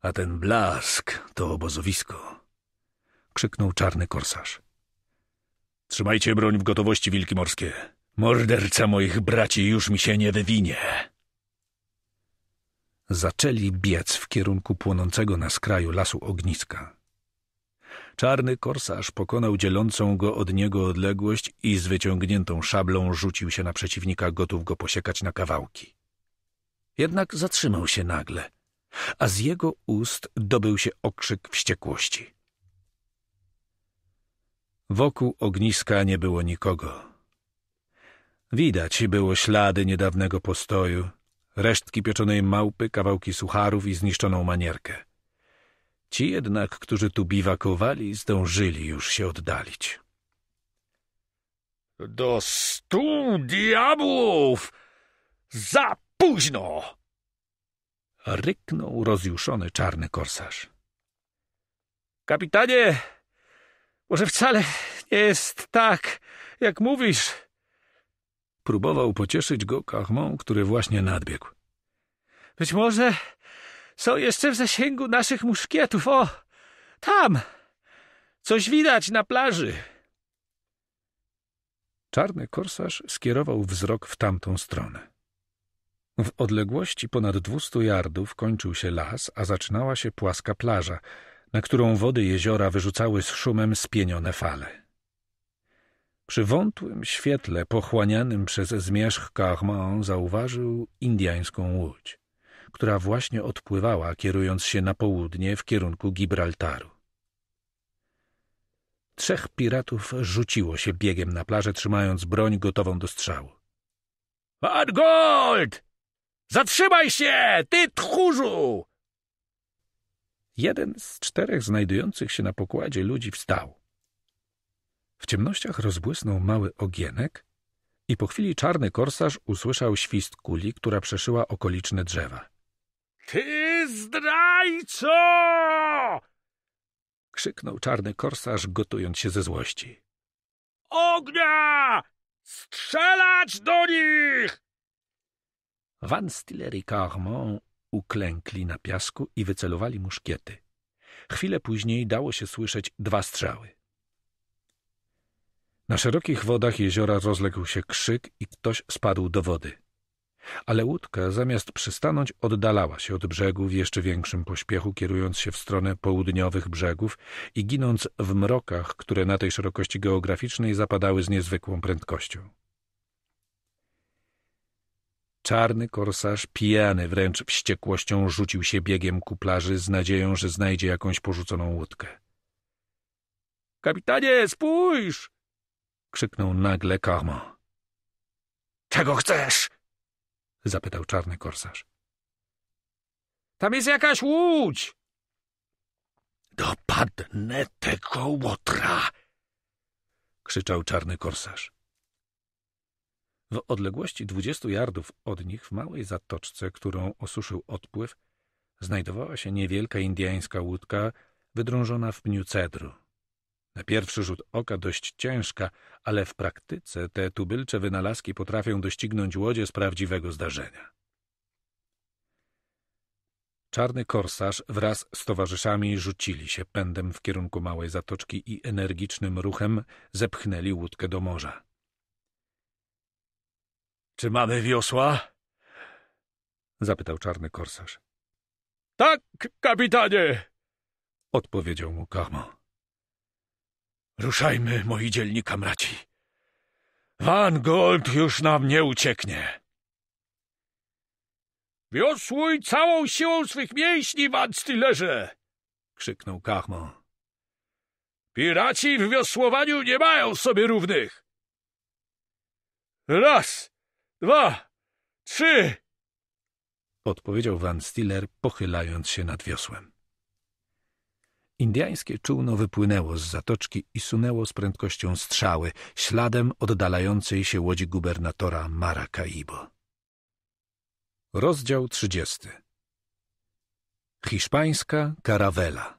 A ten blask to obozowisko, krzyknął czarny korsarz. Trzymajcie broń w gotowości, wilki morskie. Morderca moich braci już mi się nie wywinie. Zaczęli biec w kierunku płonącego na skraju lasu ogniska. Czarny korsarz pokonał dzielącą go od niego odległość i z wyciągniętą szablą rzucił się na przeciwnika, gotów go posiekać na kawałki. Jednak zatrzymał się nagle, a z jego ust dobył się okrzyk wściekłości. Wokół ogniska nie było nikogo. Widać było ślady niedawnego postoju, resztki pieczonej małpy, kawałki sucharów i zniszczoną manierkę. Ci jednak, którzy tu biwakowali, zdążyli już się oddalić. Do stu diabłów! Za późno! Ryknął rozjuszony czarny korsarz. Kapitanie, może wcale nie jest tak, jak mówisz. Próbował pocieszyć go Kahmon, który właśnie nadbiegł. Być może są jeszcze w zasięgu naszych muszkietów. O, tam! Coś widać na plaży. Czarny korsarz skierował wzrok w tamtą stronę. W odległości ponad dwustu yardów kończył się las, a zaczynała się płaska plaża, na którą wody jeziora wyrzucały z szumem spienione fale. Przy wątłym świetle pochłanianym przez zmierzch Carmon zauważył indiańską łódź która właśnie odpływała, kierując się na południe w kierunku Gibraltaru. Trzech piratów rzuciło się biegiem na plażę, trzymając broń gotową do strzału. — Pan Gold! Zatrzymaj się, ty tchórzu! Jeden z czterech znajdujących się na pokładzie ludzi wstał. W ciemnościach rozbłysnął mały ogienek i po chwili czarny korsarz usłyszał świst kuli, która przeszyła okoliczne drzewa. Ty zdrajco! Krzyknął czarny korsarz, gotując się ze złości. Ognia! Strzelać do nich! Van Stiller i Carmont uklękli na piasku i wycelowali muszkiety. Chwilę później dało się słyszeć dwa strzały. Na szerokich wodach jeziora rozległ się krzyk i ktoś spadł do wody. Ale łódka, zamiast przystanąć, oddalała się od brzegu w jeszcze większym pośpiechu, kierując się w stronę południowych brzegów i ginąc w mrokach, które na tej szerokości geograficznej zapadały z niezwykłą prędkością. Czarny korsarz, pijany wręcz wściekłością, rzucił się biegiem ku plaży z nadzieją, że znajdzie jakąś porzuconą łódkę. — Kapitanie, spójrz! — krzyknął nagle Carmo. — Czego chcesz? zapytał czarny korsarz. Tam jest jakaś łódź! Dopadnę tego łotra! krzyczał czarny korsarz. W odległości dwudziestu jardów od nich, w małej zatoczce, którą osuszył odpływ, znajdowała się niewielka indyjska łódka wydrążona w pniu cedru. Na pierwszy rzut oka dość ciężka, ale w praktyce te tubylcze wynalazki potrafią doścignąć łodzie z prawdziwego zdarzenia. Czarny korsarz wraz z towarzyszami rzucili się pędem w kierunku małej zatoczki i energicznym ruchem zepchnęli łódkę do morza. — Czy mamy wiosła? — zapytał czarny korsarz. — Tak, kapitanie! — odpowiedział mu Kormo. Ruszajmy, moi dzielni kamraci. Van Gold już nam nie ucieknie. Wiosłuj całą siłą swych mięśni, Van Stillerze! krzyknął Kachmon. Piraci w wiosłowaniu nie mają sobie równych. Raz, dwa, trzy! odpowiedział Van Stiller, pochylając się nad wiosłem. Indiańskie czółno wypłynęło z zatoczki i sunęło z prędkością strzały, śladem oddalającej się łodzi gubernatora Maracaibo. Rozdział 30 Hiszpańska karawela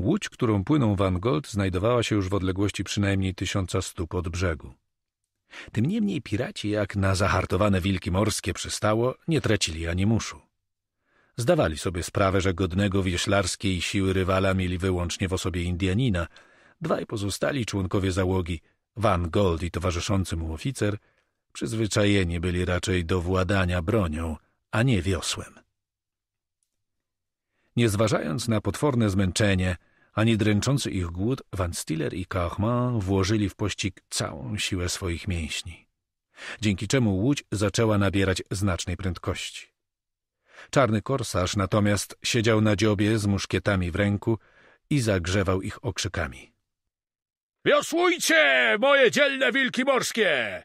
Łódź, którą płynął Van Gold, znajdowała się już w odległości przynajmniej tysiąca stóp od brzegu. Tym niemniej piraci, jak na zahartowane wilki morskie przystało, nie tracili ani muszu. Zdawali sobie sprawę, że godnego wieślarskiej siły rywala mieli wyłącznie w osobie Indianina. Dwaj pozostali członkowie załogi, Van Gold i towarzyszący mu oficer, przyzwyczajeni byli raczej do władania bronią, a nie wiosłem. Nie zważając na potworne zmęczenie, ani dręczący ich głód, Van Stiller i Kaufman włożyli w pościg całą siłę swoich mięśni, dzięki czemu łódź zaczęła nabierać znacznej prędkości. Czarny korsarz natomiast siedział na dziobie z muszkietami w ręku i zagrzewał ich okrzykami. Wiosłujcie, moje dzielne wilki morskie!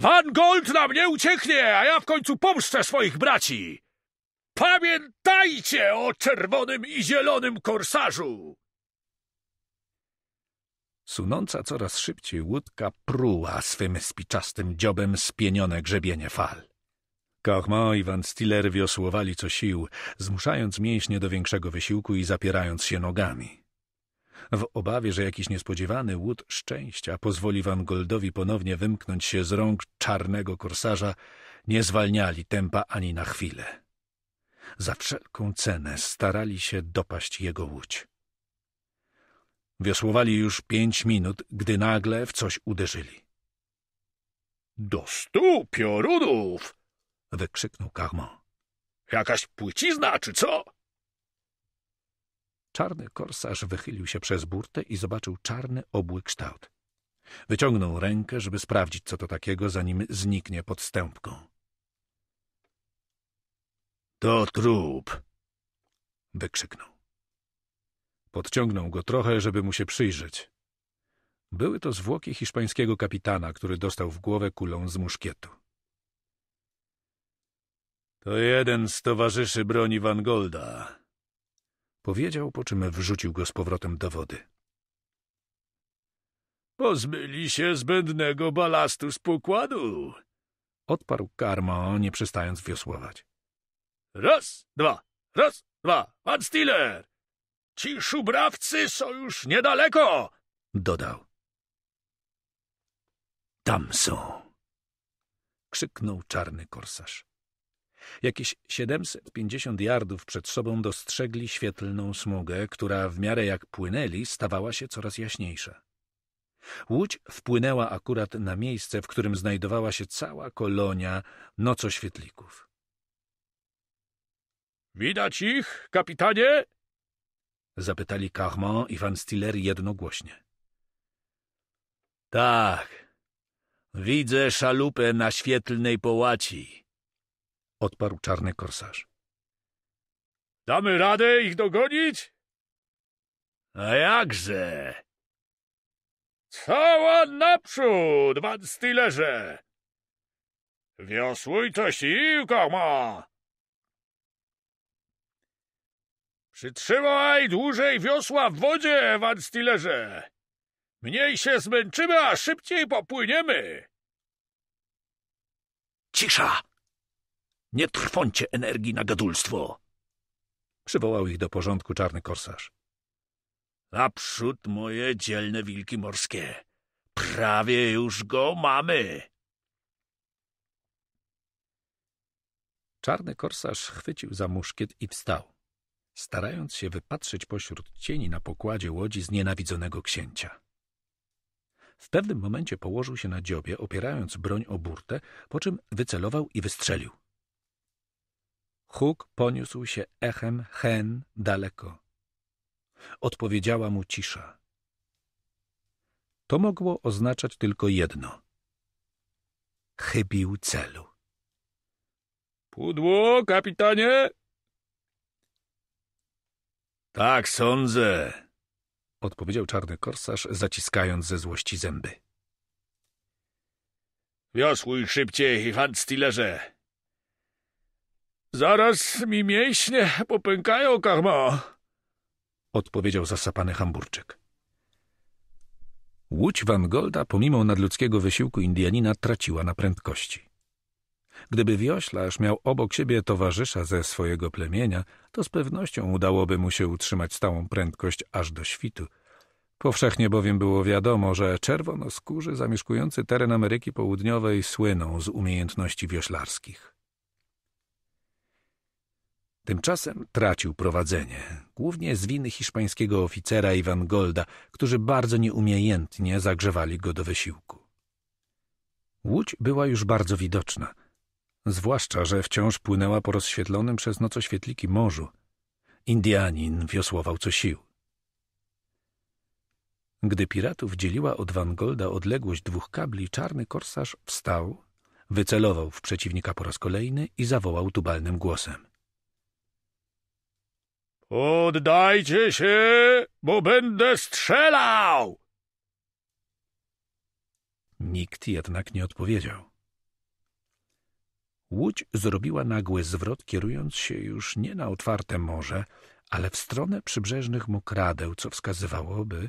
Van Gold na mnie ucieknie, a ja w końcu pomszczę swoich braci! Pamiętajcie o czerwonym i zielonym korsarzu! Sunąca coraz szybciej łódka pruła swym spiczastym dziobem spienione grzebienie fal. Kormo i Van Stiller wiosłowali co sił, zmuszając mięśnie do większego wysiłku i zapierając się nogami. W obawie, że jakiś niespodziewany łód szczęścia pozwoli Van Goldowi ponownie wymknąć się z rąk czarnego korsarza, nie zwalniali tempa ani na chwilę. Za wszelką cenę starali się dopaść jego łódź. Wiosłowali już pięć minut, gdy nagle w coś uderzyli. — Do stu piorunów! wykrzyknął Carmon. Jakaś płycizna, czy co? Czarny korsarz wychylił się przez burtę i zobaczył czarny, obły kształt. Wyciągnął rękę, żeby sprawdzić, co to takiego, zanim zniknie pod stępką. To trup! wykrzyknął. Podciągnął go trochę, żeby mu się przyjrzeć. Były to zwłoki hiszpańskiego kapitana, który dostał w głowę kulą z muszkietu. To jeden z towarzyszy broni Wangolda. Powiedział, po czym wrzucił go z powrotem do wody. Pozbyli się zbędnego balastu z pokładu. Odparł karmo, nie przestając wiosłować. Raz, dwa, raz, dwa, pan Stiller! Ci szubrawcy są już niedaleko! Dodał. Tam są! Krzyknął czarny korsarz. Jakieś 750 yardów przed sobą dostrzegli świetlną smugę, która w miarę jak płynęli stawała się coraz jaśniejsza. Łódź wpłynęła akurat na miejsce, w którym znajdowała się cała kolonia nocoświetlików. Widać ich, kapitanie? Zapytali Carmont i Van Stiller jednogłośnie. Tak, widzę szalupę na świetlnej połaci, odparł czarny korsarz. Damy radę ich dogonić? A jakże? Cała naprzód, van Stillerze! Wiosłujcie ma! Przytrzymaj dłużej wiosła w wodzie, van Stillerze! Mniej się zmęczymy, a szybciej popłyniemy! Cisza! Nie trwącie energii na gadulstwo! Przywołał ich do porządku czarny korsarz. Naprzód moje dzielne wilki morskie. Prawie już go mamy. Czarny korsarz chwycił za muszkiet i wstał, starając się wypatrzyć pośród cieni na pokładzie łodzi znienawidzonego księcia. W pewnym momencie położył się na dziobie, opierając broń o burtę, po czym wycelował i wystrzelił. Huk poniósł się echem hen daleko. Odpowiedziała mu cisza. To mogło oznaczać tylko jedno. Chybił celu. Pudło, kapitanie? Tak sądzę, odpowiedział czarny korsarz, zaciskając ze złości zęby. Wiosłuj szybciej, Van Stillerze! Zaraz mi mięśnie popękają, karma! Odpowiedział zasapany hamburczyk. Łódź Golda, pomimo nadludzkiego wysiłku Indianina, traciła na prędkości. Gdyby wioślarz miał obok siebie towarzysza ze swojego plemienia, to z pewnością udałoby mu się utrzymać stałą prędkość aż do świtu. Powszechnie bowiem było wiadomo, że czerwonoskórzy zamieszkujący teren Ameryki Południowej słyną z umiejętności wioślarskich. Tymczasem tracił prowadzenie, głównie z winy hiszpańskiego oficera Iwan Golda, którzy bardzo nieumiejętnie zagrzewali go do wysiłku. Łódź była już bardzo widoczna, zwłaszcza, że wciąż płynęła po rozświetlonym przez nocoświetliki morzu. Indianin wiosłował co sił. Gdy piratów dzieliła od Van Golda odległość dwóch kabli, czarny korsarz wstał, wycelował w przeciwnika po raz kolejny i zawołał tubalnym głosem. Oddajcie się, bo będę strzelał! Nikt jednak nie odpowiedział. Łódź zrobiła nagły zwrot, kierując się już nie na otwarte morze, ale w stronę przybrzeżnych mokradeł, co wskazywałoby,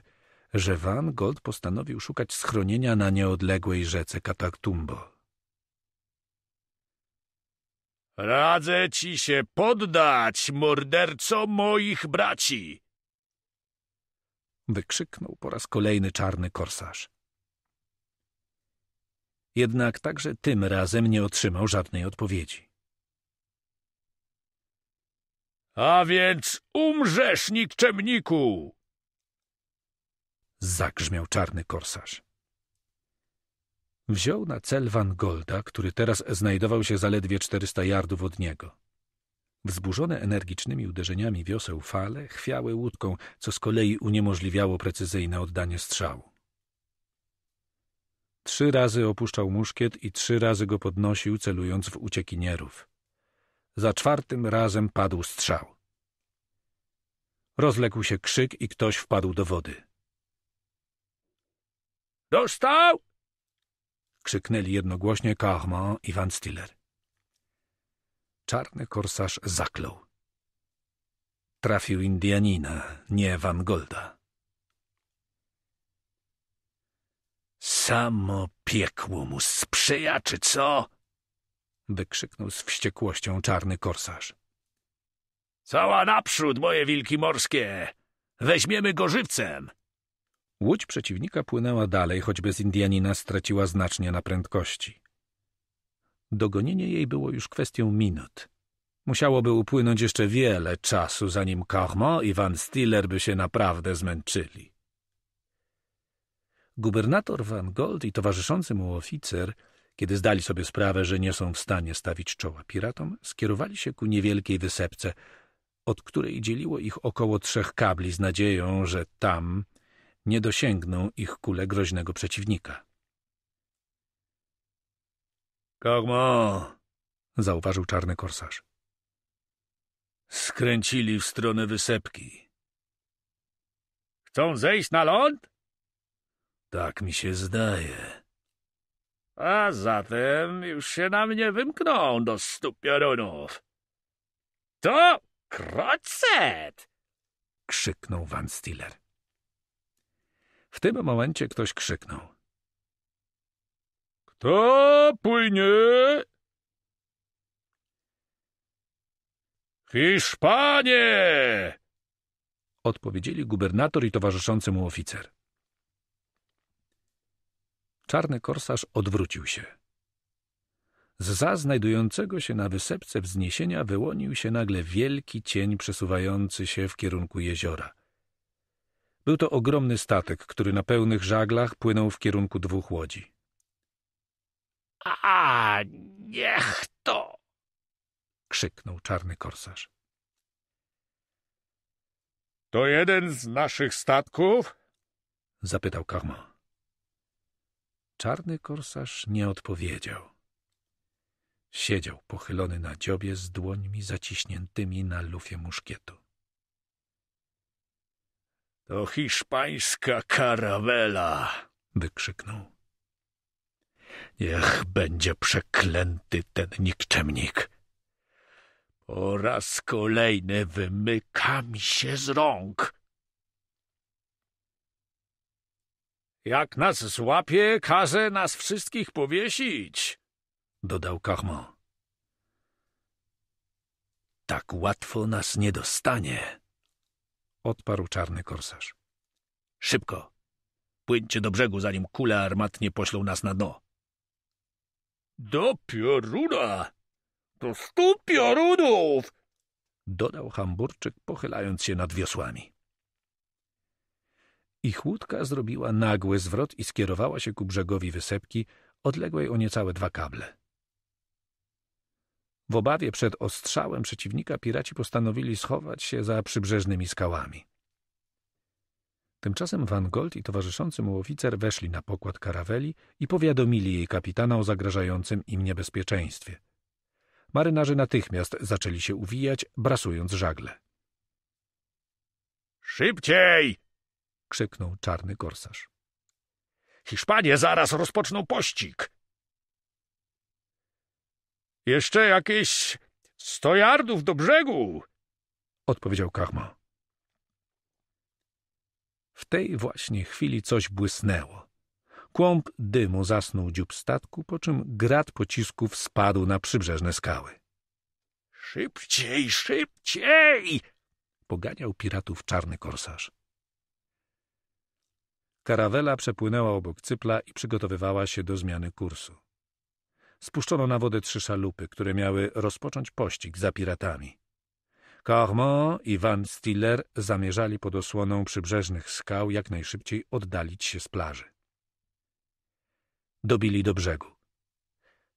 że Van Gold postanowił szukać schronienia na nieodległej rzece Katakumbo. Radzę ci się poddać, morderco moich braci! Wykrzyknął po raz kolejny czarny korsarz. Jednak także tym razem nie otrzymał żadnej odpowiedzi. A więc umrzesz, nikczemniku! Zagrzmiał czarny korsarz. Wziął na cel Van Golda, który teraz znajdował się zaledwie 400 yardów od niego. Wzburzone energicznymi uderzeniami wioseł fale chwiały łódką, co z kolei uniemożliwiało precyzyjne oddanie strzału. Trzy razy opuszczał muszkiet i trzy razy go podnosił, celując w uciekinierów. Za czwartym razem padł strzał. Rozległ się krzyk i ktoś wpadł do wody. — Dostał! krzyknęli jednogłośnie Carman i Van Stiller. Czarny korsarz zaklął. Trafił Indianina, nie Van Golda. Samo piekło mu sprzyja, czy co? wykrzyknął z wściekłością czarny korsarz. Cała naprzód, moje wilki morskie! Weźmiemy go żywcem! Łódź przeciwnika płynęła dalej, choć bez Indianina straciła znacznie na prędkości. Dogonienie jej było już kwestią minut. Musiałoby upłynąć jeszcze wiele czasu, zanim Carmo i Van Stiller by się naprawdę zmęczyli. Gubernator Van Gold i towarzyszący mu oficer, kiedy zdali sobie sprawę, że nie są w stanie stawić czoła piratom, skierowali się ku niewielkiej wysepce, od której dzieliło ich około trzech kabli z nadzieją, że tam nie dosięgną ich kule groźnego przeciwnika. Kogmo! zauważył czarny korsarz. Skręcili w stronę wysepki. Chcą zejść na ląd? Tak mi się zdaje. A zatem już się na mnie wymkną do stu piorunów. To krocet! krzyknął Van Stiller. W tym momencie ktoś krzyknął. Kto płynie? Hiszpanie! Odpowiedzieli gubernator i towarzyszący mu oficer. Czarny korsarz odwrócił się. Z za znajdującego się na wysepce wzniesienia wyłonił się nagle wielki cień przesuwający się w kierunku jeziora. Był to ogromny statek, który na pełnych żaglach płynął w kierunku dwóch łodzi. — A, niech to! — krzyknął czarny korsarz. — To jeden z naszych statków? — zapytał Carman. Czarny korsarz nie odpowiedział. Siedział pochylony na dziobie z dłońmi zaciśniętymi na lufie muszkietu. — To hiszpańska karawela! — wykrzyknął. — Niech będzie przeklęty ten nikczemnik! Po raz kolejny wymyka mi się z rąk! — Jak nas złapie, każe nas wszystkich powiesić! — dodał Carmon. — Tak łatwo nas nie dostanie! odparł czarny korsarz. Szybko! Płyńcie do brzegu, zanim kule armatnie poślą nas na dno. Do pioruna! Do stu piorunów! Dodał hamburczyk, pochylając się nad wiosłami. Ich łódka zrobiła nagły zwrot i skierowała się ku brzegowi wysepki, odległej o niecałe dwa kable. W obawie przed ostrzałem przeciwnika piraci postanowili schować się za przybrzeżnymi skałami. Tymczasem Van Gold i towarzyszący mu oficer weszli na pokład karaweli i powiadomili jej kapitana o zagrażającym im niebezpieczeństwie. Marynarze natychmiast zaczęli się uwijać, brasując żagle. Szybciej! krzyknął czarny korsarz. Hiszpanie zaraz rozpoczną pościg! Jeszcze jakieś sto jardów do brzegu, odpowiedział Kachma. W tej właśnie chwili coś błysnęło. Kłąb dymu zasnął dziób statku, po czym grad pocisków spadł na przybrzeżne skały. Szybciej, szybciej! poganiał piratów czarny korsarz. Karawela przepłynęła obok cypla i przygotowywała się do zmiany kursu spuszczono na wodę trzy szalupy, które miały rozpocząć pościg za piratami. Cormont i Van Stiller zamierzali pod osłoną przybrzeżnych skał jak najszybciej oddalić się z plaży. Dobili do brzegu.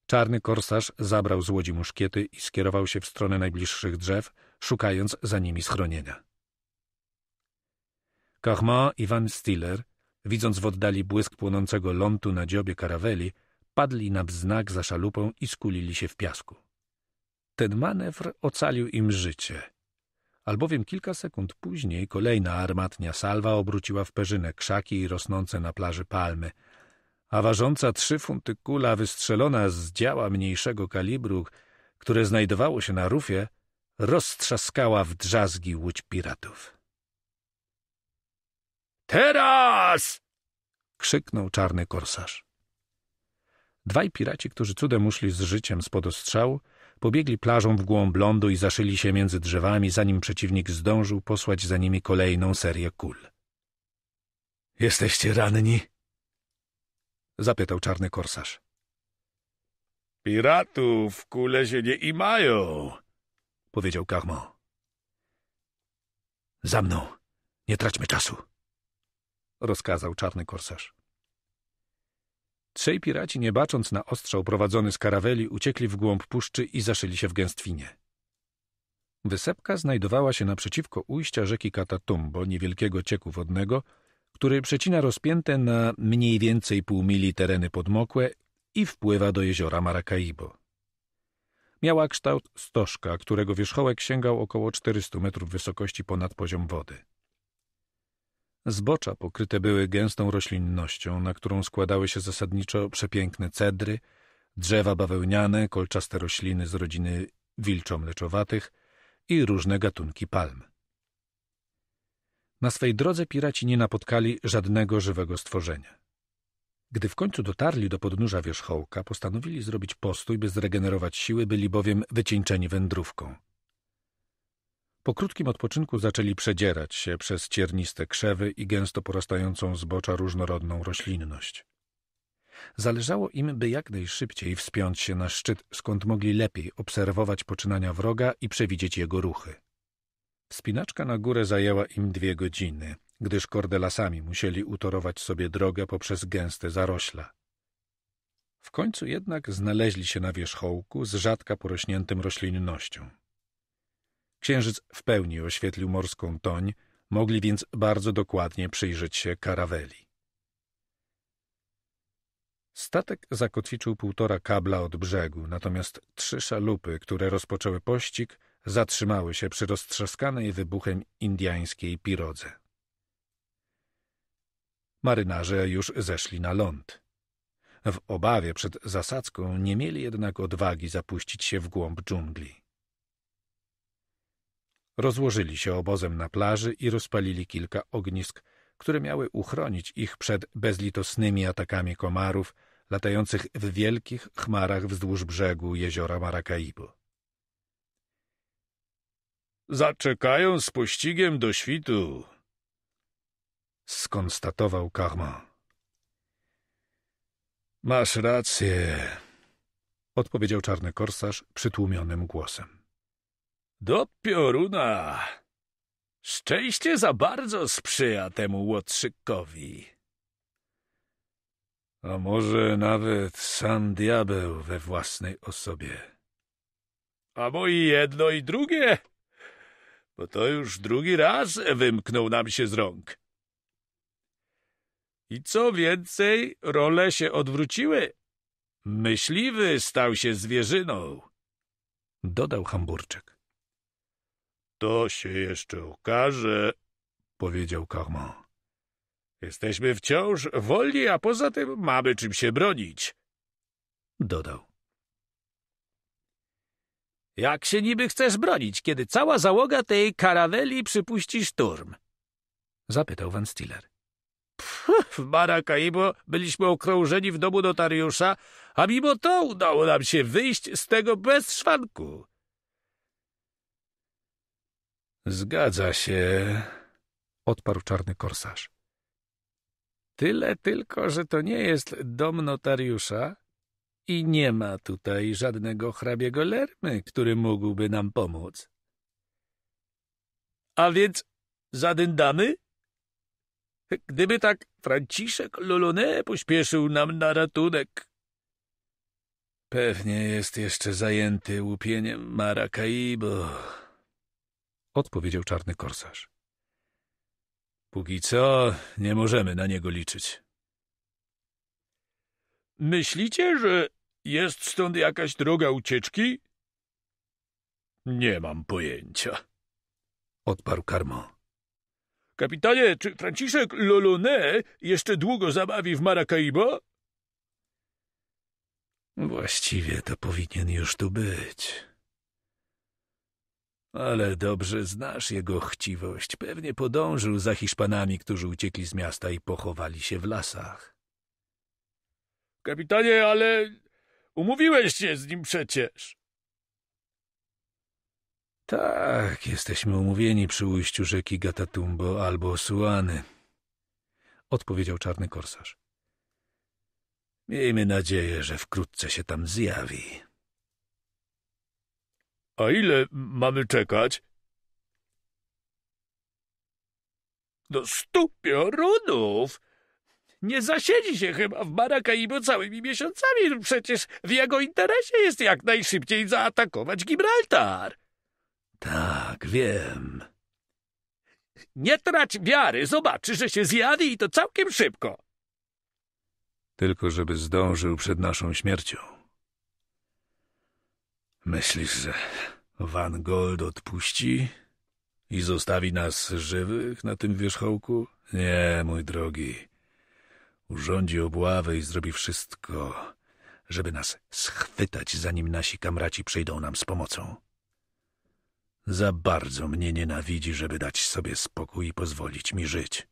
Czarny korsarz zabrał z łodzi muszkiety i skierował się w stronę najbliższych drzew, szukając za nimi schronienia. Cormont i Van Stiller, widząc w oddali błysk płonącego lądu na dziobie karaweli, wpadli na wznak za szalupę i skulili się w piasku. Ten manewr ocalił im życie, albowiem kilka sekund później kolejna armatnia salwa obróciła w perzynę krzaki i rosnące na plaży palmy, a ważąca trzy funty kula wystrzelona z działa mniejszego kalibru, które znajdowało się na rufie, roztrzaskała w drzazgi łódź piratów. Teraz! krzyknął czarny korsarz. Dwaj piraci, którzy cudem uszli z życiem spod ostrzału, pobiegli plażą w głąb lądu i zaszyli się między drzewami, zanim przeciwnik zdążył posłać za nimi kolejną serię kul. — Jesteście ranni? — zapytał czarny korsarz. — Piratów kule się nie imają — powiedział Carmon. — Za mną! Nie traćmy czasu! — rozkazał czarny korsarz. Trzej piraci, nie bacząc na ostrzał prowadzony z karaweli, uciekli w głąb puszczy i zaszyli się w gęstwinie. Wysepka znajdowała się naprzeciwko ujścia rzeki Katatumbo, niewielkiego cieku wodnego, który przecina rozpięte na mniej więcej pół mili tereny podmokłe i wpływa do jeziora Maracaibo. Miała kształt stożka, którego wierzchołek sięgał około 400 metrów wysokości ponad poziom wody. Zbocza pokryte były gęstą roślinnością, na którą składały się zasadniczo przepiękne cedry, drzewa bawełniane, kolczaste rośliny z rodziny wilczo-mleczowatych i różne gatunki palm. Na swej drodze piraci nie napotkali żadnego żywego stworzenia. Gdy w końcu dotarli do podnóża wierzchołka, postanowili zrobić postój, by zregenerować siły, byli bowiem wycieńczeni wędrówką – po krótkim odpoczynku zaczęli przedzierać się przez cierniste krzewy i gęsto porastającą zbocza różnorodną roślinność. Zależało im, by jak najszybciej wspiąć się na szczyt, skąd mogli lepiej obserwować poczynania wroga i przewidzieć jego ruchy. Wspinaczka na górę zajęła im dwie godziny, gdyż kordelasami musieli utorować sobie drogę poprzez gęste zarośla. W końcu jednak znaleźli się na wierzchołku z rzadka porośniętym roślinnością. Księżyc w pełni oświetlił morską toń, mogli więc bardzo dokładnie przyjrzeć się karaweli. Statek zakotwiczył półtora kabla od brzegu, natomiast trzy szalupy, które rozpoczęły pościg, zatrzymały się przy roztrzaskanej wybuchem indiańskiej pirodze. Marynarze już zeszli na ląd. W obawie przed zasadzką nie mieli jednak odwagi zapuścić się w głąb dżungli. Rozłożyli się obozem na plaży i rozpalili kilka ognisk, które miały uchronić ich przed bezlitosnymi atakami komarów latających w wielkich chmarach wzdłuż brzegu jeziora Maracaibo. Zaczekają z pościgiem do świtu, skonstatował Carmon. Masz rację, odpowiedział czarny korsarz przytłumionym głosem. Do pioruna! Szczęście za bardzo sprzyja temu łotrzykowi. A może nawet sam diabeł we własnej osobie. A bo i jedno i drugie, bo to już drugi raz wymknął nam się z rąk. I co więcej, role się odwróciły. Myśliwy stał się zwierzyną, dodał Hamburczyk. To się jeszcze okaże, powiedział Carmon. Jesteśmy wciąż wolni, a poza tym mamy czym się bronić, dodał. Jak się niby chcesz bronić, kiedy cała załoga tej karaweli przypuści szturm? Zapytał Van Stiller. Pff, w Maracaibo byliśmy okrążeni w domu notariusza, a mimo to udało nam się wyjść z tego bez szwanku. Zgadza się, odparł czarny korsarz. Tyle tylko, że to nie jest dom notariusza i nie ma tutaj żadnego hrabiego Lermy, który mógłby nam pomóc. A więc zadyndamy? Gdyby tak Franciszek Lulune pośpieszył nam na ratunek. Pewnie jest jeszcze zajęty łupieniem Maracaibo odpowiedział czarny korsarz. Póki co nie możemy na niego liczyć. Myślicie, że jest stąd jakaś droga ucieczki? Nie mam pojęcia, odparł karmo. Kapitanie, czy Franciszek Lolone jeszcze długo zabawi w Maracaibo? Właściwie to powinien już tu być, ale dobrze znasz jego chciwość. Pewnie podążył za Hiszpanami, którzy uciekli z miasta i pochowali się w lasach. Kapitanie, ale umówiłeś się z nim przecież. Tak, jesteśmy umówieni przy ujściu rzeki Gatatumbo albo Suany, odpowiedział czarny korsarz. Miejmy nadzieję, że wkrótce się tam zjawi. A ile mamy czekać? Do stu piorunów! Nie zasiedzi się chyba w Maracaibo całymi miesiącami. Przecież w jego interesie jest jak najszybciej zaatakować Gibraltar. Tak, wiem. Nie trać wiary, zobaczy, że się zjawi i to całkiem szybko. Tylko żeby zdążył przed naszą śmiercią. Myślisz, że Van Gold odpuści i zostawi nas żywych na tym wierzchołku? Nie, mój drogi. Urządzi obławę i zrobi wszystko, żeby nas schwytać, zanim nasi kamraci przyjdą nam z pomocą. Za bardzo mnie nienawidzi, żeby dać sobie spokój i pozwolić mi żyć.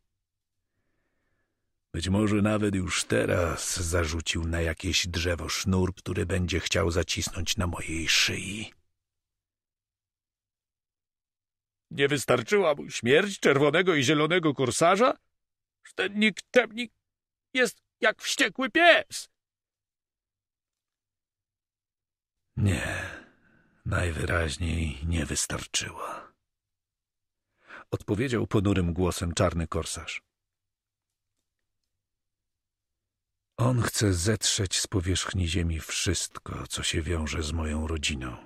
Być może nawet już teraz zarzucił na jakieś drzewo sznur, który będzie chciał zacisnąć na mojej szyi. Nie wystarczyła mu śmierć czerwonego i zielonego korsarza? Ten niktemnik jest jak wściekły pies. Nie, najwyraźniej nie wystarczyła. Odpowiedział ponurym głosem czarny korsarz. On chce zetrzeć z powierzchni ziemi wszystko, co się wiąże z moją rodziną.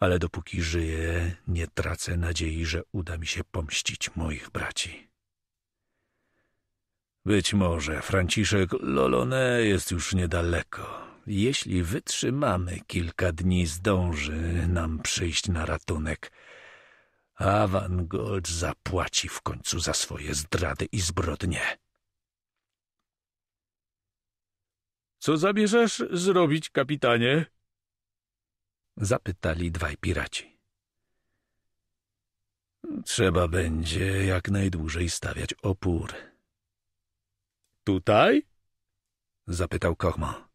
Ale dopóki żyję, nie tracę nadziei, że uda mi się pomścić moich braci. Być może Franciszek Lolone jest już niedaleko. Jeśli wytrzymamy kilka dni, zdąży nam przyjść na ratunek. Avangold zapłaci w końcu za swoje zdrady i zbrodnie. Co zabierzesz zrobić, kapitanie? Zapytali dwaj piraci. Trzeba będzie jak najdłużej stawiać opór. Tutaj? Zapytał Kochmo.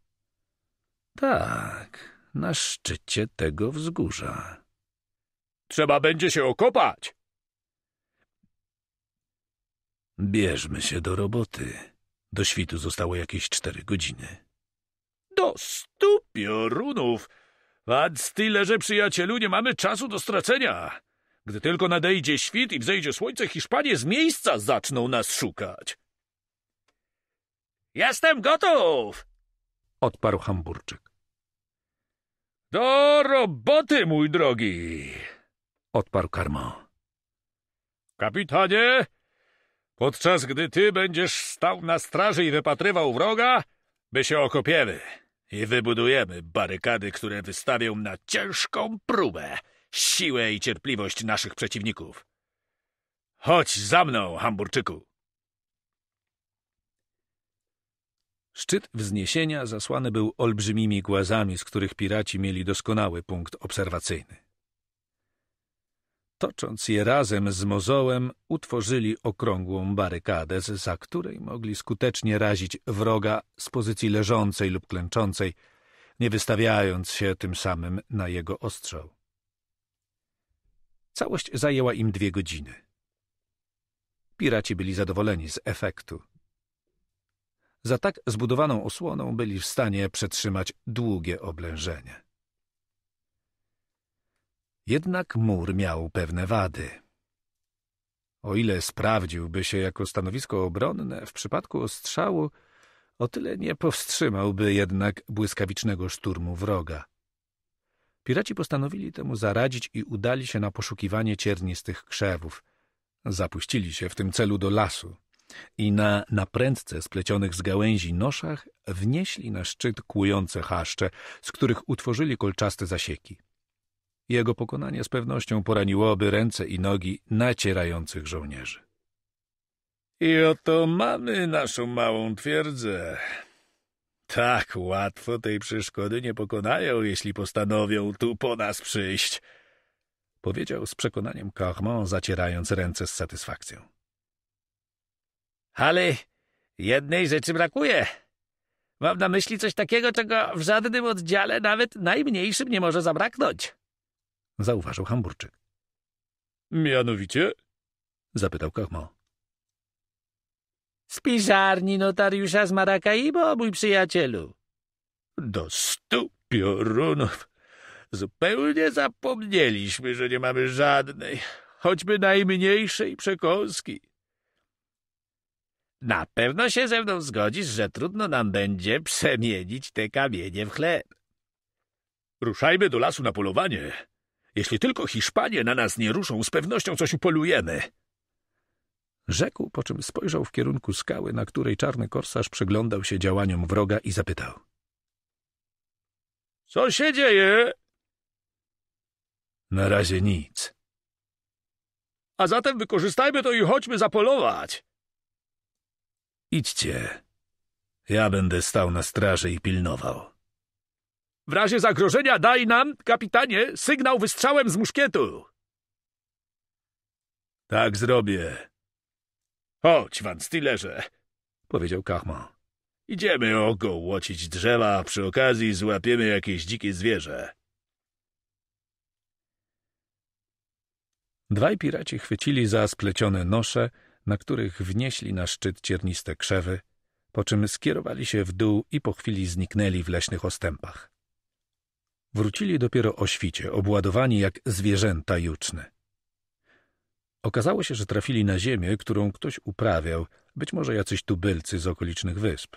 Tak, na szczycie tego wzgórza. Trzeba będzie się okopać. Bierzmy się do roboty. Do świtu zostało jakieś cztery godziny do stu piorunów. Wadz tyle, że przyjacielu nie mamy czasu do stracenia. Gdy tylko nadejdzie świt i wzejdzie słońce, Hiszpanie z miejsca zaczną nas szukać. Jestem gotów! odparł Hamburczyk. Do roboty, mój drogi! odparł Karmo. Kapitanie, podczas gdy ty będziesz stał na straży i wypatrywał wroga, by się okopiemy i wybudujemy barykady, które wystawią na ciężką próbę siłę i cierpliwość naszych przeciwników. Chodź za mną, Hamburczyku! Szczyt wzniesienia zasłany był olbrzymimi głazami, z których piraci mieli doskonały punkt obserwacyjny. Tocząc je razem z mozołem, utworzyli okrągłą barykadę, za której mogli skutecznie razić wroga z pozycji leżącej lub klęczącej, nie wystawiając się tym samym na jego ostrzał. Całość zajęła im dwie godziny. Piraci byli zadowoleni z efektu. Za tak zbudowaną osłoną byli w stanie przetrzymać długie oblężenie. Jednak mur miał pewne wady. O ile sprawdziłby się jako stanowisko obronne w przypadku ostrzału, o tyle nie powstrzymałby jednak błyskawicznego szturmu wroga. Piraci postanowili temu zaradzić i udali się na poszukiwanie ciernistych krzewów. Zapuścili się w tym celu do lasu i na naprędce splecionych z gałęzi noszach wnieśli na szczyt kłujące chaszcze, z których utworzyli kolczaste zasieki. Jego pokonanie z pewnością poraniłoby ręce i nogi nacierających żołnierzy. I oto mamy naszą małą twierdzę. Tak łatwo tej przeszkody nie pokonają, jeśli postanowią tu po nas przyjść — powiedział z przekonaniem Cormon, zacierając ręce z satysfakcją. Ale jednej rzeczy brakuje. Mam na myśli coś takiego, czego w żadnym oddziale, nawet najmniejszym, nie może zabraknąć zauważył Hamburczyk. Mianowicie? zapytał Kachmo. Z piżarni notariusza z Maracaibo, mój przyjacielu. Do stu piorunów. Zupełnie zapomnieliśmy, że nie mamy żadnej, choćby najmniejszej przekąski. Na pewno się ze mną zgodzisz, że trudno nam będzie przemienić te kamienie w chleb. Ruszajmy do lasu na polowanie, jeśli tylko Hiszpanie na nas nie ruszą, z pewnością coś upolujemy. Rzekł, po czym spojrzał w kierunku skały, na której czarny korsarz przyglądał się działaniom wroga i zapytał. — Co się dzieje? — Na razie nic. — A zatem wykorzystajmy to i chodźmy zapolować. — Idźcie. Ja będę stał na straży i pilnował. W razie zagrożenia daj nam, kapitanie, sygnał wystrzałem z muszkietu. Tak zrobię. Chodź, Van Stillerze, powiedział Kachman. Idziemy łocić drzewa, a przy okazji złapiemy jakieś dzikie zwierzę. Dwaj piraci chwycili za splecione nosze, na których wnieśli na szczyt cierniste krzewy, po czym skierowali się w dół i po chwili zniknęli w leśnych ostępach. Wrócili dopiero o świcie, obładowani jak zwierzęta juczne. Okazało się, że trafili na ziemię, którą ktoś uprawiał, być może jacyś tubylcy z okolicznych wysp.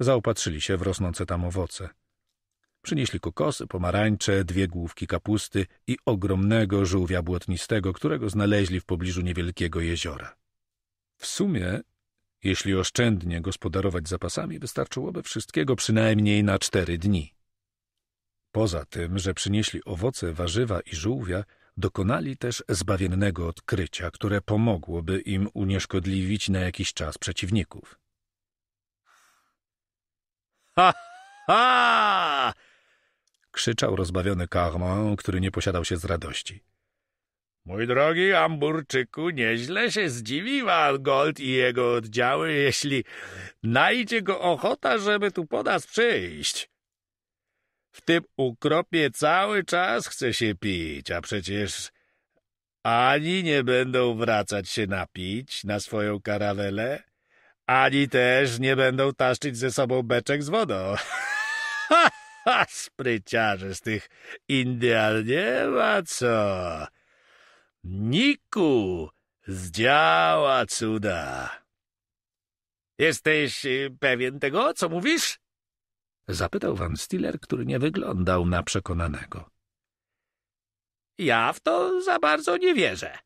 Zaopatrzyli się w rosnące tam owoce. Przynieśli kokosy, pomarańcze, dwie główki kapusty i ogromnego żółwia błotnistego, którego znaleźli w pobliżu niewielkiego jeziora. W sumie, jeśli oszczędnie gospodarować zapasami, wystarczyłoby wszystkiego przynajmniej na cztery dni. Poza tym, że przynieśli owoce, warzywa i żółwia, dokonali też zbawiennego odkrycia, które pomogłoby im unieszkodliwić na jakiś czas przeciwników. Ha! Ha! krzyczał rozbawiony Carmon, który nie posiadał się z radości. Mój drogi Amburczyku, nieźle się zdziwiła Gold i jego oddziały, jeśli najdzie go ochota, żeby tu po nas przyjść. W tym ukropie cały czas chce się pić, a przecież ani nie będą wracać się napić na swoją karawelę, ani też nie będą taszczyć ze sobą beczek z wodą. Ha, ha, spryciarze z tych Indian nie ma co. Niku zdziała cuda. Jesteś pewien tego, co mówisz? Zapytał Van Stiller, który nie wyglądał na przekonanego. Ja w to za bardzo nie wierzę.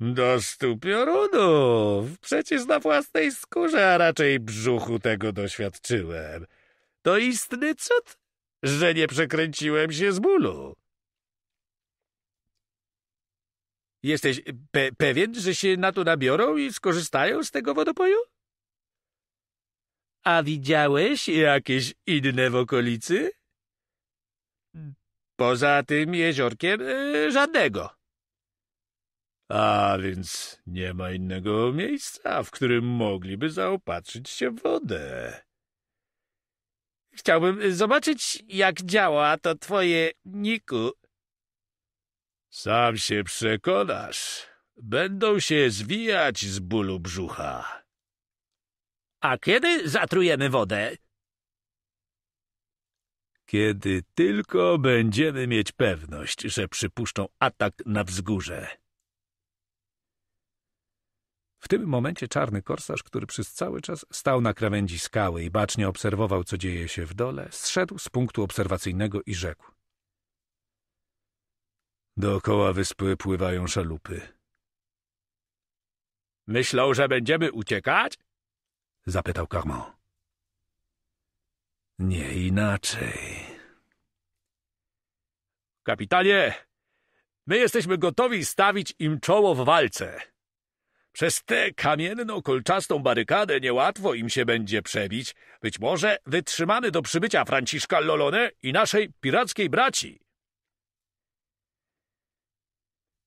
Do stu piorunów! Przecież na własnej skórze, a raczej brzuchu tego doświadczyłem. To istny cud, że nie przekręciłem się z bólu. Jesteś pe pewien, że się na to nabiorą i skorzystają z tego wodopoju? A widziałeś jakieś inne w okolicy? Poza tym jeziorkiem y, żadnego. A więc nie ma innego miejsca, w którym mogliby zaopatrzyć się w wodę. Chciałbym zobaczyć, jak działa to twoje niku. Sam się przekonasz. Będą się zwijać z bólu brzucha. A kiedy zatrujemy wodę? Kiedy tylko będziemy mieć pewność, że przypuszczą atak na wzgórze. W tym momencie czarny korsarz, który przez cały czas stał na krawędzi skały i bacznie obserwował, co dzieje się w dole, zszedł z punktu obserwacyjnego i rzekł. Dookoła wyspy pływają szalupy. Myślą, że będziemy uciekać? zapytał Carmont. — Nie inaczej. Kapitanie, my jesteśmy gotowi stawić im czoło w walce. Przez tę kamienną, kolczastą barykadę niełatwo im się będzie przebić. Być może wytrzymamy do przybycia Franciszka Lolone i naszej pirackiej braci.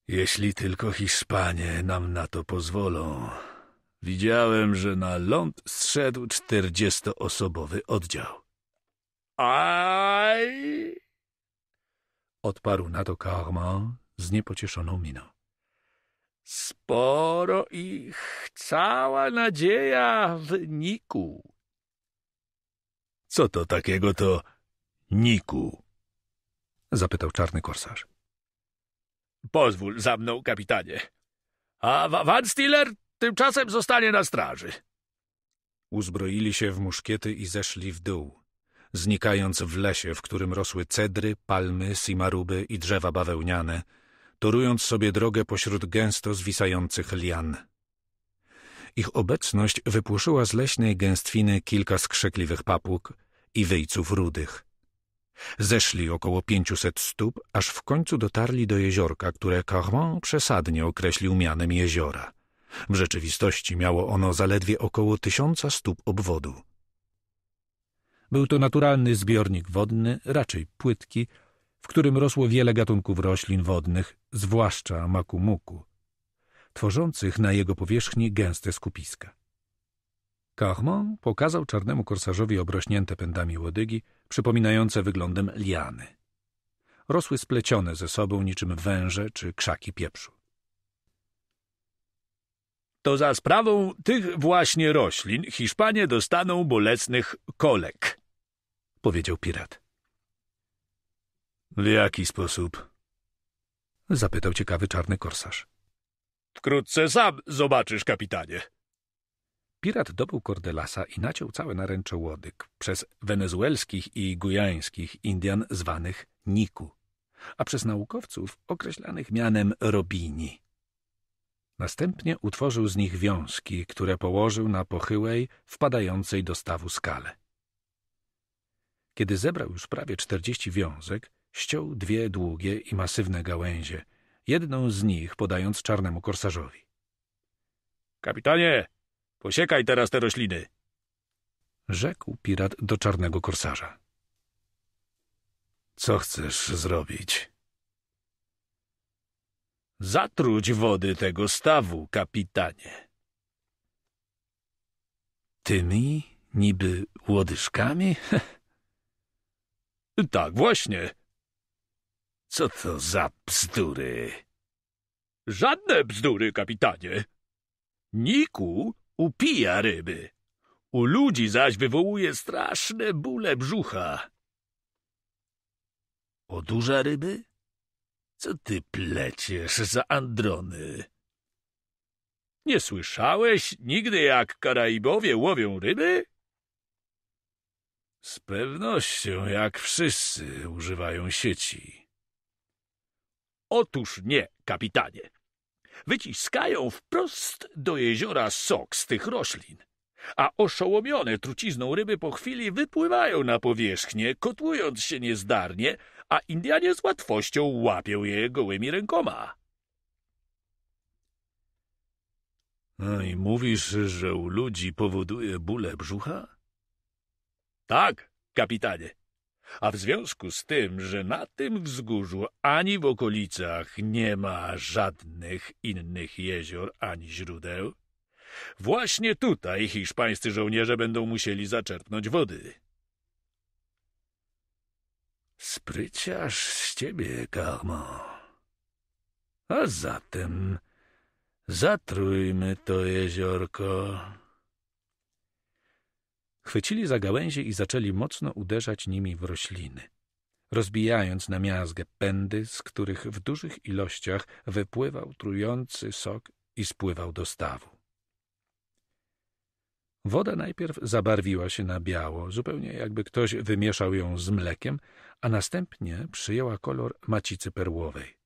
Jeśli tylko Hiszpanie nam na to pozwolą, Widziałem, że na ląd zszedł czterdziestoosobowy oddział. Aj! Odparł na to Carman z niepocieszoną miną. Sporo ich, cała nadzieja w Niku. Co to takiego to Niku? Zapytał czarny korsarz. Pozwól za mną, kapitanie. A Van Stiller Tymczasem zostanie na straży. Uzbroili się w muszkiety i zeszli w dół, znikając w lesie, w którym rosły cedry, palmy, simaruby i drzewa bawełniane, torując sobie drogę pośród gęsto zwisających lian. Ich obecność wypłoszyła z leśnej gęstwiny kilka skrzekliwych papug i wyjców rudych. Zeszli około pięciuset stóp, aż w końcu dotarli do jeziorka, które Carmon przesadnie określił mianem jeziora. W rzeczywistości miało ono zaledwie około tysiąca stóp obwodu. Był to naturalny zbiornik wodny, raczej płytki, w którym rosło wiele gatunków roślin wodnych, zwłaszcza makumuku, tworzących na jego powierzchni gęste skupiska. Carmon pokazał czarnemu korsarzowi obrośnięte pędami łodygi, przypominające wyglądem liany. Rosły splecione ze sobą niczym węże czy krzaki pieprzu to za sprawą tych właśnie roślin Hiszpanie dostaną bolesnych kolek, powiedział pirat. W jaki sposób? zapytał ciekawy czarny korsarz. Wkrótce sam zobaczysz, kapitanie. Pirat dobył Cordelasa i naciął całe naręcze łodyg przez wenezuelskich i gujańskich Indian zwanych Niku, a przez naukowców określanych mianem Robini. Następnie utworzył z nich wiązki, które położył na pochyłej, wpadającej do stawu skale. Kiedy zebrał już prawie czterdzieści wiązek, ściął dwie długie i masywne gałęzie, jedną z nich podając czarnemu korsarzowi. — Kapitanie, posiekaj teraz te rośliny! — rzekł pirat do czarnego korsarza. — Co chcesz zrobić? Zatruć wody tego stawu, kapitanie. Tymi niby łodyżkami? tak, właśnie. Co to za bzdury? Żadne bzdury, kapitanie. Niku upija ryby. U ludzi zaś wywołuje straszne bóle brzucha. Odurza ryby? Co ty pleciesz za androny? Nie słyszałeś nigdy, jak Karaibowie łowią ryby? Z pewnością, jak wszyscy używają sieci. Otóż nie, kapitanie. Wyciskają wprost do jeziora sok z tych roślin, a oszołomione trucizną ryby po chwili wypływają na powierzchnię, kotłując się niezdarnie, a Indianie z łatwością łapią je gołymi rękoma. No i mówisz, że u ludzi powoduje bóle brzucha? Tak, kapitanie. A w związku z tym, że na tym wzgórzu ani w okolicach nie ma żadnych innych jezior ani źródeł, właśnie tutaj hiszpańscy żołnierze będą musieli zaczerpnąć wody. Spryciarz z ciebie, Carmo. A zatem zatrujmy to jeziorko. Chwycili za gałęzie i zaczęli mocno uderzać nimi w rośliny, rozbijając na miazgę pędy, z których w dużych ilościach wypływał trujący sok i spływał do stawu. Woda najpierw zabarwiła się na biało, zupełnie jakby ktoś wymieszał ją z mlekiem, a następnie przyjęła kolor macicy perłowej.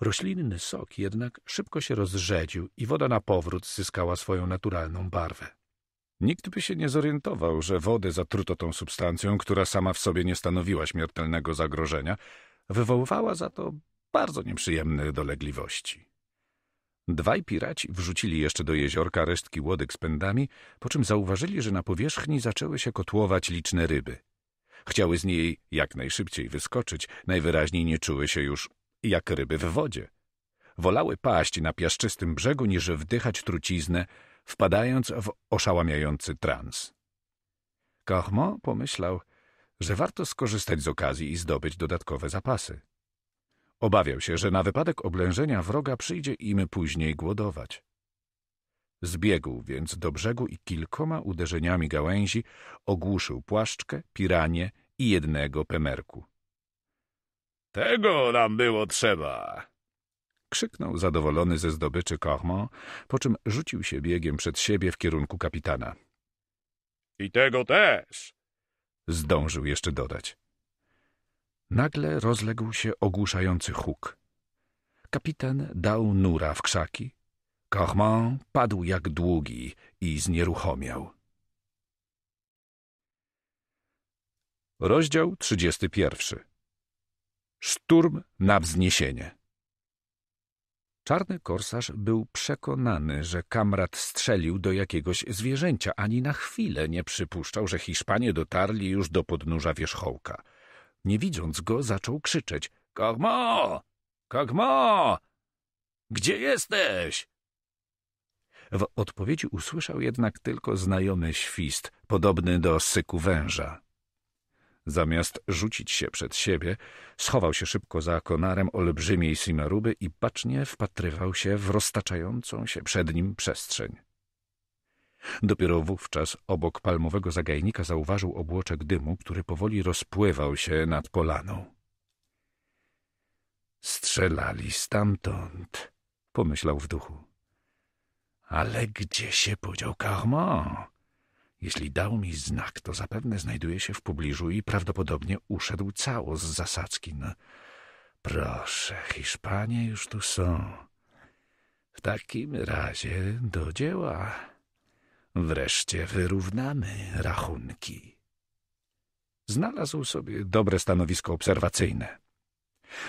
Roślinny sok jednak szybko się rozrzedził i woda na powrót zyskała swoją naturalną barwę. Nikt by się nie zorientował, że wodę zatruto tą substancją, która sama w sobie nie stanowiła śmiertelnego zagrożenia, wywoływała za to bardzo nieprzyjemne dolegliwości. Dwaj piraci wrzucili jeszcze do jeziorka resztki łodyg z pędami, po czym zauważyli, że na powierzchni zaczęły się kotłować liczne ryby – Chciały z niej jak najszybciej wyskoczyć, najwyraźniej nie czuły się już jak ryby w wodzie. Wolały paść na piaszczystym brzegu, niż wdychać truciznę, wpadając w oszałamiający trans. Kahmo pomyślał, że warto skorzystać z okazji i zdobyć dodatkowe zapasy. Obawiał się, że na wypadek oblężenia wroga przyjdzie im później głodować. Zbiegł więc do brzegu i kilkoma uderzeniami gałęzi ogłuszył płaszczkę, piranie i jednego pemerku. — Tego nam było trzeba! — krzyknął zadowolony ze zdobyczy Cormont, po czym rzucił się biegiem przed siebie w kierunku kapitana. — I tego też! — zdążył jeszcze dodać. Nagle rozległ się ogłuszający huk. Kapitan dał nura w krzaki, Cormand padł jak długi i znieruchomiał. Rozdział 31 Szturm na wzniesienie Czarny korsarz był przekonany, że kamrat strzelił do jakiegoś zwierzęcia. Ani na chwilę nie przypuszczał, że Hiszpanie dotarli już do podnóża wierzchołka. Nie widząc go, zaczął krzyczeć – Kogmo! Kogmo! Gdzie jesteś? W odpowiedzi usłyszał jednak tylko znajomy świst, podobny do syku węża. Zamiast rzucić się przed siebie, schował się szybko za konarem olbrzymiej Simaruby i bacznie wpatrywał się w roztaczającą się przed nim przestrzeń. Dopiero wówczas obok palmowego zagajnika zauważył obłoczek dymu, który powoli rozpływał się nad polaną. Strzelali stamtąd, pomyślał w duchu. Ale gdzie się podział Carmont? Jeśli dał mi znak, to zapewne znajduje się w pobliżu i prawdopodobnie uszedł cało z zasadzki. No, proszę, Hiszpanie już tu są. W takim razie do dzieła. Wreszcie wyrównamy rachunki. Znalazł sobie dobre stanowisko obserwacyjne.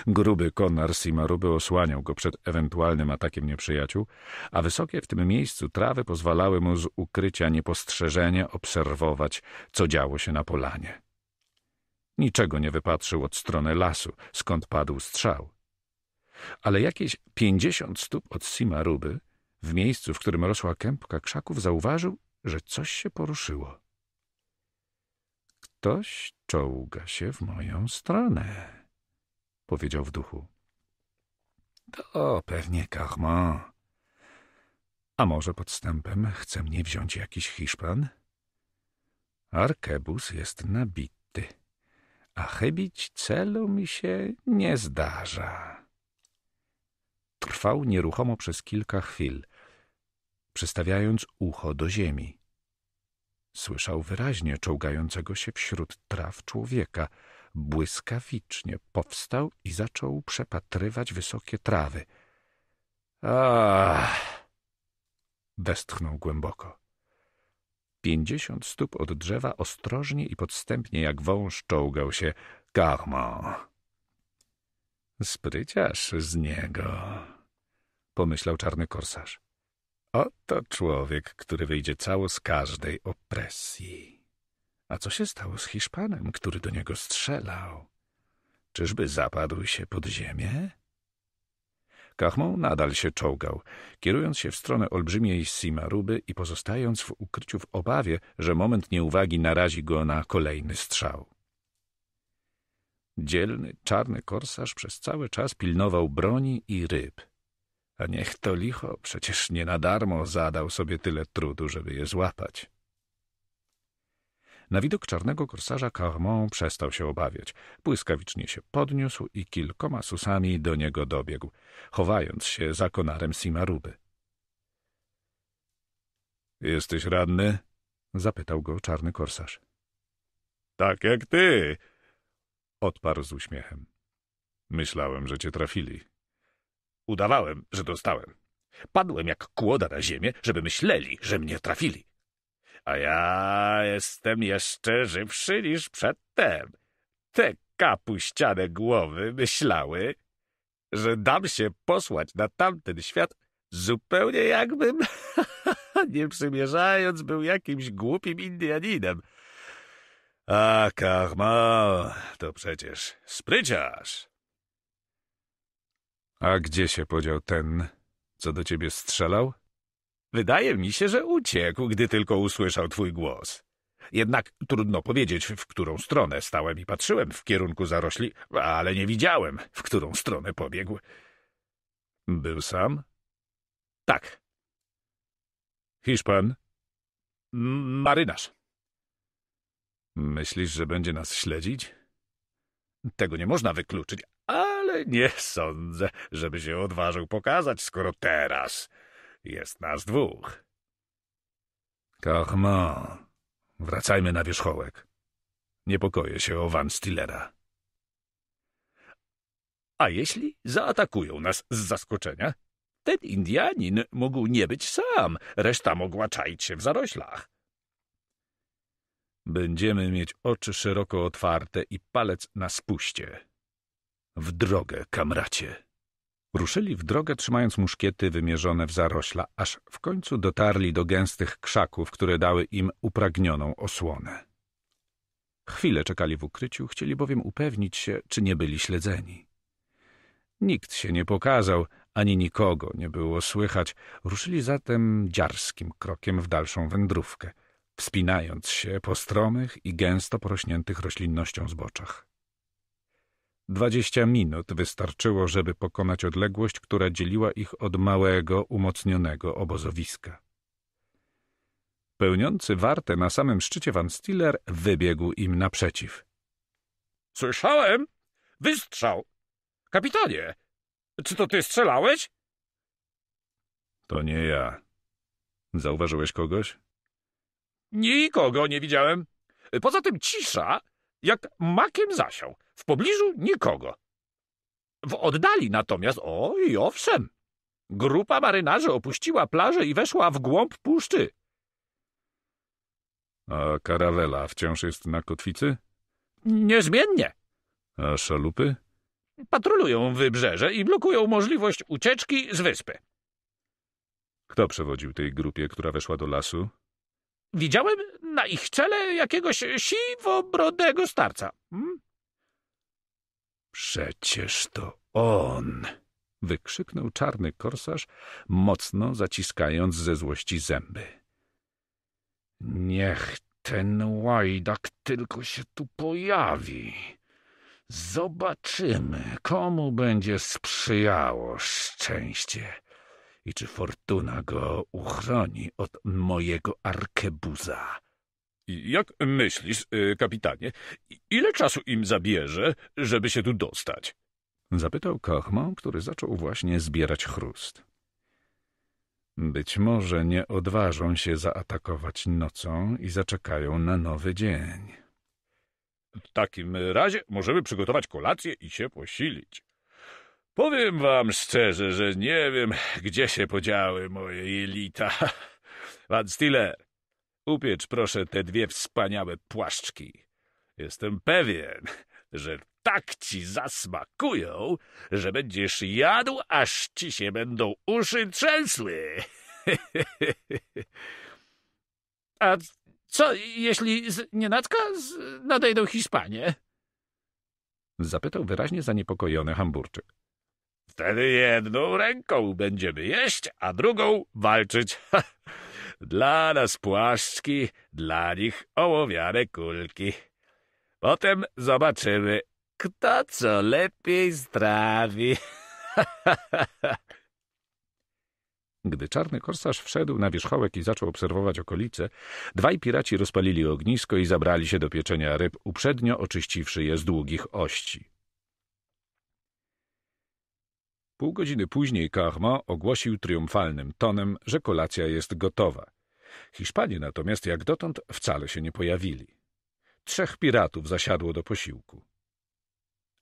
Gruby konar Simaruby osłaniał go przed ewentualnym atakiem nieprzyjaciół, a wysokie w tym miejscu trawy pozwalały mu z ukrycia niepostrzeżenie obserwować, co działo się na polanie. Niczego nie wypatrzył od strony lasu, skąd padł strzał. Ale jakieś pięćdziesiąt stóp od Simaruby, w miejscu, w którym rosła kępka krzaków, zauważył, że coś się poruszyło. Ktoś czołga się w moją stronę powiedział w duchu. To pewnie karma. A może podstępem chce mnie wziąć jakiś Hiszpan? Arkebus jest nabity, a chybić celu mi się nie zdarza. Trwał nieruchomo przez kilka chwil, przystawiając ucho do ziemi. Słyszał wyraźnie czołgającego się wśród traw człowieka — Błyskawicznie powstał i zaczął przepatrywać wysokie trawy. Ach! Westchnął głęboko. Pięćdziesiąt stóp od drzewa ostrożnie i podstępnie jak wąż czołgał się Garmon. Spryciarz z niego, pomyślał czarny korsarz. Oto człowiek, który wyjdzie cało z każdej opresji. A co się stało z Hiszpanem, który do niego strzelał? Czyżby zapadł się pod ziemię? Kachmon nadal się czołgał, kierując się w stronę olbrzymiej Simaruby i pozostając w ukryciu w obawie, że moment nieuwagi narazi go na kolejny strzał. Dzielny, czarny korsarz przez cały czas pilnował broni i ryb. A niech to licho, przecież nie na darmo zadał sobie tyle trudu, żeby je złapać. Na widok czarnego korsarza Carmont przestał się obawiać. Błyskawicznie się podniósł i kilkoma susami do niego dobiegł, chowając się za konarem Simaruby. Jesteś radny? zapytał go czarny korsarz. Tak jak ty, odparł z uśmiechem. Myślałem, że cię trafili. Udawałem, że dostałem. Padłem jak kłoda na ziemię, żeby myśleli, że mnie trafili a ja jestem jeszcze żywszy niż przedtem. Te kapuściane głowy myślały, że dam się posłać na tamten świat zupełnie jakbym, nie przymierzając, był jakimś głupim Indianinem. A Karma to przecież spryciarz. A gdzie się podział ten, co do ciebie strzelał? Wydaje mi się, że uciekł, gdy tylko usłyszał twój głos. Jednak trudno powiedzieć, w którą stronę stałem i patrzyłem w kierunku zarośli, ale nie widziałem, w którą stronę pobiegł. Był sam? Tak. Hiszpan? Marynarz. Myślisz, że będzie nas śledzić? Tego nie można wykluczyć, ale nie sądzę, żeby się odważył pokazać, skoro teraz jest nas dwóch. Kochmo, wracajmy na wierzchołek. Niepokoję się o Van Stillera. A jeśli zaatakują nas z zaskoczenia? Ten Indianin mógł nie być sam, reszta mogła czaić się w zaroślach. Będziemy mieć oczy szeroko otwarte i palec na spuście. W drogę, kamracie. Ruszyli w drogę, trzymając muszkiety wymierzone w zarośla, aż w końcu dotarli do gęstych krzaków, które dały im upragnioną osłonę. Chwilę czekali w ukryciu, chcieli bowiem upewnić się, czy nie byli śledzeni. Nikt się nie pokazał, ani nikogo nie było słychać. Ruszyli zatem dziarskim krokiem w dalszą wędrówkę, wspinając się po stromych i gęsto porośniętych roślinnością zboczach. Dwadzieścia minut wystarczyło, żeby pokonać odległość, która dzieliła ich od małego, umocnionego obozowiska. Pełniący wartę na samym szczycie Van Stiller wybiegł im naprzeciw. — Słyszałem! Wystrzał! Kapitanie, czy to ty strzelałeś? — To nie ja. Zauważyłeś kogoś? — Nikogo nie widziałem. Poza tym cisza jak makiem zasiał. W pobliżu nikogo. W oddali natomiast, o i owszem, grupa marynarzy opuściła plażę i weszła w głąb puszczy. A karawela wciąż jest na kotwicy? Niezmiennie. A szalupy? Patrolują wybrzeże i blokują możliwość ucieczki z wyspy. Kto przewodził tej grupie, która weszła do lasu? widziałem na ich czele jakiegoś siwobrodego starca. Hmm? Przecież to on! wykrzyknął czarny korsarz, mocno zaciskając ze złości zęby. Niech ten łajdak tylko się tu pojawi. Zobaczymy, komu będzie sprzyjało szczęście i czy fortuna go uchroni od mojego arkebuza. Jak myślisz, y, kapitanie, ile czasu im zabierze, żeby się tu dostać? Zapytał Kochman, który zaczął właśnie zbierać chrust. Być może nie odważą się zaatakować nocą i zaczekają na nowy dzień. W takim razie możemy przygotować kolację i się posilić. Powiem wam szczerze, że nie wiem, gdzie się podziały moje jelita. Van Stiller, upiecz proszę te dwie wspaniałe płaszczki. Jestem pewien, że tak ci zasmakują, że będziesz jadł, aż ci się będą uszy trzęsły. A co, jeśli z nienacka nadejdą Hiszpanie? Zapytał wyraźnie zaniepokojony Hamburczyk. Wtedy jedną ręką będziemy jeść, a drugą walczyć. dla nas płaszczki, dla nich ołowiane kulki. Potem zobaczymy, kto co lepiej zdrawi. Gdy czarny korsarz wszedł na wierzchołek i zaczął obserwować okolice, dwaj piraci rozpalili ognisko i zabrali się do pieczenia ryb, uprzednio oczyściwszy je z długich ości. Pół godziny później Carmo ogłosił triumfalnym tonem, że kolacja jest gotowa. Hiszpanie natomiast jak dotąd wcale się nie pojawili. Trzech piratów zasiadło do posiłku.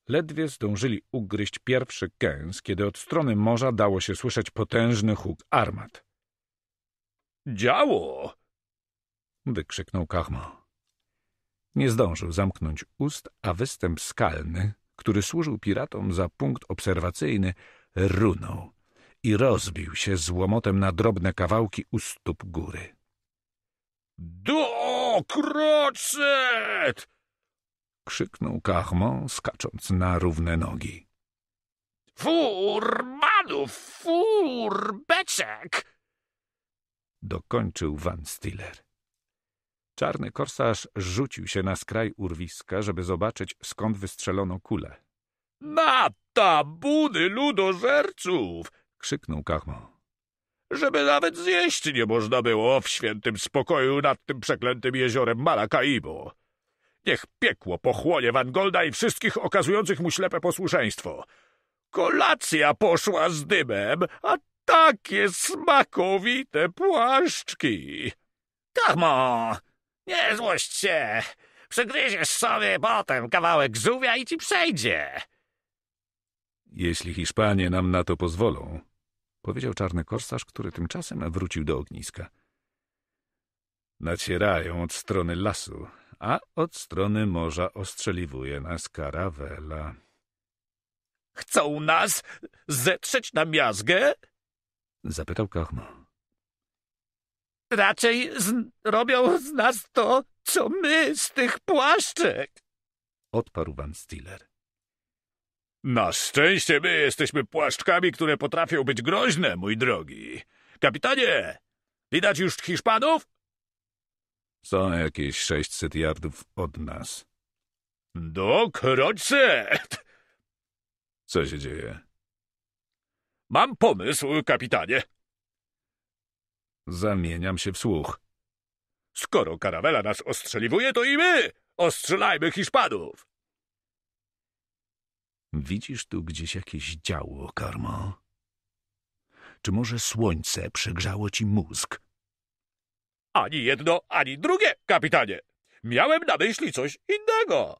Ledwie zdążyli ugryźć pierwszy kęs, kiedy od strony morza dało się słyszeć potężny huk armat. Działo! wykrzyknął Kachmo. Nie zdążył zamknąć ust, a występ skalny, który służył piratom za punkt obserwacyjny, runął i rozbił się z łomotem na drobne kawałki u stóp góry. Do krzyknął Kahmon, skacząc na równe nogi. Furmanów, furbeczek! Dokończył Van Stiller. Czarny korsarz rzucił się na skraj urwiska, żeby zobaczyć, skąd wystrzelono kulę. Mata budy ludożerców! krzyknął Kachmo. Żeby nawet zjeść nie można było w świętym spokoju nad tym przeklętym jeziorem Malakaibo. Niech piekło pochłonie Van Golda i wszystkich okazujących mu ślepe posłuszeństwo. Kolacja poszła z dymem, a takie smakowite płaszczki! Kachmo, nie złość się! Przygryziesz sobie potem kawałek żółwia i ci przejdzie! Jeśli Hiszpanie nam na to pozwolą, powiedział czarny korsarz, który tymczasem wrócił do ogniska. Nacierają od strony lasu, a od strony morza ostrzeliwuje nas karawela. Chcą nas zetrzeć na miazgę? Zapytał Kachmo. Raczej z robią z nas to, co my z tych płaszczek, odparł van Stiller. Na szczęście my jesteśmy płaszczkami, które potrafią być groźne, mój drogi. Kapitanie, widać już Hiszpanów? Są jakieś sześćset jardów od nas. Do kroćset! Co się dzieje? Mam pomysł, kapitanie. Zamieniam się w słuch. Skoro karawela nas ostrzeliwuje, to i my ostrzelajmy Hiszpanów. Widzisz tu gdzieś jakieś działo, karmo? Czy może słońce przegrzało ci mózg? Ani jedno, ani drugie, kapitanie. Miałem na myśli coś innego.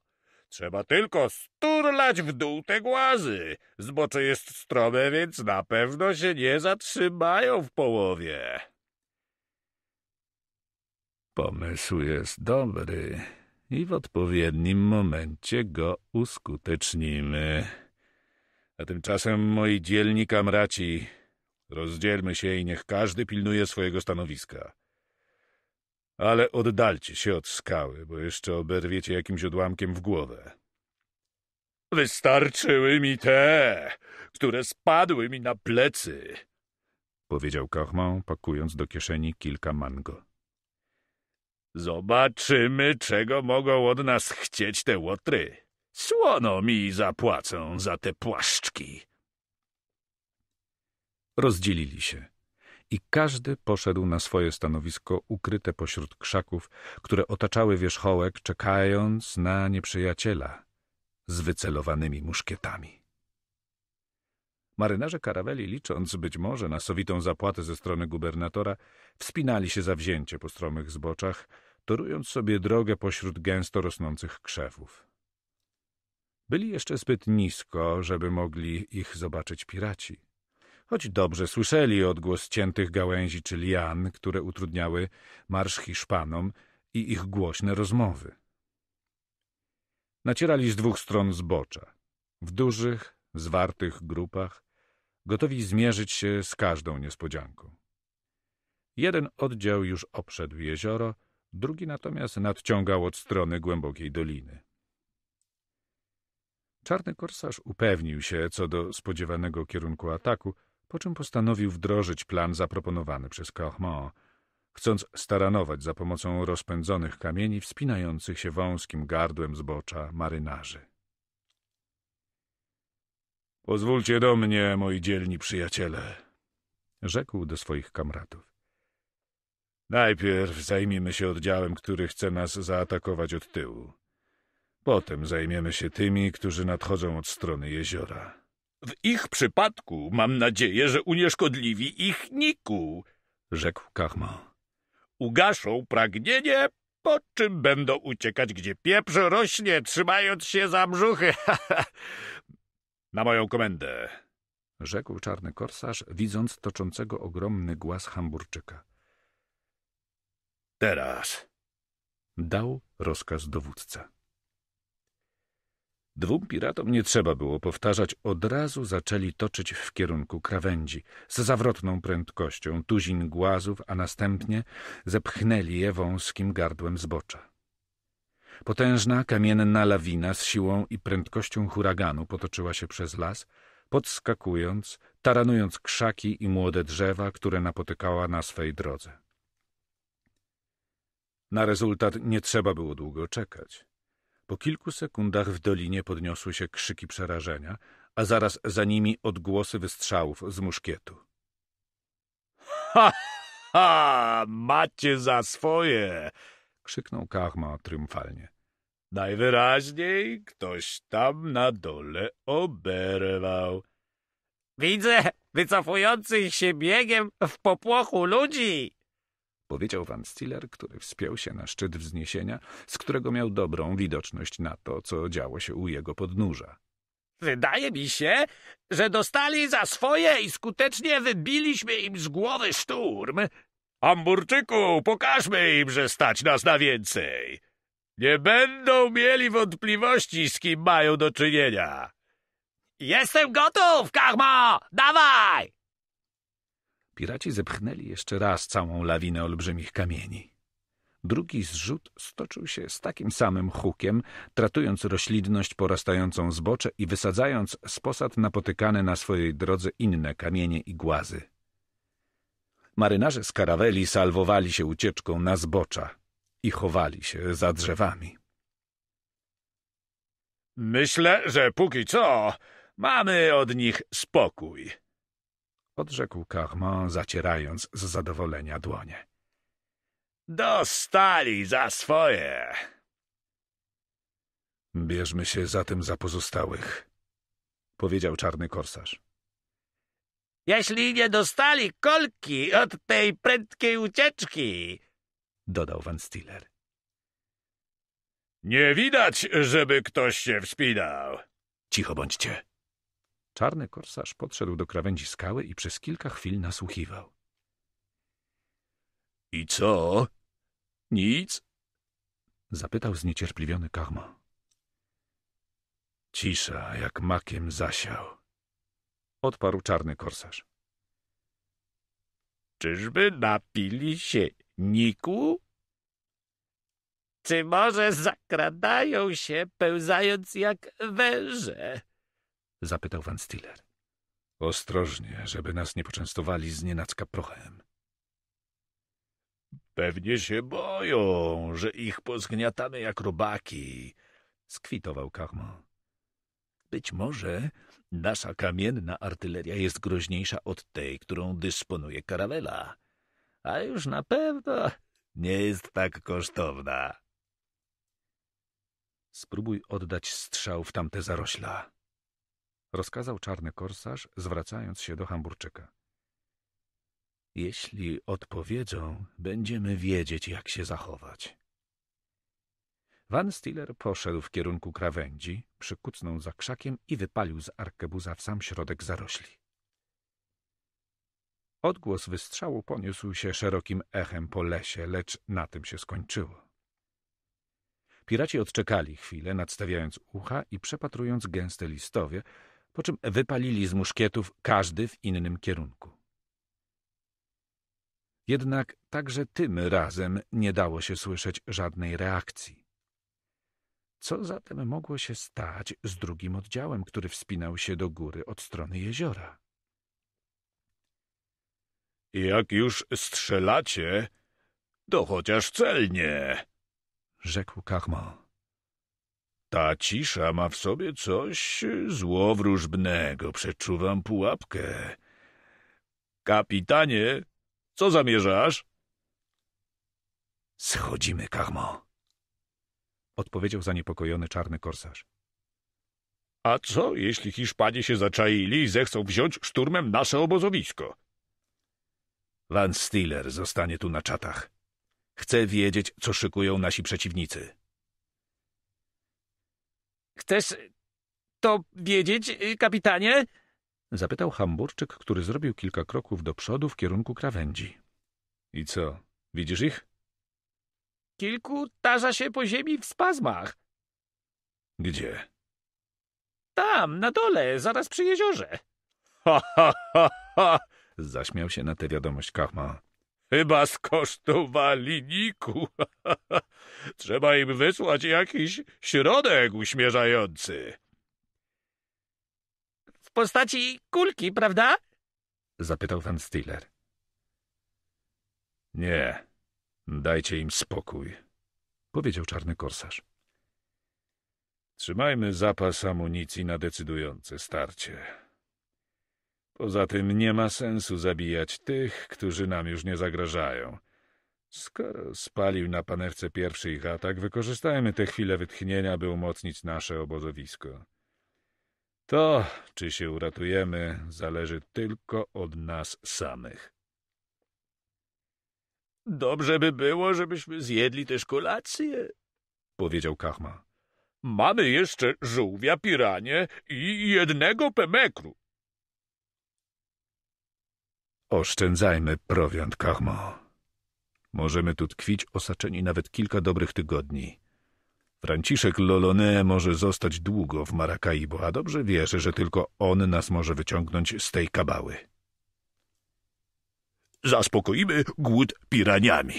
Trzeba tylko sturlać w dół te głazy. Zbocze jest strome, więc na pewno się nie zatrzymają w połowie. Pomysł jest dobry, i w odpowiednim momencie go uskutecznimy. A tymczasem, moi dzielni kamraci, rozdzielmy się i niech każdy pilnuje swojego stanowiska. Ale oddalcie się od skały, bo jeszcze oberwiecie jakimś odłamkiem w głowę. Wystarczyły mi te, które spadły mi na plecy, powiedział Kahman, pakując do kieszeni kilka mango. Zobaczymy, czego mogą od nas chcieć te łotry. Słono mi zapłacą za te płaszczki. Rozdzielili się i każdy poszedł na swoje stanowisko ukryte pośród krzaków, które otaczały wierzchołek, czekając na nieprzyjaciela z wycelowanymi muszkietami. Marynarze karaweli, licząc być może na sowitą zapłatę ze strony gubernatora, wspinali się zawzięcie po stromych zboczach, torując sobie drogę pośród gęsto rosnących krzewów. Byli jeszcze zbyt nisko, żeby mogli ich zobaczyć piraci. Choć dobrze słyszeli odgłos ciętych gałęzi czy lian, które utrudniały marsz Hiszpanom i ich głośne rozmowy. Nacierali z dwóch stron zbocza. W dużych, zwartych grupach, gotowi zmierzyć się z każdą niespodzianką. Jeden oddział już obszedł jezioro, drugi natomiast nadciągał od strony głębokiej doliny. Czarny korsarz upewnił się co do spodziewanego kierunku ataku, po czym postanowił wdrożyć plan zaproponowany przez Cormont, chcąc staranować za pomocą rozpędzonych kamieni wspinających się wąskim gardłem zbocza marynarzy. Pozwólcie do mnie, moi dzielni przyjaciele, rzekł do swoich kamratów. Najpierw zajmiemy się oddziałem, który chce nas zaatakować od tyłu. Potem zajmiemy się tymi, którzy nadchodzą od strony jeziora. W ich przypadku mam nadzieję, że unieszkodliwi ich Niku, rzekł Kachma. Ugaszą pragnienie, po czym będą uciekać, gdzie pieprz rośnie, trzymając się za brzuchy. Na moją komendę! Rzekł czarny korsarz, widząc toczącego ogromny głaz Hamburczyka. Teraz! Dał rozkaz dowódca. Dwóm piratom nie trzeba było powtarzać, od razu zaczęli toczyć w kierunku krawędzi, z zawrotną prędkością, tuzin głazów, a następnie zepchnęli je wąskim gardłem zbocza. Potężna, kamienna lawina z siłą i prędkością huraganu potoczyła się przez las, podskakując, taranując krzaki i młode drzewa, które napotykała na swej drodze. Na rezultat nie trzeba było długo czekać. Po kilku sekundach w dolinie podniosły się krzyki przerażenia, a zaraz za nimi odgłosy wystrzałów z muszkietu. Ha, ha, macie za swoje! krzyknął Kahma triumfalnie. Najwyraźniej ktoś tam na dole oberwał. Widzę wycofujących się biegiem w popłochu ludzi! Powiedział Van Stiller, który wspiął się na szczyt wzniesienia, z którego miał dobrą widoczność na to, co działo się u jego podnóża. Wydaje mi się, że dostali za swoje i skutecznie wybiliśmy im z głowy szturm. Hamburczyku, pokażmy im, że stać nas na więcej. Nie będą mieli wątpliwości, z kim mają do czynienia. Jestem gotów, Karmo, Dawaj! Piraci zepchnęli jeszcze raz całą lawinę olbrzymich kamieni. Drugi zrzut stoczył się z takim samym hukiem, tratując roślinność porastającą zbocze i wysadzając z posad napotykane na swojej drodze inne kamienie i głazy. Marynarze z karaweli salwowali się ucieczką na zbocza i chowali się za drzewami. Myślę, że póki co mamy od nich spokój, odrzekł Carmon, zacierając z zadowolenia dłonie. Dostali za swoje. Bierzmy się zatem za pozostałych, powiedział czarny korsarz jeśli nie dostali kolki od tej prędkiej ucieczki, dodał Van Stiller. Nie widać, żeby ktoś się wspinał. Cicho bądźcie. Czarny korsarz podszedł do krawędzi skały i przez kilka chwil nasłuchiwał. I co? Nic? Zapytał zniecierpliwiony Kachmo. Cisza, jak makiem zasiał odparł czarny korsarz. Czyżby napili się niku? Czy może zakradają się, pełzając jak węże? Zapytał Van Stiller. Ostrożnie, żeby nas nie poczęstowali z nienacka prochem. Pewnie się boją, że ich pozgniatamy jak robaki, skwitował Kachmo. Być może Nasza kamienna artyleria jest groźniejsza od tej, którą dysponuje karawela, a już na pewno nie jest tak kosztowna. Spróbuj oddać strzał w tamte zarośla, rozkazał czarny korsarz, zwracając się do Hamburczyka. Jeśli odpowiedzą, będziemy wiedzieć, jak się zachować. Van Stiller poszedł w kierunku krawędzi, przykucnął za krzakiem i wypalił z arkebuza w sam środek zarośli. Odgłos wystrzału poniósł się szerokim echem po lesie, lecz na tym się skończyło. Piraci odczekali chwilę, nadstawiając ucha i przepatrując gęste listowie, po czym wypalili z muszkietów każdy w innym kierunku. Jednak także tym razem nie dało się słyszeć żadnej reakcji. Co zatem mogło się stać z drugim oddziałem, który wspinał się do góry od strony jeziora? Jak już strzelacie, to chociaż celnie, rzekł Kachmal. Ta cisza ma w sobie coś złowróżbnego, przeczuwam pułapkę. Kapitanie, co zamierzasz? Schodzimy, Kachmo odpowiedział zaniepokojony czarny korsarz. A co, jeśli Hiszpanie się zaczaili i zechcą wziąć szturmem nasze obozowisko? Van Stiller zostanie tu na czatach. Chcę wiedzieć, co szykują nasi przeciwnicy. Chcesz to wiedzieć, kapitanie? Zapytał Hamburczyk, który zrobił kilka kroków do przodu w kierunku krawędzi. I co, widzisz ich? Kilku tarza się po ziemi w spazmach. Gdzie? Tam, na dole, zaraz przy jeziorze. Ha, ha, ha, ha! Zaśmiał się na tę wiadomość Kachma. Chyba skosztowali Niku. Trzeba im wysłać jakiś środek uśmierzający. W postaci kulki, prawda? Zapytał Van Stiller. Nie, Dajcie im spokój, powiedział czarny korsarz. Trzymajmy zapas amunicji na decydujące starcie. Poza tym nie ma sensu zabijać tych, którzy nam już nie zagrażają. Skoro spalił na panewce pierwszy ich atak, wykorzystajmy tę chwilę wytchnienia, by umocnić nasze obozowisko. To, czy się uratujemy, zależy tylko od nas samych. Dobrze by było, żebyśmy zjedli też kolację, powiedział Kachma. Mamy jeszcze żółwia, piranie i jednego pemekru. Oszczędzajmy prowiant, Kachmo. Możemy tu tkwić osaczeni nawet kilka dobrych tygodni. Franciszek Lolone może zostać długo w Marakaibo, a dobrze wierzę, że tylko on nas może wyciągnąć z tej kabały zaspokoimy głód piraniami.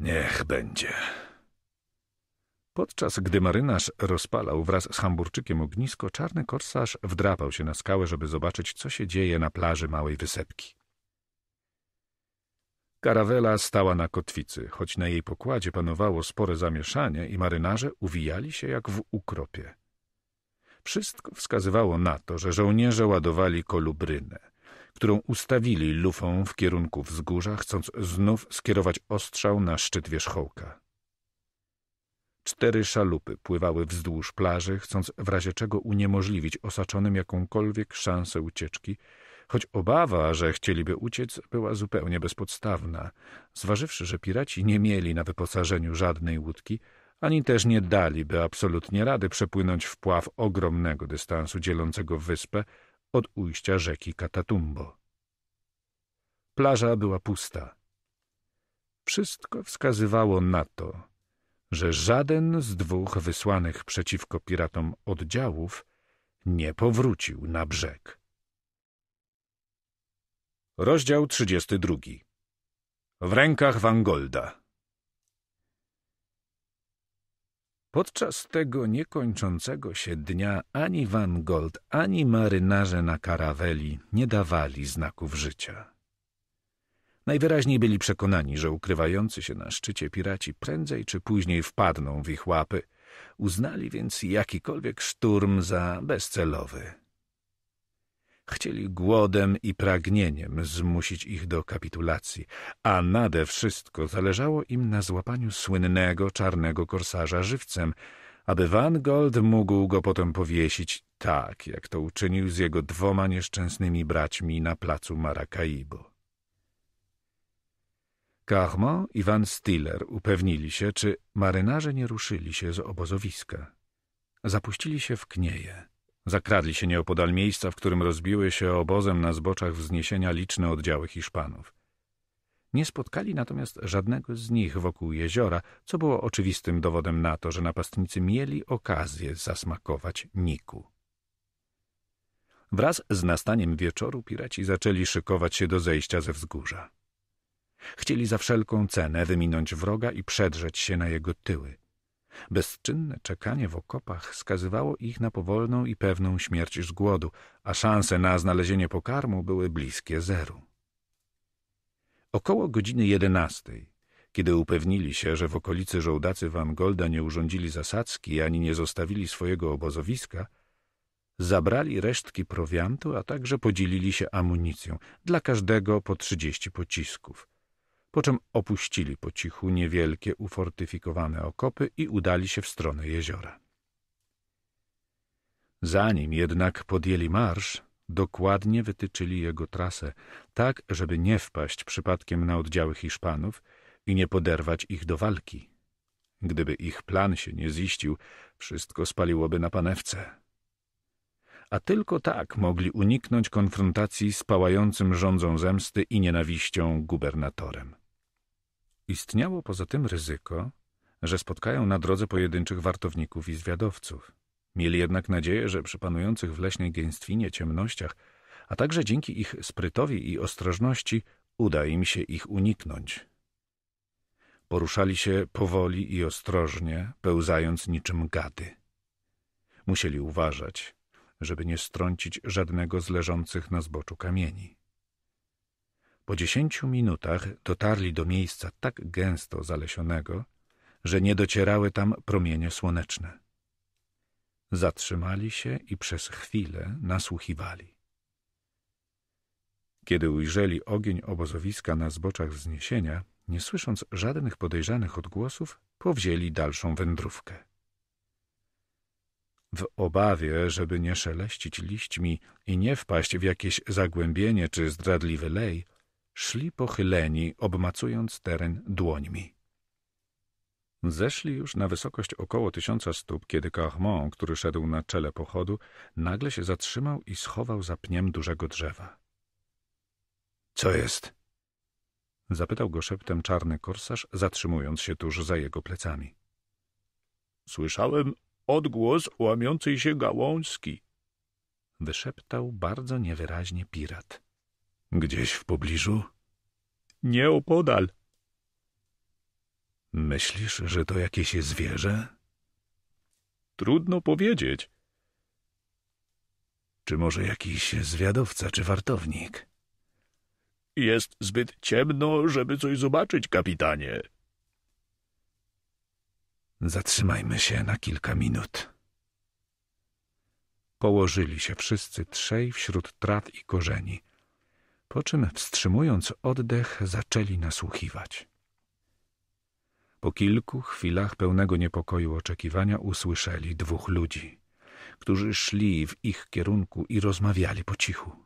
Niech będzie. Podczas gdy marynarz rozpalał wraz z hamburczykiem ognisko, czarny korsarz wdrapał się na skałę, żeby zobaczyć, co się dzieje na plaży małej wysepki. Karawela stała na kotwicy, choć na jej pokładzie panowało spore zamieszanie i marynarze uwijali się jak w ukropie. Wszystko wskazywało na to, że żołnierze ładowali kolubrynę którą ustawili lufą w kierunku wzgórza, chcąc znów skierować ostrzał na szczyt wierzchołka. Cztery szalupy pływały wzdłuż plaży, chcąc w razie czego uniemożliwić osaczonym jakąkolwiek szansę ucieczki, choć obawa, że chcieliby uciec, była zupełnie bezpodstawna, zważywszy, że piraci nie mieli na wyposażeniu żadnej łódki, ani też nie daliby absolutnie rady przepłynąć wpław ogromnego dystansu dzielącego wyspę od ujścia rzeki Katatumbo. Plaża była pusta. Wszystko wskazywało na to, że żaden z dwóch wysłanych przeciwko piratom oddziałów nie powrócił na brzeg. Rozdział 32 W rękach Wangolda Podczas tego niekończącego się dnia ani Wangold, ani marynarze na karaweli nie dawali znaków życia. Najwyraźniej byli przekonani, że ukrywający się na szczycie piraci prędzej czy później wpadną w ich łapy. Uznali więc jakikolwiek szturm za bezcelowy. Chcieli głodem i pragnieniem zmusić ich do kapitulacji, a nade wszystko zależało im na złapaniu słynnego czarnego korsarza żywcem, aby Van Gold mógł go potem powiesić tak, jak to uczynił z jego dwoma nieszczęsnymi braćmi na placu Maracaibo. Carmo i Van Stiller upewnili się, czy marynarze nie ruszyli się z obozowiska. Zapuścili się w knieje. Zakradli się nieopodal miejsca, w którym rozbiły się obozem na zboczach wzniesienia liczne oddziały Hiszpanów. Nie spotkali natomiast żadnego z nich wokół jeziora, co było oczywistym dowodem na to, że napastnicy mieli okazję zasmakować Niku. Wraz z nastaniem wieczoru piraci zaczęli szykować się do zejścia ze wzgórza. Chcieli za wszelką cenę wyminąć wroga i przedrzeć się na jego tyły. Bezczynne czekanie w okopach skazywało ich na powolną i pewną śmierć z głodu, a szanse na znalezienie pokarmu były bliskie zeru. Około godziny jedenastej, kiedy upewnili się, że w okolicy żołdacy Van Golda nie urządzili zasadzki ani nie zostawili swojego obozowiska, zabrali resztki prowiantu, a także podzielili się amunicją, dla każdego po trzydzieści pocisków po czym opuścili po cichu niewielkie ufortyfikowane okopy i udali się w stronę jeziora. Zanim jednak podjęli marsz, dokładnie wytyczyli jego trasę, tak żeby nie wpaść przypadkiem na oddziały Hiszpanów i nie poderwać ich do walki. Gdyby ich plan się nie ziścił, wszystko spaliłoby na panewce. A tylko tak mogli uniknąć konfrontacji z pałającym rządzą zemsty i nienawiścią gubernatorem. Istniało poza tym ryzyko, że spotkają na drodze pojedynczych wartowników i zwiadowców. Mieli jednak nadzieję, że przy panujących w leśnej gęstwinie ciemnościach, a także dzięki ich sprytowi i ostrożności uda im się ich uniknąć. Poruszali się powoli i ostrożnie, pełzając niczym gady. Musieli uważać, żeby nie strącić żadnego z leżących na zboczu kamieni. Po dziesięciu minutach dotarli do miejsca tak gęsto zalesionego, że nie docierały tam promienie słoneczne. Zatrzymali się i przez chwilę nasłuchiwali. Kiedy ujrzeli ogień obozowiska na zboczach wzniesienia, nie słysząc żadnych podejrzanych odgłosów, powzięli dalszą wędrówkę. W obawie, żeby nie szeleścić liśćmi i nie wpaść w jakieś zagłębienie czy zdradliwy lej, Szli pochyleni, obmacując teren dłońmi. Zeszli już na wysokość około tysiąca stóp, kiedy Carmon, który szedł na czele pochodu, nagle się zatrzymał i schował za pniem dużego drzewa. — Co jest? — zapytał go szeptem czarny korsarz, zatrzymując się tuż za jego plecami. — Słyszałem odgłos łamiącej się gałązki — wyszeptał bardzo niewyraźnie pirat. — Gdzieś w pobliżu? Nie opodal. Myślisz, że to jakieś zwierzę? Trudno powiedzieć. Czy może jakiś zwiadowca czy wartownik? Jest zbyt ciemno, żeby coś zobaczyć, kapitanie. Zatrzymajmy się na kilka minut. Położyli się wszyscy trzej wśród trat i korzeni po czym wstrzymując oddech zaczęli nasłuchiwać. Po kilku chwilach pełnego niepokoju oczekiwania usłyszeli dwóch ludzi, którzy szli w ich kierunku i rozmawiali po cichu.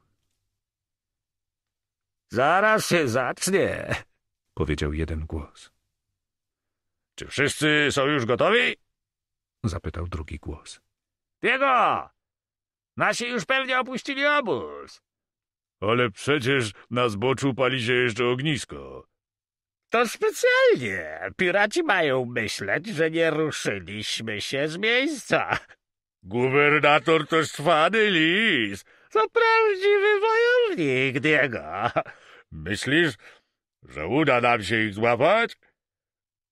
Zaraz się zacznie, powiedział jeden głos. Czy wszyscy są już gotowi? zapytał drugi głos. Diego! Nasi już pewnie opuścili obóz. Ale przecież na zboczu pali się jeszcze ognisko. To specjalnie. Piraci mają myśleć, że nie ruszyliśmy się z miejsca. Gubernator to szwany lis. To prawdziwy wojownik, Diego. Myślisz, że uda nam się ich złapać?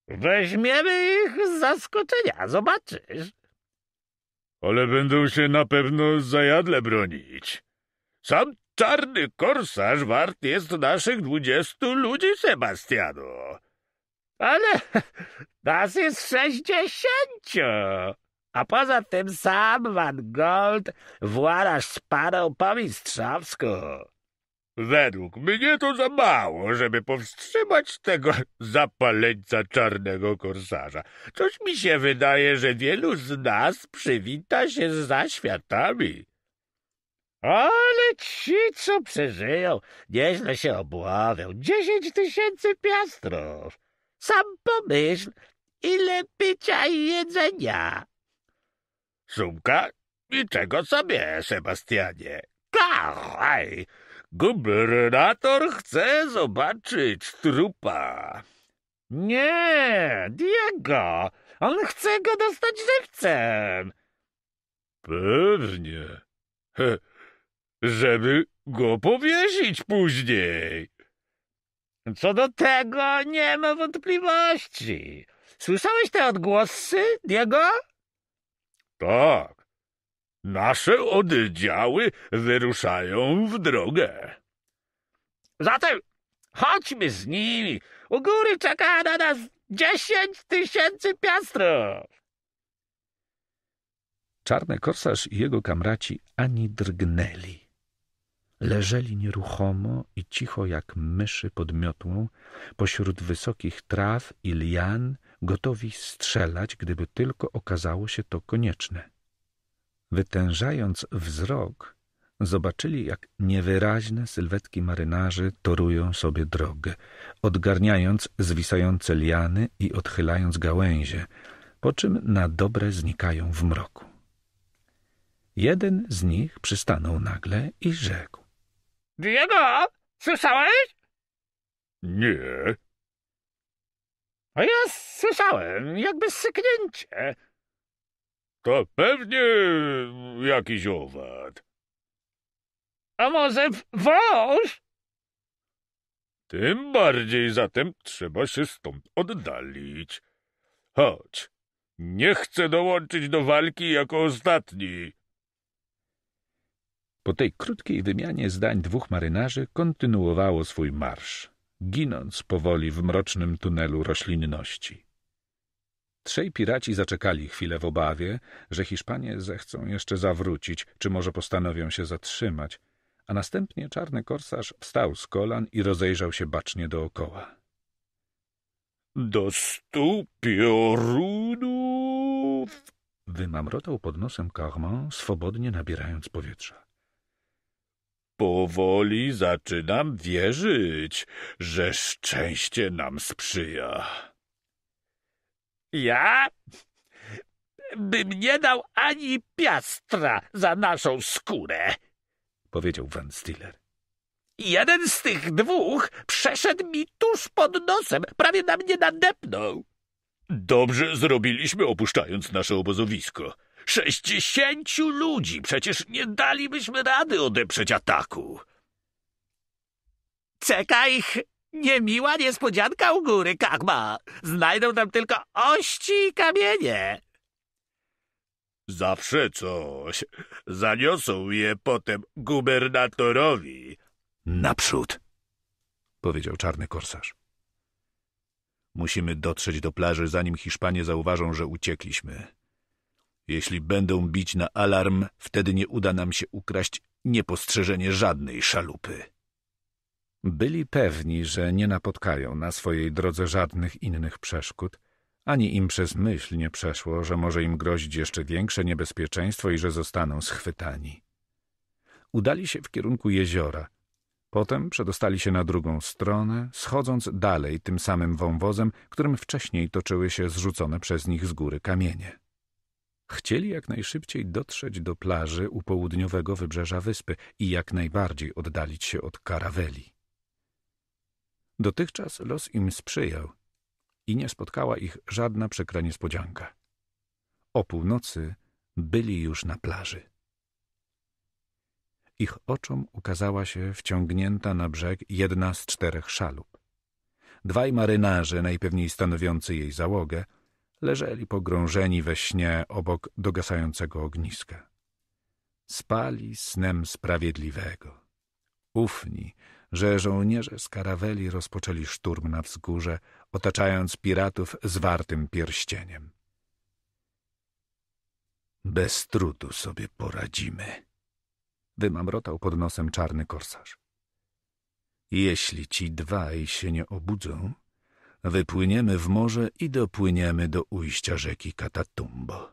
Weźmiemy ich z zaskoczenia, zobaczysz. Ale będą się na pewno zajadle bronić. Sam czarny korsarz wart jest naszych dwudziestu ludzi, Sebastiano. Ale nas jest sześćdziesięciu. A poza tym sam Van Gold włarasz z parą po mistrzowsku. Według mnie to za mało, żeby powstrzymać tego zapaleńca czarnego korsarza. Coś mi się wydaje, że wielu z nas przywita się za zaświatami. Ale ci, co przeżyją, nieźle się obławią. Dziesięć tysięcy piastrów. Sam pomyśl, ile picia i jedzenia. i czego sobie, Sebastianie. Kachaj! Gubernator chce zobaczyć trupa. Nie, Diego, on chce go dostać żywcem. Pewnie żeby go powiesić później. Co do tego nie ma wątpliwości. Słyszałeś te odgłosy, Diego? Tak. Nasze oddziały wyruszają w drogę. Zatem chodźmy z nimi. U góry czeka na nas dziesięć tysięcy piastrów. Czarny korsarz i jego kamraci ani drgnęli. Leżeli nieruchomo i cicho jak myszy pod miotłą, pośród wysokich traw i lian, gotowi strzelać, gdyby tylko okazało się to konieczne. Wytężając wzrok, zobaczyli, jak niewyraźne sylwetki marynarzy torują sobie drogę, odgarniając zwisające liany i odchylając gałęzie, po czym na dobre znikają w mroku. Jeden z nich przystanął nagle i rzekł Diego, słyszałeś? Nie. A ja słyszałem, jakby syknięcie. To pewnie jakiś owad. A może wąż? Tym bardziej zatem trzeba się stąd oddalić. Chodź, nie chcę dołączyć do walki jako ostatni. Po tej krótkiej wymianie zdań dwóch marynarzy kontynuowało swój marsz, ginąc powoli w mrocznym tunelu roślinności. Trzej piraci zaczekali chwilę w obawie, że Hiszpanie zechcą jeszcze zawrócić, czy może postanowią się zatrzymać, a następnie czarny korsarz wstał z kolan i rozejrzał się bacznie dookoła. Do stu piorunów! wymamrotał pod nosem Carmon, swobodnie nabierając powietrza. Powoli zaczynam wierzyć, że szczęście nam sprzyja. Ja? Bym nie dał ani piastra za naszą skórę, powiedział Van Stiller. Jeden z tych dwóch przeszedł mi tuż pod nosem, prawie na mnie nadepnął. Dobrze zrobiliśmy, opuszczając nasze obozowisko, Sześćdziesięciu ludzi! Przecież nie dalibyśmy rady odeprzeć ataku! Czeka ich niemiła niespodzianka u góry, kagma, Znajdą tam tylko ości i kamienie! Zawsze coś. Zaniosą je potem gubernatorowi. Naprzód! powiedział czarny korsarz. Musimy dotrzeć do plaży, zanim Hiszpanie zauważą, że uciekliśmy. Jeśli będą bić na alarm, wtedy nie uda nam się ukraść niepostrzeżenie żadnej szalupy. Byli pewni, że nie napotkają na swojej drodze żadnych innych przeszkód, ani im przez myśl nie przeszło, że może im grozić jeszcze większe niebezpieczeństwo i że zostaną schwytani. Udali się w kierunku jeziora. Potem przedostali się na drugą stronę, schodząc dalej tym samym wąwozem, którym wcześniej toczyły się zrzucone przez nich z góry kamienie. Chcieli jak najszybciej dotrzeć do plaży u południowego wybrzeża wyspy i jak najbardziej oddalić się od karaweli. Dotychczas los im sprzyjał i nie spotkała ich żadna przykra niespodzianka. O północy byli już na plaży. Ich oczom ukazała się wciągnięta na brzeg jedna z czterech szalup. Dwaj marynarze, najpewniej stanowiący jej załogę, leżeli pogrążeni we śnie obok dogasającego ogniska. Spali snem sprawiedliwego. Ufni, że żołnierze z karaweli rozpoczęli szturm na wzgórze, otaczając piratów zwartym pierścieniem. Bez trudu sobie poradzimy, wymamrotał pod nosem czarny korsarz. Jeśli ci dwaj się nie obudzą, wypłyniemy w morze i dopłyniemy do ujścia rzeki Katatumbo.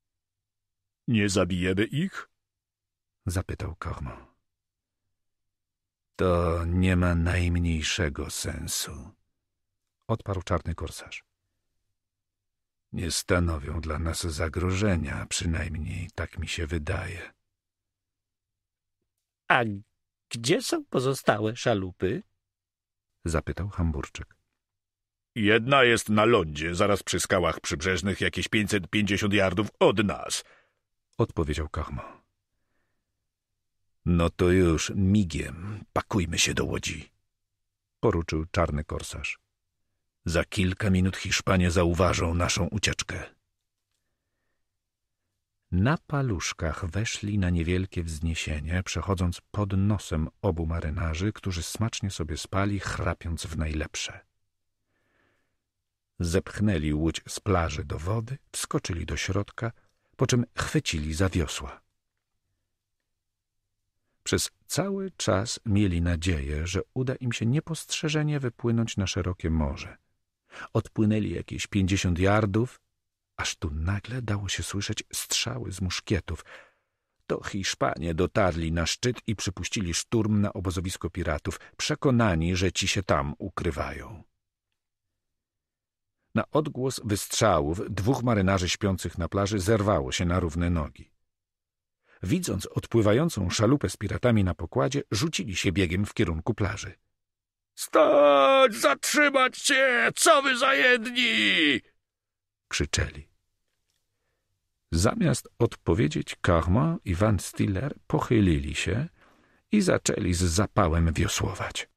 — Nie zabijemy ich? — zapytał Kormo. — To nie ma najmniejszego sensu — odparł czarny korsarz. — Nie stanowią dla nas zagrożenia, przynajmniej tak mi się wydaje. — A gdzie są pozostałe szalupy? — zapytał Hamburczyk. Jedna jest na lądzie, zaraz przy skałach przybrzeżnych, jakieś 550 yardów od nas, odpowiedział Kahmo. No to już migiem pakujmy się do łodzi, poruczył czarny korsarz. Za kilka minut Hiszpanie zauważą naszą ucieczkę. Na paluszkach weszli na niewielkie wzniesienie, przechodząc pod nosem obu marynarzy, którzy smacznie sobie spali, chrapiąc w najlepsze. Zepchnęli łódź z plaży do wody, wskoczyli do środka, po czym chwycili za wiosła. Przez cały czas mieli nadzieję, że uda im się niepostrzeżenie wypłynąć na szerokie morze. Odpłynęli jakieś pięćdziesiąt yardów, aż tu nagle dało się słyszeć strzały z muszkietów. To Hiszpanie dotarli na szczyt i przypuścili szturm na obozowisko piratów, przekonani, że ci się tam ukrywają na odgłos wystrzałów dwóch marynarzy śpiących na plaży zerwało się na równe nogi. Widząc odpływającą szalupę z piratami na pokładzie, rzucili się biegiem w kierunku plaży. — Stać! Zatrzymać się! Co wy za jedni! — krzyczeli. Zamiast odpowiedzieć Carman i Van Stiller pochylili się i zaczęli z zapałem wiosłować.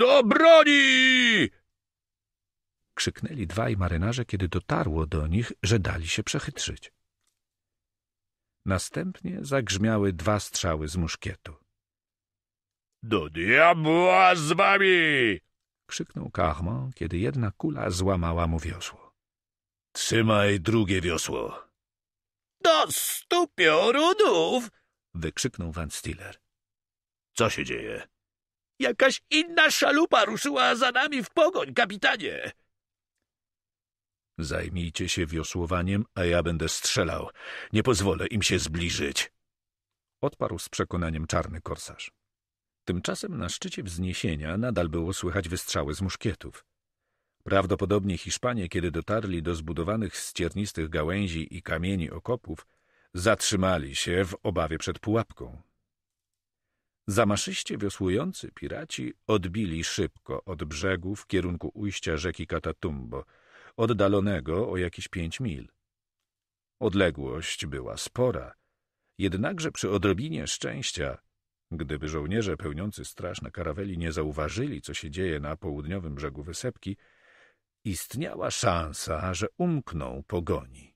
Do broni! Krzyknęli dwaj marynarze, kiedy dotarło do nich, że dali się przechytrzyć. Następnie zagrzmiały dwa strzały z muszkietu. Do diabła z wami! krzyknął Kahmo, kiedy jedna kula złamała mu wiosło. Trzymaj drugie wiosło. Do stu piorunów! wykrzyknął Van Stiller. Co się dzieje? Jakaś inna szalupa ruszyła za nami w pogoń, kapitanie! Zajmijcie się wiosłowaniem, a ja będę strzelał. Nie pozwolę im się zbliżyć. Odparł z przekonaniem czarny korsarz. Tymczasem na szczycie wzniesienia nadal było słychać wystrzały z muszkietów. Prawdopodobnie Hiszpanie, kiedy dotarli do zbudowanych z ciernistych gałęzi i kamieni okopów, zatrzymali się w obawie przed pułapką. Zamaszyście wiosłujący piraci odbili szybko od brzegu w kierunku ujścia rzeki Katatumbo, oddalonego o jakieś pięć mil. Odległość była spora, jednakże przy odrobinie szczęścia, gdyby żołnierze pełniący straż na karaweli nie zauważyli, co się dzieje na południowym brzegu wysepki, istniała szansa, że umkną pogoni.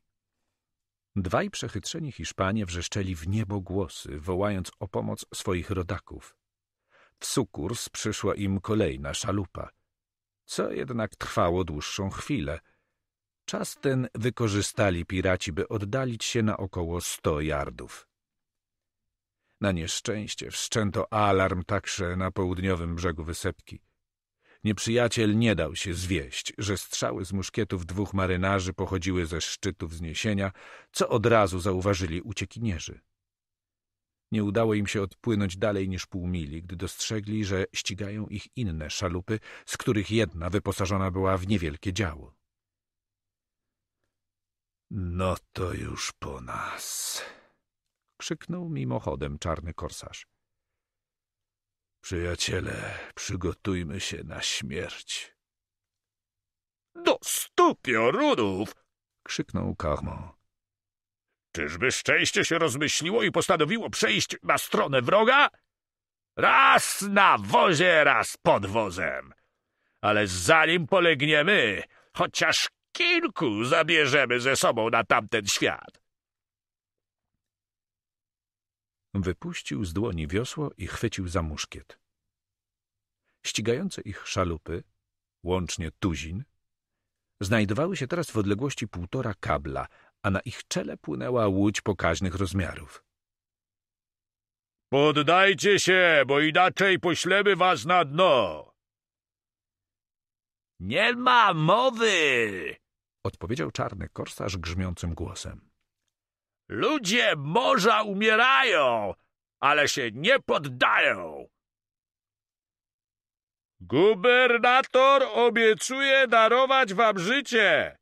Dwaj przechytrzeni Hiszpanie wrzeszczeli w niebo głosy, wołając o pomoc swoich rodaków. W sukurs przyszła im kolejna szalupa, co jednak trwało dłuższą chwilę. Czas ten wykorzystali piraci, by oddalić się na około sto jardów. Na nieszczęście wszczęto alarm także na południowym brzegu wysepki. Nieprzyjaciel nie dał się zwieść, że strzały z muszkietów dwóch marynarzy pochodziły ze szczytu wzniesienia, co od razu zauważyli uciekinierzy. Nie udało im się odpłynąć dalej niż pół mili, gdy dostrzegli, że ścigają ich inne szalupy, z których jedna wyposażona była w niewielkie działo. No to już po nas, krzyknął mimochodem czarny korsarz. Przyjaciele, przygotujmy się na śmierć. Do stu piorunów! krzyknął Karmo. Czyżby szczęście się rozmyśliło i postanowiło przejść na stronę wroga? Raz na wozie, raz pod wozem. Ale zanim polegniemy, chociaż kilku zabierzemy ze sobą na tamten świat. Wypuścił z dłoni wiosło i chwycił za muszkiet. Ścigające ich szalupy, łącznie tuzin, znajdowały się teraz w odległości półtora kabla, a na ich czele płynęła łódź pokaźnych rozmiarów. Poddajcie się, bo inaczej poślemy was na dno. Nie ma mowy! odpowiedział czarny korsarz grzmiącym głosem. Ludzie morza umierają, ale się nie poddają. Gubernator obiecuje darować wam życie.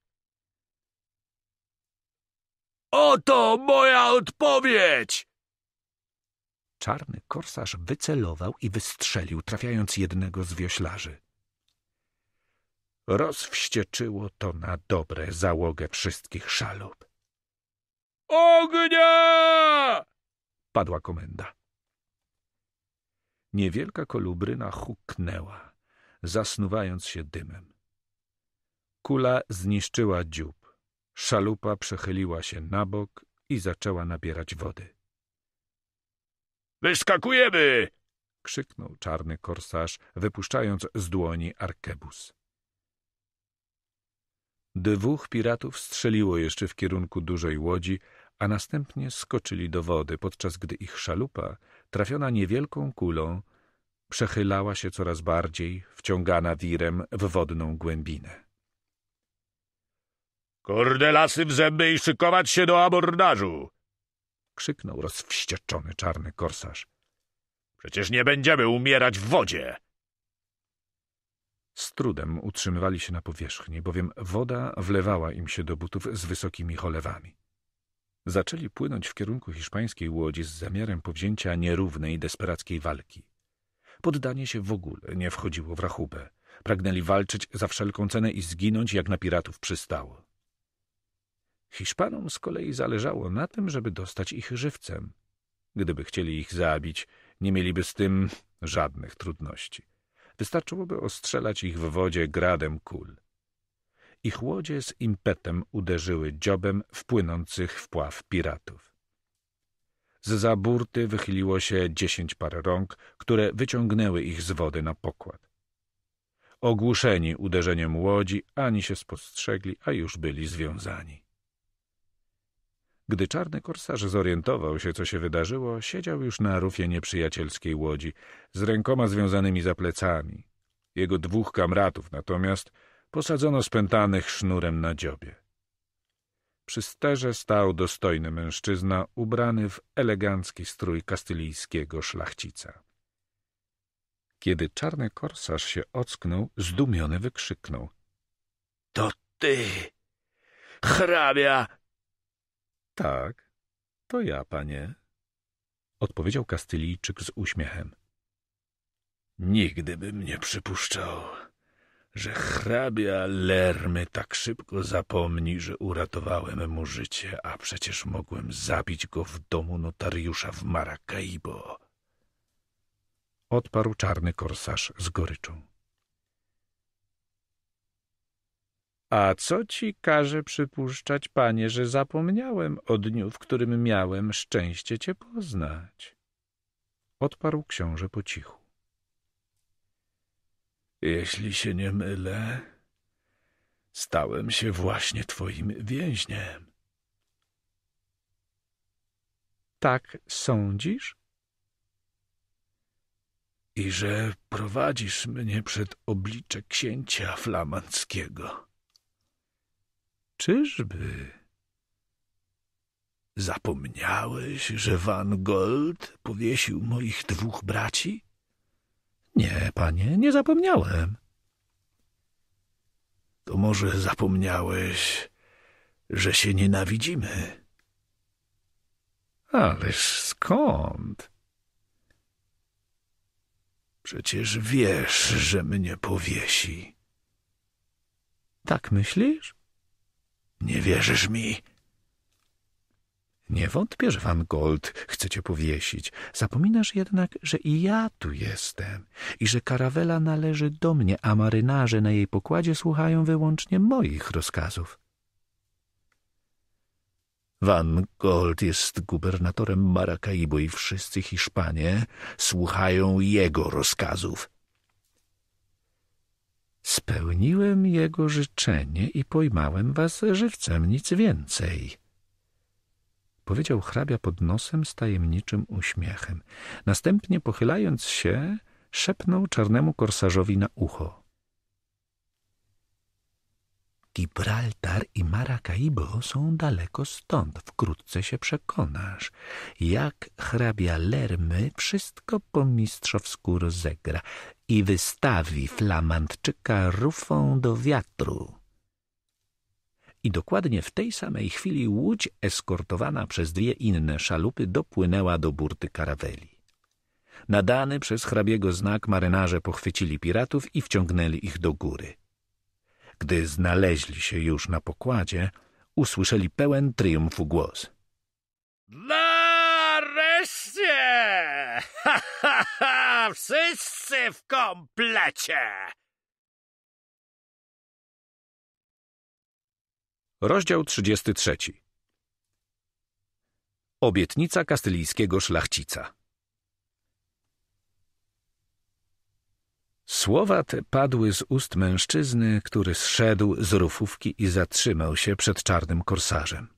Oto moja odpowiedź! Czarny korsarz wycelował i wystrzelił, trafiając jednego z wioślarzy. Rozwścieczyło to na dobre załogę wszystkich szalup. Ognia! Padła komenda. Niewielka kolubryna huknęła, zasnuwając się dymem. Kula zniszczyła dziób. Szalupa przechyliła się na bok i zaczęła nabierać wody. Wyskakujemy! krzyknął czarny korsarz, wypuszczając z dłoni arkebus. Dwóch piratów strzeliło jeszcze w kierunku dużej łodzi, a następnie skoczyli do wody, podczas gdy ich szalupa, trafiona niewielką kulą, przechylała się coraz bardziej, wciągana wirem w wodną głębinę. — "Kordelasy, w zęby i szykować się do abordażu! — krzyknął rozwścieczony czarny korsarz. — Przecież nie będziemy umierać w wodzie! Z trudem utrzymywali się na powierzchni, bowiem woda wlewała im się do butów z wysokimi cholewami zaczęli płynąć w kierunku hiszpańskiej łodzi z zamiarem powzięcia nierównej, desperackiej walki. Poddanie się w ogóle nie wchodziło w rachubę. Pragnęli walczyć za wszelką cenę i zginąć, jak na piratów przystało. Hiszpanom z kolei zależało na tym, żeby dostać ich żywcem. Gdyby chcieli ich zabić, nie mieliby z tym żadnych trudności. Wystarczyłoby ostrzelać ich w wodzie gradem kul. Ich chłodzie z impetem uderzyły dziobem wpłynących w pław piratów. Z za burty wychyliło się dziesięć par rąk, które wyciągnęły ich z wody na pokład. Ogłuszeni uderzeniem łodzi, ani się spostrzegli, a już byli związani. Gdy czarny korsarz zorientował się, co się wydarzyło, siedział już na rufie nieprzyjacielskiej łodzi, z rękoma związanymi za plecami. Jego dwóch kamratów natomiast posadzono spętanych sznurem na dziobie. Przy sterze stał dostojny mężczyzna ubrany w elegancki strój kastylijskiego szlachcica. Kiedy czarny korsarz się ocknął, zdumiony wykrzyknął. — To ty, hrabia! — Tak, to ja, panie — odpowiedział Kastylijczyk z uśmiechem. — Nigdy bym nie przypuszczał, że hrabia Lermy tak szybko zapomni, że uratowałem mu życie, a przecież mogłem zabić go w domu notariusza w Maracaibo. Odparł czarny korsarz z goryczą. A co ci każe przypuszczać, panie, że zapomniałem o dniu, w którym miałem szczęście cię poznać? Odparł książę po cichu. Jeśli się nie mylę, stałem się właśnie twoim więźniem. Tak sądzisz? I że prowadzisz mnie przed oblicze księcia flamandzkiego. Czyżby? Zapomniałeś, że Van Gold powiesił moich dwóch braci? Nie, panie, nie zapomniałem. To może zapomniałeś, że się nienawidzimy. Ależ skąd? Przecież wiesz, że mnie powiesi. Tak myślisz? Nie wierzysz mi? Nie wątpię, Van Gold chcecie cię powiesić. Zapominasz jednak, że i ja tu jestem i że karawela należy do mnie, a marynarze na jej pokładzie słuchają wyłącznie moich rozkazów. Van Gold jest gubernatorem Marakaibo i wszyscy Hiszpanie słuchają jego rozkazów. Spełniłem jego życzenie i pojmałem was żywcem, nic więcej powiedział hrabia pod nosem z tajemniczym uśmiechem. Następnie, pochylając się, szepnął czarnemu korsarzowi na ucho. Gibraltar i Maracaibo są daleko stąd, wkrótce się przekonasz, jak hrabia Lermy wszystko po mistrzowsku rozegra i wystawi Flamandczyka rufą do wiatru i dokładnie w tej samej chwili łódź eskortowana przez dwie inne szalupy dopłynęła do burty karaweli. Nadany przez hrabiego znak marynarze pochwycili piratów i wciągnęli ich do góry. Gdy znaleźli się już na pokładzie, usłyszeli pełen triumfu głos. Nareszcie! Ha, ha, ha! Wszyscy w komplecie! Rozdział 33. Obietnica kastylijskiego szlachcica. Słowa te padły z ust mężczyzny, który zszedł z rufówki i zatrzymał się przed czarnym korsarzem.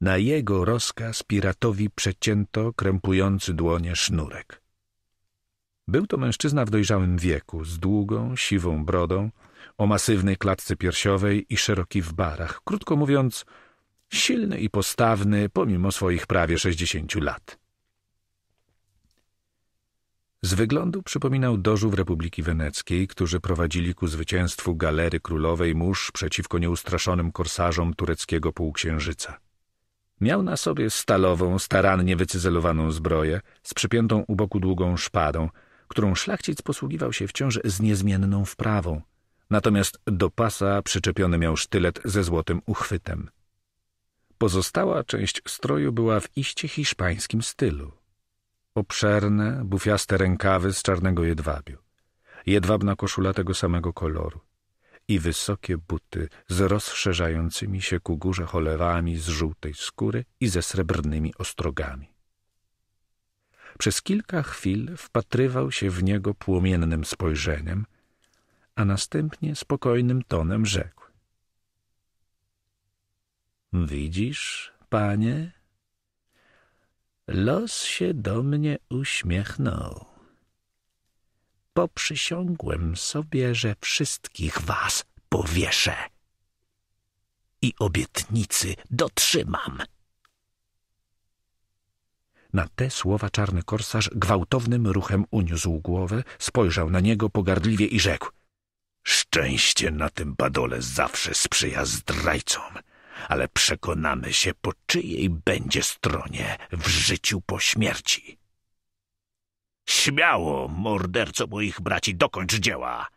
Na jego rozkaz piratowi przecięto krępujący dłonie sznurek. Był to mężczyzna w dojrzałym wieku, z długą, siwą brodą, o masywnej klatce piersiowej i szeroki w barach, krótko mówiąc, silny i postawny pomimo swoich prawie sześćdziesięciu lat. Z wyglądu przypominał dożów Republiki Weneckiej, którzy prowadzili ku zwycięstwu galery królowej mórz przeciwko nieustraszonym korsarzom tureckiego półksiężyca. Miał na sobie stalową, starannie wycyzelowaną zbroję z przypiętą u boku długą szpadą, którą szlachcic posługiwał się wciąż z niezmienną wprawą, natomiast do pasa przyczepiony miał sztylet ze złotym uchwytem. Pozostała część stroju była w iście hiszpańskim stylu. Obszerne, bufiaste rękawy z czarnego jedwabiu, jedwabna koszula tego samego koloru i wysokie buty z rozszerzającymi się ku górze cholewami z żółtej skóry i ze srebrnymi ostrogami. Przez kilka chwil wpatrywał się w niego płomiennym spojrzeniem – a następnie spokojnym tonem rzekł. Widzisz, panie? Los się do mnie uśmiechnął. Poprzysiągłem sobie, że wszystkich was powieszę i obietnicy dotrzymam. Na te słowa czarny korsarz gwałtownym ruchem uniósł głowę, spojrzał na niego pogardliwie i rzekł Szczęście na tym badole zawsze sprzyja zdrajcom, ale przekonamy się, po czyjej będzie stronie w życiu po śmierci. Śmiało, morderco moich braci, dokończ dzieła!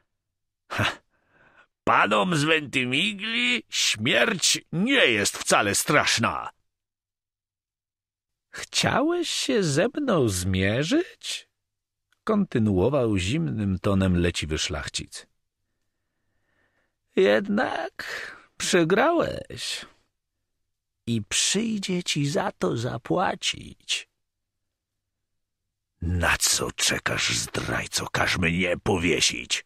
Panom z migli, śmierć nie jest wcale straszna. Chciałeś się ze mną zmierzyć? Kontynuował zimnym tonem leciwy szlachcic. Jednak przegrałeś. I przyjdzie ci za to zapłacić. Na co czekasz, zdrajco? Każ mnie powiesić.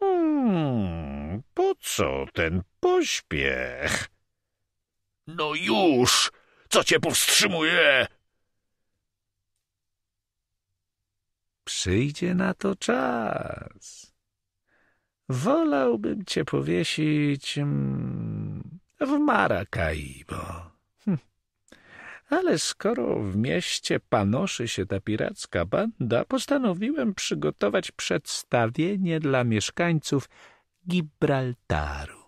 Hmm, po co ten pośpiech? No już! Co cię powstrzymuje? Przyjdzie na to czas. Wolałbym cię powiesić mm, w Maracaibo. Hm. Ale skoro w mieście panoszy się ta piracka banda, postanowiłem przygotować przedstawienie dla mieszkańców Gibraltaru.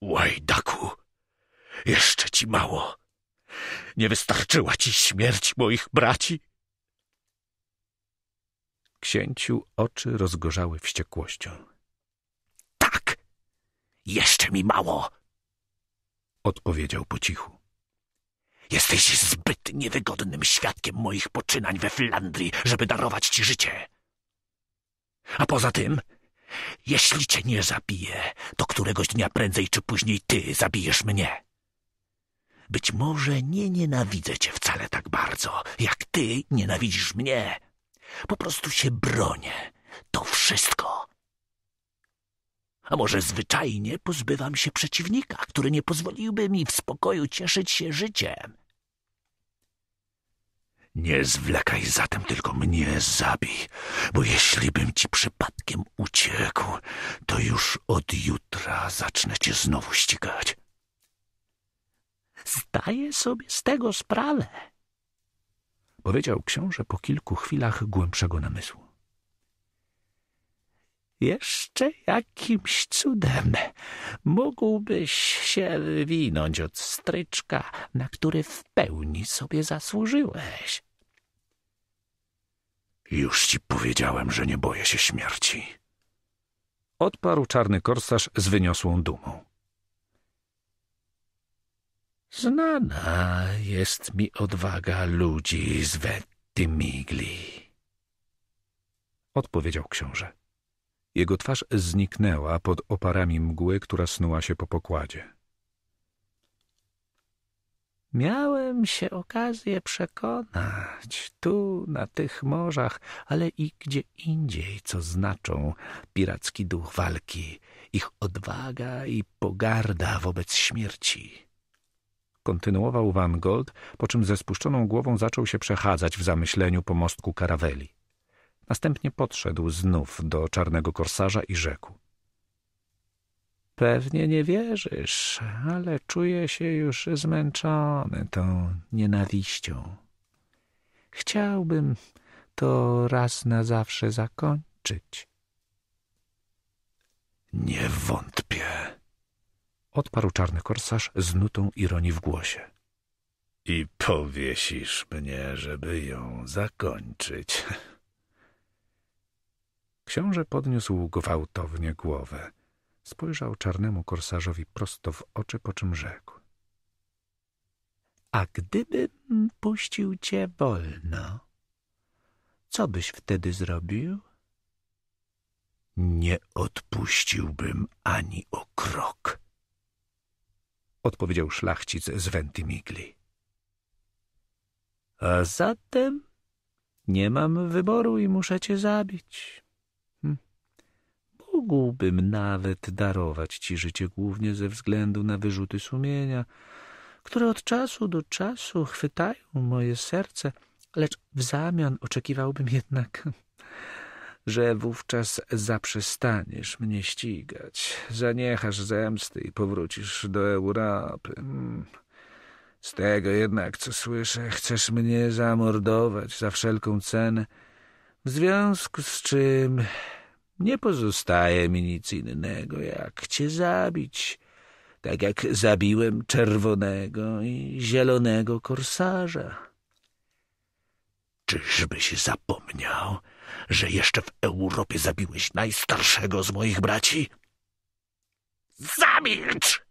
Łajdaku, jeszcze ci mało. Nie wystarczyła ci śmierć moich braci? Księciu oczy rozgorzały wściekłością. Jeszcze mi mało, odpowiedział po cichu. Jesteś zbyt niewygodnym świadkiem moich poczynań we Flandrii, żeby darować ci życie. A poza tym, jeśli cię nie zabiję, to któregoś dnia prędzej czy później ty zabijesz mnie. Być może nie nienawidzę cię wcale tak bardzo, jak ty nienawidzisz mnie. Po prostu się bronię. To wszystko. A może zwyczajnie pozbywam się przeciwnika, który nie pozwoliłby mi w spokoju cieszyć się życiem? Nie zwlekaj zatem, tylko mnie zabij, bo jeśli bym ci przypadkiem uciekł, to już od jutra zacznę cię znowu ścigać. Zdaję sobie z tego sprawę, powiedział książę po kilku chwilach głębszego namysłu. Jeszcze jakimś cudem mógłbyś się wywinąć od stryczka, na który w pełni sobie zasłużyłeś. Już ci powiedziałem, że nie boję się śmierci. Odparł czarny korsarz z wyniosłą dumą. Znana jest mi odwaga ludzi z Migli. odpowiedział książę. Jego twarz zniknęła pod oparami mgły, która snuła się po pokładzie. Miałem się okazję przekonać tu, na tych morzach, ale i gdzie indziej, co znaczą piracki duch walki, ich odwaga i pogarda wobec śmierci. Kontynuował Van Gold, po czym ze spuszczoną głową zaczął się przechadzać w zamyśleniu po mostku karaweli. Następnie podszedł znów do czarnego korsarza i rzekł. Pewnie nie wierzysz, ale czuję się już zmęczony tą nienawiścią. Chciałbym to raz na zawsze zakończyć. Nie wątpię, odparł czarny korsarz z nutą ironii w głosie. I powiesisz mnie, żeby ją zakończyć. Książę podniósł gwałtownie głowę. Spojrzał czarnemu korsarzowi prosto w oczy, po czym rzekł. A gdybym puścił cię wolno, co byś wtedy zrobił? Nie odpuściłbym ani o krok, odpowiedział szlachcic z Ventimigli. A zatem nie mam wyboru i muszę cię zabić mógłbym nawet darować ci życie głównie ze względu na wyrzuty sumienia, które od czasu do czasu chwytają moje serce, lecz w zamian oczekiwałbym jednak, że wówczas zaprzestaniesz mnie ścigać, zaniechasz zemsty i powrócisz do Europy. Hmm. Z tego jednak, co słyszę, chcesz mnie zamordować za wszelką cenę, w związku z czym nie pozostaje mi nic innego, jak cię zabić, tak jak zabiłem czerwonego i zielonego korsarza. Czyżbyś zapomniał, że jeszcze w Europie zabiłeś najstarszego z moich braci? Zamilcz!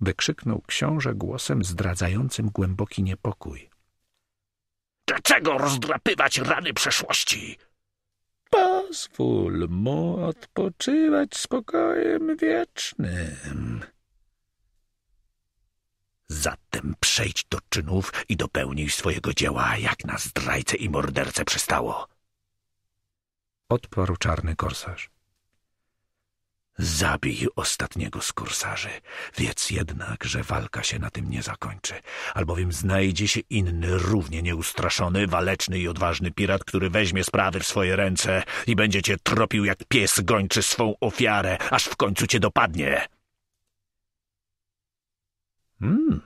wykrzyknął książę głosem zdradzającym głęboki niepokój. Dlaczego rozdrapywać rany przeszłości? Pozwól mu odpoczywać spokojem wiecznym. Zatem przejdź do czynów i dopełnij swojego dzieła, jak na zdrajcę i mordercę przystało. Odparł czarny korsarz. Zabij ostatniego z kursarzy. Wiedz jednak, że walka się na tym nie zakończy, albowiem znajdzie się inny, równie nieustraszony, waleczny i odważny pirat, który weźmie sprawy w swoje ręce i będzie cię tropił jak pies gończy swą ofiarę, aż w końcu cię dopadnie. Hmm,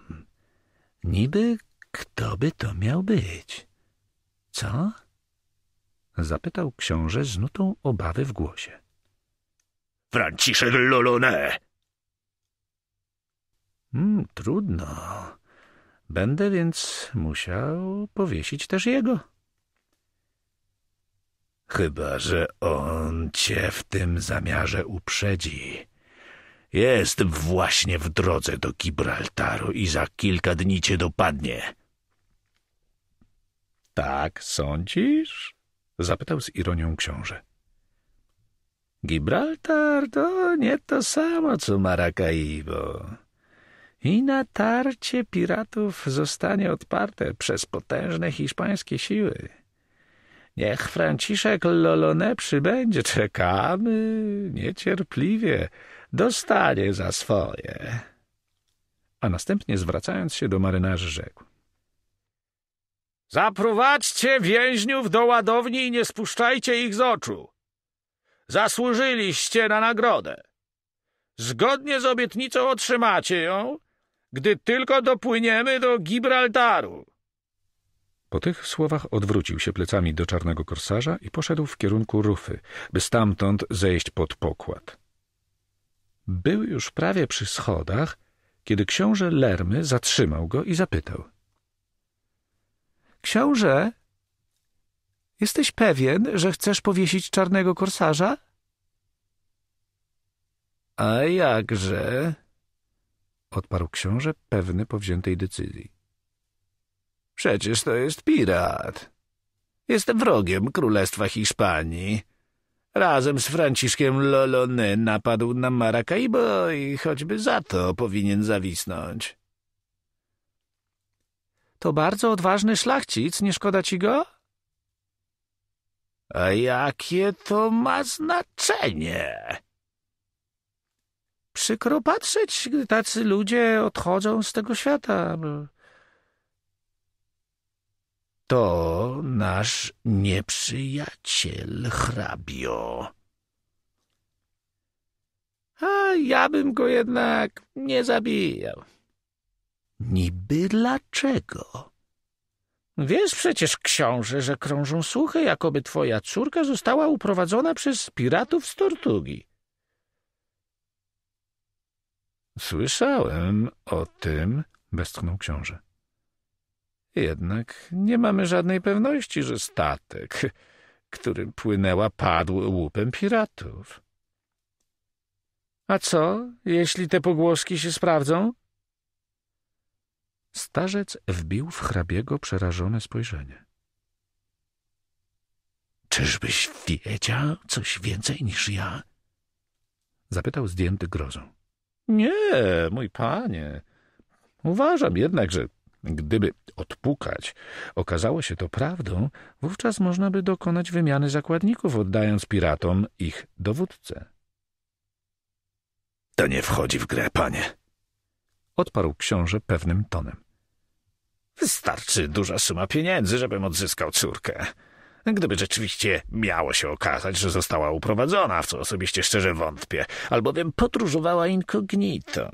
niby kto by to miał być? Co? Zapytał książę z nutą obawy w głosie. Franciszek Lolone. Hmm, trudno. Będę więc musiał powiesić też jego. Chyba, że on cię w tym zamiarze uprzedzi. Jest właśnie w drodze do Gibraltaru i za kilka dni cię dopadnie. Tak sądzisz? Zapytał z ironią książę. Gibraltar to nie to samo, co Maracaibo. I natarcie piratów zostanie odparte przez potężne hiszpańskie siły. Niech Franciszek Lolone przybędzie, czekamy niecierpliwie, dostanie za swoje. A następnie zwracając się do marynarzy rzekł. Zaprowadźcie więźniów do ładowni i nie spuszczajcie ich z oczu. Zasłużyliście na nagrodę. Zgodnie z obietnicą otrzymacie ją, gdy tylko dopłyniemy do Gibraltaru. Po tych słowach odwrócił się plecami do czarnego korsarza i poszedł w kierunku rufy, by stamtąd zejść pod pokład. Był już prawie przy schodach, kiedy książę Lermy zatrzymał go i zapytał. — Książę, Jesteś pewien, że chcesz powiesić czarnego korsarza? A jakże? Odparł książę pewny powziętej decyzji. Przecież to jest pirat. Jest wrogiem Królestwa Hiszpanii. Razem z Franciszkiem Lolony napadł na Maracaibo i choćby za to powinien zawisnąć. — To bardzo odważny szlachcic, nie szkoda ci go? A jakie to ma znaczenie? Przykro patrzeć, gdy tacy ludzie odchodzą z tego świata. To nasz nieprzyjaciel hrabio. A ja bym go jednak nie zabijał. Niby dlaczego? Wiesz przecież, książę, że krążą słuchy, jakoby twoja córka została uprowadzona przez piratów z Tortugi. Słyszałem o tym, westchnął książę. Jednak nie mamy żadnej pewności, że statek, którym płynęła, padł łupem piratów. A co, jeśli te pogłoski się sprawdzą? Starzec wbił w hrabiego przerażone spojrzenie. Czyżbyś wiedział coś więcej niż ja? Zapytał zdjęty grozą. Nie, mój panie. Uważam jednak, że gdyby odpukać okazało się to prawdą, wówczas można by dokonać wymiany zakładników, oddając piratom ich dowódcę. To nie wchodzi w grę, panie. Odparł książę pewnym tonem. Wystarczy duża suma pieniędzy, żebym odzyskał córkę. Gdyby rzeczywiście miało się okazać, że została uprowadzona, w co osobiście szczerze wątpię, albowiem podróżowała incognito.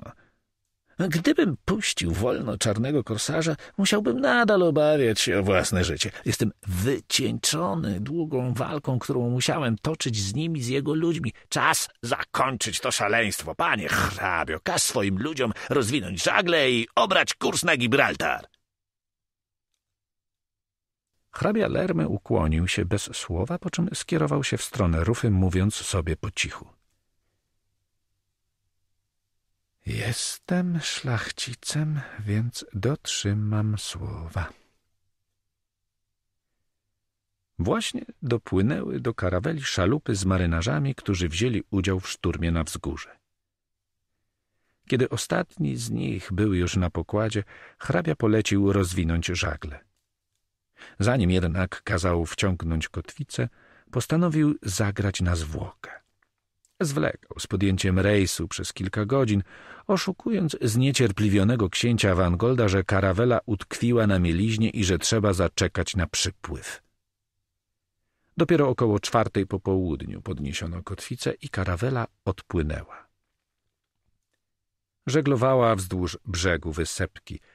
Gdybym puścił wolno czarnego korsarza, musiałbym nadal obawiać się o własne życie. Jestem wycieńczony długą walką, którą musiałem toczyć z nimi, z jego ludźmi. Czas zakończyć to szaleństwo, panie hrabio. Każ swoim ludziom rozwinąć żagle i obrać kurs na Gibraltar. Hrabia Lermy ukłonił się bez słowa, po czym skierował się w stronę rufy, mówiąc sobie po cichu. Jestem szlachcicem, więc dotrzymam słowa. Właśnie dopłynęły do karaweli szalupy z marynarzami, którzy wzięli udział w szturmie na wzgórze. Kiedy ostatni z nich był już na pokładzie, hrabia polecił rozwinąć żagle. Zanim jednak kazał wciągnąć kotwicę, postanowił zagrać na zwłokę. Zwlekał z podjęciem rejsu przez kilka godzin, oszukując zniecierpliwionego księcia Wangolda, że karawela utkwiła na mieliźnie i że trzeba zaczekać na przypływ. Dopiero około czwartej po południu podniesiono kotwicę i karawela odpłynęła. Żeglowała wzdłuż brzegu wysepki –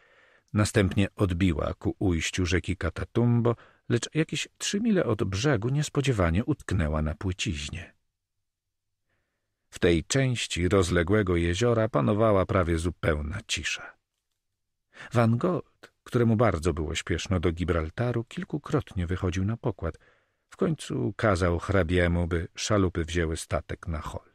Następnie odbiła ku ujściu rzeki Katatumbo, lecz jakieś trzy mile od brzegu niespodziewanie utknęła na płyciźnie. W tej części rozległego jeziora panowała prawie zupełna cisza. Van Gold, któremu bardzo było śpieszno do Gibraltaru, kilkukrotnie wychodził na pokład. W końcu kazał hrabiemu, by szalupy wzięły statek na hol.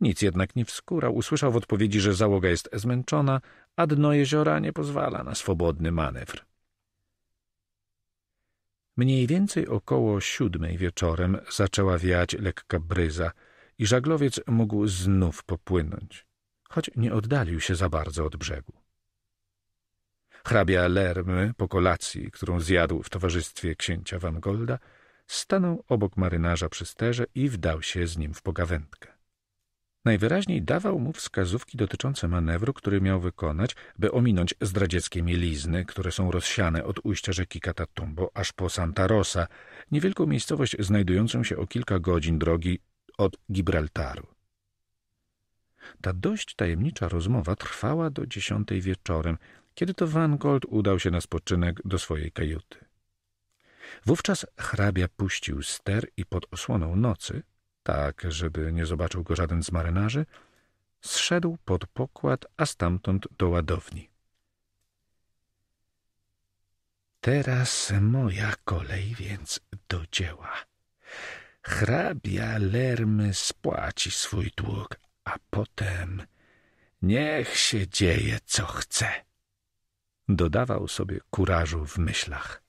Nic jednak nie wskórał. Usłyszał w odpowiedzi, że załoga jest zmęczona, a dno jeziora nie pozwala na swobodny manewr. Mniej więcej około siódmej wieczorem zaczęła wiać lekka bryza i żaglowiec mógł znów popłynąć, choć nie oddalił się za bardzo od brzegu. Hrabia Lermy po kolacji, którą zjadł w towarzystwie księcia Wangolda, stanął obok marynarza przy sterze i wdał się z nim w pogawędkę. Najwyraźniej dawał mu wskazówki dotyczące manewru, który miał wykonać, by ominąć zdradzieckie mielizny, które są rozsiane od ujścia rzeki Katatumbo aż po Santa Rosa, niewielką miejscowość znajdującą się o kilka godzin drogi od Gibraltaru. Ta dość tajemnicza rozmowa trwała do dziesiątej wieczorem, kiedy to Van Gold udał się na spoczynek do swojej kajuty. Wówczas hrabia puścił ster i pod osłoną nocy tak żeby nie zobaczył go żaden z marynarzy, zszedł pod pokład, a stamtąd do ładowni. Teraz moja kolej więc do dzieła. Hrabia Lermy spłaci swój dług, a potem niech się dzieje co chce. Dodawał sobie kurażu w myślach.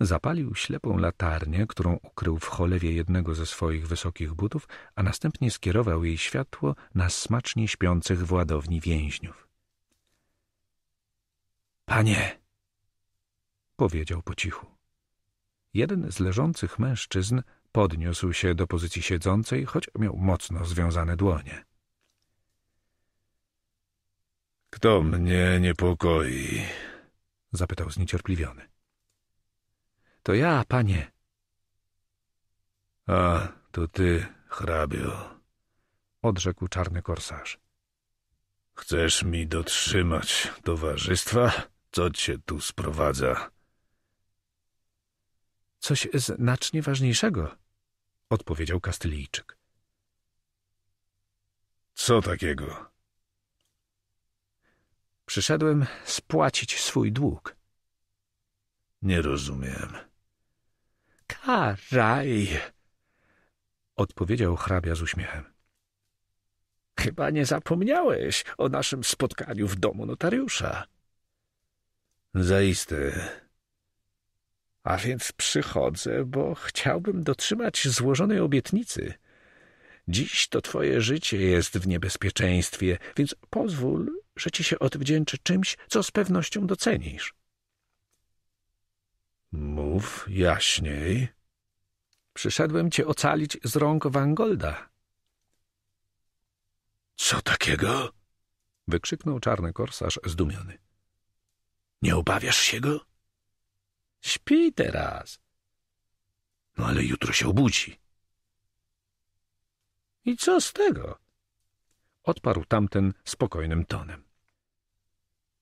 Zapalił ślepą latarnię, którą ukrył w cholewie jednego ze swoich wysokich butów, a następnie skierował jej światło na smacznie śpiących w ładowni więźniów. Panie! powiedział po cichu. Jeden z leżących mężczyzn podniósł się do pozycji siedzącej, choć miał mocno związane dłonie. Kto mnie niepokoi? zapytał zniecierpliwiony. To ja, panie. A, to ty, hrabio, odrzekł czarny korsarz. Chcesz mi dotrzymać towarzystwa? Co cię tu sprowadza? Coś znacznie ważniejszego, odpowiedział Kastylijczyk. Co takiego? Przyszedłem spłacić swój dług. Nie rozumiem. A raj! odpowiedział hrabia z uśmiechem. Chyba nie zapomniałeś o naszym spotkaniu w domu notariusza. Zaiste. A więc przychodzę, bo chciałbym dotrzymać złożonej obietnicy. Dziś to twoje życie jest w niebezpieczeństwie, więc pozwól, że ci się odwdzięczę czymś, co z pewnością docenisz. Mów jaśniej. Przyszedłem cię ocalić z rąk Wangolda. Co takiego? wykrzyknął czarny korsarz zdumiony. Nie obawiasz się go? Śpi teraz. No ale jutro się obudzi. I co z tego? Odparł tamten spokojnym tonem.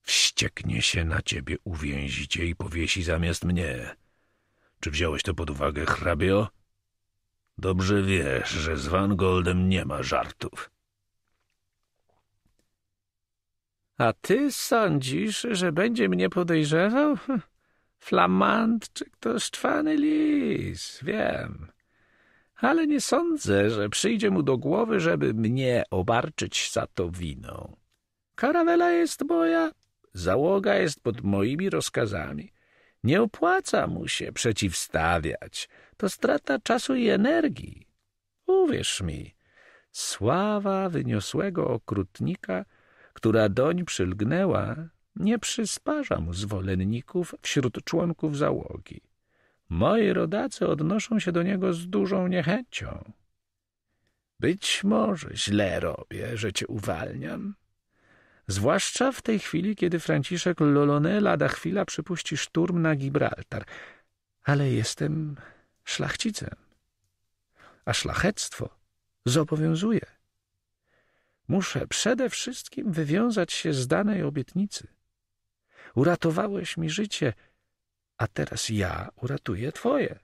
Wścieknie się na ciebie, uwięzi cię i powiesi zamiast mnie. Czy wziąłeś to pod uwagę, hrabio? Dobrze wiesz, że z Goldem nie ma żartów. A ty sądzisz, że będzie mnie podejrzewał? Flamand czy ktoś czwany lis, wiem. Ale nie sądzę, że przyjdzie mu do głowy, żeby mnie obarczyć za to winą. Karawela jest moja, załoga jest pod moimi rozkazami. Nie opłaca mu się przeciwstawiać to strata czasu i energii. Uwierz mi, sława wyniosłego okrutnika, która doń przylgnęła, nie przysparza mu zwolenników wśród członków załogi. Moi rodacy odnoszą się do niego z dużą niechęcią. Być może źle robię, że cię uwalniam. Zwłaszcza w tej chwili, kiedy Franciszek Lolone lada chwila przypuści szturm na Gibraltar. Ale jestem szlachcicem, a szlachectwo zobowiązuje. Muszę przede wszystkim wywiązać się z danej obietnicy. Uratowałeś mi życie, a teraz ja uratuję twoje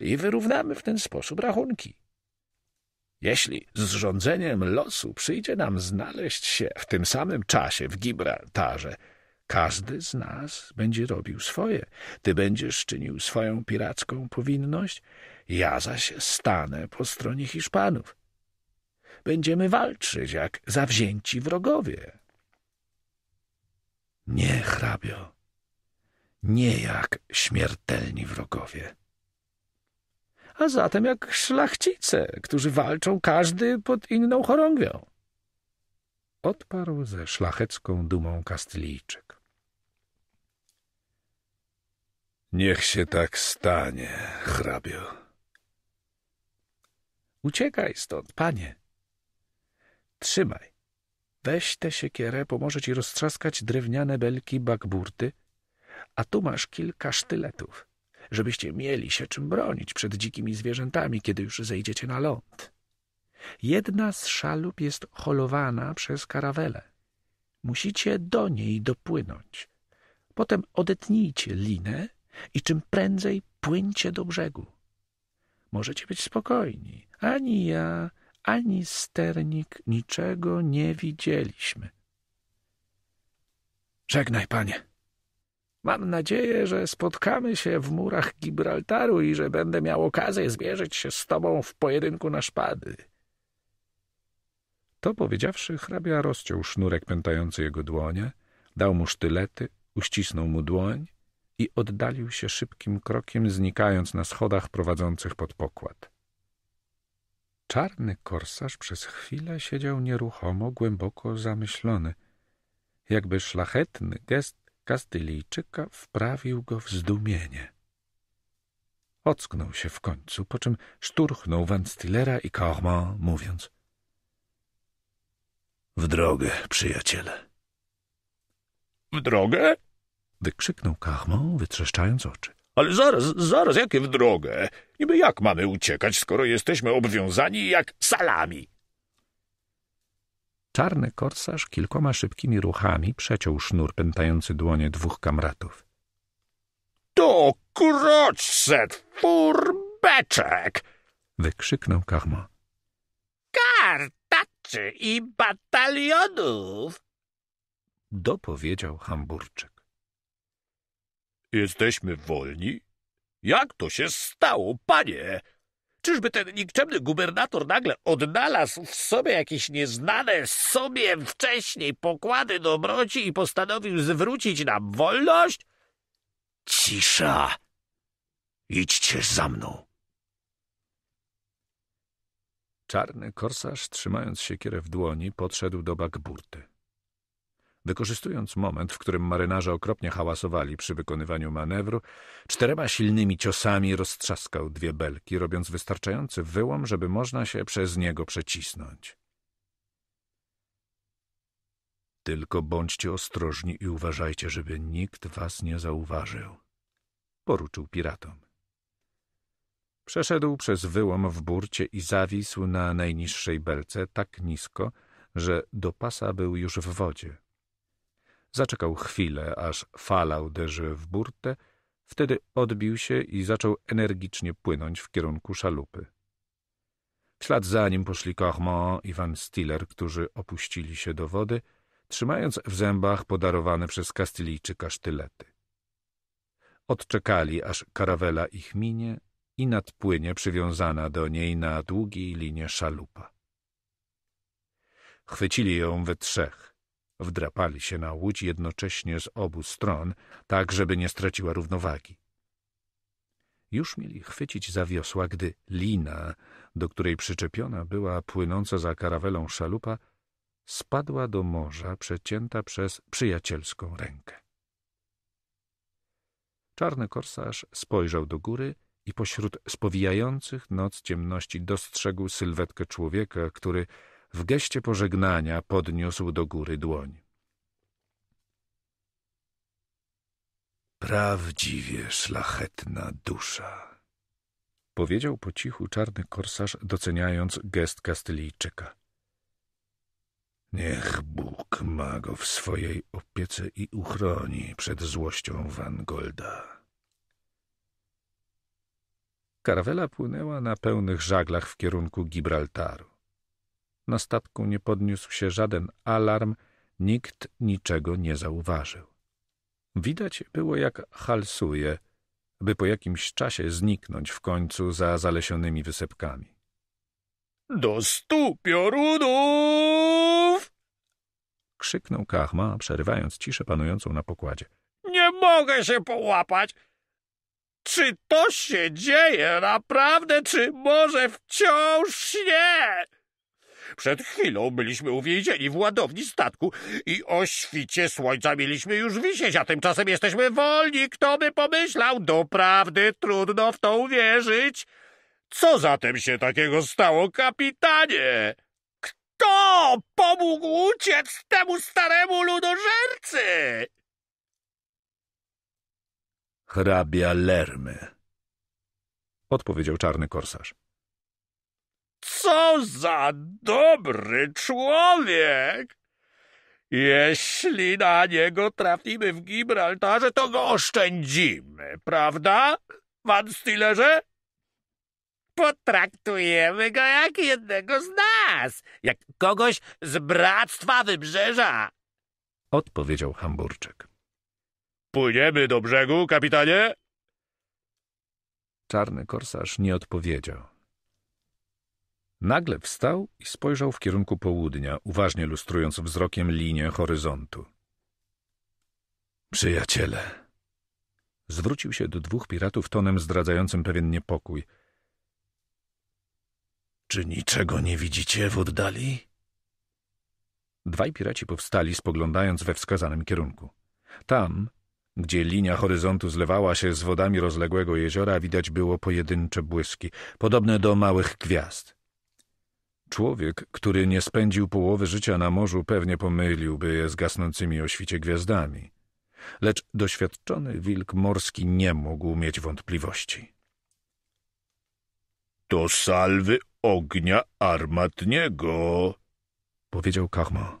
i wyrównamy w ten sposób rachunki. Jeśli z rządzeniem losu przyjdzie nam znaleźć się w tym samym czasie w Gibraltarze, każdy z nas będzie robił swoje. Ty będziesz czynił swoją piracką powinność, ja zaś stanę po stronie Hiszpanów. Będziemy walczyć jak zawzięci wrogowie. Nie, hrabio, nie jak śmiertelni wrogowie. A zatem jak szlachcice, którzy walczą każdy pod inną chorągwią. Odparł ze szlachecką dumą Kastylijczyk. Niech się tak stanie, hrabio. Uciekaj stąd, panie. Trzymaj. Weź tę siekierę, pomoże ci roztrzaskać drewniane belki bakburty, a tu masz kilka sztyletów, żebyście mieli się czym bronić przed dzikimi zwierzętami, kiedy już zejdziecie na ląd. Jedna z szalup jest holowana przez karawelę. Musicie do niej dopłynąć. Potem odetnijcie linę i czym prędzej płyńcie do brzegu. Możecie być spokojni. Ani ja, ani sternik niczego nie widzieliśmy. Żegnaj, panie. Mam nadzieję, że spotkamy się w murach Gibraltaru i że będę miał okazję zmierzyć się z tobą w pojedynku na szpady. To powiedziawszy, hrabia rozciął sznurek pętający jego dłonie, dał mu sztylety, uścisnął mu dłoń i oddalił się szybkim krokiem, znikając na schodach prowadzących pod pokład. Czarny korsarz przez chwilę siedział nieruchomo, głęboko zamyślony, jakby szlachetny gest Kastylijczyka wprawił go w zdumienie. Ocknął się w końcu, po czym szturchnął Van Stillera i Cormand, mówiąc — W drogę, przyjaciele. — W drogę? Wykrzyknął Kachmą, wytrzeszczając oczy. Ale zaraz, zaraz, jakie w drogę? Niby jak mamy uciekać, skoro jesteśmy obwiązani jak salami? Czarny korsarz kilkoma szybkimi ruchami przeciął sznur pętający dłonie dwóch kamratów. To kroczset furbeczek! wykrzyknął Kachmo. Kartaczy i batalionów! dopowiedział Hamburczyk. Jesteśmy wolni? Jak to się stało, panie? Czyżby ten nikczemny gubernator nagle odnalazł w sobie jakieś nieznane sobie wcześniej pokłady dobroci i postanowił zwrócić nam wolność? Cisza! Idźcie za mną! Czarny korsarz, trzymając siekierę w dłoni, podszedł do bakburty. Wykorzystując moment, w którym marynarze okropnie hałasowali przy wykonywaniu manewru, czterema silnymi ciosami roztrzaskał dwie belki, robiąc wystarczający wyłom, żeby można się przez niego przecisnąć. Tylko bądźcie ostrożni i uważajcie, żeby nikt was nie zauważył, poruczył piratom. Przeszedł przez wyłom w burcie i zawisł na najniższej belce tak nisko, że do pasa był już w wodzie. Zaczekał chwilę, aż fala uderzy w burtę, wtedy odbił się i zaczął energicznie płynąć w kierunku szalupy. W ślad za nim poszli Cormont i Van Stiller, którzy opuścili się do wody, trzymając w zębach podarowane przez Kastylijczyka sztylety. Odczekali, aż karawela ich minie i nadpłynie przywiązana do niej na długiej linie szalupa. Chwycili ją we trzech – Wdrapali się na łódź jednocześnie z obu stron, tak żeby nie straciła równowagi. Już mieli chwycić za wiosła, gdy lina, do której przyczepiona była płynąca za karawelą szalupa, spadła do morza, przecięta przez przyjacielską rękę. Czarny korsarz spojrzał do góry i pośród spowijających noc ciemności dostrzegł sylwetkę człowieka, który w geście pożegnania podniósł do góry dłoń. Prawdziwie szlachetna dusza, powiedział po cichu czarny korsarz, doceniając gest Kastylijczyka. Niech Bóg ma go w swojej opiece i uchroni przed złością Wangolda. Karawela płynęła na pełnych żaglach w kierunku Gibraltaru. Na statku nie podniósł się żaden alarm, nikt niczego nie zauważył. Widać było, jak halsuje, by po jakimś czasie zniknąć w końcu za zalesionymi wysepkami. Do stu piorunów! krzyknął Kahma, przerywając ciszę panującą na pokładzie. Nie mogę się połapać! Czy to się dzieje naprawdę, czy może wciąż nie? Przed chwilą byliśmy uwięzieni w ładowni statku i o świcie słońca mieliśmy już wisieć, a tymczasem jesteśmy wolni. Kto by pomyślał? Doprawdy trudno w to uwierzyć. Co zatem się takiego stało, kapitanie? Kto pomógł uciec temu staremu ludożercy? Hrabia Lermy, odpowiedział czarny korsarz. Co za dobry człowiek! Jeśli na niego trafimy w Gibraltarze, to go oszczędzimy, prawda, pan Stillerze? Potraktujemy go jak jednego z nas, jak kogoś z Bractwa Wybrzeża, odpowiedział Hamburczyk. Płyniemy do brzegu, kapitanie? Czarny korsarz nie odpowiedział. Nagle wstał i spojrzał w kierunku południa, uważnie lustrując wzrokiem linię horyzontu. Przyjaciele! Zwrócił się do dwóch piratów tonem zdradzającym pewien niepokój. Czy niczego nie widzicie w oddali? Dwaj piraci powstali, spoglądając we wskazanym kierunku. Tam, gdzie linia horyzontu zlewała się z wodami rozległego jeziora, widać było pojedyncze błyski, podobne do małych gwiazd. Człowiek, który nie spędził połowy życia na morzu, pewnie pomyliłby je z gasnącymi o świcie gwiazdami. Lecz doświadczony wilk morski nie mógł mieć wątpliwości. To salwy ognia armatniego, powiedział Kachmo.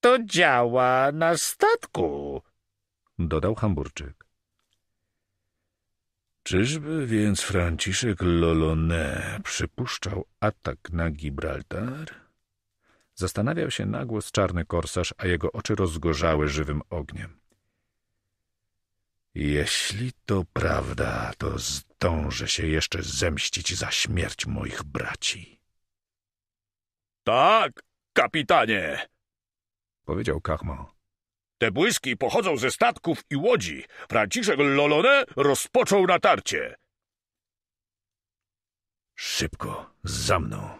To działa na statku, dodał Hamburczyk. Czyżby więc Franciszek Lolone przypuszczał atak na Gibraltar? Zastanawiał się nagłos czarny korsarz, a jego oczy rozgorzały żywym ogniem. Jeśli to prawda, to zdążę się jeszcze zemścić za śmierć moich braci. Tak, kapitanie! powiedział Kachmo. Te błyski pochodzą ze statków i łodzi. Franciszek Lolone rozpoczął natarcie. Szybko, za mną.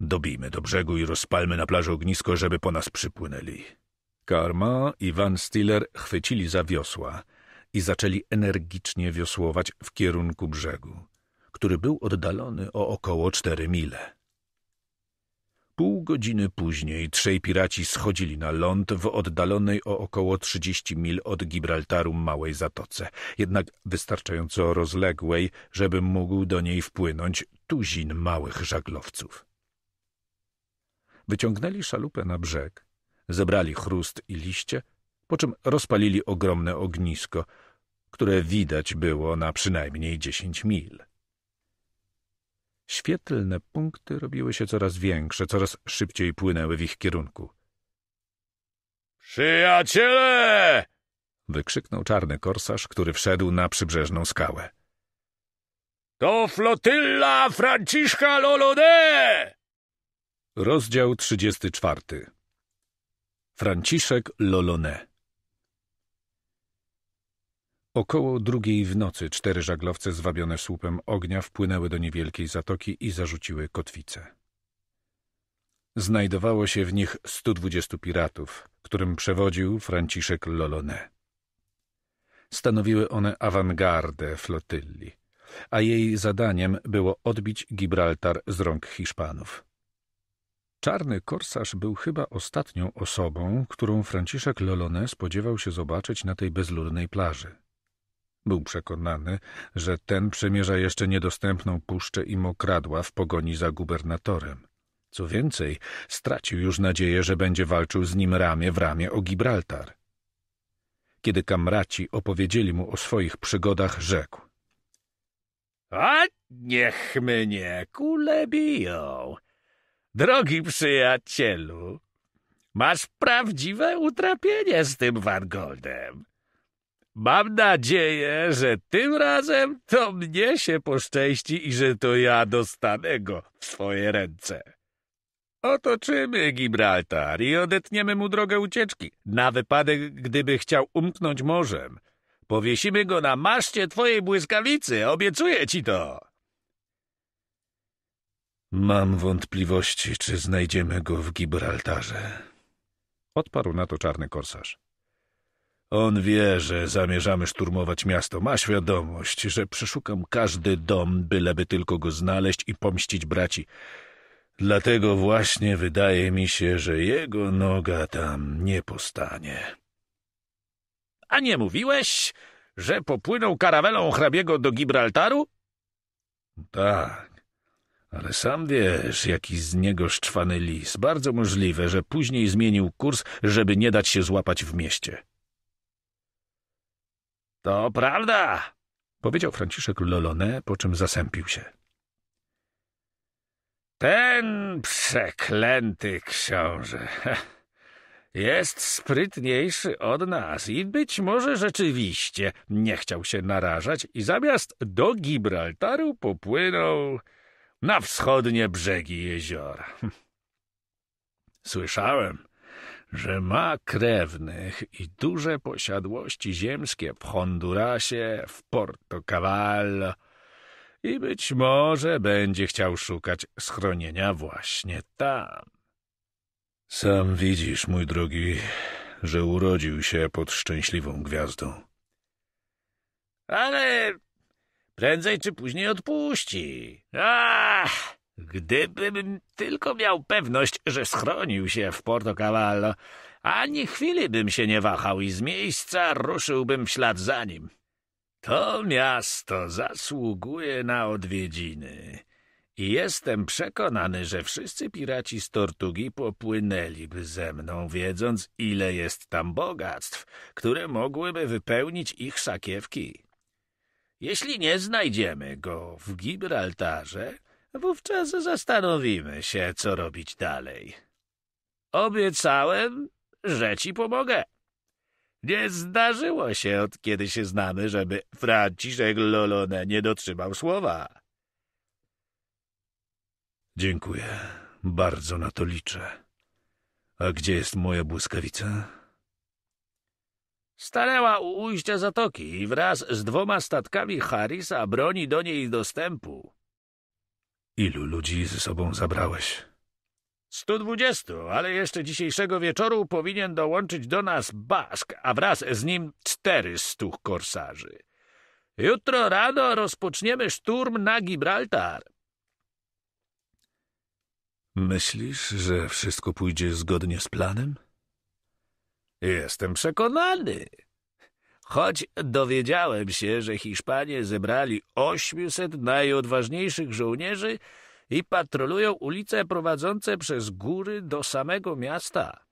Dobijmy do brzegu i rozpalmy na plaży ognisko, żeby po nas przypłynęli. Karma i Van Stiller chwycili za wiosła i zaczęli energicznie wiosłować w kierunku brzegu, który był oddalony o około cztery mile pół godziny później trzej piraci schodzili na ląd w oddalonej o około 30 mil od Gibraltaru małej zatoce, jednak wystarczająco rozległej, żeby mógł do niej wpłynąć tuzin małych żaglowców. Wyciągnęli szalupę na brzeg, zebrali chrust i liście, po czym rozpalili ogromne ognisko, które widać było na przynajmniej dziesięć mil. Świetlne punkty robiły się coraz większe, coraz szybciej płynęły w ich kierunku. Przyjaciele! wykrzyknął czarny korsarz, który wszedł na przybrzeżną skałę. To flotylla Franciszka Lolode! Rozdział 34 Franciszek Lolone Około drugiej w nocy cztery żaglowce zwabione słupem ognia wpłynęły do niewielkiej zatoki i zarzuciły kotwice. Znajdowało się w nich 120 piratów, którym przewodził Franciszek Lolone. Stanowiły one awangardę flotylli, a jej zadaniem było odbić Gibraltar z rąk Hiszpanów. Czarny korsarz był chyba ostatnią osobą, którą Franciszek Lolone spodziewał się zobaczyć na tej bezludnej plaży. Był przekonany, że ten przemierza jeszcze niedostępną puszczę i mokradła w pogoni za gubernatorem. Co więcej, stracił już nadzieję, że będzie walczył z nim ramię w ramię o Gibraltar. Kiedy kamraci opowiedzieli mu o swoich przygodach, rzekł. A niech mnie kule biją. Drogi przyjacielu, masz prawdziwe utrapienie z tym Wargoldem. Mam nadzieję, że tym razem to mnie się poszczęści i że to ja dostanę go w swoje ręce. Otoczymy Gibraltar i odetniemy mu drogę ucieczki, na wypadek, gdyby chciał umknąć morzem. Powiesimy go na maszcie twojej błyskawicy, obiecuję ci to. Mam wątpliwości, czy znajdziemy go w Gibraltarze. Odparł na to czarny korsarz. On wie, że zamierzamy szturmować miasto. Ma świadomość, że przeszukam każdy dom, byleby tylko go znaleźć i pomścić braci. Dlatego właśnie wydaje mi się, że jego noga tam nie postanie. A nie mówiłeś, że popłynął karawelą hrabiego do Gibraltaru? Tak, ale sam wiesz, jaki z niego szczwany lis. Bardzo możliwe, że później zmienił kurs, żeby nie dać się złapać w mieście. To prawda! powiedział Franciszek Lolone, po czym zasępił się. Ten przeklęty książę jest sprytniejszy od nas i być może rzeczywiście nie chciał się narażać i zamiast do Gibraltaru popłynął na wschodnie brzegi jeziora. Słyszałem, że ma krewnych i duże posiadłości ziemskie w Hondurasie, w Porto Cavallo i być może będzie chciał szukać schronienia właśnie tam. Sam widzisz, mój drogi, że urodził się pod szczęśliwą gwiazdą. Ale prędzej czy później odpuści. Ach! Gdybym tylko miał pewność, że schronił się w Porto Cavallo, ani chwili bym się nie wahał i z miejsca ruszyłbym w ślad za nim. To miasto zasługuje na odwiedziny i jestem przekonany, że wszyscy piraci z Tortugi popłynęliby ze mną, wiedząc, ile jest tam bogactw, które mogłyby wypełnić ich sakiewki. Jeśli nie znajdziemy go w Gibraltarze, Wówczas zastanowimy się, co robić dalej. Obiecałem, że ci pomogę. Nie zdarzyło się, od kiedy się znamy, żeby Franciszek Lolone nie dotrzymał słowa. Dziękuję. Bardzo na to liczę. A gdzie jest moja błyskawica? Stanęła u ujścia zatoki i wraz z dwoma statkami Harisa broni do niej dostępu. Ilu ludzi ze sobą zabrałeś? 120, ale jeszcze dzisiejszego wieczoru powinien dołączyć do nas Bask, a wraz z nim cztery stuch korsarzy. Jutro rano rozpoczniemy szturm na Gibraltar. Myślisz, że wszystko pójdzie zgodnie z planem? Jestem przekonany. Choć dowiedziałem się, że Hiszpanie zebrali 800 najodważniejszych żołnierzy i patrolują ulice prowadzące przez góry do samego miasta.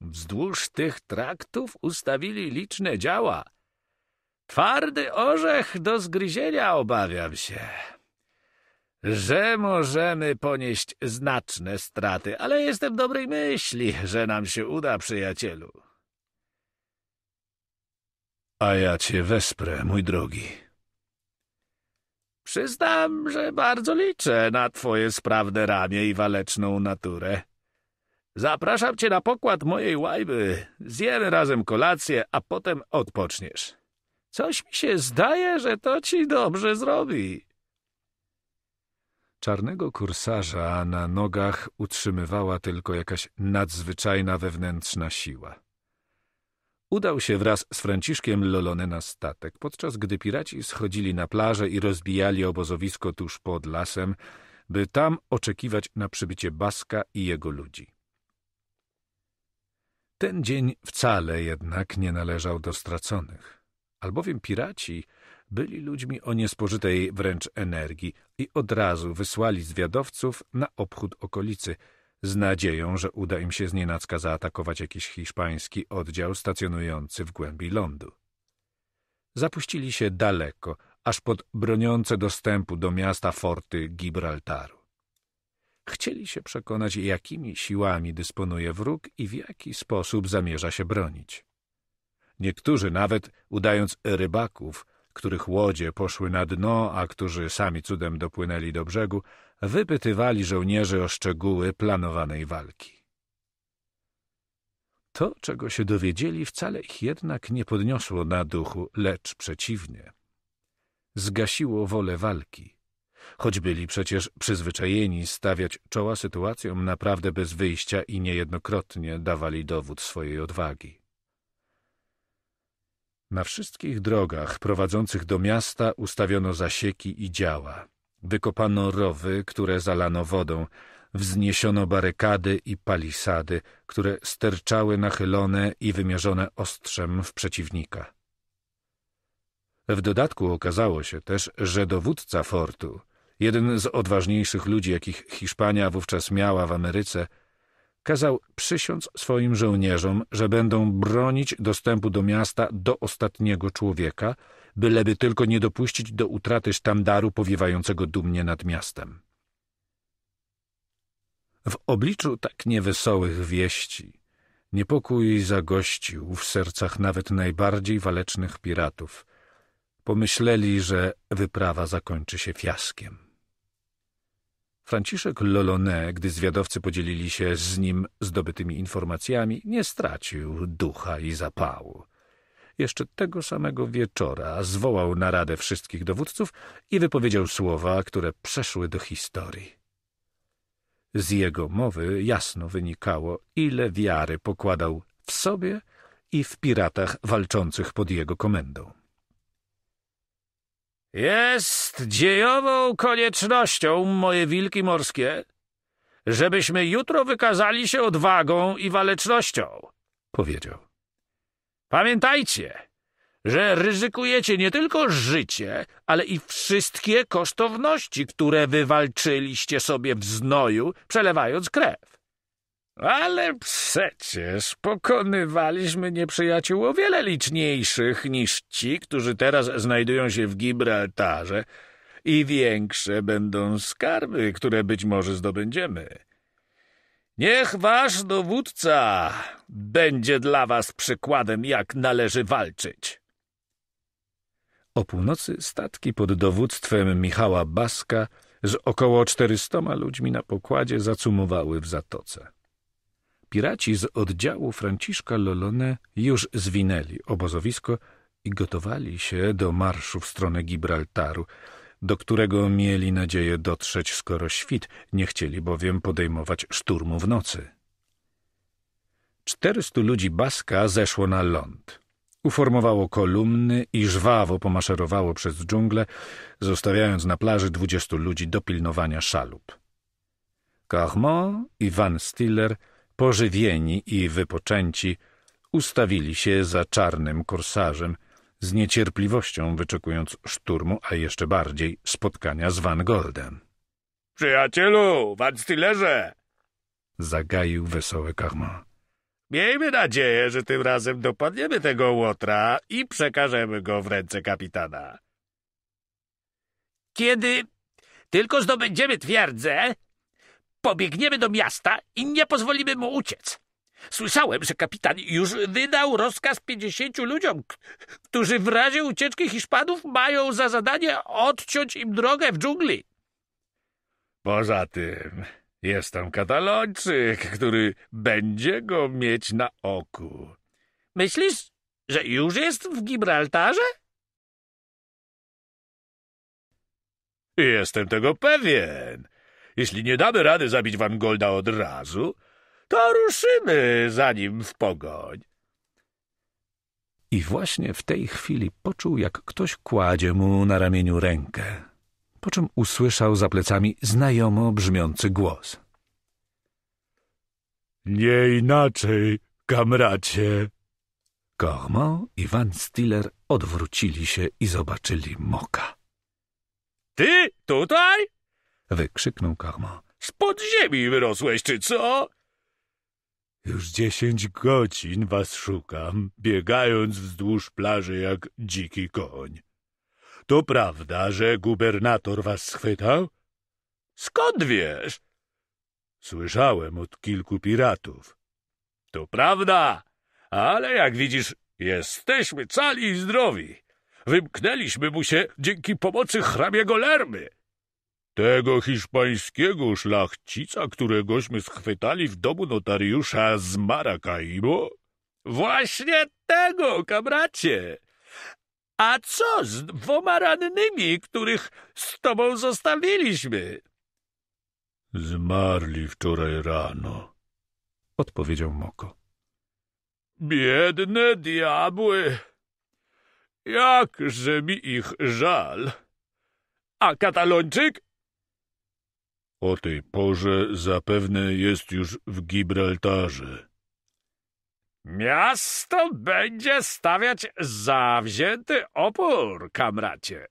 Wzdłuż tych traktów ustawili liczne działa. Twardy orzech do zgryzienia, obawiam się. Że możemy ponieść znaczne straty, ale jestem dobrej myśli, że nam się uda, przyjacielu. A ja cię wesprę, mój drogi. Przyznam, że bardzo liczę na twoje sprawne ramię i waleczną naturę. Zapraszam cię na pokład mojej łajby. Zjemy razem kolację, a potem odpoczniesz. Coś mi się zdaje, że to ci dobrze zrobi. Czarnego kursarza na nogach utrzymywała tylko jakaś nadzwyczajna wewnętrzna siła. Udał się wraz z Franciszkiem Lolone na statek, podczas gdy piraci schodzili na plażę i rozbijali obozowisko tuż pod lasem, by tam oczekiwać na przybycie Baska i jego ludzi. Ten dzień wcale jednak nie należał do straconych, albowiem piraci byli ludźmi o niespożytej wręcz energii i od razu wysłali zwiadowców na obchód okolicy – z nadzieją, że uda im się znienacka zaatakować jakiś hiszpański oddział stacjonujący w głębi lądu. Zapuścili się daleko, aż pod broniące dostępu do miasta forty Gibraltaru. Chcieli się przekonać, jakimi siłami dysponuje wróg i w jaki sposób zamierza się bronić. Niektórzy nawet, udając rybaków, których łodzie poszły na dno, a którzy sami cudem dopłynęli do brzegu, wypytywali żołnierzy o szczegóły planowanej walki. To, czego się dowiedzieli, wcale ich jednak nie podniosło na duchu, lecz przeciwnie. Zgasiło wolę walki, choć byli przecież przyzwyczajeni stawiać czoła sytuacjom naprawdę bez wyjścia i niejednokrotnie dawali dowód swojej odwagi. Na wszystkich drogach prowadzących do miasta ustawiono zasieki i działa. Wykopano rowy, które zalano wodą. Wzniesiono barykady i palisady, które sterczały nachylone i wymierzone ostrzem w przeciwnika. W dodatku okazało się też, że dowódca fortu, jeden z odważniejszych ludzi, jakich Hiszpania wówczas miała w Ameryce, kazał przysiąc swoim żołnierzom, że będą bronić dostępu do miasta do ostatniego człowieka – byleby tylko nie dopuścić do utraty sztandaru powiewającego dumnie nad miastem. W obliczu tak niewesołych wieści niepokój zagościł w sercach nawet najbardziej walecznych piratów. Pomyśleli, że wyprawa zakończy się fiaskiem. Franciszek Lolone, gdy zwiadowcy podzielili się z nim zdobytymi informacjami, nie stracił ducha i zapału jeszcze tego samego wieczora zwołał naradę wszystkich dowódców i wypowiedział słowa, które przeszły do historii. Z jego mowy jasno wynikało, ile wiary pokładał w sobie i w piratach walczących pod jego komendą. Jest dziejową koniecznością, moje wilki morskie, żebyśmy jutro wykazali się odwagą i walecznością, powiedział. Pamiętajcie, że ryzykujecie nie tylko życie, ale i wszystkie kosztowności, które wywalczyliście sobie w znoju, przelewając krew. Ale przecież pokonywaliśmy nieprzyjaciół o wiele liczniejszych niż ci, którzy teraz znajdują się w Gibraltarze i większe będą skarby, które być może zdobędziemy. Niech wasz dowódca będzie dla was przykładem, jak należy walczyć. O północy statki pod dowództwem Michała Baska z około czterystoma ludźmi na pokładzie zacumowały w zatoce. Piraci z oddziału Franciszka Lolone już zwinęli obozowisko i gotowali się do marszu w stronę Gibraltaru, do którego mieli nadzieję dotrzeć skoro świt, nie chcieli bowiem podejmować szturmu w nocy. Czterystu ludzi Baska zeszło na ląd. Uformowało kolumny i żwawo pomaszerowało przez dżunglę, zostawiając na plaży dwudziestu ludzi do pilnowania szalup. Carmont i Van Stiller, pożywieni i wypoczęci, ustawili się za czarnym korsarzem, z niecierpliwością wyczekując szturmu, a jeszcze bardziej spotkania z Van Goldem. — Przyjacielu, Van Stillerze! — zagaił wesoły karma. Miejmy nadzieję, że tym razem dopadniemy tego łotra i przekażemy go w ręce kapitana. — Kiedy tylko zdobędziemy twierdzę, pobiegniemy do miasta i nie pozwolimy mu uciec. Słyszałem, że kapitan już wydał rozkaz pięćdziesięciu ludziom, którzy w razie ucieczki Hiszpanów mają za zadanie odciąć im drogę w dżungli. Poza tym jest tam katalończyk, który będzie go mieć na oku. Myślisz, że już jest w Gibraltarze? Jestem tego pewien. Jeśli nie damy rady zabić Van Golda od razu, to ruszymy za nim w pogoń. I właśnie w tej chwili poczuł, jak ktoś kładzie mu na ramieniu rękę, po czym usłyszał za plecami znajomo brzmiący głos. Nie inaczej, kamracie. Cormon i Van Stiller odwrócili się i zobaczyli Moka. Ty tutaj? wykrzyknął Cormon. Spod ziemi wyrosłeś, czy co? Już dziesięć godzin was szukam, biegając wzdłuż plaży jak dziki koń. To prawda, że gubernator was schwytał? Skąd wiesz? Słyszałem od kilku piratów. To prawda, ale jak widzisz, jesteśmy cali i zdrowi. Wymknęliśmy mu się dzięki pomocy hrabiego Lermy. Tego hiszpańskiego szlachcica, któregośmy schwytali w domu notariusza z Maracaibo? Właśnie tego, kabracie! A co z dwoma rannymi, których z tobą zostawiliśmy? Zmarli wczoraj rano, odpowiedział Moko. Biedne diabły! Jakże mi ich żal! A katalończyk o tej porze zapewne jest już w Gibraltarze. Miasto będzie stawiać zawzięty opór, kamracie.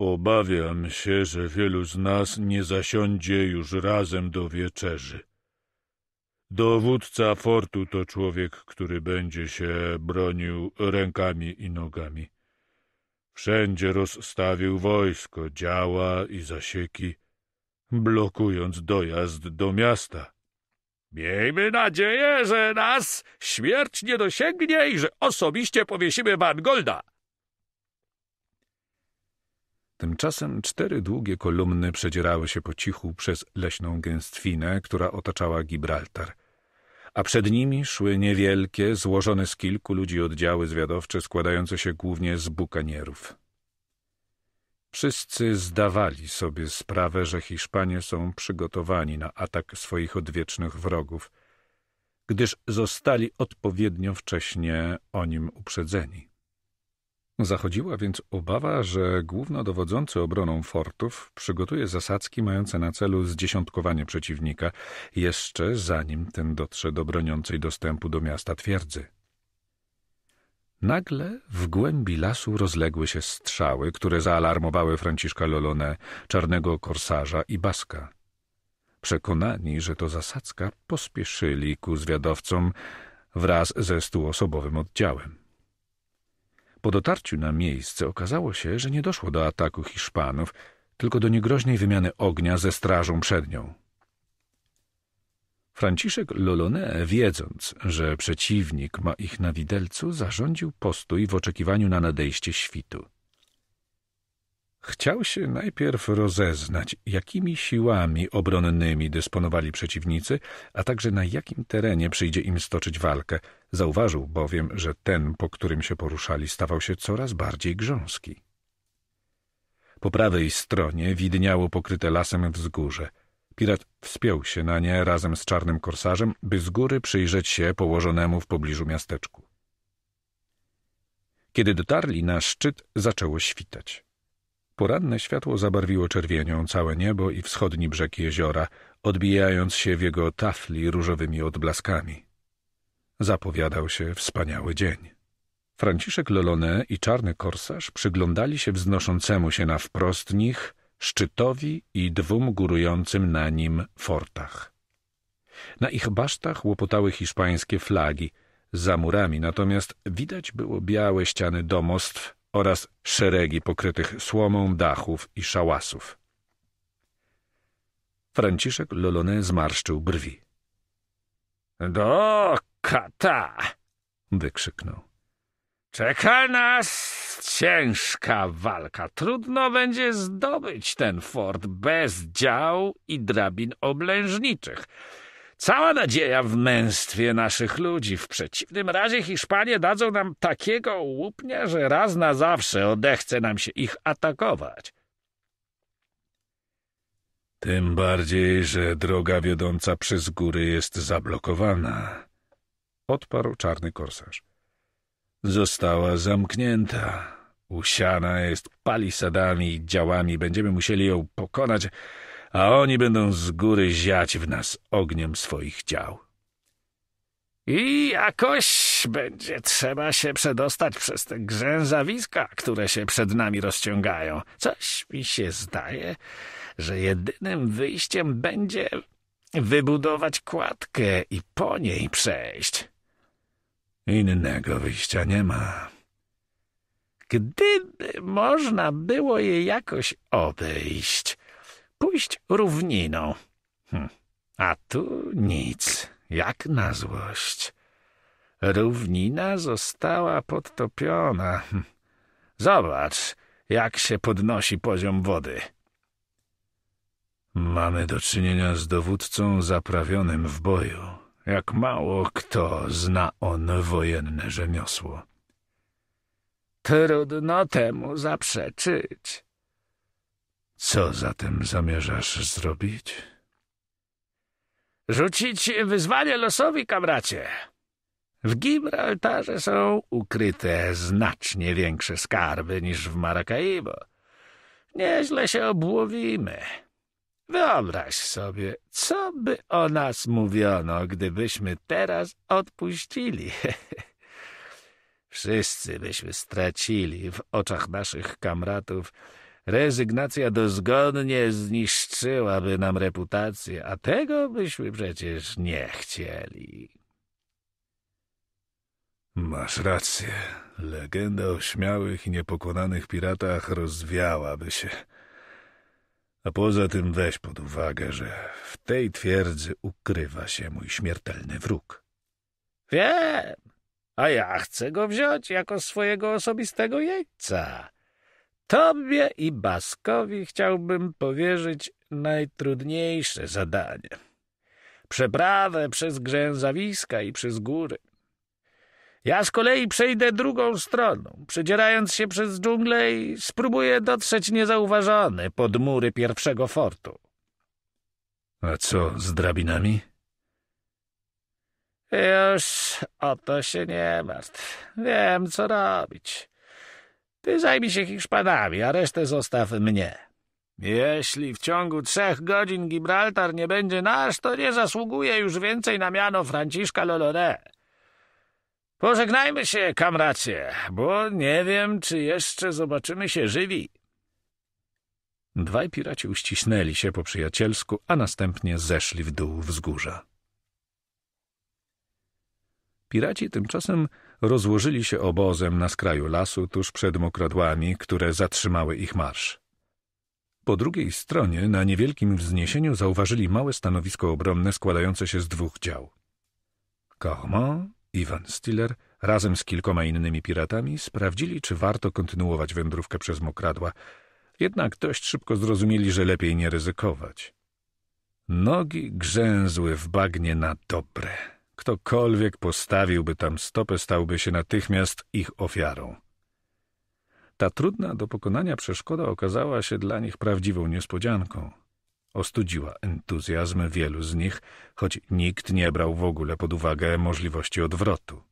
Obawiam się, że wielu z nas nie zasiądzie już razem do wieczerzy. Dowódca fortu to człowiek, który będzie się bronił rękami i nogami. Wszędzie rozstawił wojsko, działa i zasieki, blokując dojazd do miasta. Miejmy nadzieję, że nas śmierć nie dosięgnie i że osobiście powiesimy Van Golda. Tymczasem cztery długie kolumny przedzierały się po cichu przez leśną gęstwinę, która otaczała Gibraltar – a przed nimi szły niewielkie, złożone z kilku ludzi oddziały zwiadowcze składające się głównie z bukanierów. Wszyscy zdawali sobie sprawę, że Hiszpanie są przygotowani na atak swoich odwiecznych wrogów, gdyż zostali odpowiednio wcześnie o nim uprzedzeni. Zachodziła więc obawa, że głównodowodzący obroną fortów przygotuje zasadzki mające na celu zdziesiątkowanie przeciwnika, jeszcze zanim ten dotrze do broniącej dostępu do miasta twierdzy. Nagle w głębi lasu rozległy się strzały, które zaalarmowały Franciszka Lolone, czarnego korsarza i baska. Przekonani, że to zasadzka, pospieszyli ku zwiadowcom wraz ze stuosobowym oddziałem. Po dotarciu na miejsce okazało się, że nie doszło do ataku Hiszpanów, tylko do niegroźnej wymiany ognia ze strażą przednią. Franciszek Lolone, wiedząc, że przeciwnik ma ich na widelcu, zarządził postój w oczekiwaniu na nadejście świtu. Chciał się najpierw rozeznać, jakimi siłami obronnymi dysponowali przeciwnicy, a także na jakim terenie przyjdzie im stoczyć walkę. Zauważył bowiem, że ten, po którym się poruszali, stawał się coraz bardziej grząski. Po prawej stronie widniało pokryte lasem wzgórze. Pirat wspiął się na nie razem z czarnym korsarzem, by z góry przyjrzeć się położonemu w pobliżu miasteczku. Kiedy dotarli na szczyt, zaczęło świtać. Poranne światło zabarwiło czerwienią całe niebo i wschodni brzeg jeziora, odbijając się w jego tafli różowymi odblaskami. Zapowiadał się wspaniały dzień. Franciszek Lolone i czarny korsarz przyglądali się wznoszącemu się na wprost nich szczytowi i dwóm górującym na nim fortach. Na ich basztach łopotały hiszpańskie flagi, za murami natomiast widać było białe ściany domostw oraz szeregi pokrytych słomą dachów i szałasów. Franciszek Lolone zmarszczył brwi. — Do kata! — wykrzyknął. — Czeka nas ciężka walka. Trudno będzie zdobyć ten fort bez dział i drabin oblężniczych. Cała nadzieja w męstwie naszych ludzi. W przeciwnym razie Hiszpanie dadzą nam takiego łupnia, że raz na zawsze odechce nam się ich atakować. Tym bardziej, że droga wiodąca przez góry jest zablokowana, odparł czarny korsarz. Została zamknięta. Usiana jest palisadami i działami. Będziemy musieli ją pokonać a oni będą z góry ziać w nas ogniem swoich ciał. I jakoś będzie trzeba się przedostać przez te grzęzawiska, które się przed nami rozciągają. Coś mi się zdaje, że jedynym wyjściem będzie wybudować kładkę i po niej przejść. Innego wyjścia nie ma. Gdyby można było je jakoś obejść, pójść równiną. Hm. A tu nic, jak na złość. Równina została podtopiona. Hm. Zobacz, jak się podnosi poziom wody. Mamy do czynienia z dowódcą zaprawionym w boju. Jak mało kto zna on wojenne rzemiosło. Trudno temu zaprzeczyć. Co zatem zamierzasz zrobić? Rzucić wyzwanie losowi, kamracie. W Gibraltarze są ukryte znacznie większe skarby niż w Maracaibo. Nieźle się obłowimy. Wyobraź sobie, co by o nas mówiono, gdybyśmy teraz odpuścili. Wszyscy byśmy stracili w oczach naszych kamratów Rezygnacja dozgonnie zniszczyłaby nam reputację, a tego byśmy przecież nie chcieli. Masz rację. Legenda o śmiałych i niepokonanych piratach rozwiałaby się. A poza tym weź pod uwagę, że w tej twierdzy ukrywa się mój śmiertelny wróg. Wiem, a ja chcę go wziąć jako swojego osobistego jeńca. Tobie i Baskowi chciałbym powierzyć najtrudniejsze zadanie. Przeprawę przez grzęzawiska i przez góry. Ja z kolei przejdę drugą stroną, przedzierając się przez dżunglę i spróbuję dotrzeć niezauważony pod mury pierwszego fortu. A co z drabinami? Już o to się nie martw. Wiem, co robić. Ty zajmij się Hiszpanami, a resztę zostaw mnie. Jeśli w ciągu trzech godzin Gibraltar nie będzie nasz, to nie zasługuje już więcej na miano Franciszka Lolore. Pożegnajmy się, kamracie, bo nie wiem, czy jeszcze zobaczymy się żywi. Dwaj piraci uścisnęli się po przyjacielsku, a następnie zeszli w dół wzgórza. Piraci tymczasem rozłożyli się obozem na skraju lasu tuż przed mokradłami, które zatrzymały ich marsz. Po drugiej stronie, na niewielkim wzniesieniu, zauważyli małe stanowisko obronne składające się z dwóch dział. Cormont i Van Stiller razem z kilkoma innymi piratami sprawdzili, czy warto kontynuować wędrówkę przez mokradła, jednak dość szybko zrozumieli, że lepiej nie ryzykować. Nogi grzęzły w bagnie na dobre. Ktokolwiek postawiłby tam stopę, stałby się natychmiast ich ofiarą. Ta trudna do pokonania przeszkoda okazała się dla nich prawdziwą niespodzianką. Ostudziła entuzjazm wielu z nich, choć nikt nie brał w ogóle pod uwagę możliwości odwrotu.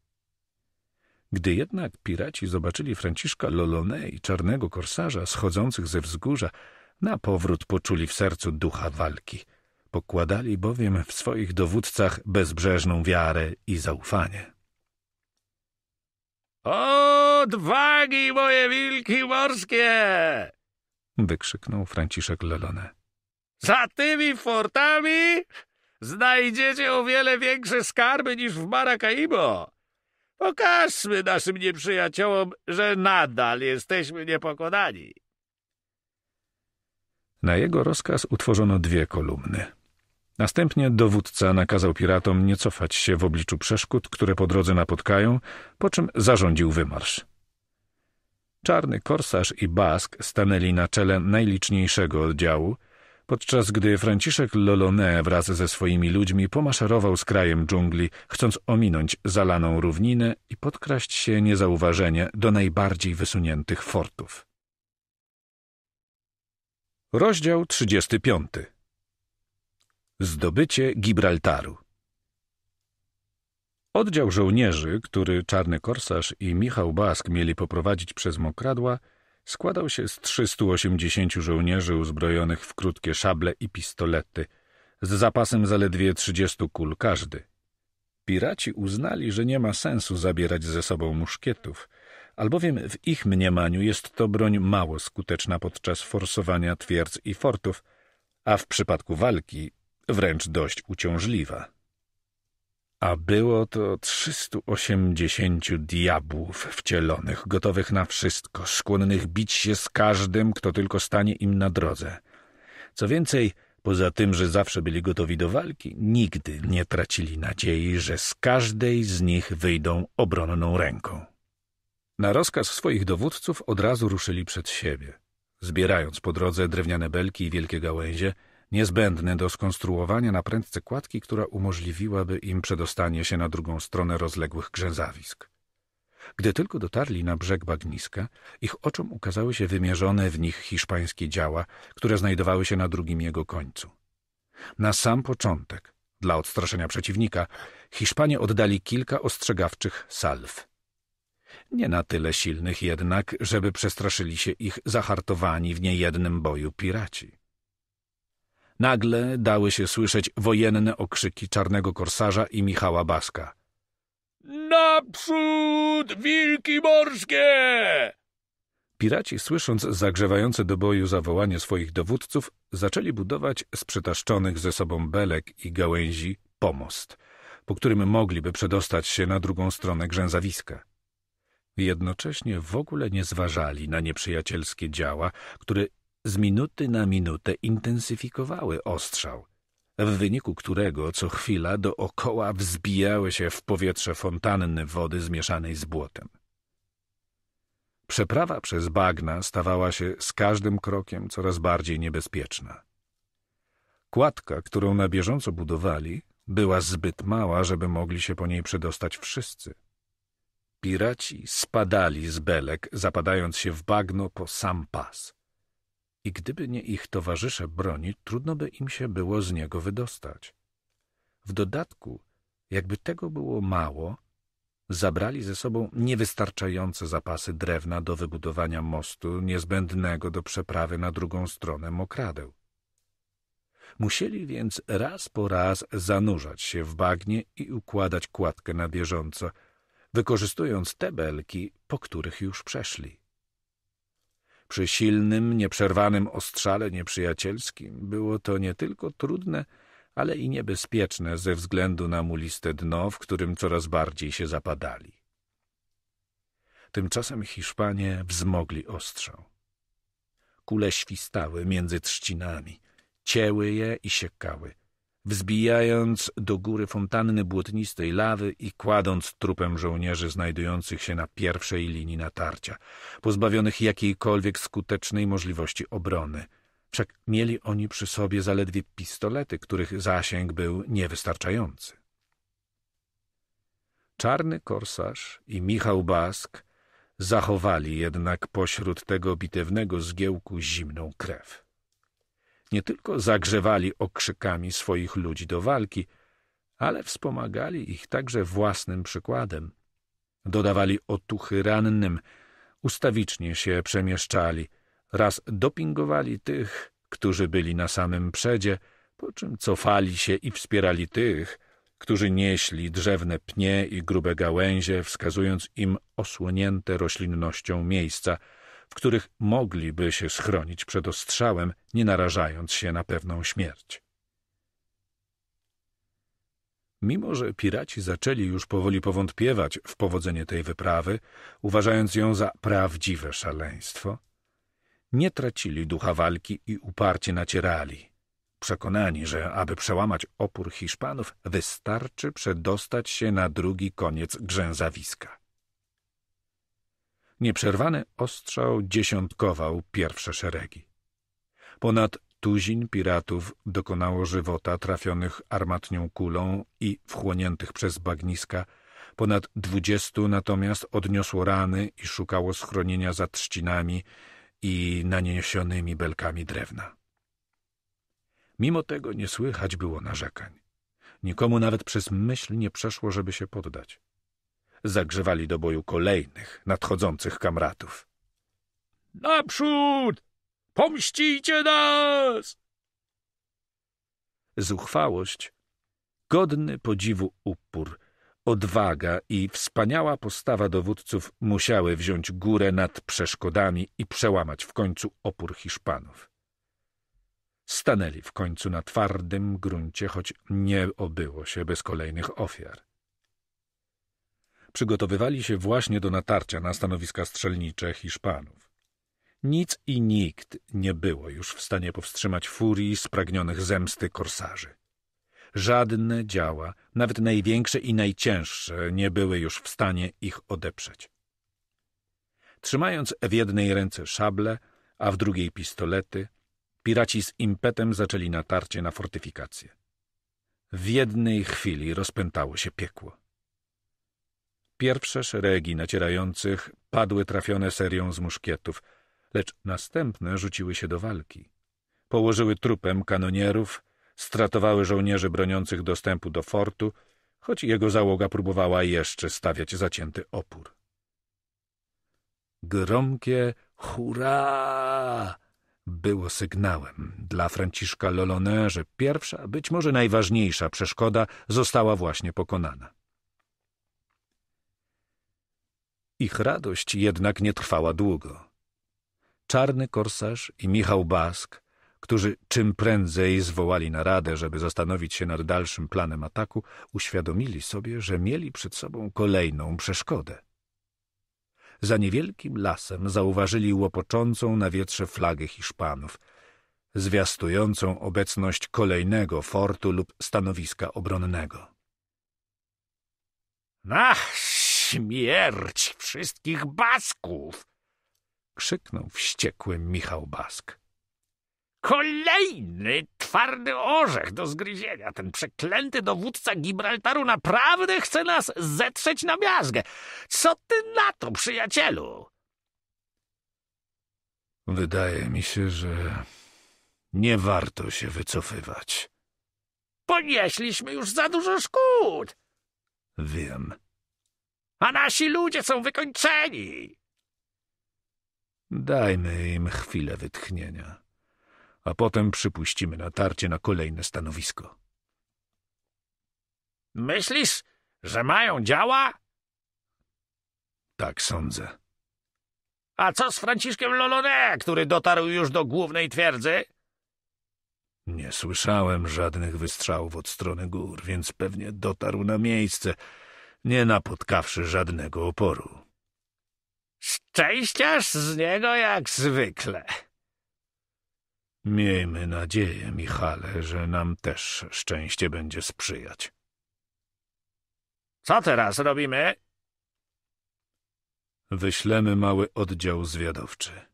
Gdy jednak piraci zobaczyli Franciszka Lolone i czarnego korsarza schodzących ze wzgórza, na powrót poczuli w sercu ducha walki – Pokładali bowiem w swoich dowódcach bezbrzeżną wiarę i zaufanie. Odwagi, moje wilki morskie! wykrzyknął Franciszek Lelone. Za tymi fortami znajdziecie o wiele większe skarby niż w Maracaibo. Pokażmy naszym nieprzyjaciołom, że nadal jesteśmy niepokonani. Na jego rozkaz utworzono dwie kolumny. Następnie dowódca nakazał piratom nie cofać się w obliczu przeszkód, które po drodze napotkają, po czym zarządził wymarsz. Czarny korsarz i Bask stanęli na czele najliczniejszego oddziału, podczas gdy Franciszek Lolone wraz ze swoimi ludźmi pomaszerował z krajem dżungli, chcąc ominąć zalaną równinę i podkraść się niezauważenie do najbardziej wysuniętych fortów. Rozdział 35 Zdobycie Gibraltaru. Oddział żołnierzy, który Czarny Korsarz i Michał Bask mieli poprowadzić przez mokradła, składał się z 380 żołnierzy uzbrojonych w krótkie szable i pistolety, z zapasem zaledwie 30 kul każdy. Piraci uznali, że nie ma sensu zabierać ze sobą muszkietów, albowiem w ich mniemaniu jest to broń mało skuteczna podczas forsowania twierdz i fortów, a w przypadku walki wręcz dość uciążliwa. A było to 380 diabłów wcielonych, gotowych na wszystko, skłonnych bić się z każdym, kto tylko stanie im na drodze. Co więcej, poza tym, że zawsze byli gotowi do walki, nigdy nie tracili nadziei, że z każdej z nich wyjdą obronną ręką. Na rozkaz swoich dowódców od razu ruszyli przed siebie, zbierając po drodze drewniane belki i wielkie gałęzie – niezbędny do skonstruowania na prędce kładki, która umożliwiłaby im przedostanie się na drugą stronę rozległych grzęzawisk. Gdy tylko dotarli na brzeg bagniska, ich oczom ukazały się wymierzone w nich hiszpańskie działa, które znajdowały się na drugim jego końcu. Na sam początek, dla odstraszenia przeciwnika, Hiszpanie oddali kilka ostrzegawczych salw. Nie na tyle silnych jednak, żeby przestraszyli się ich zahartowani w niejednym boju piraci. Nagle dały się słyszeć wojenne okrzyki czarnego korsarza i Michała Baska. Naprzód, wilki morskie! Piraci, słysząc zagrzewające do boju zawołanie swoich dowódców, zaczęli budować z przytaszczonych ze sobą belek i gałęzi pomost, po którym mogliby przedostać się na drugą stronę grzęzawiska. Jednocześnie w ogóle nie zważali na nieprzyjacielskie działa, które z minuty na minutę intensyfikowały ostrzał, w wyniku którego co chwila dookoła wzbijały się w powietrze fontanny wody zmieszanej z błotem. Przeprawa przez bagna stawała się z każdym krokiem coraz bardziej niebezpieczna. Kładka, którą na bieżąco budowali, była zbyt mała, żeby mogli się po niej przedostać wszyscy. Piraci spadali z belek, zapadając się w bagno po sam pas i gdyby nie ich towarzysze broni, trudno by im się było z niego wydostać. W dodatku, jakby tego było mało, zabrali ze sobą niewystarczające zapasy drewna do wybudowania mostu niezbędnego do przeprawy na drugą stronę mokradeł. Musieli więc raz po raz zanurzać się w bagnie i układać kładkę na bieżąco, wykorzystując te belki, po których już przeszli. Przy silnym, nieprzerwanym ostrzale nieprzyjacielskim było to nie tylko trudne, ale i niebezpieczne ze względu na muliste dno, w którym coraz bardziej się zapadali. Tymczasem Hiszpanie wzmogli ostrzał. Kule świstały między trzcinami, cięły je i siekały – wzbijając do góry fontanny błotnistej lawy i kładąc trupem żołnierzy znajdujących się na pierwszej linii natarcia, pozbawionych jakiejkolwiek skutecznej możliwości obrony. Wszak mieli oni przy sobie zaledwie pistolety, których zasięg był niewystarczający. Czarny korsarz i Michał Bask zachowali jednak pośród tego bitewnego zgiełku zimną krew nie tylko zagrzewali okrzykami swoich ludzi do walki, ale wspomagali ich także własnym przykładem. Dodawali otuchy rannym, ustawicznie się przemieszczali, raz dopingowali tych, którzy byli na samym przedzie, po czym cofali się i wspierali tych, którzy nieśli drzewne pnie i grube gałęzie, wskazując im osłonięte roślinnością miejsca – w których mogliby się schronić przed ostrzałem, nie narażając się na pewną śmierć. Mimo, że piraci zaczęli już powoli powątpiewać w powodzenie tej wyprawy, uważając ją za prawdziwe szaleństwo, nie tracili ducha walki i uparcie nacierali, przekonani, że aby przełamać opór Hiszpanów, wystarczy przedostać się na drugi koniec grzęzawiska. Nieprzerwany ostrzał dziesiątkował pierwsze szeregi. Ponad tuzin piratów dokonało żywota trafionych armatnią kulą i wchłoniętych przez bagniska, ponad dwudziestu natomiast odniosło rany i szukało schronienia za trzcinami i naniesionymi belkami drewna. Mimo tego nie słychać było narzekań. Nikomu nawet przez myśl nie przeszło, żeby się poddać zagrzewali do boju kolejnych, nadchodzących kamratów. Naprzód! Pomścicie nas! Zuchwałość, godny podziwu upór, odwaga i wspaniała postawa dowódców musiały wziąć górę nad przeszkodami i przełamać w końcu opór Hiszpanów. Stanęli w końcu na twardym gruncie, choć nie obyło się bez kolejnych ofiar przygotowywali się właśnie do natarcia na stanowiska strzelnicze Hiszpanów. Nic i nikt nie było już w stanie powstrzymać furii spragnionych zemsty korsarzy. Żadne działa, nawet największe i najcięższe, nie były już w stanie ich odeprzeć. Trzymając w jednej ręce szable, a w drugiej pistolety, piraci z impetem zaczęli natarcie na fortyfikacje. W jednej chwili rozpętało się piekło. Pierwsze szeregi nacierających padły trafione serią z muszkietów, lecz następne rzuciły się do walki. Położyły trupem kanonierów, stratowały żołnierzy broniących dostępu do fortu, choć jego załoga próbowała jeszcze stawiać zacięty opór. Gromkie hurra! było sygnałem. Dla Franciszka Lolone, że pierwsza, być może najważniejsza przeszkoda została właśnie pokonana. Ich radość jednak nie trwała długo. Czarny korsarz i Michał Bask, którzy czym prędzej zwołali naradę, żeby zastanowić się nad dalszym planem ataku, uświadomili sobie, że mieli przed sobą kolejną przeszkodę. Za niewielkim lasem zauważyli łopoczącą na wietrze flagę Hiszpanów, zwiastującą obecność kolejnego fortu lub stanowiska obronnego. — Ach, Śmierć wszystkich Basków! Krzyknął wściekły Michał Bask. Kolejny twardy orzech do zgryzienia. Ten przeklęty dowódca Gibraltaru naprawdę chce nas zetrzeć na miazgę. Co ty na to, przyjacielu? Wydaje mi się, że nie warto się wycofywać. Ponieśliśmy już za dużo szkód. Wiem a nasi ludzie są wykończeni. Dajmy im chwilę wytchnienia, a potem przypuścimy natarcie na kolejne stanowisko. Myślisz, że mają działa? Tak sądzę. A co z Franciszkiem Lolone, który dotarł już do głównej twierdzy? Nie słyszałem żadnych wystrzałów od strony gór, więc pewnie dotarł na miejsce nie napotkawszy żadnego oporu. Szczęściaż z niego jak zwykle. Miejmy nadzieję, Michale, że nam też szczęście będzie sprzyjać. Co teraz robimy? Wyślemy mały oddział zwiadowczy.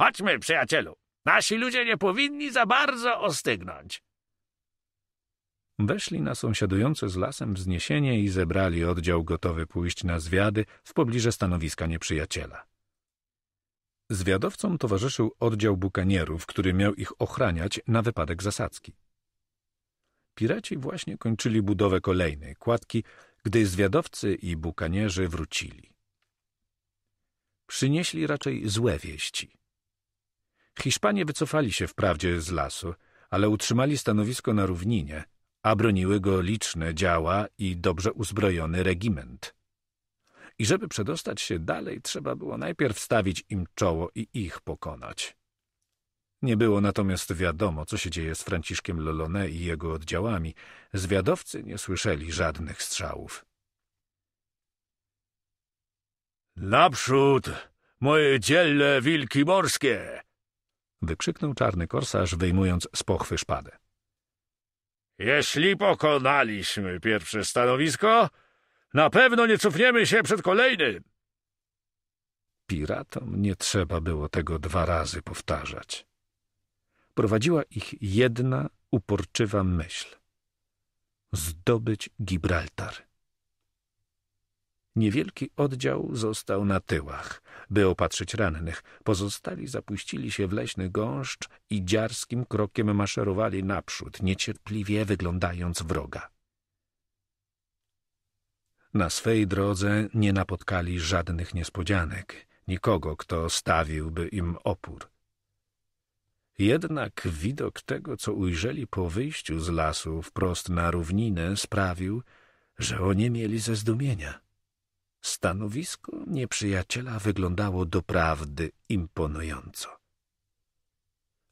Chodźmy, przyjacielu. Nasi ludzie nie powinni za bardzo ostygnąć weszli na sąsiadujące z lasem wzniesienie i zebrali oddział gotowy pójść na zwiady w pobliże stanowiska nieprzyjaciela. Zwiadowcom towarzyszył oddział bukanierów, który miał ich ochraniać na wypadek zasadzki. Piraci właśnie kończyli budowę kolejnej kładki, gdy zwiadowcy i bukanierzy wrócili. Przynieśli raczej złe wieści. Hiszpanie wycofali się wprawdzie z lasu, ale utrzymali stanowisko na równinie – a broniły go liczne działa i dobrze uzbrojony regiment. I żeby przedostać się dalej, trzeba było najpierw stawić im czoło i ich pokonać. Nie było natomiast wiadomo, co się dzieje z Franciszkiem Lolone i jego oddziałami. Zwiadowcy nie słyszeli żadnych strzałów. Naprzód, moje dzielne wilki morskie! wykrzyknął czarny korsarz, wyjmując z pochwy szpadę. Jeśli pokonaliśmy pierwsze stanowisko, na pewno nie cofniemy się przed kolejnym. Piratom nie trzeba było tego dwa razy powtarzać. Prowadziła ich jedna uporczywa myśl: zdobyć Gibraltar. Niewielki oddział został na tyłach, by opatrzyć rannych. Pozostali zapuścili się w leśny gąszcz i dziarskim krokiem maszerowali naprzód, niecierpliwie wyglądając wroga. Na swej drodze nie napotkali żadnych niespodzianek, nikogo, kto stawiłby im opór. Jednak widok tego, co ujrzeli po wyjściu z lasu wprost na równinę, sprawił, że oni mieli ze zdumienia. Stanowisko nieprzyjaciela wyglądało doprawdy imponująco.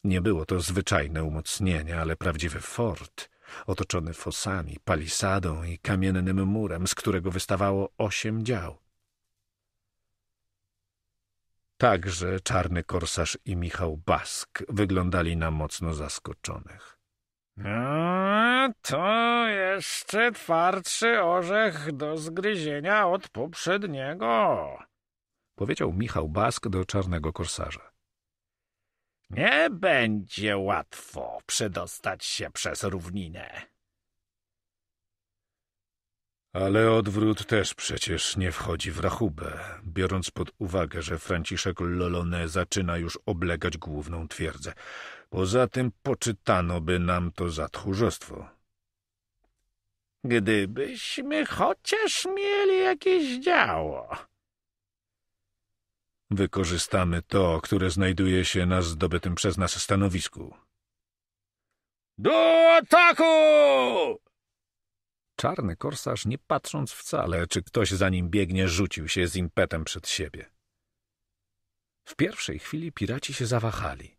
Nie było to zwyczajne umocnienie, ale prawdziwy fort, otoczony fosami, palisadą i kamiennym murem, z którego wystawało osiem dział. Także czarny korsarz i Michał Bask wyglądali na mocno zaskoczonych. No, to jeszcze twardszy orzech do zgryzienia od poprzedniego, powiedział Michał Bask do czarnego korsarza. Nie będzie łatwo przedostać się przez równinę. Ale odwrót też przecież nie wchodzi w rachubę, biorąc pod uwagę, że Franciszek Lolone zaczyna już oblegać główną twierdzę. Poza tym poczytano by nam to za tchórzostwo. Gdybyśmy chociaż mieli jakieś działo. Wykorzystamy to, które znajduje się na zdobytym przez nas stanowisku. Do ataku! Czarny korsarz, nie patrząc wcale, czy ktoś za nim biegnie, rzucił się z impetem przed siebie. W pierwszej chwili piraci się zawahali.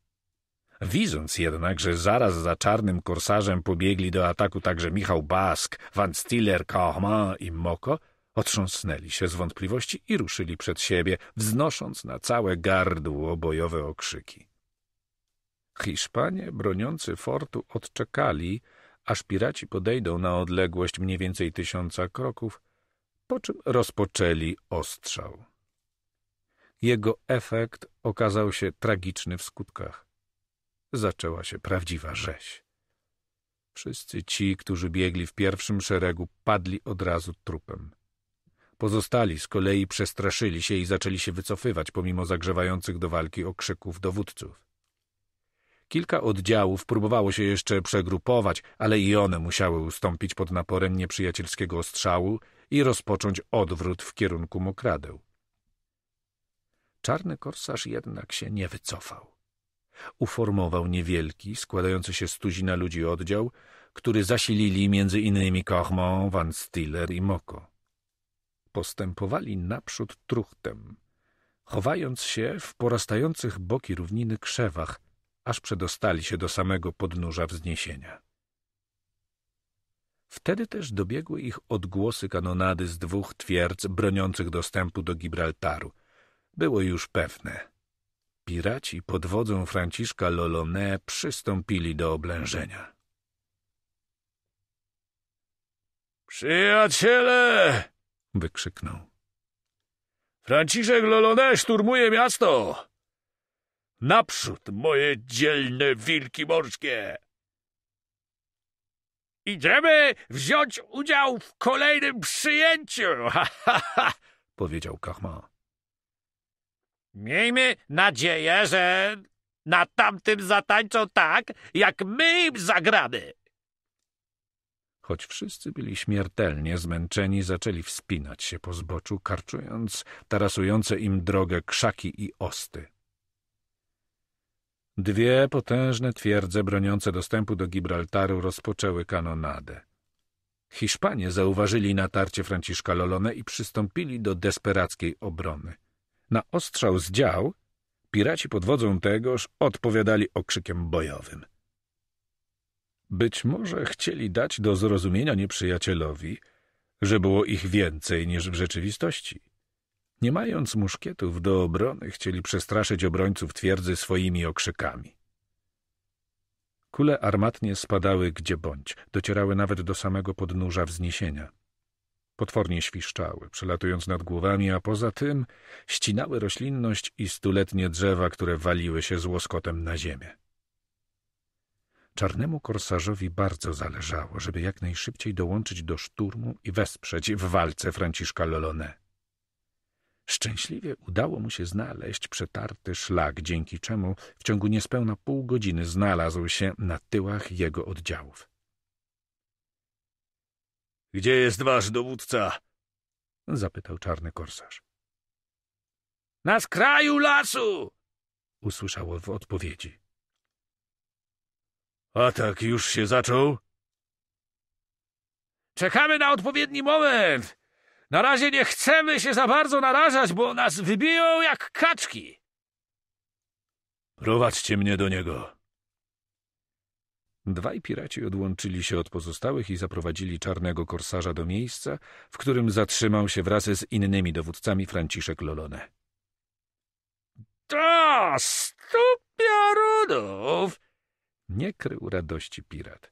Widząc jednak, że zaraz za czarnym korsarzem pobiegli do ataku także Michał Bask, Van Stiller, Kahman i Moko, otrząsnęli się z wątpliwości i ruszyli przed siebie, wznosząc na całe gardło bojowe okrzyki. Hiszpanie broniący fortu odczekali, aż piraci podejdą na odległość mniej więcej tysiąca kroków, po czym rozpoczęli ostrzał. Jego efekt okazał się tragiczny w skutkach zaczęła się prawdziwa rzeź. Wszyscy ci, którzy biegli w pierwszym szeregu, padli od razu trupem. Pozostali z kolei przestraszyli się i zaczęli się wycofywać, pomimo zagrzewających do walki okrzyków dowódców. Kilka oddziałów próbowało się jeszcze przegrupować, ale i one musiały ustąpić pod naporem nieprzyjacielskiego ostrzału i rozpocząć odwrót w kierunku mokradeł. Czarny korsarz jednak się nie wycofał. Uformował niewielki, składający się z tuzina ludzi oddział, który zasilili między innymi Cormont, Van Stiller i Moko. Postępowali naprzód truchtem, chowając się w porastających boki równiny krzewach, aż przedostali się do samego podnóża wzniesienia. Wtedy też dobiegły ich odgłosy kanonady z dwóch twierdz broniących dostępu do Gibraltaru. Było już pewne. Piraci pod wodzą Franciszka Lolone przystąpili do oblężenia. Przyjaciele! wykrzyknął. Franciszek Lolone szturmuje miasto! Naprzód, moje dzielne wilki morskie! Idziemy wziąć udział w kolejnym przyjęciu! Ha, ha, ha! powiedział Kachman. Miejmy nadzieję, że na tamtym zatańczą tak, jak my im zagramy. Choć wszyscy byli śmiertelnie zmęczeni, zaczęli wspinać się po zboczu, karczując tarasujące im drogę krzaki i osty. Dwie potężne twierdze broniące dostępu do Gibraltaru rozpoczęły kanonadę. Hiszpanie zauważyli natarcie Franciszka Lolone i przystąpili do desperackiej obrony. Na ostrzał z dział piraci pod wodzą tegoż odpowiadali okrzykiem bojowym. Być może chcieli dać do zrozumienia nieprzyjacielowi, że było ich więcej niż w rzeczywistości. Nie mając muszkietów do obrony, chcieli przestraszyć obrońców twierdzy swoimi okrzykami. Kule armatnie spadały gdzie bądź, docierały nawet do samego podnóża wzniesienia. Potwornie świszczały, przelatując nad głowami, a poza tym ścinały roślinność i stuletnie drzewa, które waliły się z łoskotem na ziemię. Czarnemu korsarzowi bardzo zależało, żeby jak najszybciej dołączyć do szturmu i wesprzeć w walce Franciszka Lolone. Szczęśliwie udało mu się znaleźć przetarty szlak, dzięki czemu w ciągu niespełna pół godziny znalazł się na tyłach jego oddziałów. — Gdzie jest wasz dowódca? — zapytał czarny korsarz. — Na skraju lasu! — usłyszało w odpowiedzi. — Atak już się zaczął? — Czekamy na odpowiedni moment! Na razie nie chcemy się za bardzo narażać, bo nas wybiją jak kaczki! — Prowadźcie mnie do niego! Dwaj piraci odłączyli się od pozostałych i zaprowadzili czarnego korsarza do miejsca, w którym zatrzymał się wraz z innymi dowódcami Franciszek Lolone. — Ta stu rudów! nie krył radości pirat. —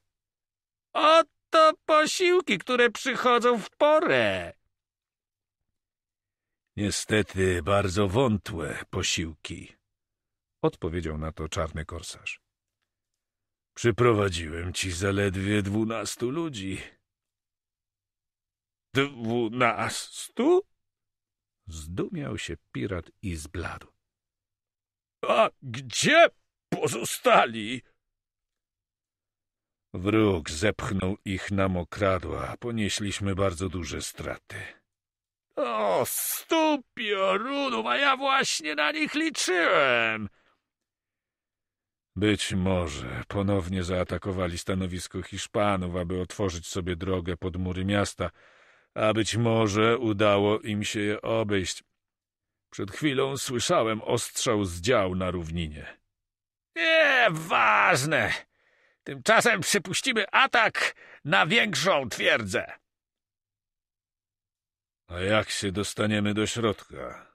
Oto posiłki, które przychodzą w porę! — Niestety bardzo wątłe posiłki — odpowiedział na to czarny korsarz. Przyprowadziłem ci zaledwie dwunastu ludzi. Dwunastu? Zdumiał się pirat i zbladł. A gdzie pozostali? Wróg zepchnął ich na mokradła. Ponieśliśmy bardzo duże straty. O, stu piorunów, a ja właśnie na nich liczyłem! Być może ponownie zaatakowali stanowisko Hiszpanów, aby otworzyć sobie drogę pod mury miasta, a być może udało im się je obejść. Przed chwilą słyszałem ostrzał z dział na równinie. Nie, ważne! Tymczasem przypuścimy atak na większą twierdzę. A jak się dostaniemy do środka?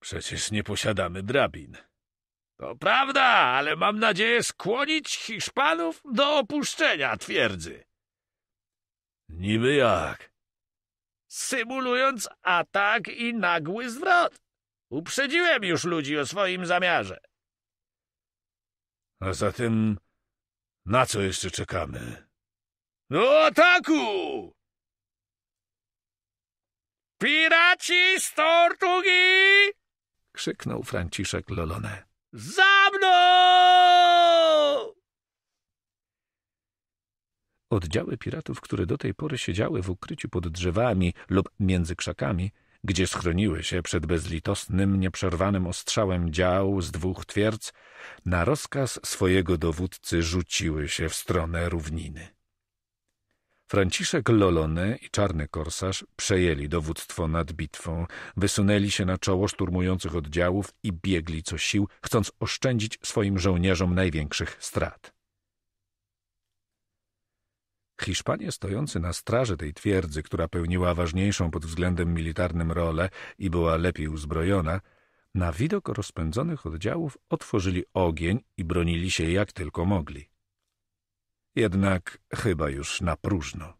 Przecież nie posiadamy drabin. To prawda, ale mam nadzieję skłonić Hiszpanów do opuszczenia twierdzy. Niby jak? Symulując atak i nagły zwrot. Uprzedziłem już ludzi o swoim zamiarze. A zatem na co jeszcze czekamy? No ataku! Piraci z Tortugi! krzyknął Franciszek Lolone. Za mną! Oddziały piratów, które do tej pory siedziały w ukryciu pod drzewami lub między krzakami, gdzie schroniły się przed bezlitosnym, nieprzerwanym ostrzałem dział z dwóch twierdz, na rozkaz swojego dowódcy rzuciły się w stronę równiny. Franciszek Lolone i Czarny Korsarz przejęli dowództwo nad bitwą, wysunęli się na czoło szturmujących oddziałów i biegli co sił, chcąc oszczędzić swoim żołnierzom największych strat. Hiszpanie stojący na straży tej twierdzy, która pełniła ważniejszą pod względem militarnym rolę i była lepiej uzbrojona, na widok rozpędzonych oddziałów otworzyli ogień i bronili się jak tylko mogli jednak chyba już na próżno.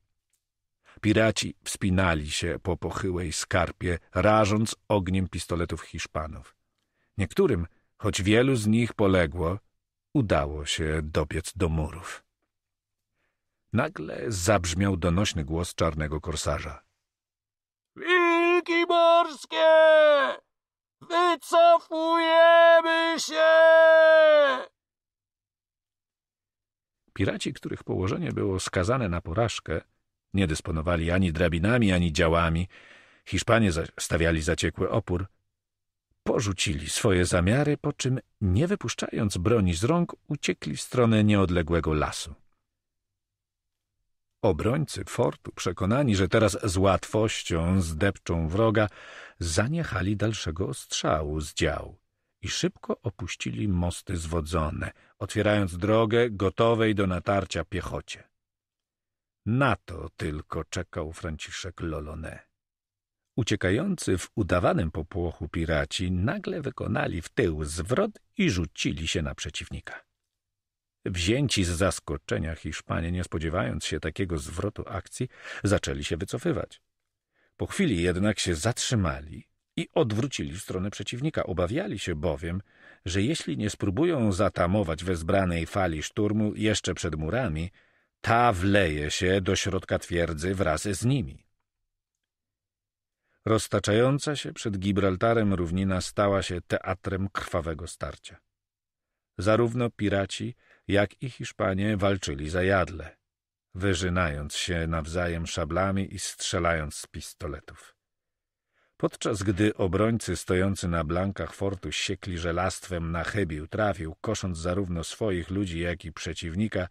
Piraci wspinali się po pochyłej skarpie, rażąc ogniem pistoletów Hiszpanów. Niektórym, choć wielu z nich poległo, udało się dobiec do murów. Nagle zabrzmiał donośny głos czarnego korsarza. Wilki morskie! Wycofujemy się! Piraci, których położenie było skazane na porażkę, nie dysponowali ani drabinami, ani działami. Hiszpanie stawiali zaciekły opór. Porzucili swoje zamiary, po czym, nie wypuszczając broni z rąk, uciekli w stronę nieodległego lasu. Obrońcy fortu, przekonani, że teraz z łatwością zdepczą wroga, zaniechali dalszego ostrzału z działu i szybko opuścili mosty zwodzone, otwierając drogę gotowej do natarcia piechocie. Na to tylko czekał Franciszek Lolone. Uciekający w udawanym popłochu piraci nagle wykonali w tył zwrot i rzucili się na przeciwnika. Wzięci z zaskoczenia Hiszpanie, nie spodziewając się takiego zwrotu akcji, zaczęli się wycofywać. Po chwili jednak się zatrzymali i odwrócili w stronę przeciwnika. Obawiali się bowiem, że jeśli nie spróbują zatamować wezbranej fali szturmu jeszcze przed murami, ta wleje się do środka twierdzy wraz z nimi. Roztaczająca się przed Gibraltarem równina stała się teatrem krwawego starcia. Zarówno piraci, jak i Hiszpanie walczyli za jadle, wyrzynając się nawzajem szablami i strzelając z pistoletów. Podczas gdy obrońcy stojący na blankach fortu siekli, żelastwem na chybił trafił, kosząc zarówno swoich ludzi, jak i przeciwnika,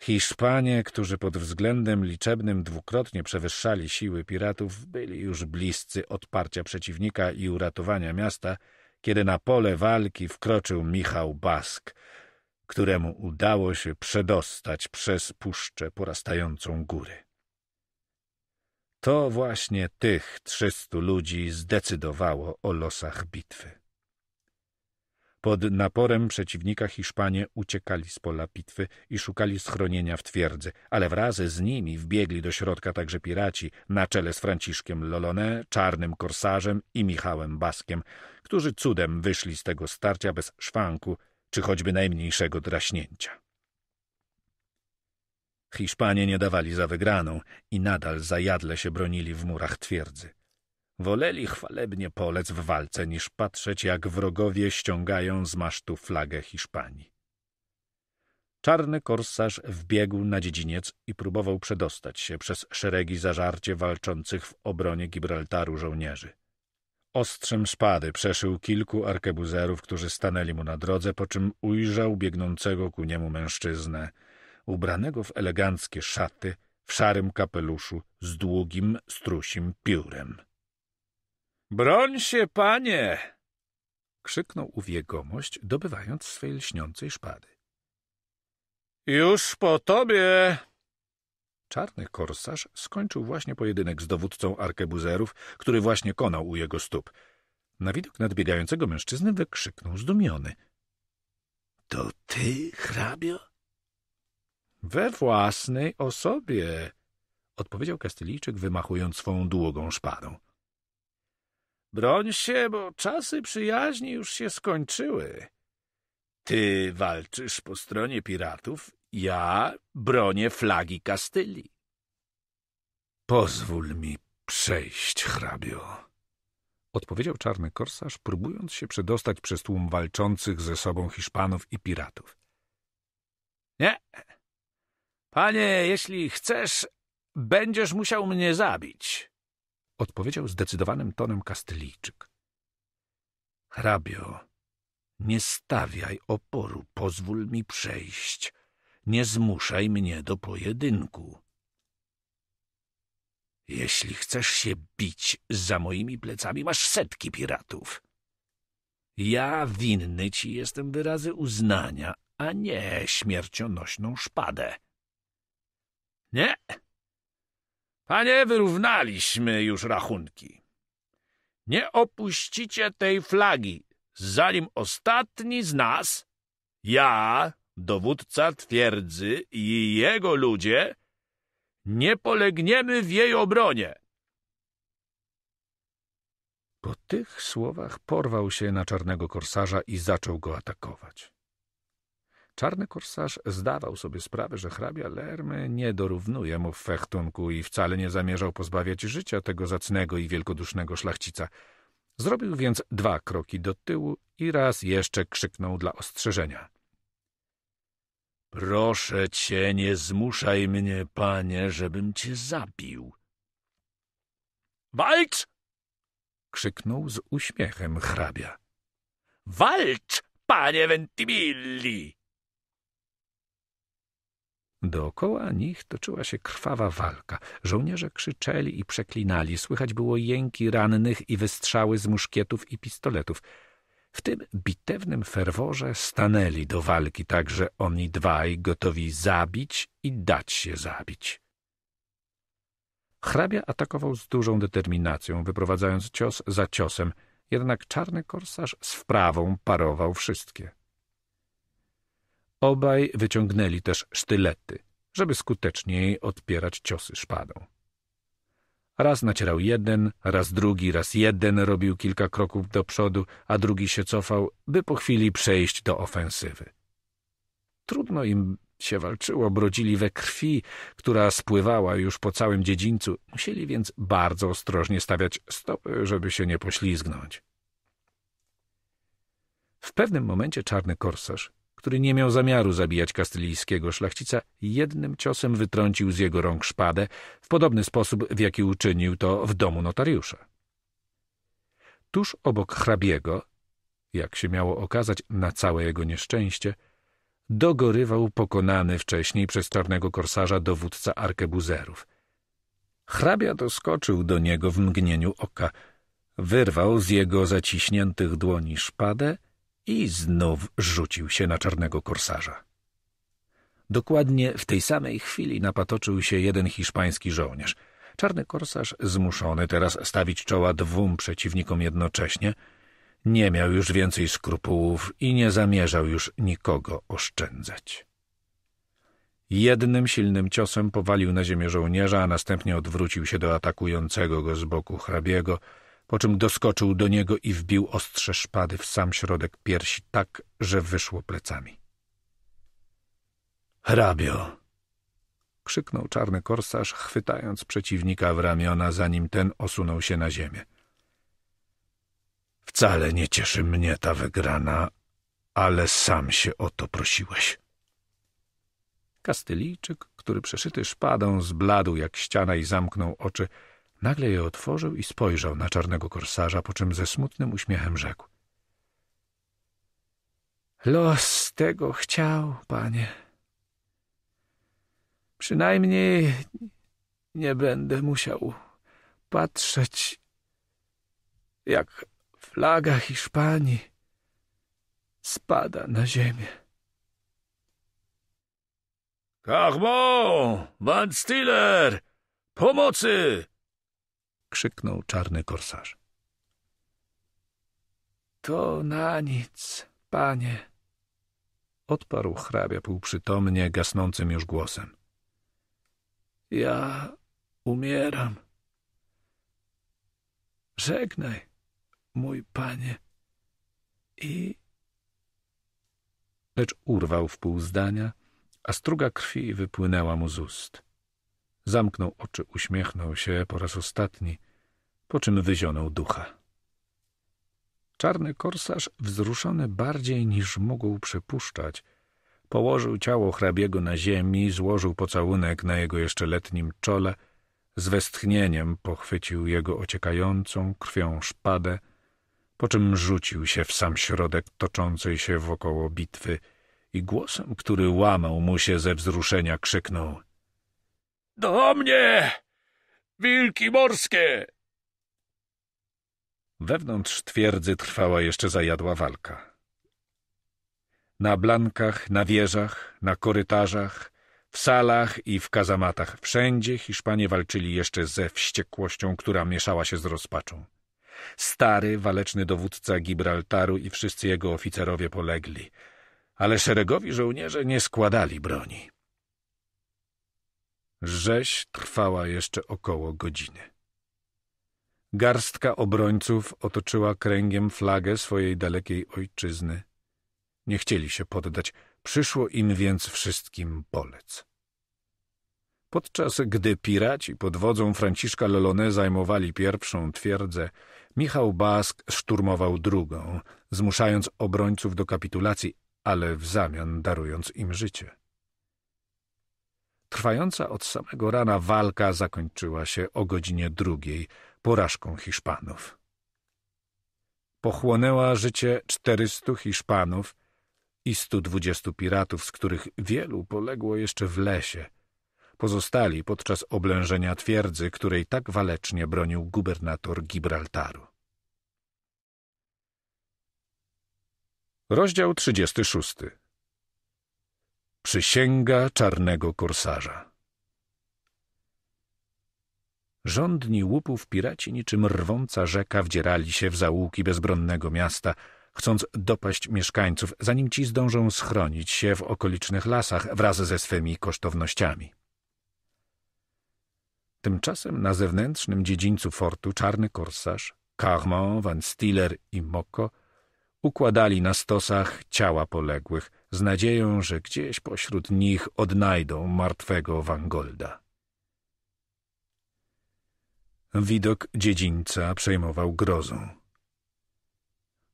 Hiszpanie, którzy pod względem liczebnym dwukrotnie przewyższali siły piratów, byli już bliscy odparcia przeciwnika i uratowania miasta, kiedy na pole walki wkroczył Michał Bask, któremu udało się przedostać przez puszczę porastającą góry. To właśnie tych trzystu ludzi zdecydowało o losach bitwy. Pod naporem przeciwnika Hiszpanie uciekali z pola bitwy i szukali schronienia w twierdzy, ale wraz z nimi wbiegli do środka także piraci, na czele z Franciszkiem Lolone, Czarnym Korsarzem i Michałem Baskiem, którzy cudem wyszli z tego starcia bez szwanku czy choćby najmniejszego draśnięcia. Hiszpanie nie dawali za wygraną i nadal zajadle się bronili w murach twierdzy. Woleli chwalebnie polec w walce, niż patrzeć, jak wrogowie ściągają z masztu flagę Hiszpanii. Czarny korsarz wbiegł na dziedziniec i próbował przedostać się przez szeregi zażarcie walczących w obronie Gibraltaru żołnierzy. Ostrzem szpady przeszył kilku arkebuzerów, którzy stanęli mu na drodze, po czym ujrzał biegnącego ku niemu mężczyznę – ubranego w eleganckie szaty, w szarym kapeluszu z długim, strusim piórem. — Broń się, panie! — krzyknął ów jegomość, dobywając swej lśniącej szpady. — Już po tobie! Czarny korsarz skończył właśnie pojedynek z dowódcą arkebuzerów, który właśnie konał u jego stóp. Na widok nadbiegającego mężczyzny wykrzyknął zdumiony. — To ty, hrabio? — we własnej osobie, odpowiedział Kastylijczyk, wymachując swą długą szpadą. Broń się, bo czasy przyjaźni już się skończyły. Ty walczysz po stronie piratów, ja bronię flagi Kastylii. Pozwól mi przejść, hrabio, odpowiedział czarny korsarz, próbując się przedostać przez tłum walczących ze sobą Hiszpanów i piratów. Nie, Panie, jeśli chcesz, będziesz musiał mnie zabić, odpowiedział zdecydowanym tonem Kastylijczyk. Hrabio, nie stawiaj oporu, pozwól mi przejść. Nie zmuszaj mnie do pojedynku. Jeśli chcesz się bić, za moimi plecami masz setki piratów. Ja winny ci jestem wyrazy uznania, a nie śmiercionośną szpadę. Nie. Panie, wyrównaliśmy już rachunki. Nie opuścicie tej flagi, zanim ostatni z nas, ja, dowódca twierdzy i jego ludzie, nie polegniemy w jej obronie. Po tych słowach porwał się na czarnego korsarza i zaczął go atakować. Czarny korsarz zdawał sobie sprawę, że hrabia Lermy nie dorównuje mu w fechtunku i wcale nie zamierzał pozbawiać życia tego zacnego i wielkodusznego szlachcica. Zrobił więc dwa kroki do tyłu i raz jeszcze krzyknął dla ostrzeżenia. Proszę cię, nie zmuszaj mnie, panie, żebym cię zabił. Walcz! krzyknął z uśmiechem hrabia. Walcz, panie Ventimilli!” Dookoła nich toczyła się krwawa walka. Żołnierze krzyczeli i przeklinali. Słychać było jęki rannych i wystrzały z muszkietów i pistoletów. W tym bitewnym ferworze stanęli do walki także oni dwaj, gotowi zabić i dać się zabić. Hrabia atakował z dużą determinacją, wyprowadzając cios za ciosem, jednak czarny korsarz z wprawą parował wszystkie. Obaj wyciągnęli też sztylety, żeby skuteczniej odpierać ciosy szpadą. Raz nacierał jeden, raz drugi, raz jeden robił kilka kroków do przodu, a drugi się cofał, by po chwili przejść do ofensywy. Trudno im się walczyło, brodzili we krwi, która spływała już po całym dziedzińcu, musieli więc bardzo ostrożnie stawiać stopy, żeby się nie poślizgnąć. W pewnym momencie czarny korsarz który nie miał zamiaru zabijać kastylijskiego szlachcica, jednym ciosem wytrącił z jego rąk szpadę w podobny sposób, w jaki uczynił to w domu notariusza. Tuż obok hrabiego, jak się miało okazać na całe jego nieszczęście, dogorywał pokonany wcześniej przez czarnego korsarza dowódca arkebuzerów. Hrabia doskoczył do niego w mgnieniu oka, wyrwał z jego zaciśniętych dłoni szpadę i znów rzucił się na czarnego korsarza. Dokładnie w tej samej chwili napatoczył się jeden hiszpański żołnierz. Czarny korsarz, zmuszony teraz stawić czoła dwóm przeciwnikom jednocześnie, nie miał już więcej skrupułów i nie zamierzał już nikogo oszczędzać. Jednym silnym ciosem powalił na ziemię żołnierza, a następnie odwrócił się do atakującego go z boku hrabiego, po czym doskoczył do niego i wbił ostrze szpady w sam środek piersi tak, że wyszło plecami. Hrabio! krzyknął czarny korsarz, chwytając przeciwnika w ramiona, zanim ten osunął się na ziemię. Wcale nie cieszy mnie ta wygrana, ale sam się o to prosiłeś. Kastylijczyk, który przeszyty szpadą, zbladł jak ściana i zamknął oczy, Nagle je otworzył i spojrzał na czarnego korsarza, po czym ze smutnym uśmiechem rzekł. Los tego chciał, panie. Przynajmniej nie będę musiał patrzeć, jak flaga Hiszpanii spada na ziemię. Carbon! Van Stiller! Pomocy! krzyknął czarny korsarz. To na nic, panie, odparł hrabia półprzytomnie, gasnącym już głosem. Ja umieram. Żegnaj, mój panie, i... Lecz urwał w pół zdania, a struga krwi wypłynęła mu z ust. Zamknął oczy, uśmiechnął się po raz ostatni, po czym wyzionął ducha. Czarny korsarz, wzruszony bardziej niż mógł przypuszczać, położył ciało hrabiego na ziemi, złożył pocałunek na jego jeszcze letnim czole, z westchnieniem pochwycił jego ociekającą krwią szpadę, po czym rzucił się w sam środek toczącej się wokoło bitwy i głosem, który łamał mu się ze wzruszenia, krzyknął do mnie! Wilki morskie! Wewnątrz twierdzy trwała jeszcze zajadła walka. Na blankach, na wieżach, na korytarzach, w salach i w kazamatach wszędzie Hiszpanie walczyli jeszcze ze wściekłością, która mieszała się z rozpaczą. Stary, waleczny dowódca Gibraltaru i wszyscy jego oficerowie polegli, ale szeregowi żołnierze nie składali broni. Rzeź trwała jeszcze około godziny. Garstka obrońców otoczyła kręgiem flagę swojej dalekiej ojczyzny. Nie chcieli się poddać, przyszło im więc wszystkim polec. Podczas gdy piraci pod wodzą Franciszka Lolone zajmowali pierwszą twierdzę, Michał Bask szturmował drugą, zmuszając obrońców do kapitulacji, ale w zamian darując im życie. Trwająca od samego rana walka zakończyła się o godzinie drugiej porażką Hiszpanów. Pochłonęła życie 400 Hiszpanów i 120 piratów, z których wielu poległo jeszcze w lesie. Pozostali podczas oblężenia twierdzy, której tak walecznie bronił gubernator Gibraltaru. Rozdział 36 Przysięga czarnego korsarza. Rządni łupów piraci niczym rwąca rzeka wdzierali się w zaułki bezbronnego miasta, chcąc dopaść mieszkańców, zanim ci zdążą schronić się w okolicznych lasach wraz ze swymi kosztownościami. Tymczasem na zewnętrznym dziedzińcu fortu czarny korsarz, Carmont, Van Stiller i Moko układali na stosach ciała poległych – z nadzieją, że gdzieś pośród nich odnajdą martwego Wangolda. Widok dziedzińca przejmował grozą.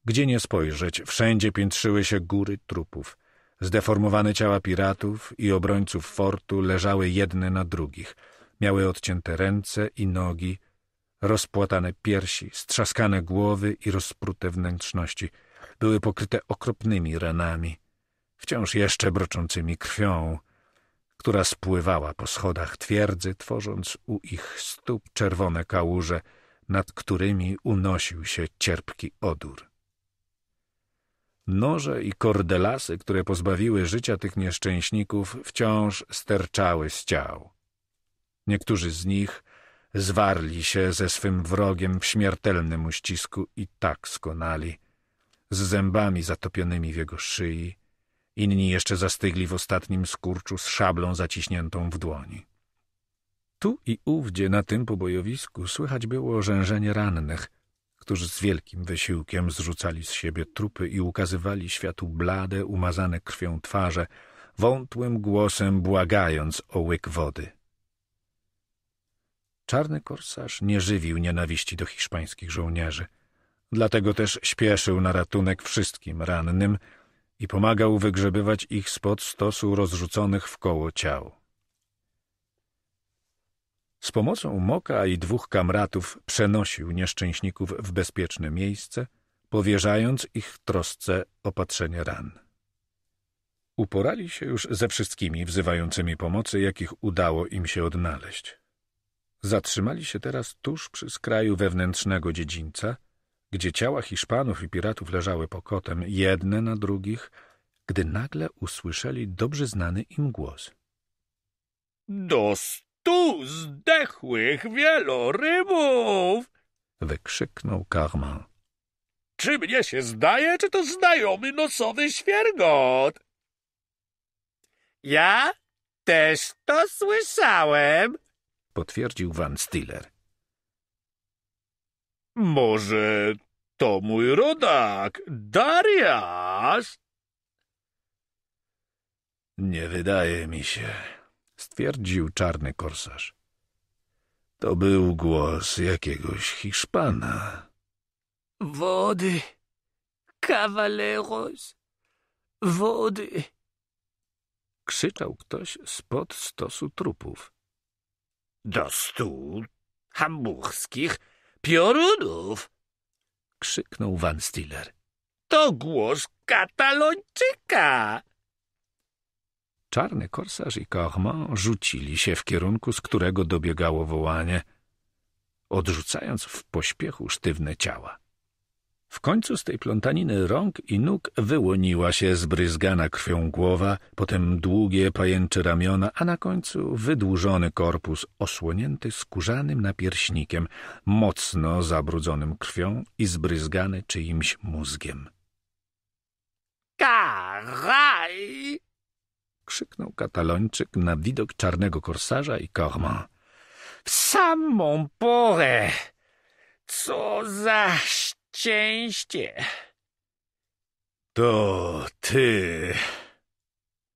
Gdzie nie spojrzeć, wszędzie piętrzyły się góry trupów. Zdeformowane ciała piratów i obrońców fortu leżały jedne na drugich. Miały odcięte ręce i nogi, rozpłatane piersi, strzaskane głowy i rozprute wnętrzności. Były pokryte okropnymi ranami wciąż jeszcze broczącymi krwią, która spływała po schodach twierdzy, tworząc u ich stóp czerwone kałuże, nad którymi unosił się cierpki odór. Noże i kordelasy, które pozbawiły życia tych nieszczęśników, wciąż sterczały z ciał. Niektórzy z nich zwarli się ze swym wrogiem w śmiertelnym uścisku i tak skonali, z zębami zatopionymi w jego szyi, Inni jeszcze zastygli w ostatnim skurczu z szablą zaciśniętą w dłoni. Tu i ówdzie na tym pobojowisku słychać było rzężenie rannych, którzy z wielkim wysiłkiem zrzucali z siebie trupy i ukazywali światu blade, umazane krwią twarze, wątłym głosem błagając o łyk wody. Czarny korsarz nie żywił nienawiści do hiszpańskich żołnierzy, dlatego też śpieszył na ratunek wszystkim rannym, i pomagał wygrzebywać ich spod stosu rozrzuconych w koło ciał. Z pomocą Moka i dwóch kamratów przenosił nieszczęśników w bezpieczne miejsce, powierzając ich trosce opatrzenie ran. Uporali się już ze wszystkimi wzywającymi pomocy, jakich udało im się odnaleźć. Zatrzymali się teraz tuż przy skraju wewnętrznego dziedzińca – gdzie ciała Hiszpanów i piratów leżały pokotem, jedne na drugich, gdy nagle usłyszeli dobrze znany im głos. Do stu zdechłych wielorybów! wykrzyknął Karman. Czy mnie się zdaje, czy to znajomy nosowy świergot? Ja też to słyszałem, potwierdził Van Stiller. Może to mój rodak, Dariusz? Nie wydaje mi się, stwierdził czarny korsarz. To był głos jakiegoś Hiszpana. Wody, kawaleros, wody! Krzyczał ktoś spod stosu trupów. Do stół hamburskich piorunów! krzyknął Van Stiller. To głos katalończyka! Czarny korsarz i Cormand rzucili się w kierunku, z którego dobiegało wołanie, odrzucając w pośpiechu sztywne ciała. W końcu z tej plątaniny rąk i nóg wyłoniła się zbryzgana krwią głowa, potem długie pajęcze ramiona, a na końcu wydłużony korpus osłonięty skórzanym napierśnikiem, mocno zabrudzonym krwią i zbryzgany czyimś mózgiem. Karaj! krzyknął katalończyk na widok czarnego korsarza i korma. W samą porę! Co za szczęście. To ty!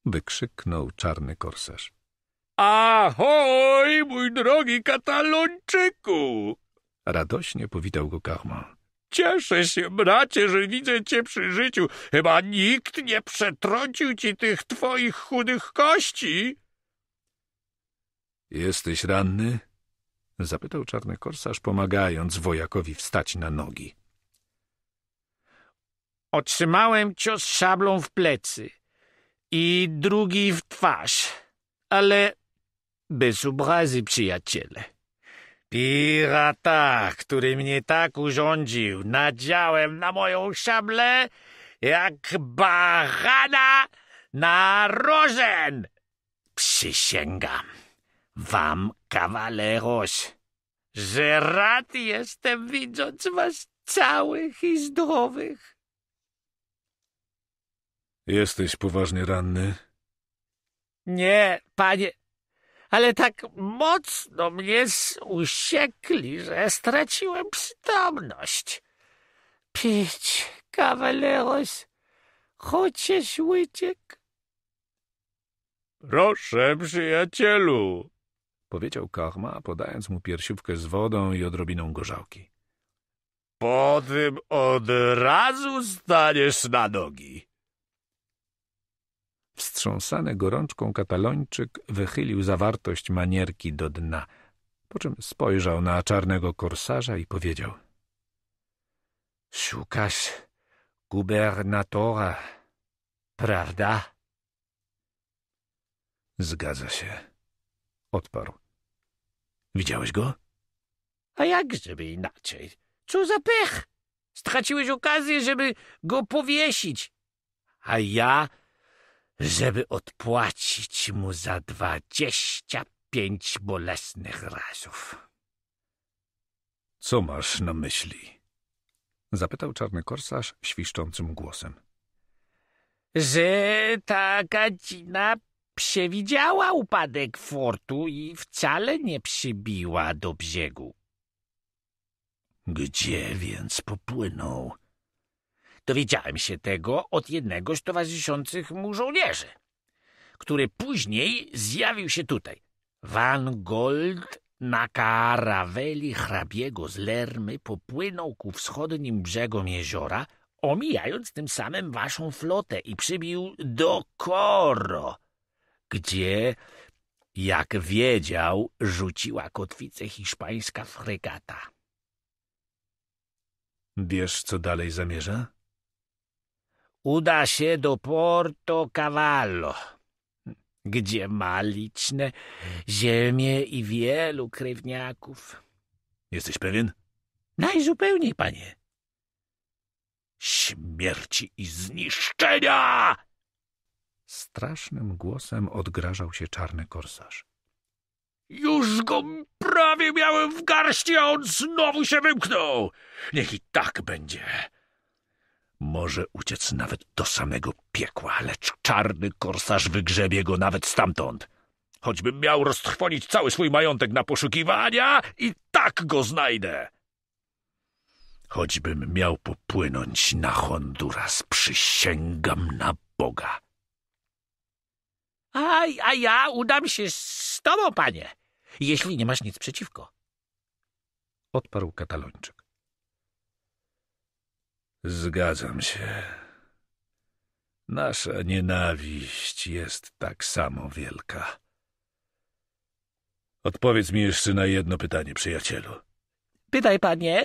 wykrzyknął czarny korsarz. Ahoj, mój drogi katalończyku! Radośnie powitał go Kachman. Cieszę się, bracie, że widzę cię przy życiu. Chyba nikt nie przetrącił ci tych twoich chudych kości. Jesteś ranny? Zapytał czarny korsarz, pomagając wojakowi wstać na nogi. Otrzymałem cios szablą w plecy i drugi w twarz, ale bez obrazy, przyjaciele. Pirata, który mnie tak urządził, nadziałem na moją szablę jak barana na rożen. Przysięgam wam, kawaleros, że rad jestem widząc was całych i zdrowych. Jesteś poważnie ranny? Nie, panie, ale tak mocno mnie usiekli, że straciłem przytomność. Pić, kawaleros, chociaż łyciek. Proszę, przyjacielu, powiedział Kachma, podając mu piersiówkę z wodą i odrobiną gorzałki. Po tym od razu staniesz na nogi. Wstrząsany gorączką katalończyk wychylił zawartość manierki do dna, po czym spojrzał na czarnego korsarza i powiedział — Szukasz gubernatora, prawda? — Zgadza się — odparł. — Widziałeś go? — A jakżeby inaczej? Co za pech! Straciłeś okazję, żeby go powiesić. A ja żeby odpłacić mu za dwadzieścia pięć bolesnych razów. Co masz na myśli? Zapytał czarny korsarz świszczącym głosem. Że ta gadzina przewidziała upadek fortu i wcale nie przybiła do brzegu. Gdzie więc popłynął? Dowiedziałem się tego od jednego z towarzyszących mu żołnierzy, który później zjawił się tutaj. Van Gold na karaweli hrabiego z Lermy popłynął ku wschodnim brzegom jeziora, omijając tym samym waszą flotę i przybił do Koro, gdzie, jak wiedział, rzuciła kotwicę hiszpańska fregata. Wiesz, co dalej zamierza? uda się do Porto Cavallo, gdzie ma liczne ziemie i wielu krewniaków. Jesteś pewien? Najzupełniej, panie. Śmierci i zniszczenia! Strasznym głosem odgrażał się czarny korsarz. Już go prawie miałem w garści, a on znowu się wymknął. Niech i tak będzie. Może uciec nawet do samego piekła, lecz czarny korsarz wygrzebie go nawet stamtąd. Choćbym miał roztrwonić cały swój majątek na poszukiwania, i tak go znajdę. Choćbym miał popłynąć na Honduras, przysięgam na Boga. A, a ja udam się z tobą, panie, jeśli nie masz nic przeciwko. Odparł katalończyk. Zgadzam się. Nasza nienawiść jest tak samo wielka. Odpowiedz mi jeszcze na jedno pytanie, przyjacielu. Pytaj, panie.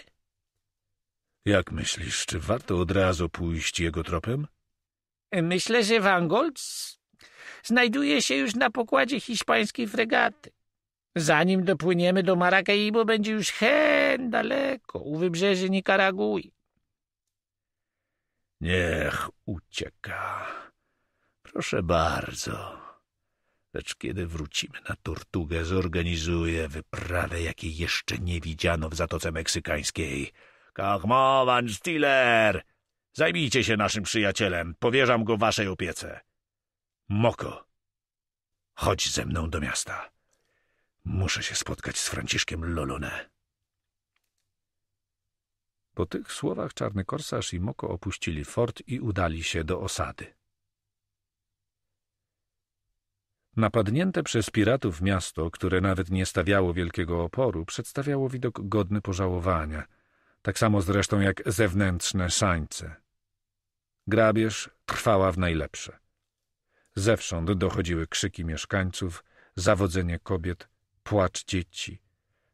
Jak myślisz, czy warto od razu pójść jego tropem? Myślę, że Wangolc znajduje się już na pokładzie hiszpańskiej fregaty. Zanim dopłyniemy do Maracaibo, będzie już hen daleko, u wybrzeży Nikaragui. Niech ucieka. Proszę bardzo. Lecz kiedy wrócimy na Tortugę, zorganizuję wyprawę, jakiej jeszcze nie widziano w Zatoce Meksykańskiej. Kachmowan Stiller! Zajmijcie się naszym przyjacielem. Powierzam go waszej opiece. Moko, chodź ze mną do miasta. Muszę się spotkać z Franciszkiem Lolone. Po tych słowach czarny korsarz i Moko opuścili fort i udali się do osady. Napadnięte przez piratów miasto, które nawet nie stawiało wielkiego oporu, przedstawiało widok godny pożałowania, tak samo zresztą jak zewnętrzne szańce. Grabież trwała w najlepsze. Zewsząd dochodziły krzyki mieszkańców, zawodzenie kobiet, płacz dzieci,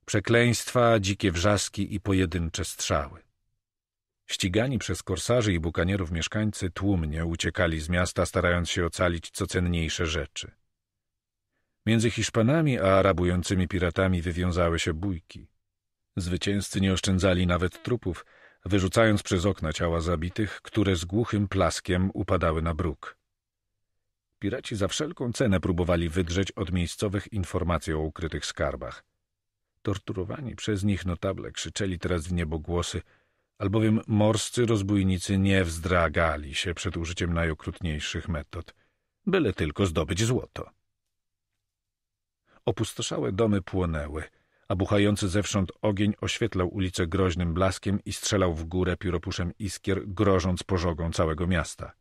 przekleństwa, dzikie wrzaski i pojedyncze strzały. Ścigani przez korsarzy i bukanierów mieszkańcy tłumnie uciekali z miasta, starając się ocalić co cenniejsze rzeczy. Między Hiszpanami a arabującymi piratami wywiązały się bójki. Zwycięzcy nie oszczędzali nawet trupów, wyrzucając przez okna ciała zabitych, które z głuchym plaskiem upadały na bruk. Piraci za wszelką cenę próbowali wydrzeć od miejscowych informacje o ukrytych skarbach. Torturowani przez nich notable krzyczeli teraz w niebogłosy – albowiem morscy rozbójnicy nie wzdragali się przed użyciem najokrutniejszych metod, byle tylko zdobyć złoto. Opustoszałe domy płonęły, a buchający zewsząd ogień oświetlał ulicę groźnym blaskiem i strzelał w górę pióropuszem iskier, grożąc pożogą całego miasta.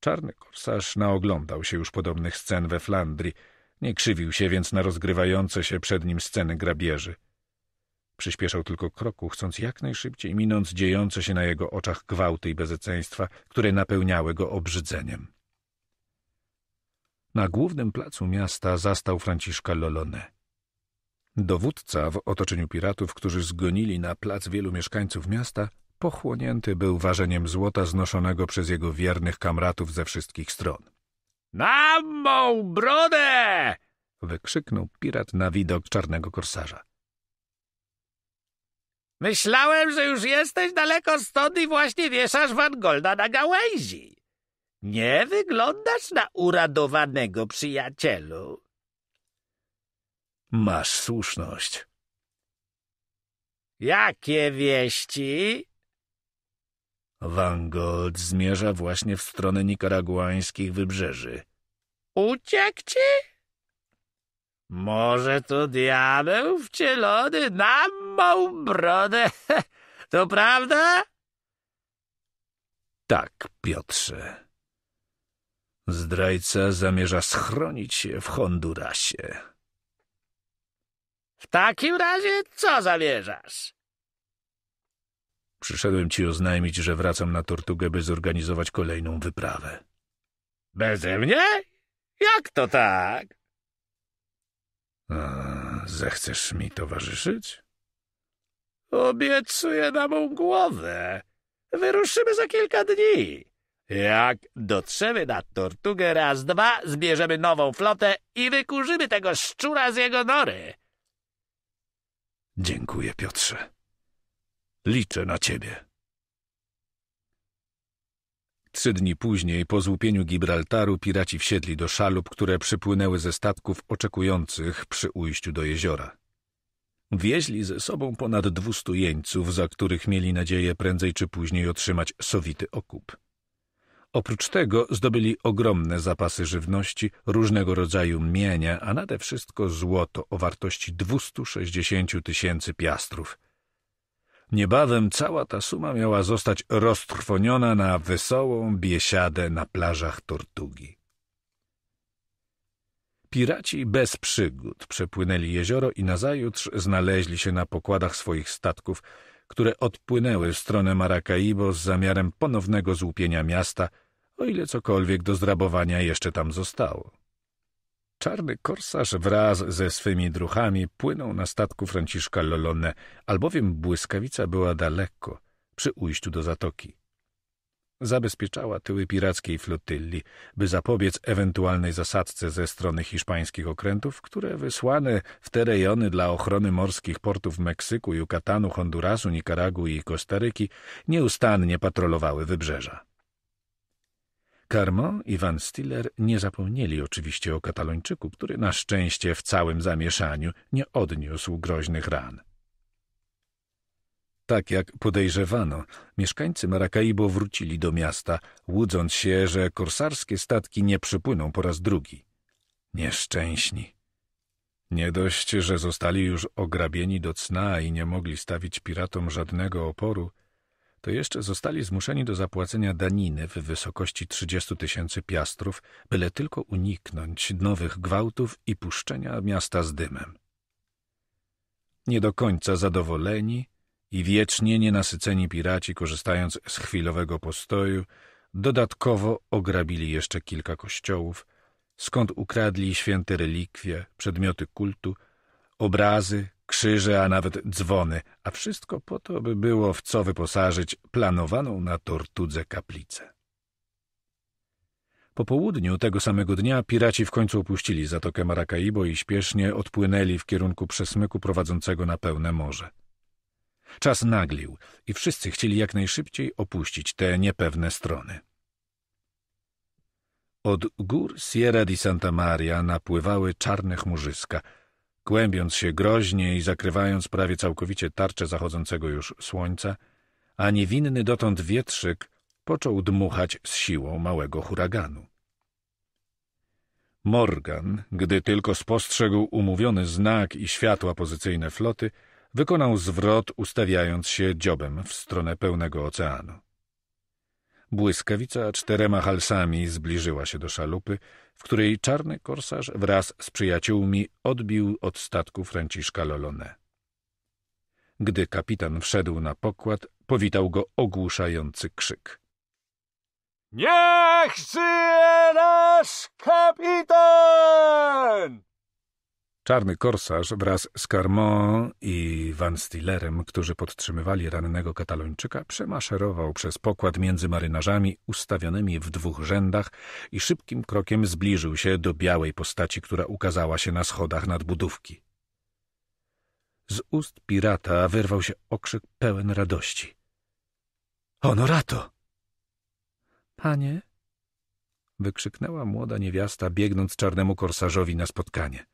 Czarny korsarz naoglądał się już podobnych scen we Flandrii, nie krzywił się więc na rozgrywające się przed nim sceny grabieży – Przyspieszał tylko kroku, chcąc jak najszybciej minąć dziejące się na jego oczach gwałty i bezeceństwa, które napełniały go obrzydzeniem. Na głównym placu miasta zastał Franciszka Lolone. Dowódca w otoczeniu piratów, którzy zgonili na plac wielu mieszkańców miasta, pochłonięty był ważeniem złota znoszonego przez jego wiernych kamratów ze wszystkich stron. — Na mą brodę! — wykrzyknął pirat na widok czarnego korsarza. Myślałem, że już jesteś daleko stąd i właśnie wieszasz Van Golda na gałęzi. Nie wyglądasz na uradowanego przyjacielu. Masz słuszność. Jakie wieści? Van Gold zmierza właśnie w stronę nikaraguańskich wybrzeży. Uciekł ci? Może to diabeł wcielony na mą brodę. To prawda? Tak, Piotrze. Zdrajca zamierza schronić się w Hondurasie. W takim razie co zamierzasz? Przyszedłem ci oznajmić, że wracam na Tortugę, by zorganizować kolejną wyprawę. Beze mnie? Jak to tak? A, zechcesz mi towarzyszyć? Obiecuję na mą głowę. Wyruszymy za kilka dni. Jak dotrzemy na Tortugę raz, dwa, zbierzemy nową flotę i wykurzymy tego szczura z jego nory. Dziękuję, Piotrze. Liczę na ciebie. Trzy dni później, po złupieniu Gibraltaru, piraci wsiedli do szalup, które przypłynęły ze statków oczekujących przy ujściu do jeziora. Wieźli ze sobą ponad dwustu jeńców, za których mieli nadzieję prędzej czy później otrzymać sowity okup. Oprócz tego zdobyli ogromne zapasy żywności, różnego rodzaju mienia, a nade wszystko złoto o wartości 260 tysięcy piastrów, Niebawem cała ta suma miała zostać roztrwoniona na wesołą biesiadę na plażach Tortugi. Piraci bez przygód przepłynęli jezioro i nazajutrz znaleźli się na pokładach swoich statków, które odpłynęły w stronę Maracaibo z zamiarem ponownego złupienia miasta, o ile cokolwiek do zrabowania jeszcze tam zostało. Czarny korsarz wraz ze swymi druchami płynął na statku Franciszka Lolone, albowiem błyskawica była daleko, przy ujściu do zatoki. Zabezpieczała tyły pirackiej flotylli, by zapobiec ewentualnej zasadzce ze strony hiszpańskich okrętów, które wysłane w te rejony dla ochrony morskich portów Meksyku, Jukatanu, Hondurasu, Nikaragu i Kostaryki nieustannie patrolowały wybrzeża. Carmo i Van Stiller nie zapomnieli oczywiście o Katalończyku, który na szczęście w całym zamieszaniu nie odniósł groźnych ran. Tak jak podejrzewano, mieszkańcy Maracaibo wrócili do miasta, łudząc się, że korsarskie statki nie przypłyną po raz drugi. Nieszczęśni. Nie dość, że zostali już ograbieni do cna i nie mogli stawić piratom żadnego oporu – to jeszcze zostali zmuszeni do zapłacenia daniny w wysokości 30 tysięcy piastrów, byle tylko uniknąć nowych gwałtów i puszczenia miasta z dymem. Nie do końca zadowoleni i wiecznie nienasyceni piraci, korzystając z chwilowego postoju, dodatkowo ograbili jeszcze kilka kościołów, skąd ukradli święte relikwie, przedmioty kultu, obrazy, krzyże, a nawet dzwony, a wszystko po to, by było w co wyposażyć planowaną na tortudze kaplicę. Po południu tego samego dnia piraci w końcu opuścili Zatokę Maracaibo i śpiesznie odpłynęli w kierunku przesmyku prowadzącego na pełne morze. Czas naglił i wszyscy chcieli jak najszybciej opuścić te niepewne strony. Od gór Sierra di Santa Maria napływały czarne chmurzyska – kłębiąc się groźnie i zakrywając prawie całkowicie tarczę zachodzącego już słońca, a niewinny dotąd wietrzyk począł dmuchać z siłą małego huraganu. Morgan, gdy tylko spostrzegł umówiony znak i światła pozycyjne floty, wykonał zwrot, ustawiając się dziobem w stronę pełnego oceanu. Błyskawica czterema halsami zbliżyła się do szalupy, w której czarny korsarz wraz z przyjaciółmi odbił od statku Franciszka Lolone. Gdy kapitan wszedł na pokład, powitał go ogłuszający krzyk. Niech żyje nasz kapitan! Czarny korsarz wraz z Carmont i Van Stillerem, którzy podtrzymywali rannego katalończyka, przemaszerował przez pokład między marynarzami ustawionymi w dwóch rzędach i szybkim krokiem zbliżył się do białej postaci, która ukazała się na schodach nadbudówki. Z ust pirata wyrwał się okrzyk pełen radości. Honorato! Panie! wykrzyknęła młoda niewiasta, biegnąc czarnemu korsarzowi na spotkanie.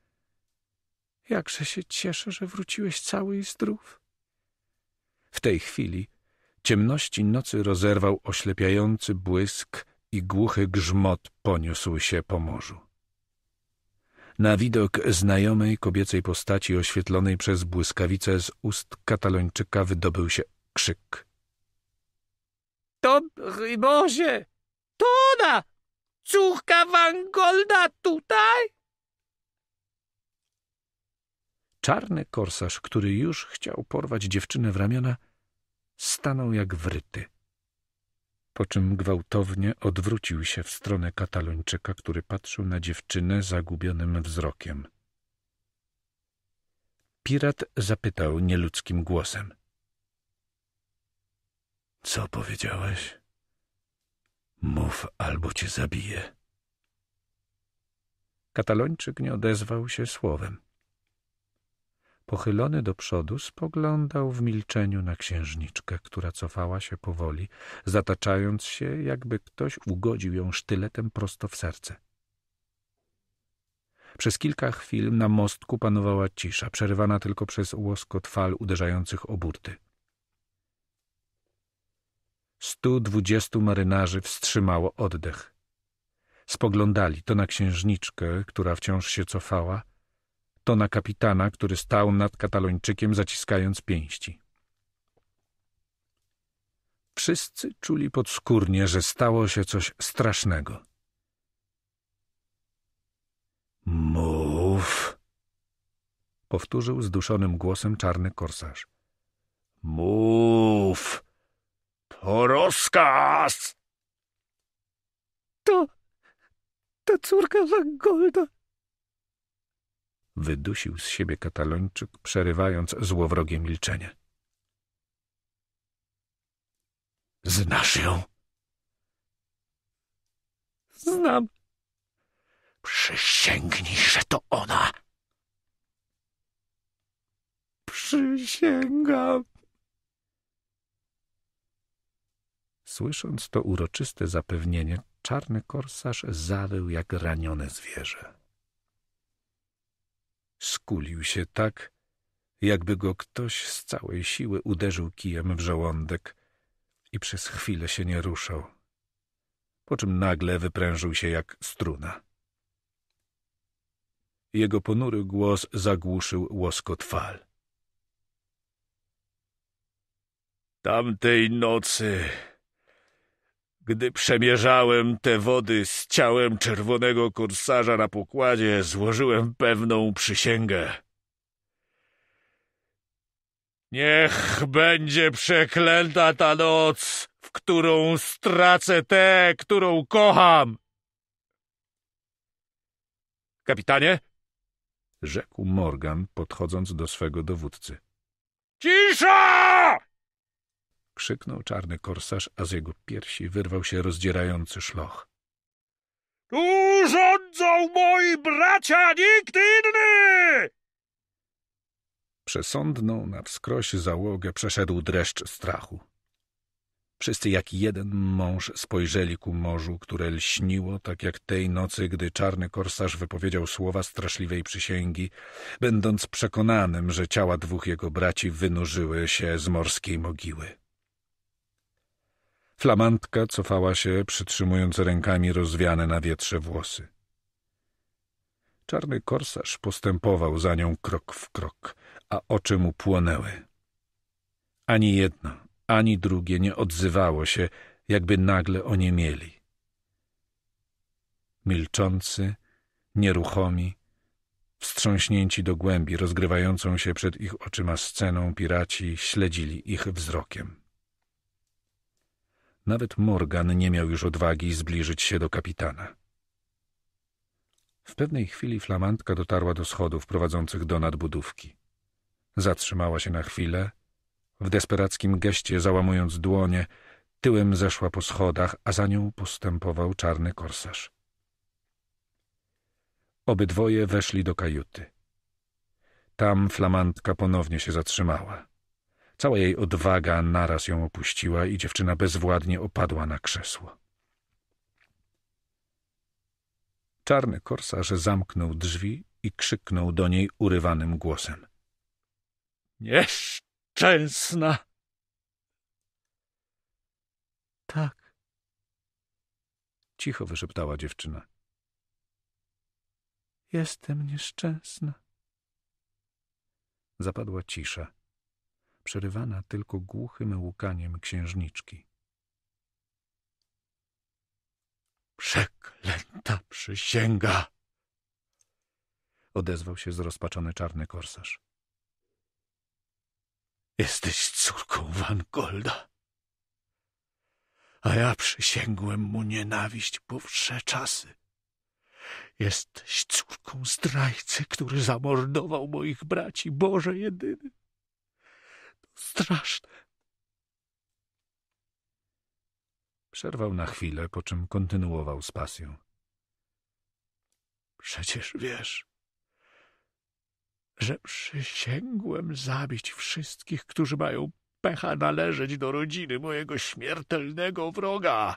Jakże się cieszę, że wróciłeś cały i zdrów. W tej chwili ciemności nocy rozerwał oślepiający błysk i głuchy grzmot poniósł się po morzu. Na widok znajomej kobiecej postaci oświetlonej przez błyskawice z ust katalończyka wydobył się krzyk. Dobry Boże! To ona! Córka Wangolda tutaj? Czarny korsarz, który już chciał porwać dziewczynę w ramiona, stanął jak wryty. Po czym gwałtownie odwrócił się w stronę katalończyka, który patrzył na dziewczynę zagubionym wzrokiem. Pirat zapytał nieludzkim głosem. Co powiedziałeś? Mów, albo cię zabiję. Katalończyk nie odezwał się słowem. Pochylony do przodu, spoglądał w milczeniu na księżniczkę, która cofała się powoli, zataczając się, jakby ktoś ugodził ją sztyletem prosto w serce. Przez kilka chwil na mostku panowała cisza, przerywana tylko przez łoskot fal uderzających o burty. Stu dwudziestu marynarzy wstrzymało oddech. Spoglądali to na księżniczkę, która wciąż się cofała, to na kapitana, który stał nad katalończykiem, zaciskając pięści. Wszyscy czuli podskórnie, że stało się coś strasznego. Mów! Powtórzył zduszonym głosem czarny korsarz. Mów! To rozkaz! To... ta córka Golda! wydusił z siebie katalończyk, przerywając złowrogie milczenie. Znasz ją? Znam. Przysięgnij, że to ona. Przysięgam. Słysząc to uroczyste zapewnienie, czarny korsarz zawył jak ranione zwierzę. Skulił się tak, jakby go ktoś z całej siły uderzył kijem w żołądek i przez chwilę się nie ruszał, po czym nagle wyprężył się jak struna. Jego ponury głos zagłuszył łoskot fal. Tamtej nocy gdy przemierzałem te wody z ciałem czerwonego korsarza na pokładzie, złożyłem pewną przysięgę. Niech będzie przeklęta ta noc, w którą stracę tę, którą kocham! Kapitanie? rzekł Morgan, podchodząc do swego dowódcy. Cisza! Krzyknął czarny korsarz, a z jego piersi wyrwał się rozdzierający szloch. — Tu rządzą moi bracia, nikt inny! Przesądną na wskroś załogę przeszedł dreszcz strachu. Wszyscy jak jeden mąż spojrzeli ku morzu, które lśniło, tak jak tej nocy, gdy czarny korsarz wypowiedział słowa straszliwej przysięgi, będąc przekonanym, że ciała dwóch jego braci wynurzyły się z morskiej mogiły. Flamantka cofała się, przytrzymując rękami rozwiane na wietrze włosy. Czarny korsarz postępował za nią krok w krok, a oczy mu płonęły. Ani jedno, ani drugie nie odzywało się, jakby nagle oniemieli. Milczący, nieruchomi, wstrząśnięci do głębi, rozgrywającą się przed ich oczyma sceną, piraci śledzili ich wzrokiem. Nawet Morgan nie miał już odwagi zbliżyć się do kapitana. W pewnej chwili flamantka dotarła do schodów prowadzących do nadbudówki. Zatrzymała się na chwilę. W desperackim geście, załamując dłonie, tyłem zeszła po schodach, a za nią postępował czarny korsarz. Obydwoje weszli do kajuty. Tam flamantka ponownie się zatrzymała. Cała jej odwaga naraz ją opuściła i dziewczyna bezwładnie opadła na krzesło. Czarny korsarz zamknął drzwi i krzyknął do niej urywanym głosem. Nieszczęsna! Tak, cicho wyszeptała dziewczyna. Jestem nieszczęsna. Zapadła cisza przerywana tylko głuchym łukaniem księżniczki. Przeklęta przysięga! Odezwał się zrozpaczony czarny korsarz. Jesteś córką Wangolda, a ja przysięgłem mu nienawiść po wsze czasy. Jesteś córką zdrajcy, który zamordował moich braci, Boże jedyny straszne. Przerwał na chwilę, po czym kontynuował z pasją. Przecież wiesz, że przysięgłem zabić wszystkich, którzy mają pecha należeć do rodziny mojego śmiertelnego wroga.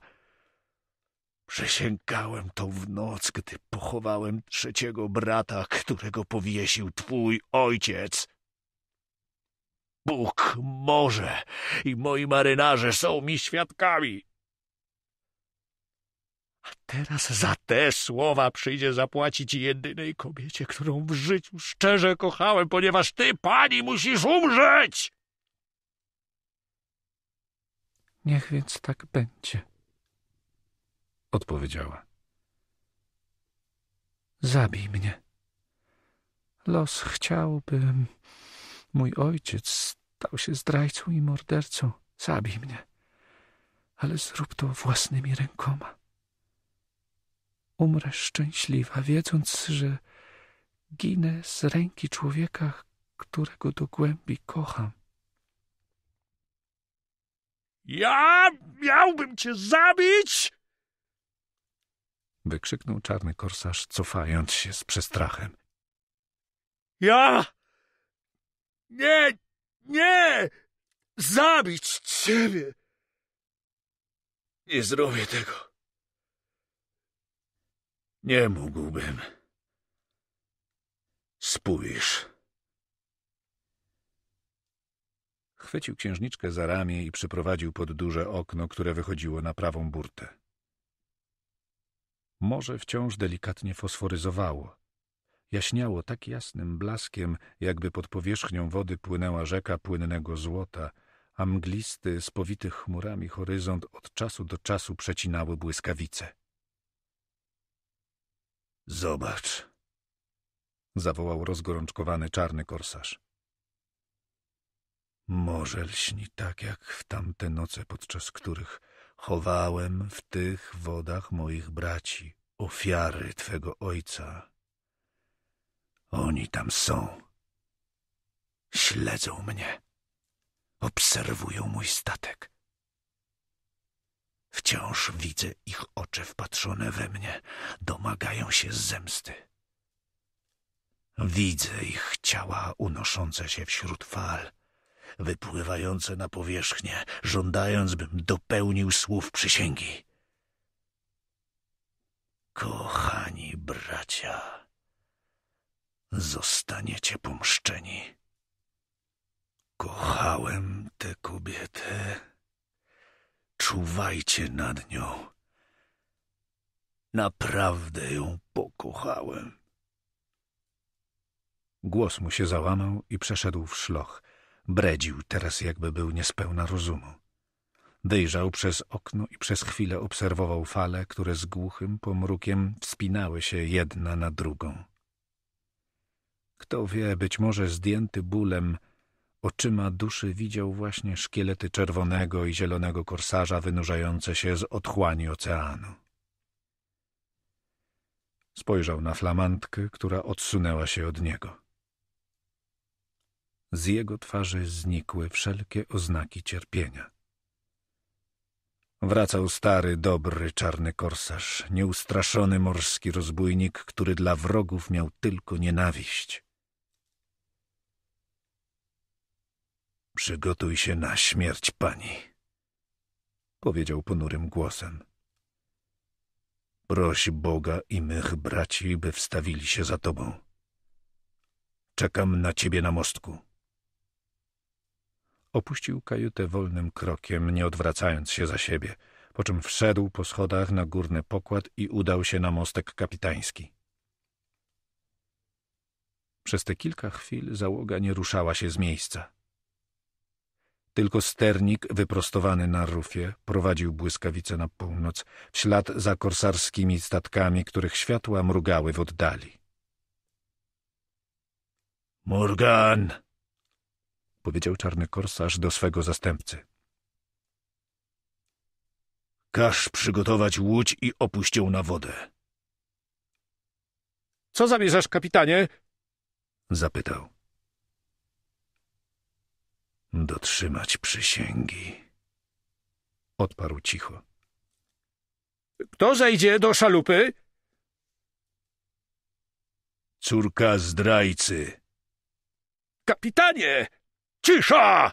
Przysięgałem to w noc, gdy pochowałem trzeciego brata, którego powiesił twój ojciec. Bóg może i moi marynarze są mi świadkami. A teraz za te słowa przyjdzie zapłacić jedynej kobiecie, którą w życiu szczerze kochałem, ponieważ ty, pani, musisz umrzeć! Niech więc tak będzie, odpowiedziała. Zabij mnie. Los chciałbym Mój ojciec stał się zdrajcą i mordercą. Zabij mnie, ale zrób to własnymi rękoma. Umrę szczęśliwa, wiedząc, że ginę z ręki człowieka, którego do głębi kocham. Ja miałbym cię zabić! Wykrzyknął czarny korsarz, cofając się z przestrachem. Ja nie! Nie! Zabić ciebie! Nie zrobię tego. Nie mógłbym. Spójrz. Chwycił księżniczkę za ramię i przyprowadził pod duże okno, które wychodziło na prawą burtę. Morze wciąż delikatnie fosforyzowało jaśniało tak jasnym blaskiem, jakby pod powierzchnią wody płynęła rzeka płynnego złota, a mglisty, spowity chmurami horyzont od czasu do czasu przecinały błyskawice. Zobacz! zawołał rozgorączkowany czarny korsarz. Może lśni tak jak w tamte noce, podczas których chowałem w tych wodach moich braci, ofiary twego ojca. Oni tam są. Śledzą mnie. Obserwują mój statek. Wciąż widzę ich oczy wpatrzone we mnie. Domagają się zemsty. Widzę ich ciała unoszące się wśród fal, wypływające na powierzchnię, żądając, bym dopełnił słów przysięgi. Kochani bracia zostaniecie pomszczeni. Kochałem tę kobietę. Czuwajcie nad nią. Naprawdę ją pokochałem. Głos mu się załamał i przeszedł w szloch. Bredził teraz, jakby był niespełna rozumu. Wyjrzał przez okno i przez chwilę obserwował fale, które z głuchym pomrukiem wspinały się jedna na drugą. Kto wie, być może zdjęty bólem, oczyma duszy widział właśnie szkielety czerwonego i zielonego korsarza wynurzające się z otchłani oceanu. Spojrzał na flamantkę, która odsunęła się od niego. Z jego twarzy znikły wszelkie oznaki cierpienia. Wracał stary, dobry, czarny korsarz, nieustraszony morski rozbójnik, który dla wrogów miał tylko nienawiść. Przygotuj się na śmierć pani, powiedział ponurym głosem. Proś Boga i mych braci, by wstawili się za tobą. Czekam na ciebie na mostku. Opuścił kajutę wolnym krokiem, nie odwracając się za siebie, po czym wszedł po schodach na górny pokład i udał się na mostek kapitański. Przez te kilka chwil załoga nie ruszała się z miejsca. Tylko sternik wyprostowany na rufie prowadził błyskawice na północ, w ślad za korsarskimi statkami, których światła mrugały w oddali. Morgan! powiedział czarny korsarz do swego zastępcy. Każ przygotować łódź i opuść ją na wodę. Co zamierzasz, kapitanie? zapytał dotrzymać przysięgi. Odparł cicho. Kto zajdzie do szalupy? Córka zdrajcy. Kapitanie! Cisza!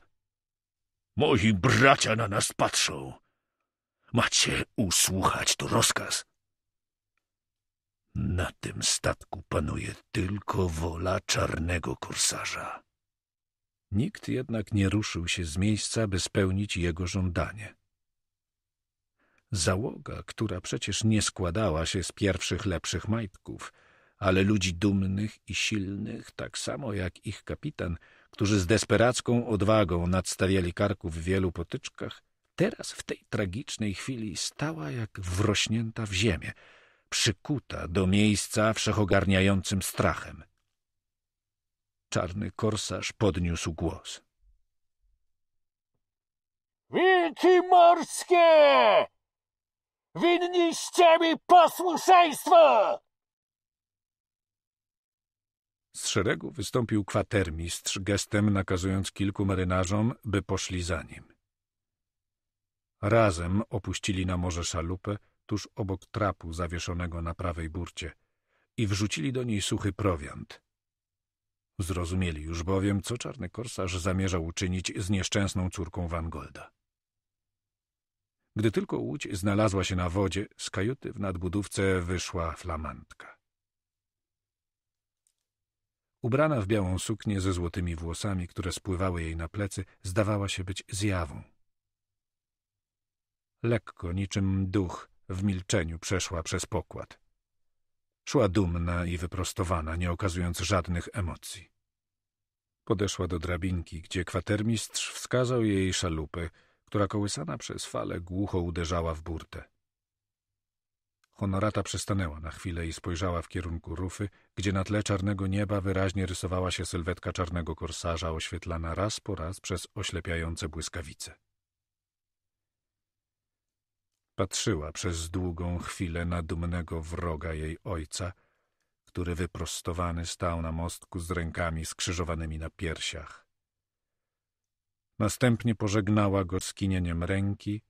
Moi bracia na nas patrzą. Macie usłuchać, to rozkaz. Na tym statku panuje tylko wola czarnego korsarza. Nikt jednak nie ruszył się z miejsca, by spełnić jego żądanie. Załoga, która przecież nie składała się z pierwszych lepszych majtków, ale ludzi dumnych i silnych, tak samo jak ich kapitan, którzy z desperacką odwagą nadstawiali karku w wielu potyczkach, teraz w tej tragicznej chwili stała jak wrośnięta w ziemię, przykuta do miejsca wszechogarniającym strachem. Czarny korsarz podniósł głos. Wilki morskie! Winniście mi posłuszeństwo! Z szeregu wystąpił kwatermistrz, gestem nakazując kilku marynarzom, by poszli za nim. Razem opuścili na morze szalupę tuż obok trapu zawieszonego na prawej burcie i wrzucili do niej suchy prowiant, Zrozumieli już bowiem, co czarny korsarz zamierzał uczynić z nieszczęsną córką Wangolda. Gdy tylko łódź znalazła się na wodzie, z kajuty w nadbudówce wyszła flamantka. Ubrana w białą suknię ze złotymi włosami, które spływały jej na plecy, zdawała się być zjawą. Lekko, niczym duch, w milczeniu przeszła przez pokład. Szła dumna i wyprostowana, nie okazując żadnych emocji. Podeszła do drabinki, gdzie kwatermistrz wskazał jej szalupę, która kołysana przez fale głucho uderzała w burtę. Honorata przystanęła na chwilę i spojrzała w kierunku rufy, gdzie na tle czarnego nieba wyraźnie rysowała się sylwetka czarnego korsarza oświetlana raz po raz przez oślepiające błyskawice. Patrzyła przez długą chwilę na dumnego wroga jej ojca, który wyprostowany stał na mostku z rękami skrzyżowanymi na piersiach. Następnie pożegnała go skinieniem ręki,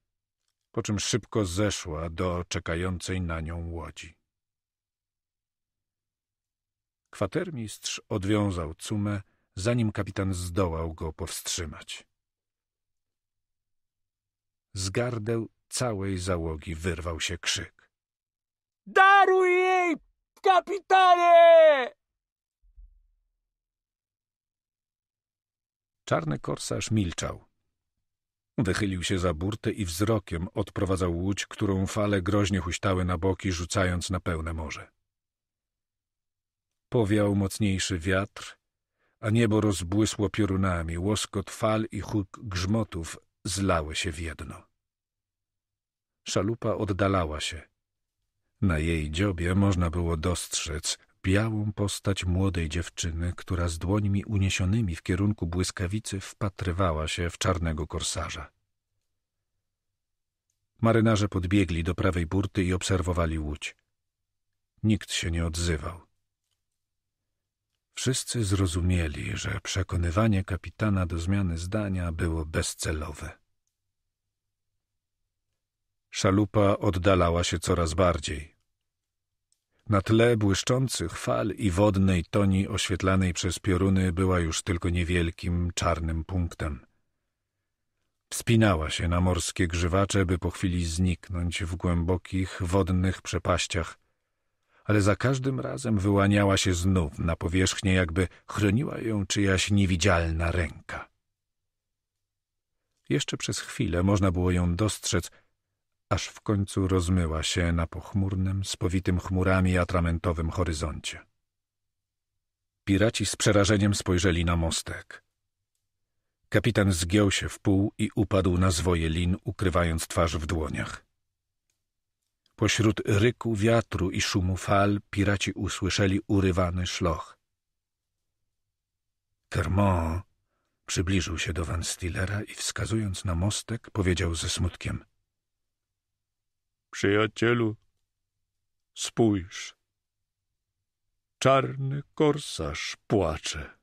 po czym szybko zeszła do czekającej na nią łodzi. Kwatermistrz odwiązał cumę, zanim kapitan zdołał go powstrzymać. Zgardeł całej załogi wyrwał się krzyk. Daruj jej, kapitanie! Czarny korsarz milczał. Wychylił się za burtę i wzrokiem odprowadzał łódź, którą fale groźnie huśtały na boki, rzucając na pełne morze. Powiał mocniejszy wiatr, a niebo rozbłysło piorunami, łoskot fal i huk grzmotów zlały się w jedno. Szalupa oddalała się. Na jej dziobie można było dostrzec białą postać młodej dziewczyny, która z dłońmi uniesionymi w kierunku błyskawicy wpatrywała się w czarnego korsarza. Marynarze podbiegli do prawej burty i obserwowali łódź. Nikt się nie odzywał. Wszyscy zrozumieli, że przekonywanie kapitana do zmiany zdania było bezcelowe. Szalupa oddalała się coraz bardziej. Na tle błyszczących fal i wodnej toni oświetlanej przez pioruny była już tylko niewielkim, czarnym punktem. Wspinała się na morskie grzywacze, by po chwili zniknąć w głębokich, wodnych przepaściach, ale za każdym razem wyłaniała się znów na powierzchnię, jakby chroniła ją czyjaś niewidzialna ręka. Jeszcze przez chwilę można było ją dostrzec – aż w końcu rozmyła się na pochmurnym, spowitym chmurami atramentowym horyzoncie. Piraci z przerażeniem spojrzeli na mostek. Kapitan zgiął się w pół i upadł na zwoje lin, ukrywając twarz w dłoniach. Pośród ryku wiatru i szumu fal piraci usłyszeli urywany szloch. Kermo, przybliżył się do Van Stillera i wskazując na mostek powiedział ze smutkiem Przyjacielu, spójrz. Czarny korsarz płacze.